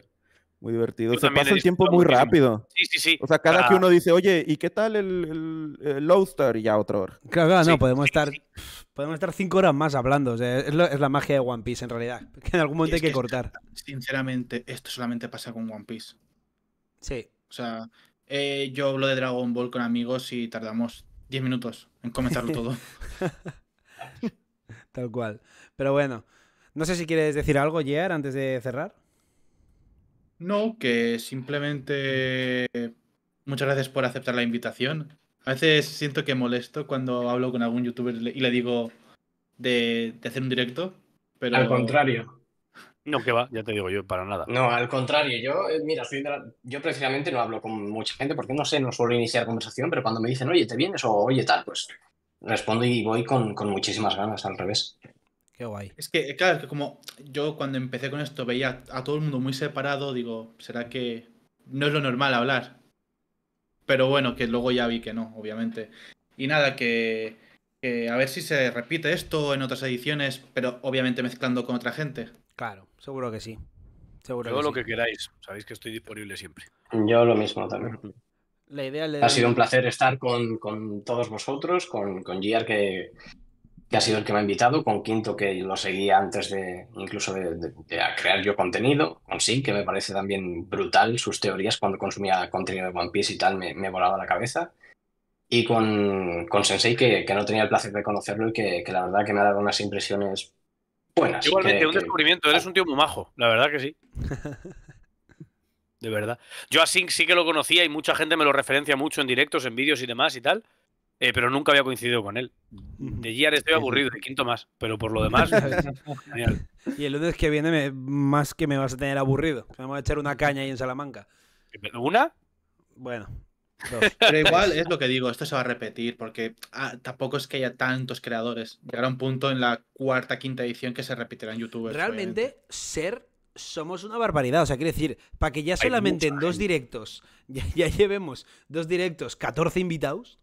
muy divertido. se pasa el tiempo muy rápido. Sí, sí, sí. O sea, cada que uno dice, oye, ¿y qué tal el, el, Y ya otra hora. Claro, no, podemos estar podemos estar cinco horas más hablando. es, la magia de One Piece en realidad. Que en algún momento hay que, cortar. sinceramente, esto solamente pasa con One Piece. Sí. O sea, eh, yo hablo de Dragon Ball con amigos y tardamos 10 minutos en comentarlo todo. Tal cual. Pero bueno, no sé si quieres decir algo, Jer, antes de cerrar. No, que simplemente muchas gracias por aceptar la invitación. A veces siento que molesto cuando hablo con algún youtuber y le digo de, hacer un directo, pero... Al contrario. No, que va, ya te digo yo, para nada. No, al contrario, yo, eh, mira, yo precisamente no hablo con mucha gente porque no sé, no suelo iniciar conversación, pero cuando me dicen, oye, ¿te vienes? o oye, tal, pues respondo y voy con, con muchísimas ganas, al revés. Qué guay. Es que, eh, claro, que como yo cuando empecé con esto veía a todo el mundo muy separado, digo, ¿será que no es lo normal hablar? Pero bueno, que luego ya vi que no, obviamente. Y nada, que, a ver si se repite esto en otras ediciones, pero obviamente mezclando con otra gente. Claro, seguro que sí. Seguro lo que queráis, sabéis que estoy disponible siempre. Yo lo mismo también. ha sido un placer estar con, todos vosotros, con, con que, que ha sido el que me ha invitado, con Quinto, que lo seguía antes de incluso de, crear yo contenido, con sí, que me parece también brutal sus teorías cuando consumía contenido de One Piece y tal, me, volaba la cabeza. Y con, Sensei, que, no tenía el placer de conocerlo y que, la verdad que me ha dado unas impresiones buenas. Igualmente, un descubrimiento, eres un tío muy majo, la verdad que sí. de verdad. Yo a sí que lo conocía y mucha gente me lo referencia mucho en directos, en vídeos y demás y tal. Eh, pero nunca había coincidido con él. De Gear estoy aburrido, de quinto más, pero por lo demás. Y el lunes que viene, más que me vas a tener aburrido. Me vamos a echar una caña ahí en Salamanca. ¿Una? Bueno. Pero igual es lo que digo, esto se va a repetir porque ah, tampoco es que haya tantos creadores. Llegará un punto en la cuarta, quinta edición que se repetirán youtubers. Realmente, ser somos una barbaridad. O sea, quiere decir, para que ya solamente en dos directos, ya llevemos dos directos, 14 invitados.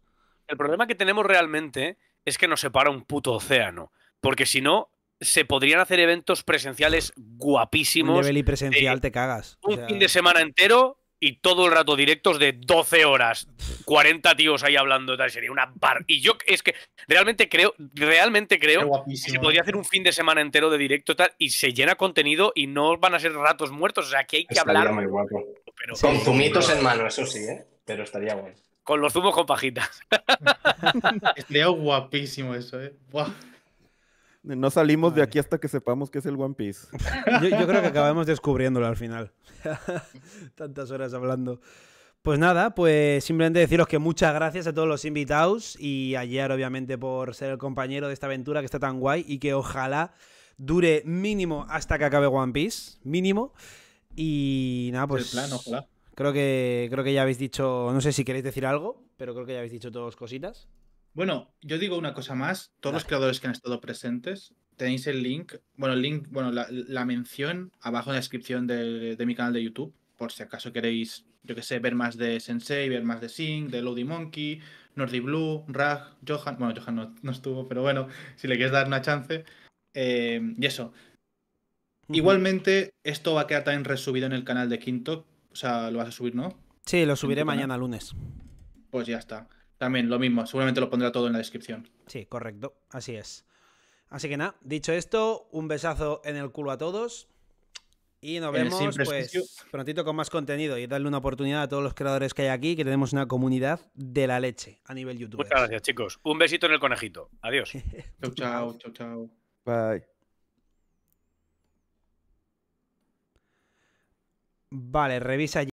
El problema que tenemos realmente es que nos separa un puto océano. Porque si no, se podrían hacer eventos presenciales guapísimos. Un nivel presencial te cagas. Un fin de semana entero y todo el rato directos de 12 horas, 40 tíos ahí hablando, tal, sería una bar. Y yo es que realmente creo, realmente creo que se podría hacer un fin de semana entero de directo tal, y se llena contenido y no van a ser ratos muertos. O sea, que hay que Estaría hablar. Muy guapo. Con zumitos en mano, eso sí, ¿eh? pero estaría bueno. Con los zumos con pajitas. Estaría guapísimo eso, ¿eh? No salimos de aquí hasta que sepamos qué es el One Piece. Yo, creo que acabamos descubriéndolo al final. Tantas horas hablando. Pues nada, pues simplemente deciros que muchas gracias a todos los invitados y a obviamente, por ser el compañero de esta aventura que está tan guay y que ojalá dure mínimo hasta que acabe One Piece. Mínimo. Y nada, pues. El plan, ojalá. Creo que, creo que ya habéis dicho, no sé si queréis decir algo, pero creo que ya habéis dicho dos cositas. Bueno, yo digo una cosa más. Todos los creadores que han estado presentes, tenéis el link, bueno, el link, bueno, la, mención abajo en la descripción de, mi canal de YouTube, por si acaso queréis, yo que sé, ver más de Sensei, ver más de Sing, de Lodi Monkey, Nordi Blue, Rag, Johan. Bueno, Johan no, estuvo, pero bueno, si le quieres dar una chance. Eh, y eso. Igualmente, esto va a quedar también resubido en el canal de Quinto, o sea, lo vas a subir, ¿no? Sí, lo subiré mañana lunes. Pues ya está. También lo mismo, seguramente lo pondré todo en la descripción. Sí, correcto, así es. Así que nada, dicho esto, un besazo en el culo a todos. Y nos vemos pues, prontito con más contenido y darle una oportunidad a todos los creadores que hay aquí, que tenemos una comunidad de la leche a nivel YouTube. Muchas gracias, chicos. Un besito en el conejito. Adiós. chao, chao, chao. Bye. Vale, revisa